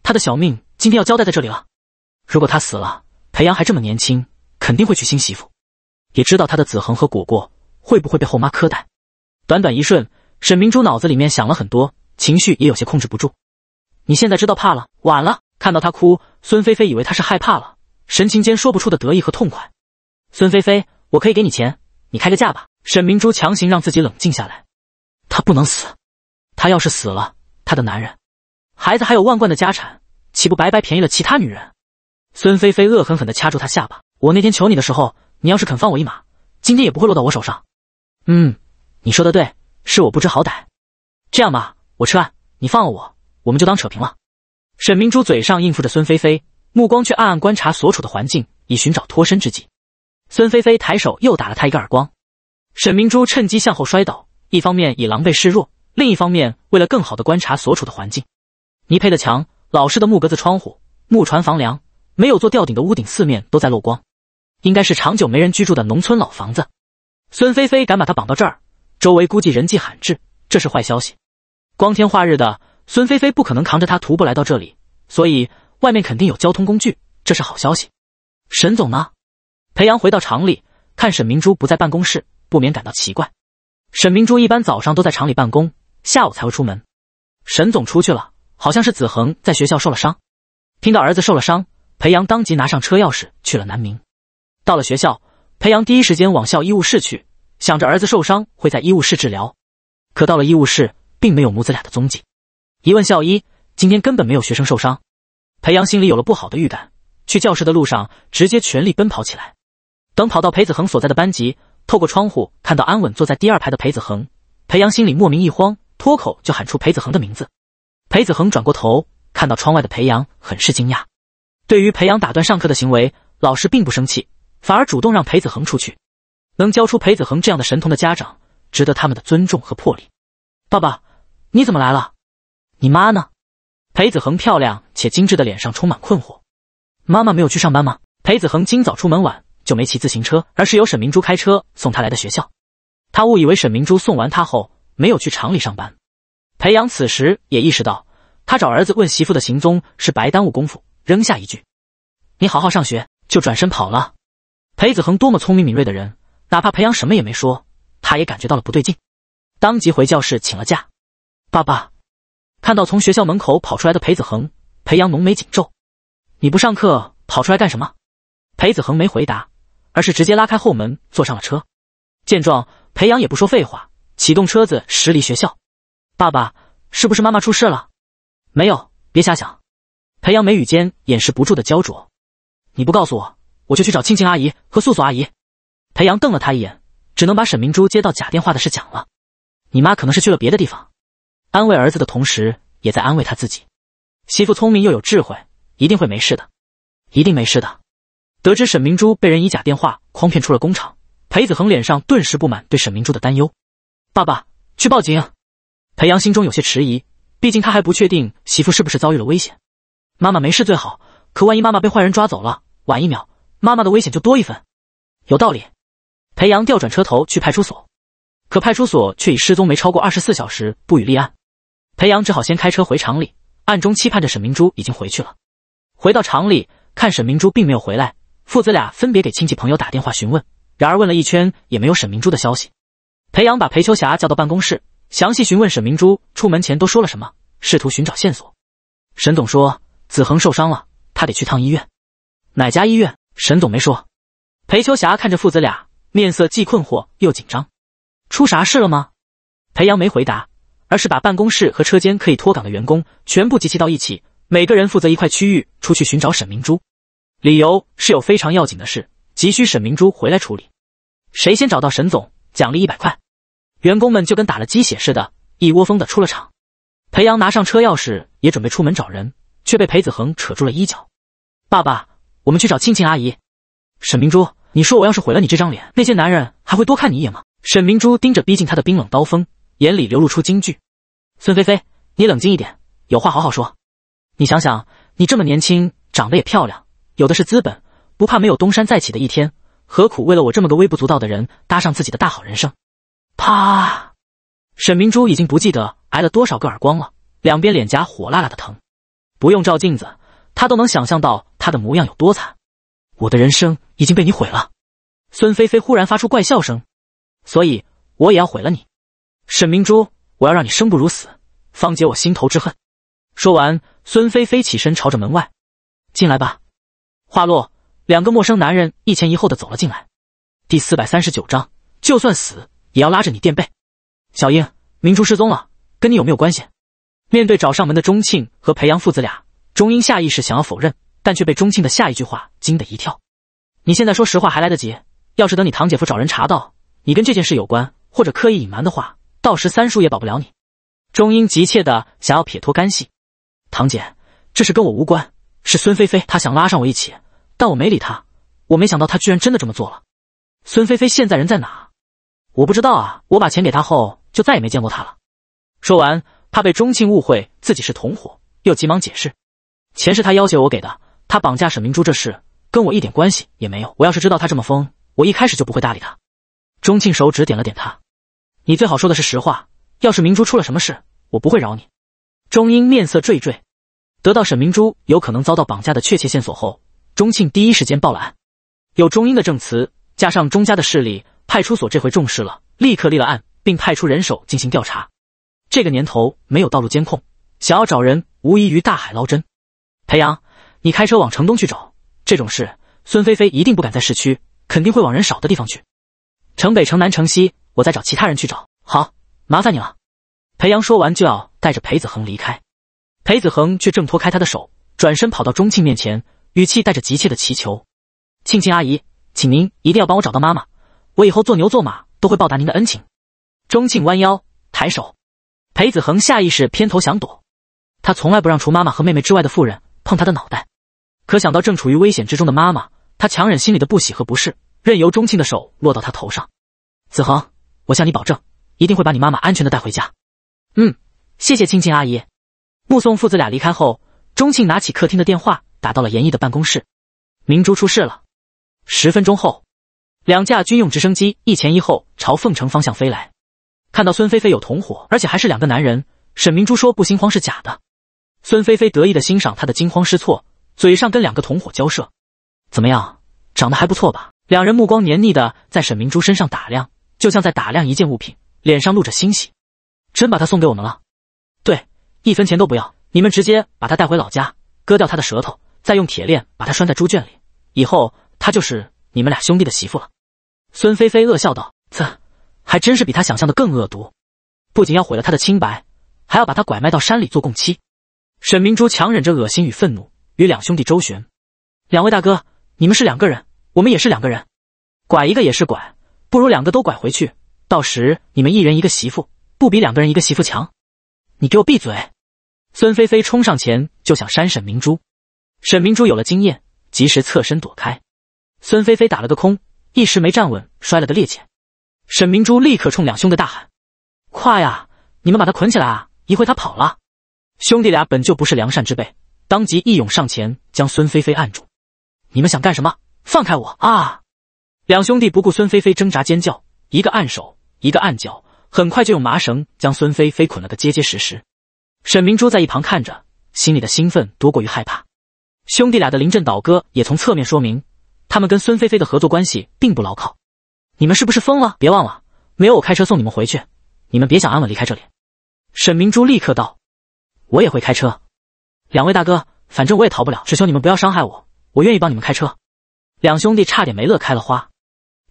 他的小命今天要交代在这里了。如果他死了，裴阳还这么年轻，肯定会娶新媳妇，也知道他的子恒和果果。会不会被后妈苛待？短短一瞬，沈明珠脑子里面想了很多，情绪也有些控制不住。你现在知道怕了？晚了！看到她哭，孙菲菲以为她是害怕了，神情间说不出的得意和痛快。孙菲菲，我可以给你钱，你开个价吧。沈明珠强行让自己冷静下来。她不能死，她要是死了，她的男人、孩子还有万贯的家产，岂不白白便宜了其他女人？孙菲菲恶狠狠的掐住她下巴。我那天求你的时候，你要是肯放我一马，今天也不会落到我手上。嗯，你说的对，是我不知好歹。这样吧，我撤案，你放了我，我们就当扯平了。沈明珠嘴上应付着孙菲菲，目光却暗暗观察所处的环境，以寻找脱身之计。孙菲菲抬手又打了他一个耳光，沈明珠趁机向后摔倒，一方面以狼狈示弱，另一方面为了更好的观察所处的环境。泥胚的墙，老式的木格子窗户，木船房梁，没有做吊顶的屋顶，四面都在漏光，应该是长久没人居住的农村老房子。孙菲菲敢把他绑到这儿，周围估计人迹罕至，这是坏消息。光天化日的，孙菲菲不可能扛着他徒步来到这里，所以外面肯定有交通工具，这是好消息。沈总呢？裴阳回到厂里，看沈明珠不在办公室，不免感到奇怪。沈明珠一般早上都在厂里办公，下午才会出门。沈总出去了，好像是子恒在学校受了伤。听到儿子受了伤，裴阳当即拿上车钥匙去了南明。到了学校。裴阳第一时间往校医务室去，想着儿子受伤会在医务室治疗。可到了医务室，并没有母子俩的踪迹。一问校医，今天根本没有学生受伤。裴阳心里有了不好的预感，去教室的路上直接全力奔跑起来。等跑到裴子恒所在的班级，透过窗户看到安稳坐在第二排的裴子恒，裴阳心里莫名一慌，脱口就喊出裴子恒的名字。裴子恒转过头，看到窗外的裴阳，很是惊讶。对于裴阳打断上课的行为，老师并不生气。反而主动让裴子恒出去，能教出裴子恒这样的神童的家长，值得他们的尊重和魄力。爸爸，你怎么来了？你妈呢？裴子恒漂亮且精致的脸上充满困惑。妈妈没有去上班吗？裴子恒今早出门晚，就没骑自行车，而是由沈明珠开车送他来的学校。他误以为沈明珠送完他后没有去厂里上班。裴阳此时也意识到，他找儿子问媳妇的行踪是白耽误功夫，扔下一句：“你好好上学”，就转身跑了。裴子恒多么聪明敏锐的人，哪怕裴阳什么也没说，他也感觉到了不对劲，当即回教室请了假。爸爸，看到从学校门口跑出来的裴子恒，裴阳浓眉紧皱：“你不上课跑出来干什么？”裴子恒没回答，而是直接拉开后门坐上了车。见状，裴阳也不说废话，启动车子驶离学校。爸爸，是不是妈妈出事了？没有，别瞎想。裴阳眉宇间掩饰不住的焦灼：“你不告诉我。”我就去找庆庆阿姨和素素阿姨。裴阳瞪了他一眼，只能把沈明珠接到假电话的事讲了。你妈可能是去了别的地方，安慰儿子的同时也在安慰他自己。媳妇聪明又有智慧，一定会没事的，一定没事的。得知沈明珠被人以假电话诓骗出了工厂，裴子恒脸上顿时布满对沈明珠的担忧。爸爸，去报警！裴阳心中有些迟疑，毕竟他还不确定媳妇是不是遭遇了危险。妈妈没事最好，可万一妈妈被坏人抓走了，晚一秒。妈妈的危险就多一分，有道理。裴阳调转车头去派出所，可派出所却以失踪没超过二十四小时不予立案。裴阳只好先开车回厂里，暗中期盼着沈明珠已经回去了。回到厂里，看沈明珠并没有回来，父子俩分别给亲戚朋友打电话询问，然而问了一圈也没有沈明珠的消息。裴阳把裴秋霞叫到办公室，详细询问沈明珠出门前都说了什么，试图寻找线索。沈总说子恒受伤了，他得去趟医院，哪家医院？沈总没说，裴秋霞看着父子俩，面色既困惑又紧张。出啥事了吗？裴阳没回答，而是把办公室和车间可以脱岗的员工全部集齐到一起，每个人负责一块区域，出去寻找沈明珠。理由是有非常要紧的事，急需沈明珠回来处理。谁先找到沈总，奖励一百块。员工们就跟打了鸡血似的，一窝蜂的出了厂。裴阳拿上车钥匙，也准备出门找人，却被裴子恒扯住了衣角。爸爸。我们去找庆庆阿姨。沈明珠，你说我要是毁了你这张脸，那些男人还会多看你一眼吗？沈明珠盯着逼近她的冰冷刀锋，眼里流露出惊惧。孙菲菲，你冷静一点，有话好好说。你想想，你这么年轻，长得也漂亮，有的是资本，不怕没有东山再起的一天，何苦为了我这么个微不足道的人搭上自己的大好人生？啪！沈明珠已经不记得挨了多少个耳光了，两边脸颊火辣辣的疼，不用照镜子。他都能想象到他的模样有多惨，我的人生已经被你毁了。孙菲菲忽然发出怪笑声，所以我也要毁了你，沈明珠，我要让你生不如死，方解我心头之恨。说完，孙菲菲起身朝着门外，进来吧。话落，两个陌生男人一前一后的走了进来。第四百三十九章，就算死也要拉着你垫背。小英，明珠失踪了，跟你有没有关系？面对找上门的钟庆和裴阳父子俩。钟英下意识想要否认，但却被钟庆的下一句话惊得一跳。你现在说实话还来得及，要是等你堂姐夫找人查到你跟这件事有关，或者刻意隐瞒的话，到时三叔也保不了你。钟英急切的想要撇脱干系，堂姐，这事跟我无关，是孙菲菲，她想拉上我一起，但我没理她，我没想到她居然真的这么做了。孙菲菲现在人在哪？我不知道啊，我把钱给她后就再也没见过她了。说完，怕被钟庆误会自己是同伙，又急忙解释。钱是他要挟我给的，他绑架沈明珠这事跟我一点关系也没有。我要是知道他这么疯，我一开始就不会搭理他。钟庆手指点了点他：“你最好说的是实话，要是明珠出了什么事，我不会饶你。”钟英面色惴惴，得到沈明珠有可能遭到绑架的确切线索后，钟庆第一时间报了案。有钟英的证词，加上钟家的势力，派出所这回重视了，立刻立了案，并派出人手进行调查。这个年头没有道路监控，想要找人无异于大海捞针。裴阳，你开车往城东去找这种事，孙菲菲一定不敢在市区，肯定会往人少的地方去。城北、城南、城西，我再找其他人去找。好，麻烦你了。裴阳说完就要带着裴子恒离开，裴子恒却挣脱开他的手，转身跑到钟庆面前，语气带着急切的祈求：“庆庆阿姨，请您一定要帮我找到妈妈，我以后做牛做马都会报答您的恩情。”钟庆弯腰抬手，裴子恒下意识偏头想躲，他从来不让除妈妈和妹妹之外的妇人。碰他的脑袋，可想到正处于危险之中的妈妈，他强忍心里的不喜和不适，任由钟庆的手落到他头上。子恒，我向你保证，一定会把你妈妈安全的带回家。嗯，谢谢青青阿姨。目送父子俩离开后，钟庆拿起客厅的电话，打到了严毅的办公室。明珠出事了。十分钟后，两架军用直升机一前一后朝凤城方向飞来。看到孙菲菲有同伙，而且还是两个男人，沈明珠说不心慌是假的。孙菲菲得意的欣赏他的惊慌失措，嘴上跟两个同伙交涉：“怎么样，长得还不错吧？”两人目光黏腻的在沈明珠身上打量，就像在打量一件物品，脸上露着欣喜。真把他送给我们了？对，一分钱都不要，你们直接把他带回老家，割掉他的舌头，再用铁链把他拴在猪圈里，以后他就是你们俩兄弟的媳妇了。孙菲菲恶笑道：“啧，还真是比他想象的更恶毒，不仅要毁了他的清白，还要把他拐卖到山里做共妻。”沈明珠强忍着恶心与愤怒，与两兄弟周旋。两位大哥，你们是两个人，我们也是两个人，拐一个也是拐，不如两个都拐回去，到时你们一人一个媳妇，不比两个人一个媳妇强？你给我闭嘴！孙菲菲冲上前就想扇沈明珠，沈明珠有了经验，及时侧身躲开，孙菲菲打了个空，一时没站稳，摔了个趔趄。沈明珠立刻冲两兄弟大喊：“快呀，你们把他捆起来啊！一会他跑了。”兄弟俩本就不是良善之辈，当即一涌上前将孙菲菲按住。你们想干什么？放开我啊！两兄弟不顾孙菲菲挣扎尖叫，一个按手，一个按脚，很快就用麻绳将孙菲菲捆了个结结实实。沈明珠在一旁看着，心里的兴奋多过于害怕。兄弟俩的临阵倒戈也从侧面说明，他们跟孙菲菲的合作关系并不牢靠。你们是不是疯了？别忘了，没有我开车送你们回去，你们别想安稳离开这里。沈明珠立刻道。我也会开车，两位大哥，反正我也逃不了，只求你们不要伤害我，我愿意帮你们开车。两兄弟差点没乐开了花，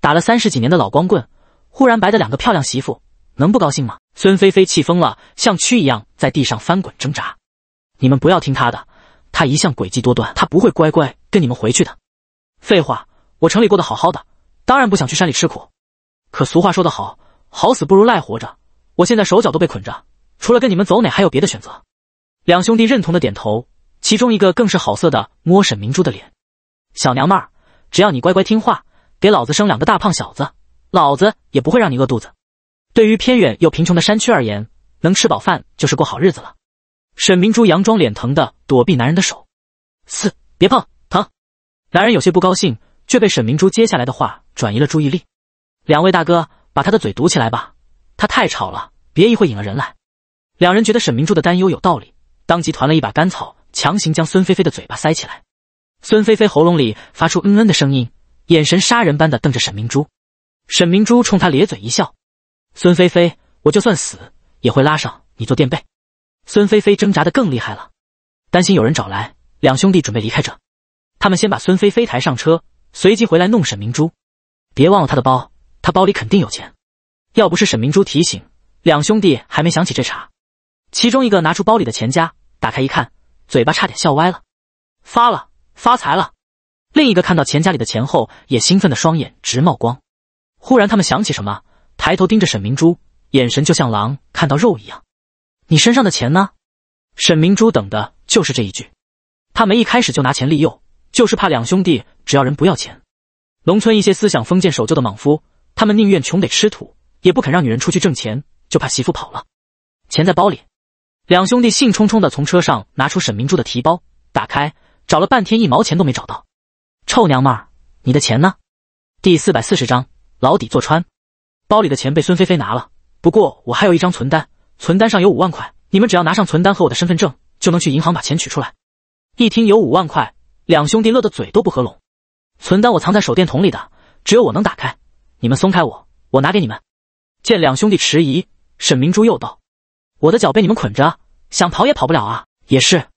打了三十几年的老光棍，忽然白的两个漂亮媳妇，能不高兴吗？孙菲菲气疯了，像蛆一样在地上翻滚挣扎。你们不要听他的，他一向诡计多端，他不会乖乖跟你们回去的。废话，我城里过得好好的，当然不想去山里吃苦。可俗话说得好，好死不如赖活着。我现在手脚都被捆着，除了跟你们走，哪还有别的选择？两兄弟认同的点头，其中一个更是好色的摸沈明珠的脸：“小娘们儿，只要你乖乖听话，给老子生两个大胖小子，老子也不会让你饿肚子。”对于偏远又贫穷的山区而言，能吃饱饭就是过好日子了。沈明珠佯装脸疼的躲避男人的手：“四，别碰，疼。”男人有些不高兴，却被沈明珠接下来的话转移了注意力：“两位大哥，把他的嘴堵起来吧，他太吵了，别一会引了人来。”两人觉得沈明珠的担忧有道理。当即团了一把干草，强行将孙菲菲的嘴巴塞起来。孙菲菲喉咙里发出嗯嗯的声音，眼神杀人般的瞪着沈明珠。沈明珠冲她咧嘴一笑：“孙菲菲，我就算死也会拉上你做垫背。”孙菲菲挣扎的更厉害了，担心有人找来，两兄弟准备离开这。他们先把孙菲菲抬上车，随即回来弄沈明珠。别忘了她的包，她包里肯定有钱。要不是沈明珠提醒，两兄弟还没想起这茬。其中一个拿出包里的钱夹，打开一看，嘴巴差点笑歪了，发了，发财了。另一个看到钱夹里的钱后，也兴奋的双眼直冒光。忽然，他们想起什么，抬头盯着沈明珠，眼神就像狼看到肉一样。你身上的钱呢？沈明珠等的就是这一句。他们一开始就拿钱利诱，就是怕两兄弟只要人不要钱。农村一些思想封建守旧的莽夫，他们宁愿穷得吃土，也不肯让女人出去挣钱，就怕媳妇跑了。钱在包里。两兄弟兴冲冲的从车上拿出沈明珠的提包，打开，找了半天一毛钱都没找到。臭娘们儿，你的钱呢？第四百四十章牢底坐穿。包里的钱被孙菲菲拿了，不过我还有一张存单，存单上有五万块，你们只要拿上存单和我的身份证，就能去银行把钱取出来。一听有五万块，两兄弟乐得嘴都不合拢。存单我藏在手电筒里的，只有我能打开。你们松开我，我拿给你们。见两兄弟迟疑，沈明珠又道。我的脚被你们捆着，想跑也跑不了啊！也是。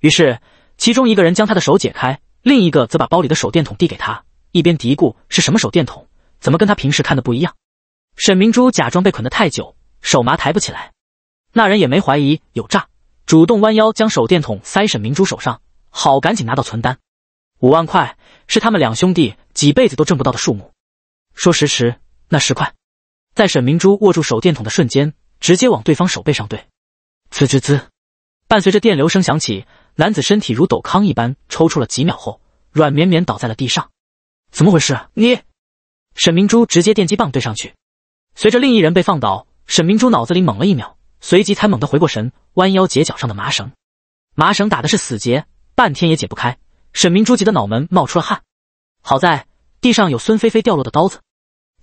于是，其中一个人将他的手解开，另一个则把包里的手电筒递给他，一边嘀咕：“是什么手电筒？怎么跟他平时看的不一样？”沈明珠假装被捆得太久，手麻抬不起来。那人也没怀疑有诈，主动弯腰将手电筒塞沈明珠手上，好赶紧拿到存单。五万块是他们两兄弟几辈子都挣不到的数目。说时迟，那石块在沈明珠握住手电筒的瞬间。直接往对方手背上怼，滋滋滋，伴随着电流声响起，男子身体如斗糠一般抽搐了几秒后，软绵绵倒在了地上。怎么回事？你，沈明珠直接电击棒对上去。随着另一人被放倒，沈明珠脑子里猛了一秒，随即才猛地回过神，弯腰解脚上的麻绳。麻绳打的是死结，半天也解不开。沈明珠急得脑门冒出了汗。好在地上有孙菲菲掉落的刀子，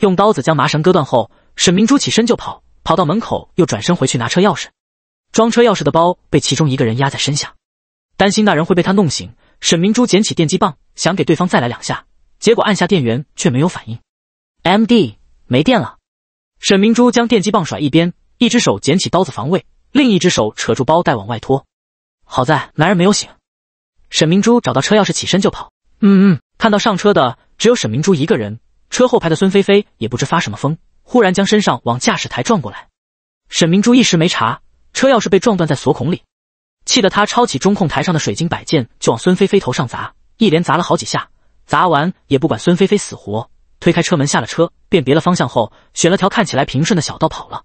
用刀子将麻绳割断后，沈明珠起身就跑。跑到门口，又转身回去拿车钥匙。装车钥匙的包被其中一个人压在身下，担心那人会被他弄醒。沈明珠捡起电击棒，想给对方再来两下，结果按下电源却没有反应。M D 没电了。沈明珠将电击棒甩一边，一只手捡起刀子防卫，另一只手扯住包带往外拖。好在男人没有醒。沈明珠找到车钥匙，起身就跑。嗯嗯，看到上车的只有沈明珠一个人，车后排的孙菲菲也不知发什么疯。忽然将身上往驾驶台撞过来，沈明珠一时没查，车钥匙被撞断在锁孔里，气得她抄起中控台上的水晶摆件就往孙菲菲头上砸，一连砸了好几下，砸完也不管孙菲菲死活，推开车门下了车，辨别了方向后，选了条看起来平顺的小道跑了，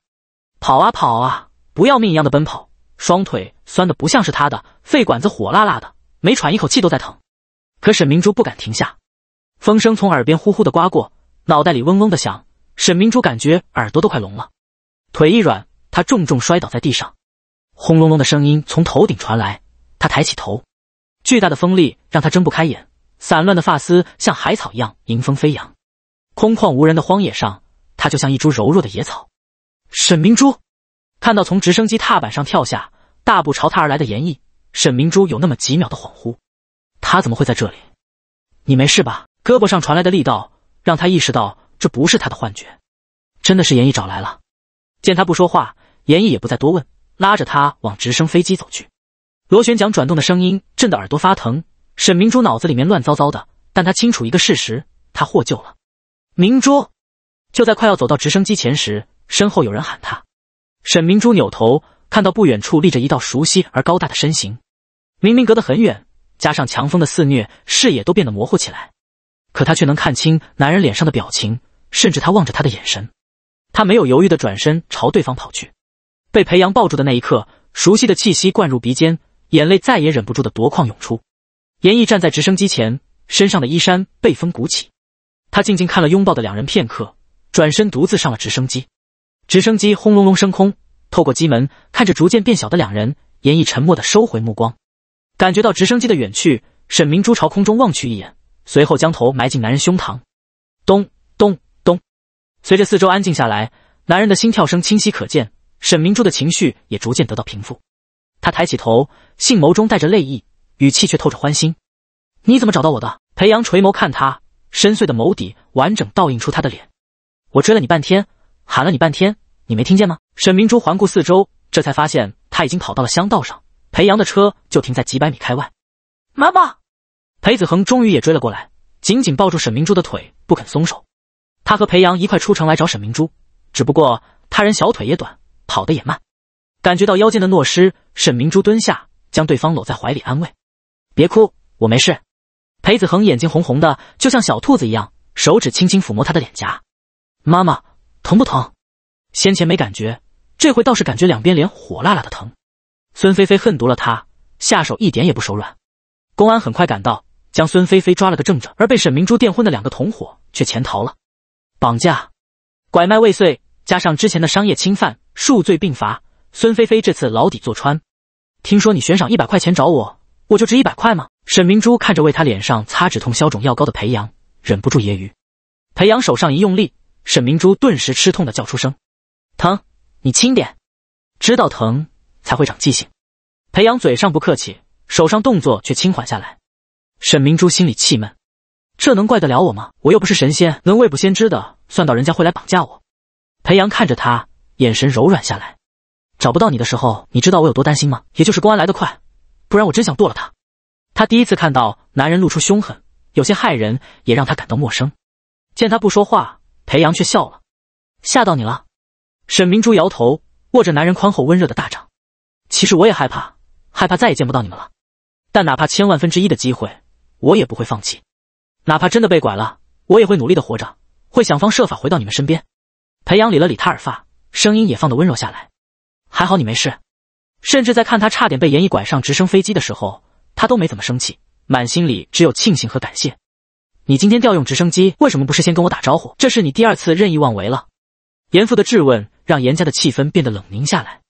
跑啊跑啊，不要命一样的奔跑，双腿酸的不像是他的，肺管子火辣辣的，每喘一口气都在疼，可沈明珠不敢停下，风声从耳边呼呼的刮过，脑袋里嗡嗡的响。沈明珠感觉耳朵都快聋了，腿一软，她重重摔倒在地上。轰隆隆的声音从头顶传来，她抬起头，巨大的风力让她睁不开眼，散乱的发丝像海草一样迎风飞扬。空旷无人的荒野上，她就像一株柔弱的野草。沈明珠看到从直升机踏板上跳下，大步朝她而来的严毅，沈明珠有那么几秒的恍惚，她怎么会在这里？你没事吧？胳膊上传来的力道让他意识到。这不是他的幻觉，真的是严毅找来了。见他不说话，严毅也不再多问，拉着他往直升飞机走去。螺旋桨转动的声音震得耳朵发疼。沈明珠脑子里面乱糟糟的，但他清楚一个事实：他获救了。明珠就在快要走到直升机前时，身后有人喊他。沈明珠扭头，看到不远处立着一道熟悉而高大的身形。明明隔得很远，加上强风的肆虐，视野都变得模糊起来，可他却能看清男人脸上的表情。甚至他望着他的眼神，他没有犹豫的转身朝对方跑去，被裴阳抱住的那一刻，熟悉的气息灌入鼻尖，眼泪再也忍不住的夺眶涌出。严毅站在直升机前，身上的衣衫被风鼓起，他静静看了拥抱的两人片刻，转身独自上了直升机。直升机轰隆隆升空，透过机门看着逐渐变小的两人，严毅沉默的收回目光，感觉到直升机的远去，沈明珠朝空中望去一眼，随后将头埋进男人胸膛。咚咚。随着四周安静下来，男人的心跳声清晰可见。沈明珠的情绪也逐渐得到平复，她抬起头，信眸中带着泪意，语气却透着欢欣：“你怎么找到我的？”裴阳垂眸看他，深邃的眸底完整倒映出他的脸。我追了你半天，喊了你半天，你没听见吗？沈明珠环顾四周，这才发现他已经跑到了乡道上，裴阳的车就停在几百米开外。妈妈，裴子恒终于也追了过来，紧紧抱住沈明珠的腿，不肯松手。他和裴阳一块出城来找沈明珠，只不过他人小腿也短，跑得也慢。感觉到腰间的诺失，沈明珠蹲下，将对方搂在怀里安慰：“别哭，我没事。”裴子恒眼睛红红的，就像小兔子一样，手指轻轻抚摸他的脸颊：“妈妈，疼不疼？”先前没感觉，这回倒是感觉两边脸火辣辣的疼。孙菲菲恨毒了他，下手一点也不手软。公安很快赶到，将孙菲菲抓了个正着，而被沈明珠电婚的两个同伙却潜逃了。绑架、拐卖未遂，加上之前的商业侵犯，数罪并罚，孙菲菲这次牢底坐穿。听说你悬赏一百块钱找我，我就值一百块吗？沈明珠看着为他脸上擦止痛消肿药膏的裴阳，忍不住揶揄。裴阳手上一用力，沈明珠顿时吃痛的叫出声：“疼！你轻点，知道疼才会长记性。”裴阳嘴上不客气，手上动作却轻缓下来。沈明珠心里气闷。这能怪得了我吗？我又不是神仙，能未卜先知的算到人家会来绑架我。裴阳看着他，眼神柔软下来。找不到你的时候，你知道我有多担心吗？也就是公安来得快，不然我真想剁了他。他第一次看到男人露出凶狠，有些骇人，也让他感到陌生。见他不说话，裴阳却笑了。吓到你了？沈明珠摇头，握着男人宽厚温热的大掌。其实我也害怕，害怕再也见不到你们了。但哪怕千万分之一的机会，我也不会放弃。哪怕真的被拐了，我也会努力的活着，会想方设法回到你们身边。裴阳理了理他耳发，声音也放得温柔下来。还好你没事，甚至在看他差点被严毅拐上直升飞机的时候，他都没怎么生气，满心里只有庆幸和感谢。你今天调用直升机，为什么不事先跟我打招呼？这是你第二次任意妄为了。严父的质问让严家的气氛变得冷凝下来。